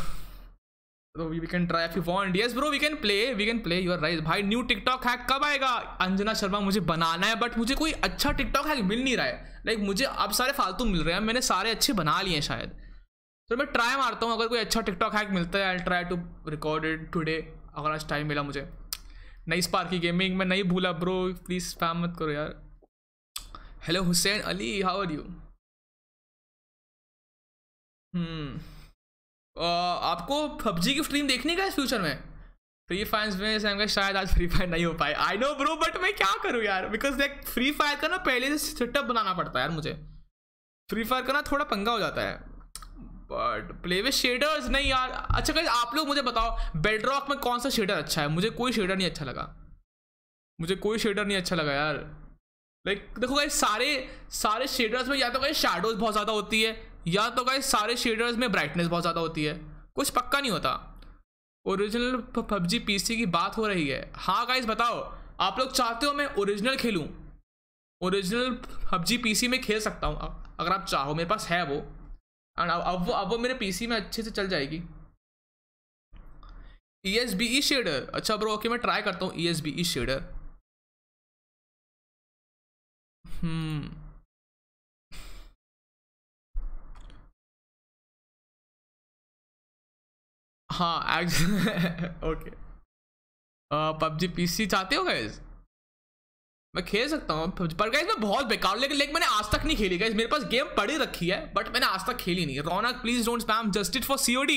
we can try if you want. Yes, bro, we can play. We can play. You are right. भाई न्यू टिकटॉक हैक कब आएगा अंजना शर्मा मुझे बनाना है बट मुझे कोई अच्छा टिकटॉक हैक मिल नहीं रहा है लाइक like, मुझे अब सारे फालतू मिल रहे हैं मैंने सारे अच्छे बना लिए हैं शायद तो मैं ट्राई मारता हूँ अगर कोई अच्छा टिकटॉक हैक मिलता है I try to record it today अगर आज टाइम मिला मुझे नई स्पार की गेमिंग मैं नहीं भूला ब्रो प्लीज़ फैम मत करो यार hello Hussain Ali how are you hmm. आपको पबजी की स्ट्रीम देखने का है फ्यूचर में फ्री फायर में सैम का शायद आज फ्री फायर नहीं हो पाए आई नो ब्रो बट मैं क्या करूँ यार बिकॉज लाइक फ्री फायर का ना पहले से सेटअप बनाना पड़ता है यार मुझे फ्री फायर का ना थोड़ा पंगा हो जाता है बट प्ले विथ शेडर्स नहीं यार अच्छा कहीं आप लोग मुझे बताओ बेडरॉक में कौन सा शेडर अच्छा है मुझे कोई शेडर नहीं अच्छा लगा मुझे कोई शेडर नहीं अच्छा लगा यार लाइक देखो भाई सारे सारे शेडर्स में या तो गाइस शेडोज बहुत ज़्यादा होती है या तो गाइस सारे शेडर्स में ब्राइटनेस बहुत ज़्यादा होती है कुछ पक्का नहीं होता ओरिजिनल पबजी पीसी की बात हो रही है हाँ गाइस बताओ आप लोग चाहते हो मैं ओरिजिनल खेलूँ ओरिजिनल पबजी पीसी में खेल सकता हूँ अगर आप चाहो मेरे पास है वो एंड अब वो अब वो मेरे पीसी में अच्छे से चल जाएगी E S B E shader अच्छा ब्रो ओके मैं ट्राई करता हूँ E S B E shader hmm हाँ ओके uh, पबजी पीसी चाहते हो गए मैं खेल सकता हूँ पर गाइज मैं बहुत बेकार लेकिन लेकिन मैंने आज तक नहीं खेली गाइज मेरे पास गेम पड़ी रखी है बट मैंने आज तक खेली नहीं Raunak please don't spam justice for COD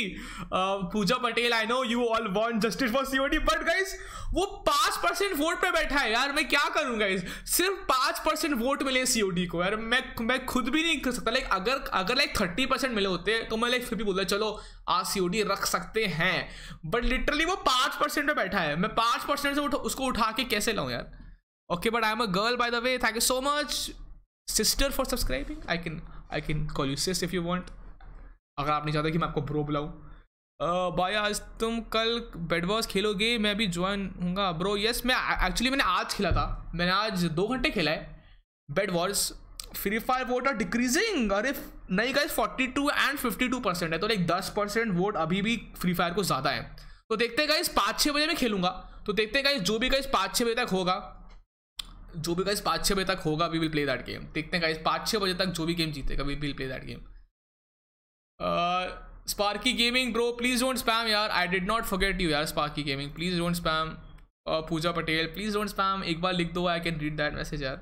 Pooja Patel I know you all want justice for COD but guys वो पाँच परसेंट वोट पे बैठा है यार मैं क्या करूँ गाइज सिर्फ पाँच परसेंट वोट मिले सीओडी को यार मैं मैं खुद भी नहीं कर सकता लाइक अगर अगर लाइक थर्टी परसेंट मिले होते तो मैं लाइक फिर भी बोलता चलो आज सीओडी रख सकते हैं बट लिटरली वो पाँच परसेंट पे बैठा है मैं पांच परसेंट से उसको उठा के कैसे लाऊ यार Okay, but I'm a girl, by the way. Thank you so much, sister, for subscribing. I can I can call you sis if you want. अगर आप नहीं चाहते कि मैं आपको ब्रो बुलाऊँ भाई आज तुम कल बेडवॉस खेलोगे मैं भी ज्वाइन हूँगा ब्रो यस मैं एक्चुअली मैंने आज खेला था मैंने आज दो घंटे खेला है Bed Free Fire vote are decreasing अरे नहीं गाइज 42 एंड 52 परसेंट है तो लाइक 10 परसेंट वोट अभी भी फ्री फायर को ज़्यादा है तो देखते हैं गाइज पाँच छः बजे मैं खेलूंगा तो देखते हैं गाइज जो भी गाइज पाँच छः बजे तक होगा जो भी गाइस पाँच छः बजे तक होगा we will play that game देखते हैं गाइस पाँच छः बजे तक जो भी गेम जीतेगा we will play that game Sparky Gaming bro please don't spam यार I did not forget you यार Sparky Gaming please don't spam Pooja Patel please don't spam एक बार लिख दो I can read that message यार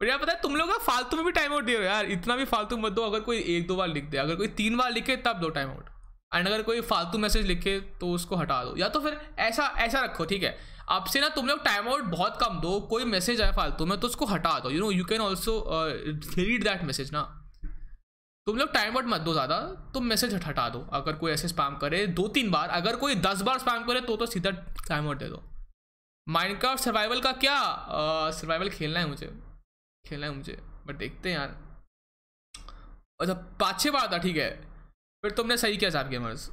पर यार पता है तुम लोग का फालतू में भी टाइम आउट दे रहे हो यार इतना भी फालतू मत दो अगर कोई एक दो बार लिख दे अगर कोई तीन बार लिखे तब दो टाइम आउट एंड अगर कोई फालतू मैसेज लिखे तो उसको हटा दो या तो फिर ऐसा ऐसा रखो ठीक है अब से ना तुम लोग टाइम आउट बहुत कम दो कोई मैसेज आए फालतू में तो उसको हटा दो you know you can also read that message ना तुम लोग टाइम आउट मत दो ज़्यादा तुम मैसेज हटा दो अगर कोई ऐसे स्पैम करे दो तीन बार अगर कोई दस बार स्पैम करे तो तो सीधा टाइम आउट दे दो माइनक्राफ्ट सर्वाइवल का क्या सर्वाइवल uh, खेलना है मुझे खेलना है मुझे बट देखते हैं यार अच्छा पाँच छः बार था ठीक है फिर तुमने सही किया साहब गेमर्स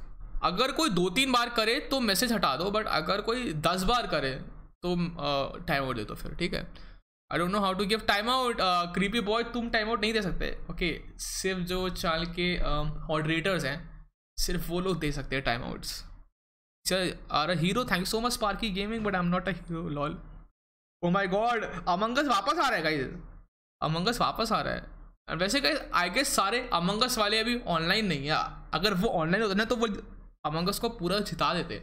अगर कोई दो तीन बार करे तो मैसेज हटा दो बट अगर कोई दस बार करे तो टाइम आउट दे दो फिर ठीक है I don't know how to give time out creepy boy तुम टाइम आउट नहीं दे सकते ओके okay, सिर्फ जो चाल के ऑडरेटर्स uh, हैं सिर्फ वो लोग दे सकते हैं time outs sir are a hero thank so much पार्की Gaming but I am not a hero lol oh my god Among Us वापस आ रहा है गाइस अमंगस वापस आ रहा है और वैसे गाइस आई गेस सारे अमंगस वाले अभी ऑनलाइन नहीं है अगर वो ऑनलाइन होते ना तो वो अमंगस को पूरा जिता देते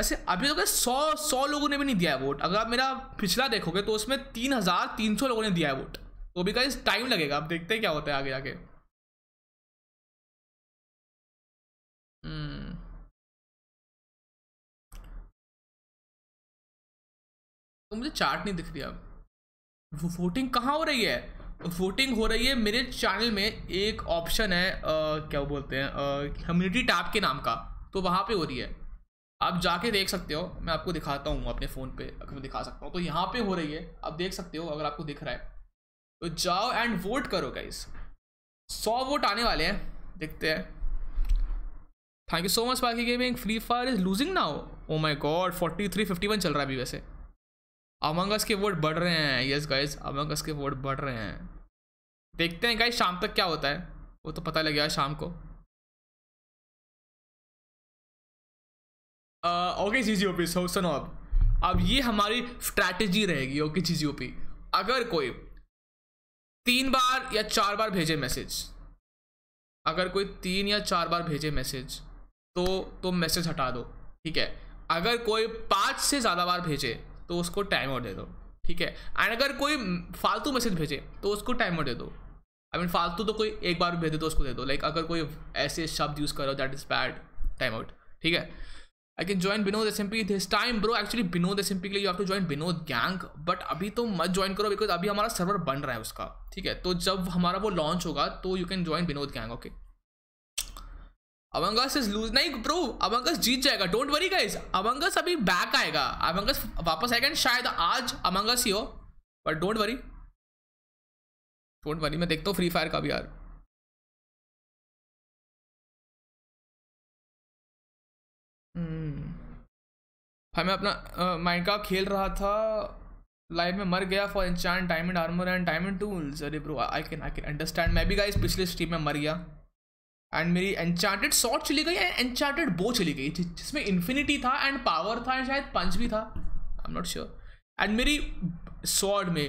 ऐसे अभी तो तो सौ सौ लोगों ने भी नहीं दिया है वोट अगर आप मेरा पिछला देखोगे तो उसमें तीन हज़ार तीन सौ लोगों ने दिया है वोट तो भी कहीं टाइम लगेगा आप देखते हैं क्या होता है आगे आगे हम्म। तो मुझे चार्ट नहीं दिख रही अब वोटिंग कहाँ हो रही है वोटिंग हो रही है मेरे चैनल में एक ऑप्शन है आ, क्या बोलते हैं कम्युनिटी टैब के नाम का तो वहाँ पे हो रही है आप जाके देख सकते हो मैं आपको दिखाता हूँ अपने फ़ोन पे अगर मैं दिखा सकता हूँ तो यहाँ पे हो रही है आप देख सकते हो अगर आपको दिख रहा है तो जाओ एंड वोट करो गाइस सौ वोट आने वाले हैं देखते हैं थैंक यू सो मच बाकी gaming Free Fire is losing now oh my god forty three fifty one चल रहा है अभी वैसे अमंगस के वोट बढ़ रहे हैं यस गाइज अमंगस के वोट बढ़ रहे हैं देखते हैं गाइज शाम तक क्या होता है वो तो पता लग गया शाम को ओके सी जी ओ पी सो सुनो अब अब ये हमारी स्ट्रैटेजी रहेगी ओके सी जी ओ पी अगर कोई तीन बार या चार बार भेजे मैसेज अगर कोई तीन या चार बार भेजे मैसेज तो तो मैसेज हटा दो ठीक है अगर कोई पाँच से ज़्यादा बार भेजे तो उसको टाइम आउट दे दो ठीक है एंड अगर कोई फालतू मैसेज भेजे तो उसको टाइम आउट दे दो आई मीन फालतू तो कोई एक बार भेजे तो उसको दे दो लाइक अगर कोई ऐसे शब्द यूज़ करो that is bad time out ठीक है I can join Binod S M P this time bro actually Binod S M P के लिए you have to join Binod gang but अभी तो मत ज्वाइन करो बिकॉज अभी हमारा सर्वर बन रहा है उसका ठीक है तो जब हमारा वो लॉन्च होगा तो you can join Binod gang okay Among Us is lose नहीं ब्रो अवंगस जीत जाएगा डोंट वरी गाइज अवंगस अभी बैक आएगा अवंगस वापस आएगा एंड शायद आज अवंगस ही हो but don't worry don't worry मैं देखता हूँ फ्री फायर का भी यार भाई मैं अपना माइंड का खेल रहा था लाइफ में मर गया for enchant diamond armour and diamond tools अरे bro I can I can understand मैं भी गाइस पिछले स्ट्रीम में मर गया एंड मेरी एनचार्टेड शॉट चली गई एंड एनचार्टेड बो चली गई जिसमें इन्फिनिटी था एंड पावर था एंड शायद पंच भी था I am not sure and मेरी शॉट में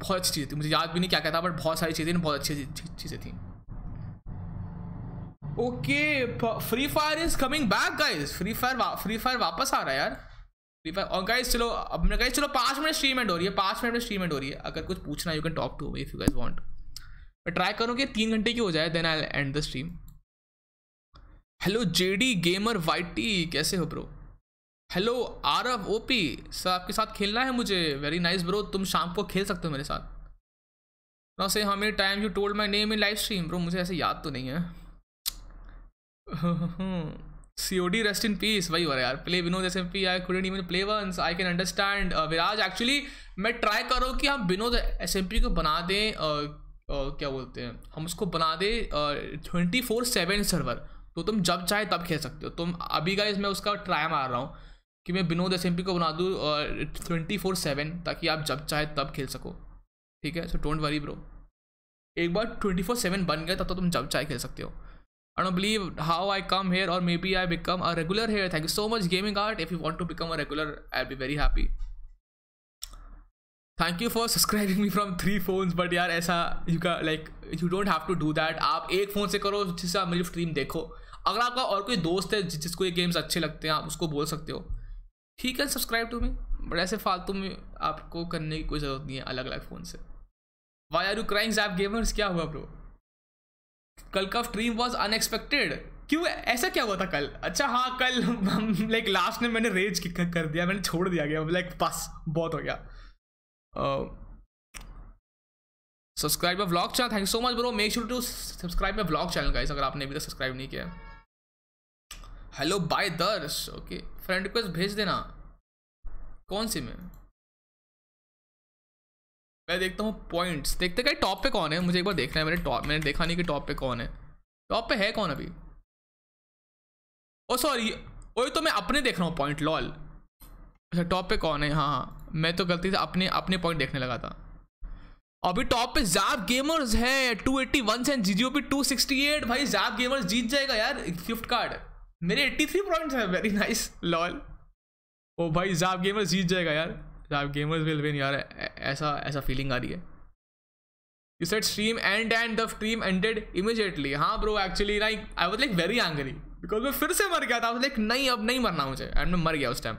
बहुत अच्छी चीज़ें थी मुझे याद भी नहीं क्या कहता बट बहुत सारी चीज़ें बहुत अच्छी चीज़ें थी okay Free Fire is coming back guys Free fire free Fire वापस आ रहा है यार फ्री फायर और गाइस चलो अब मैं गाइस चलो पाँच मिनट स्ट्रीम एंड हो रही है पाँच मिनट में स्ट्रीम एंड हो रही है अगर कुछ पूछना you can talk to if you guys want मैं ट्राई करूँ कि तीन घंटे की हो जाए then I end the stream hello D gamer T कैसे हो bro hello Aarav P sir आपके साथ खेलना है मुझे वेरी नाइस ब्रो तुम शाम को खेल सकते हो मेरे साथ ना से हमें time you told my name in live stream bro मुझे ऐसे याद तो नहीं है COD rest in peace वही हो रहा है यार play Vinod SMP I couldn't even play play once I can understand Viraj actually मैं try करो कि हम विनोद पी को बना दें uh, uh, क्या बोलते हैं हम उसको बना दें ट्वेंटी फोर सेवन सर्वर तो तुम जब चाहे तब खेल सकते हो तुम अभी का मैं उसका ट्राई मार रहा हूँ कि मैं विनोद एस एम पी को बना दूँ ट्वेंटी फोर सेवन ताकि आप जब चाहे तब खेल सको ठीक है सो डोंट वरी ब्रो एक बार ट्वेंटी फोर सेवन बन गया तब तो तुम जब चाहे खेल सकते हो I I believe how I come here और maybe I become a regular here thank you so much gaming Art if you want to become a regular I be very happy thank you for subscribing me from three phones but यार ऐसा you का like you don't have to do that आप एक phone से करो जिससे आप मेरी स्ट्रीम देखो अगर आपका और कोई दोस्त है जिसको ये गेम्स अच्छे लगते हैं आप उसको बोल सकते हो ठीक है सब्सक्राइब टू मी बट ऐसे फालतू में आपको करने की कोई ज़रूरत नहीं है अलग अलग फ़ोन से why are you crying app gamers क्या हुआ ब्रो कल का स्ट्रीम वॉज अनएक्सपेक्टेड क्यों ऐसा क्या हुआ था कल अच्छा हाँ कल लाइक लास्ट में मैंने रेज कर दिया मैंने छोड़ दिया गया लाइक बस बहुत हो गया subscribe my vlog channel thank so much bro make sure to subscribe my vlog channel guys अगर आपने अभी तक सब्सक्राइब नहीं किया hello bye Darsh okay friend request भेज देना कौन सी में मैं देखता हूँ पॉइंट्स देखते कहीं टॉप पे कौन है मुझे एक बार देखना है मेरे टॉप मैंने देखा नहीं कि टॉप पे कौन है टॉप पे है कौन अभी ओ सॉरी ओए तो मैं अपने देख रहा हूँ पॉइंट लॉल अच्छा टॉप पे कौन है हाँ हाँ मैं तो गलती से अपने अपने पॉइंट देखने लगा था अभी टॉप पे जाप गेमर्स है 281 टू सिक्सटी एट भाई जाप गेमर्स जीत जाएगा यार गिफ्ट कार्ड मेरे 83 पॉइंट्स हैं वेरी नाइस लॉल ओ भाई जाप गेमर्स जीत जाएगा यार दैट गेमर्स विल विन यार ऐसा ऐसा फीलिंग आ रही है you set stream and and the stream ended immediately हाँ bro actually like I was like very angry because मैं फिर से मर गया था लाइक नहीं अब नहीं मरना मुझे एंड मैं मर गया उस टाइम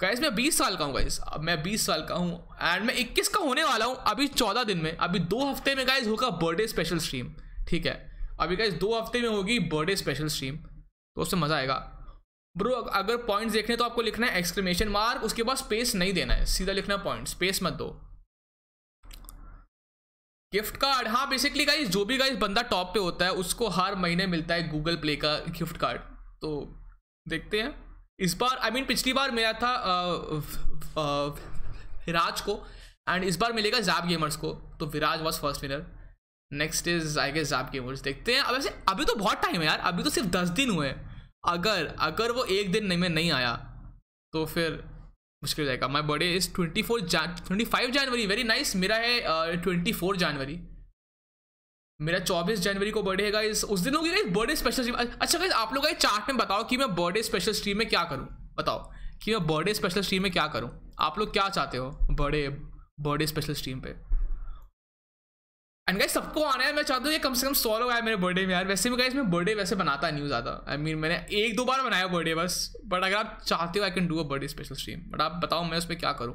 गाइस मैं बीस साल का हूँ गाइस अब मैं बीस साल का हूँ एंड मैं इक्कीस का होने वाला हूँ अभी चौदह दिन में अभी दो हफ्ते में गाइस होगा बर्थडे स्पेशल स्ट्रीम ठीक है अभी गाइस दो हफ्ते में होगी बर्थडे स्पेशल स्ट्रीम तो उससे मज़ा आएगा ब्रो अगर पॉइंट्स देखने तो आपको लिखना है एक्सक्लेमेशन मार्क उसके बाद स्पेस नहीं देना है सीधा लिखना है पॉइंट स्पेस मत दो गिफ्ट कार्ड हाँ बेसिकली गाइज जो भी गाइज बंदा टॉप पे होता है उसको हर महीने मिलता है गूगल प्ले का गिफ्ट कार्ड तो देखते हैं इस बार आई I मीन mean, पिछली बार मिला था विराज को एंड इस बार मिलेगा जाप गेमर्स को तो Viraj was first winner next is I guess Jab gamers देखते हैं अब वैसे अभी तो बहुत टाइम है यार अभी तो सिर्फ दस दिन हुए हैं अगर अगर वो एक दिन नहीं में नहीं आया तो फिर मुश्किल जाएगा my birthday is twenty four Jan twenty five January very nice मेरा है ट्वेंटी फोर जनवरी मेरा चौबीस जनवरी को बर्थडे है गाइस उस दिन होगी गाइस बर्थडे स्पेशल स्ट्रीम अच्छा गाइस आप लोग चार्ट में बताओ कि मैं बर्थडे स्पेशल स्ट्रीम में क्या करूँ बताओ कि मैं बर्थडे स्पेशल स्ट्रीम में क्या करूँ आप लोग क्या चाहते हो बर्थडे बर्थडे स्पेशल स्ट्रीम पर एंड गाइस सबको आना है मैं चाहता हूँ ये कम से कम सॉल्व आया मेरे बर्थडे में यार वैसे भी गाइस मैं बर्थडे वैसे बनाता नहीं हूँ ज़्यादा आई मीन मैंने एक दो बार बनाया बर्थडे बस बट अगर आप चाहते हो I can do a birthday special stream but आप बताओ मैं उस पर क्या करूँ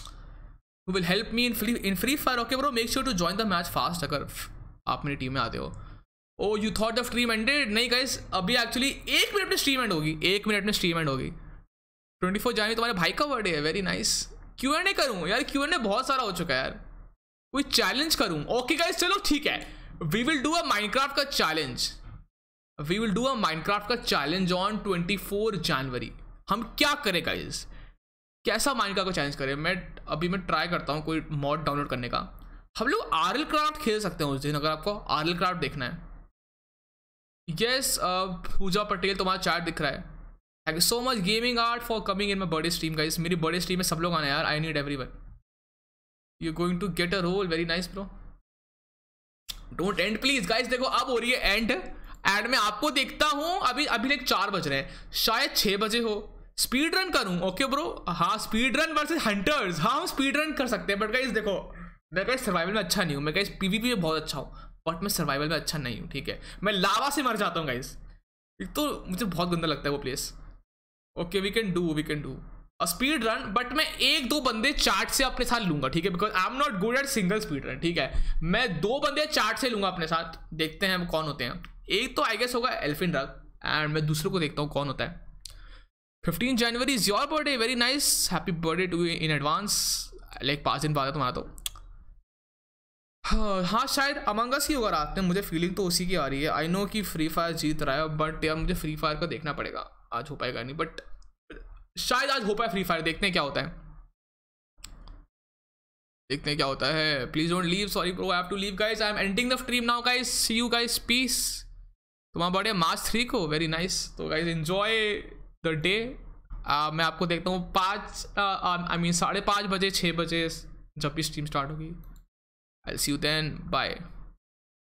you will help me in free in Free Fire okay bro make sure to join the match fast अगर आप मेरी टीम में आते हो oh you thought the stream ended नहीं गाइस अभी एक्चुअली एक मिनट में स्ट्रीम एंड होगी एक मिनट में स्ट्रीम एंड होगी ट्वेंटी फोर जनवरी तुम्हारे भाई का बर्थडे है very nice Q and A करूँ यार क्यू एंड ए बहुत सारा हो चुका है यार कोई चैलेंज करूं ओके गाइस चलो ठीक है we will do a Minecraft का challenge we will do a Minecraft का चैलेंज ऑन 24 जनवरी हम क्या करें गाइस कैसा माइनक्राफ्ट का चैलेंज करें मैं अभी मैं ट्राई करता हूं कोई मॉड डाउनलोड करने का हम लोग आर एल क्राफ्ट खेल सकते हैं उस दिन अगर आपको आर एल क्राफ्ट देखना है यस पूजा पटेल तुम्हारा चार्ट दिख रहा है thank you so much gaming art for coming in my birthday stream guys मेरी बर्थडे स्ट्रीम में सब लोग आना यार I need every one you going to get a roll very nice pro don't end please guys देखो अब हो रही है एंड एड में आपको देखता हूँ अभी अभी लाइक चार बज रहे हैं शायद छः बजे हो स्पीड रन करूँ ओके ब्रो हाँ स्पीड रन वर्सेज हंटर्स हाँ हम स्पीड रन कर सकते हैं बट गाइज देखो मैं कहीं सर्वाइवल में अच्छा नहीं हूँ मैं कहीं पीवीपी में बहुत अच्छा हूँ बट मैं सर्वाइवल में अच्छा नहीं हूँ ठीक है मैं लावा से मर जाता हूँ गाइज एक तो मुझे बहुत गंदा लगता है वो place okay we can do we can do speed run but मैं एक दो बंदे चार्ट से अपने साथ लूंगा ठीक है because I am not good at single speed run ठीक है मैं दो बंदे चार्ट से लूंगा अपने साथ देखते हैं कौन होते हैं एक तो आई गेस होगा एल्फिन रग एंड मैं दूसरे को देखता हूँ कौन होता है fifteen January is your birthday very nice happy birthday to you in advance like पाँच दिन बाद तुम्हारा तो हाँ शायद अमंगस ही होगा रात में मुझे फीलिंग तो उसी की आ रही है आई नो कि फ्री फायर जीत रहा है बट यार मुझे फ्री फायर का देखना पड़ेगा आज हो पाएगा नहीं बट शायद आज हो पाए फ्री फायर देखते हैं क्या होता है देखते हैं क्या होता है please don't leave sorry pro have to leave guys I am ending the stream now guys see you guys peace वहाँ बर्थडे मार्च थ्री को वेरी नाइस तो गाइस एंजॉय द डे मैं आपको देखता हूँ पाँच आई मीन साढ़े पाँच बजे छः बजे जब भी स्ट्रीम स्टार्ट होगी I see you then bye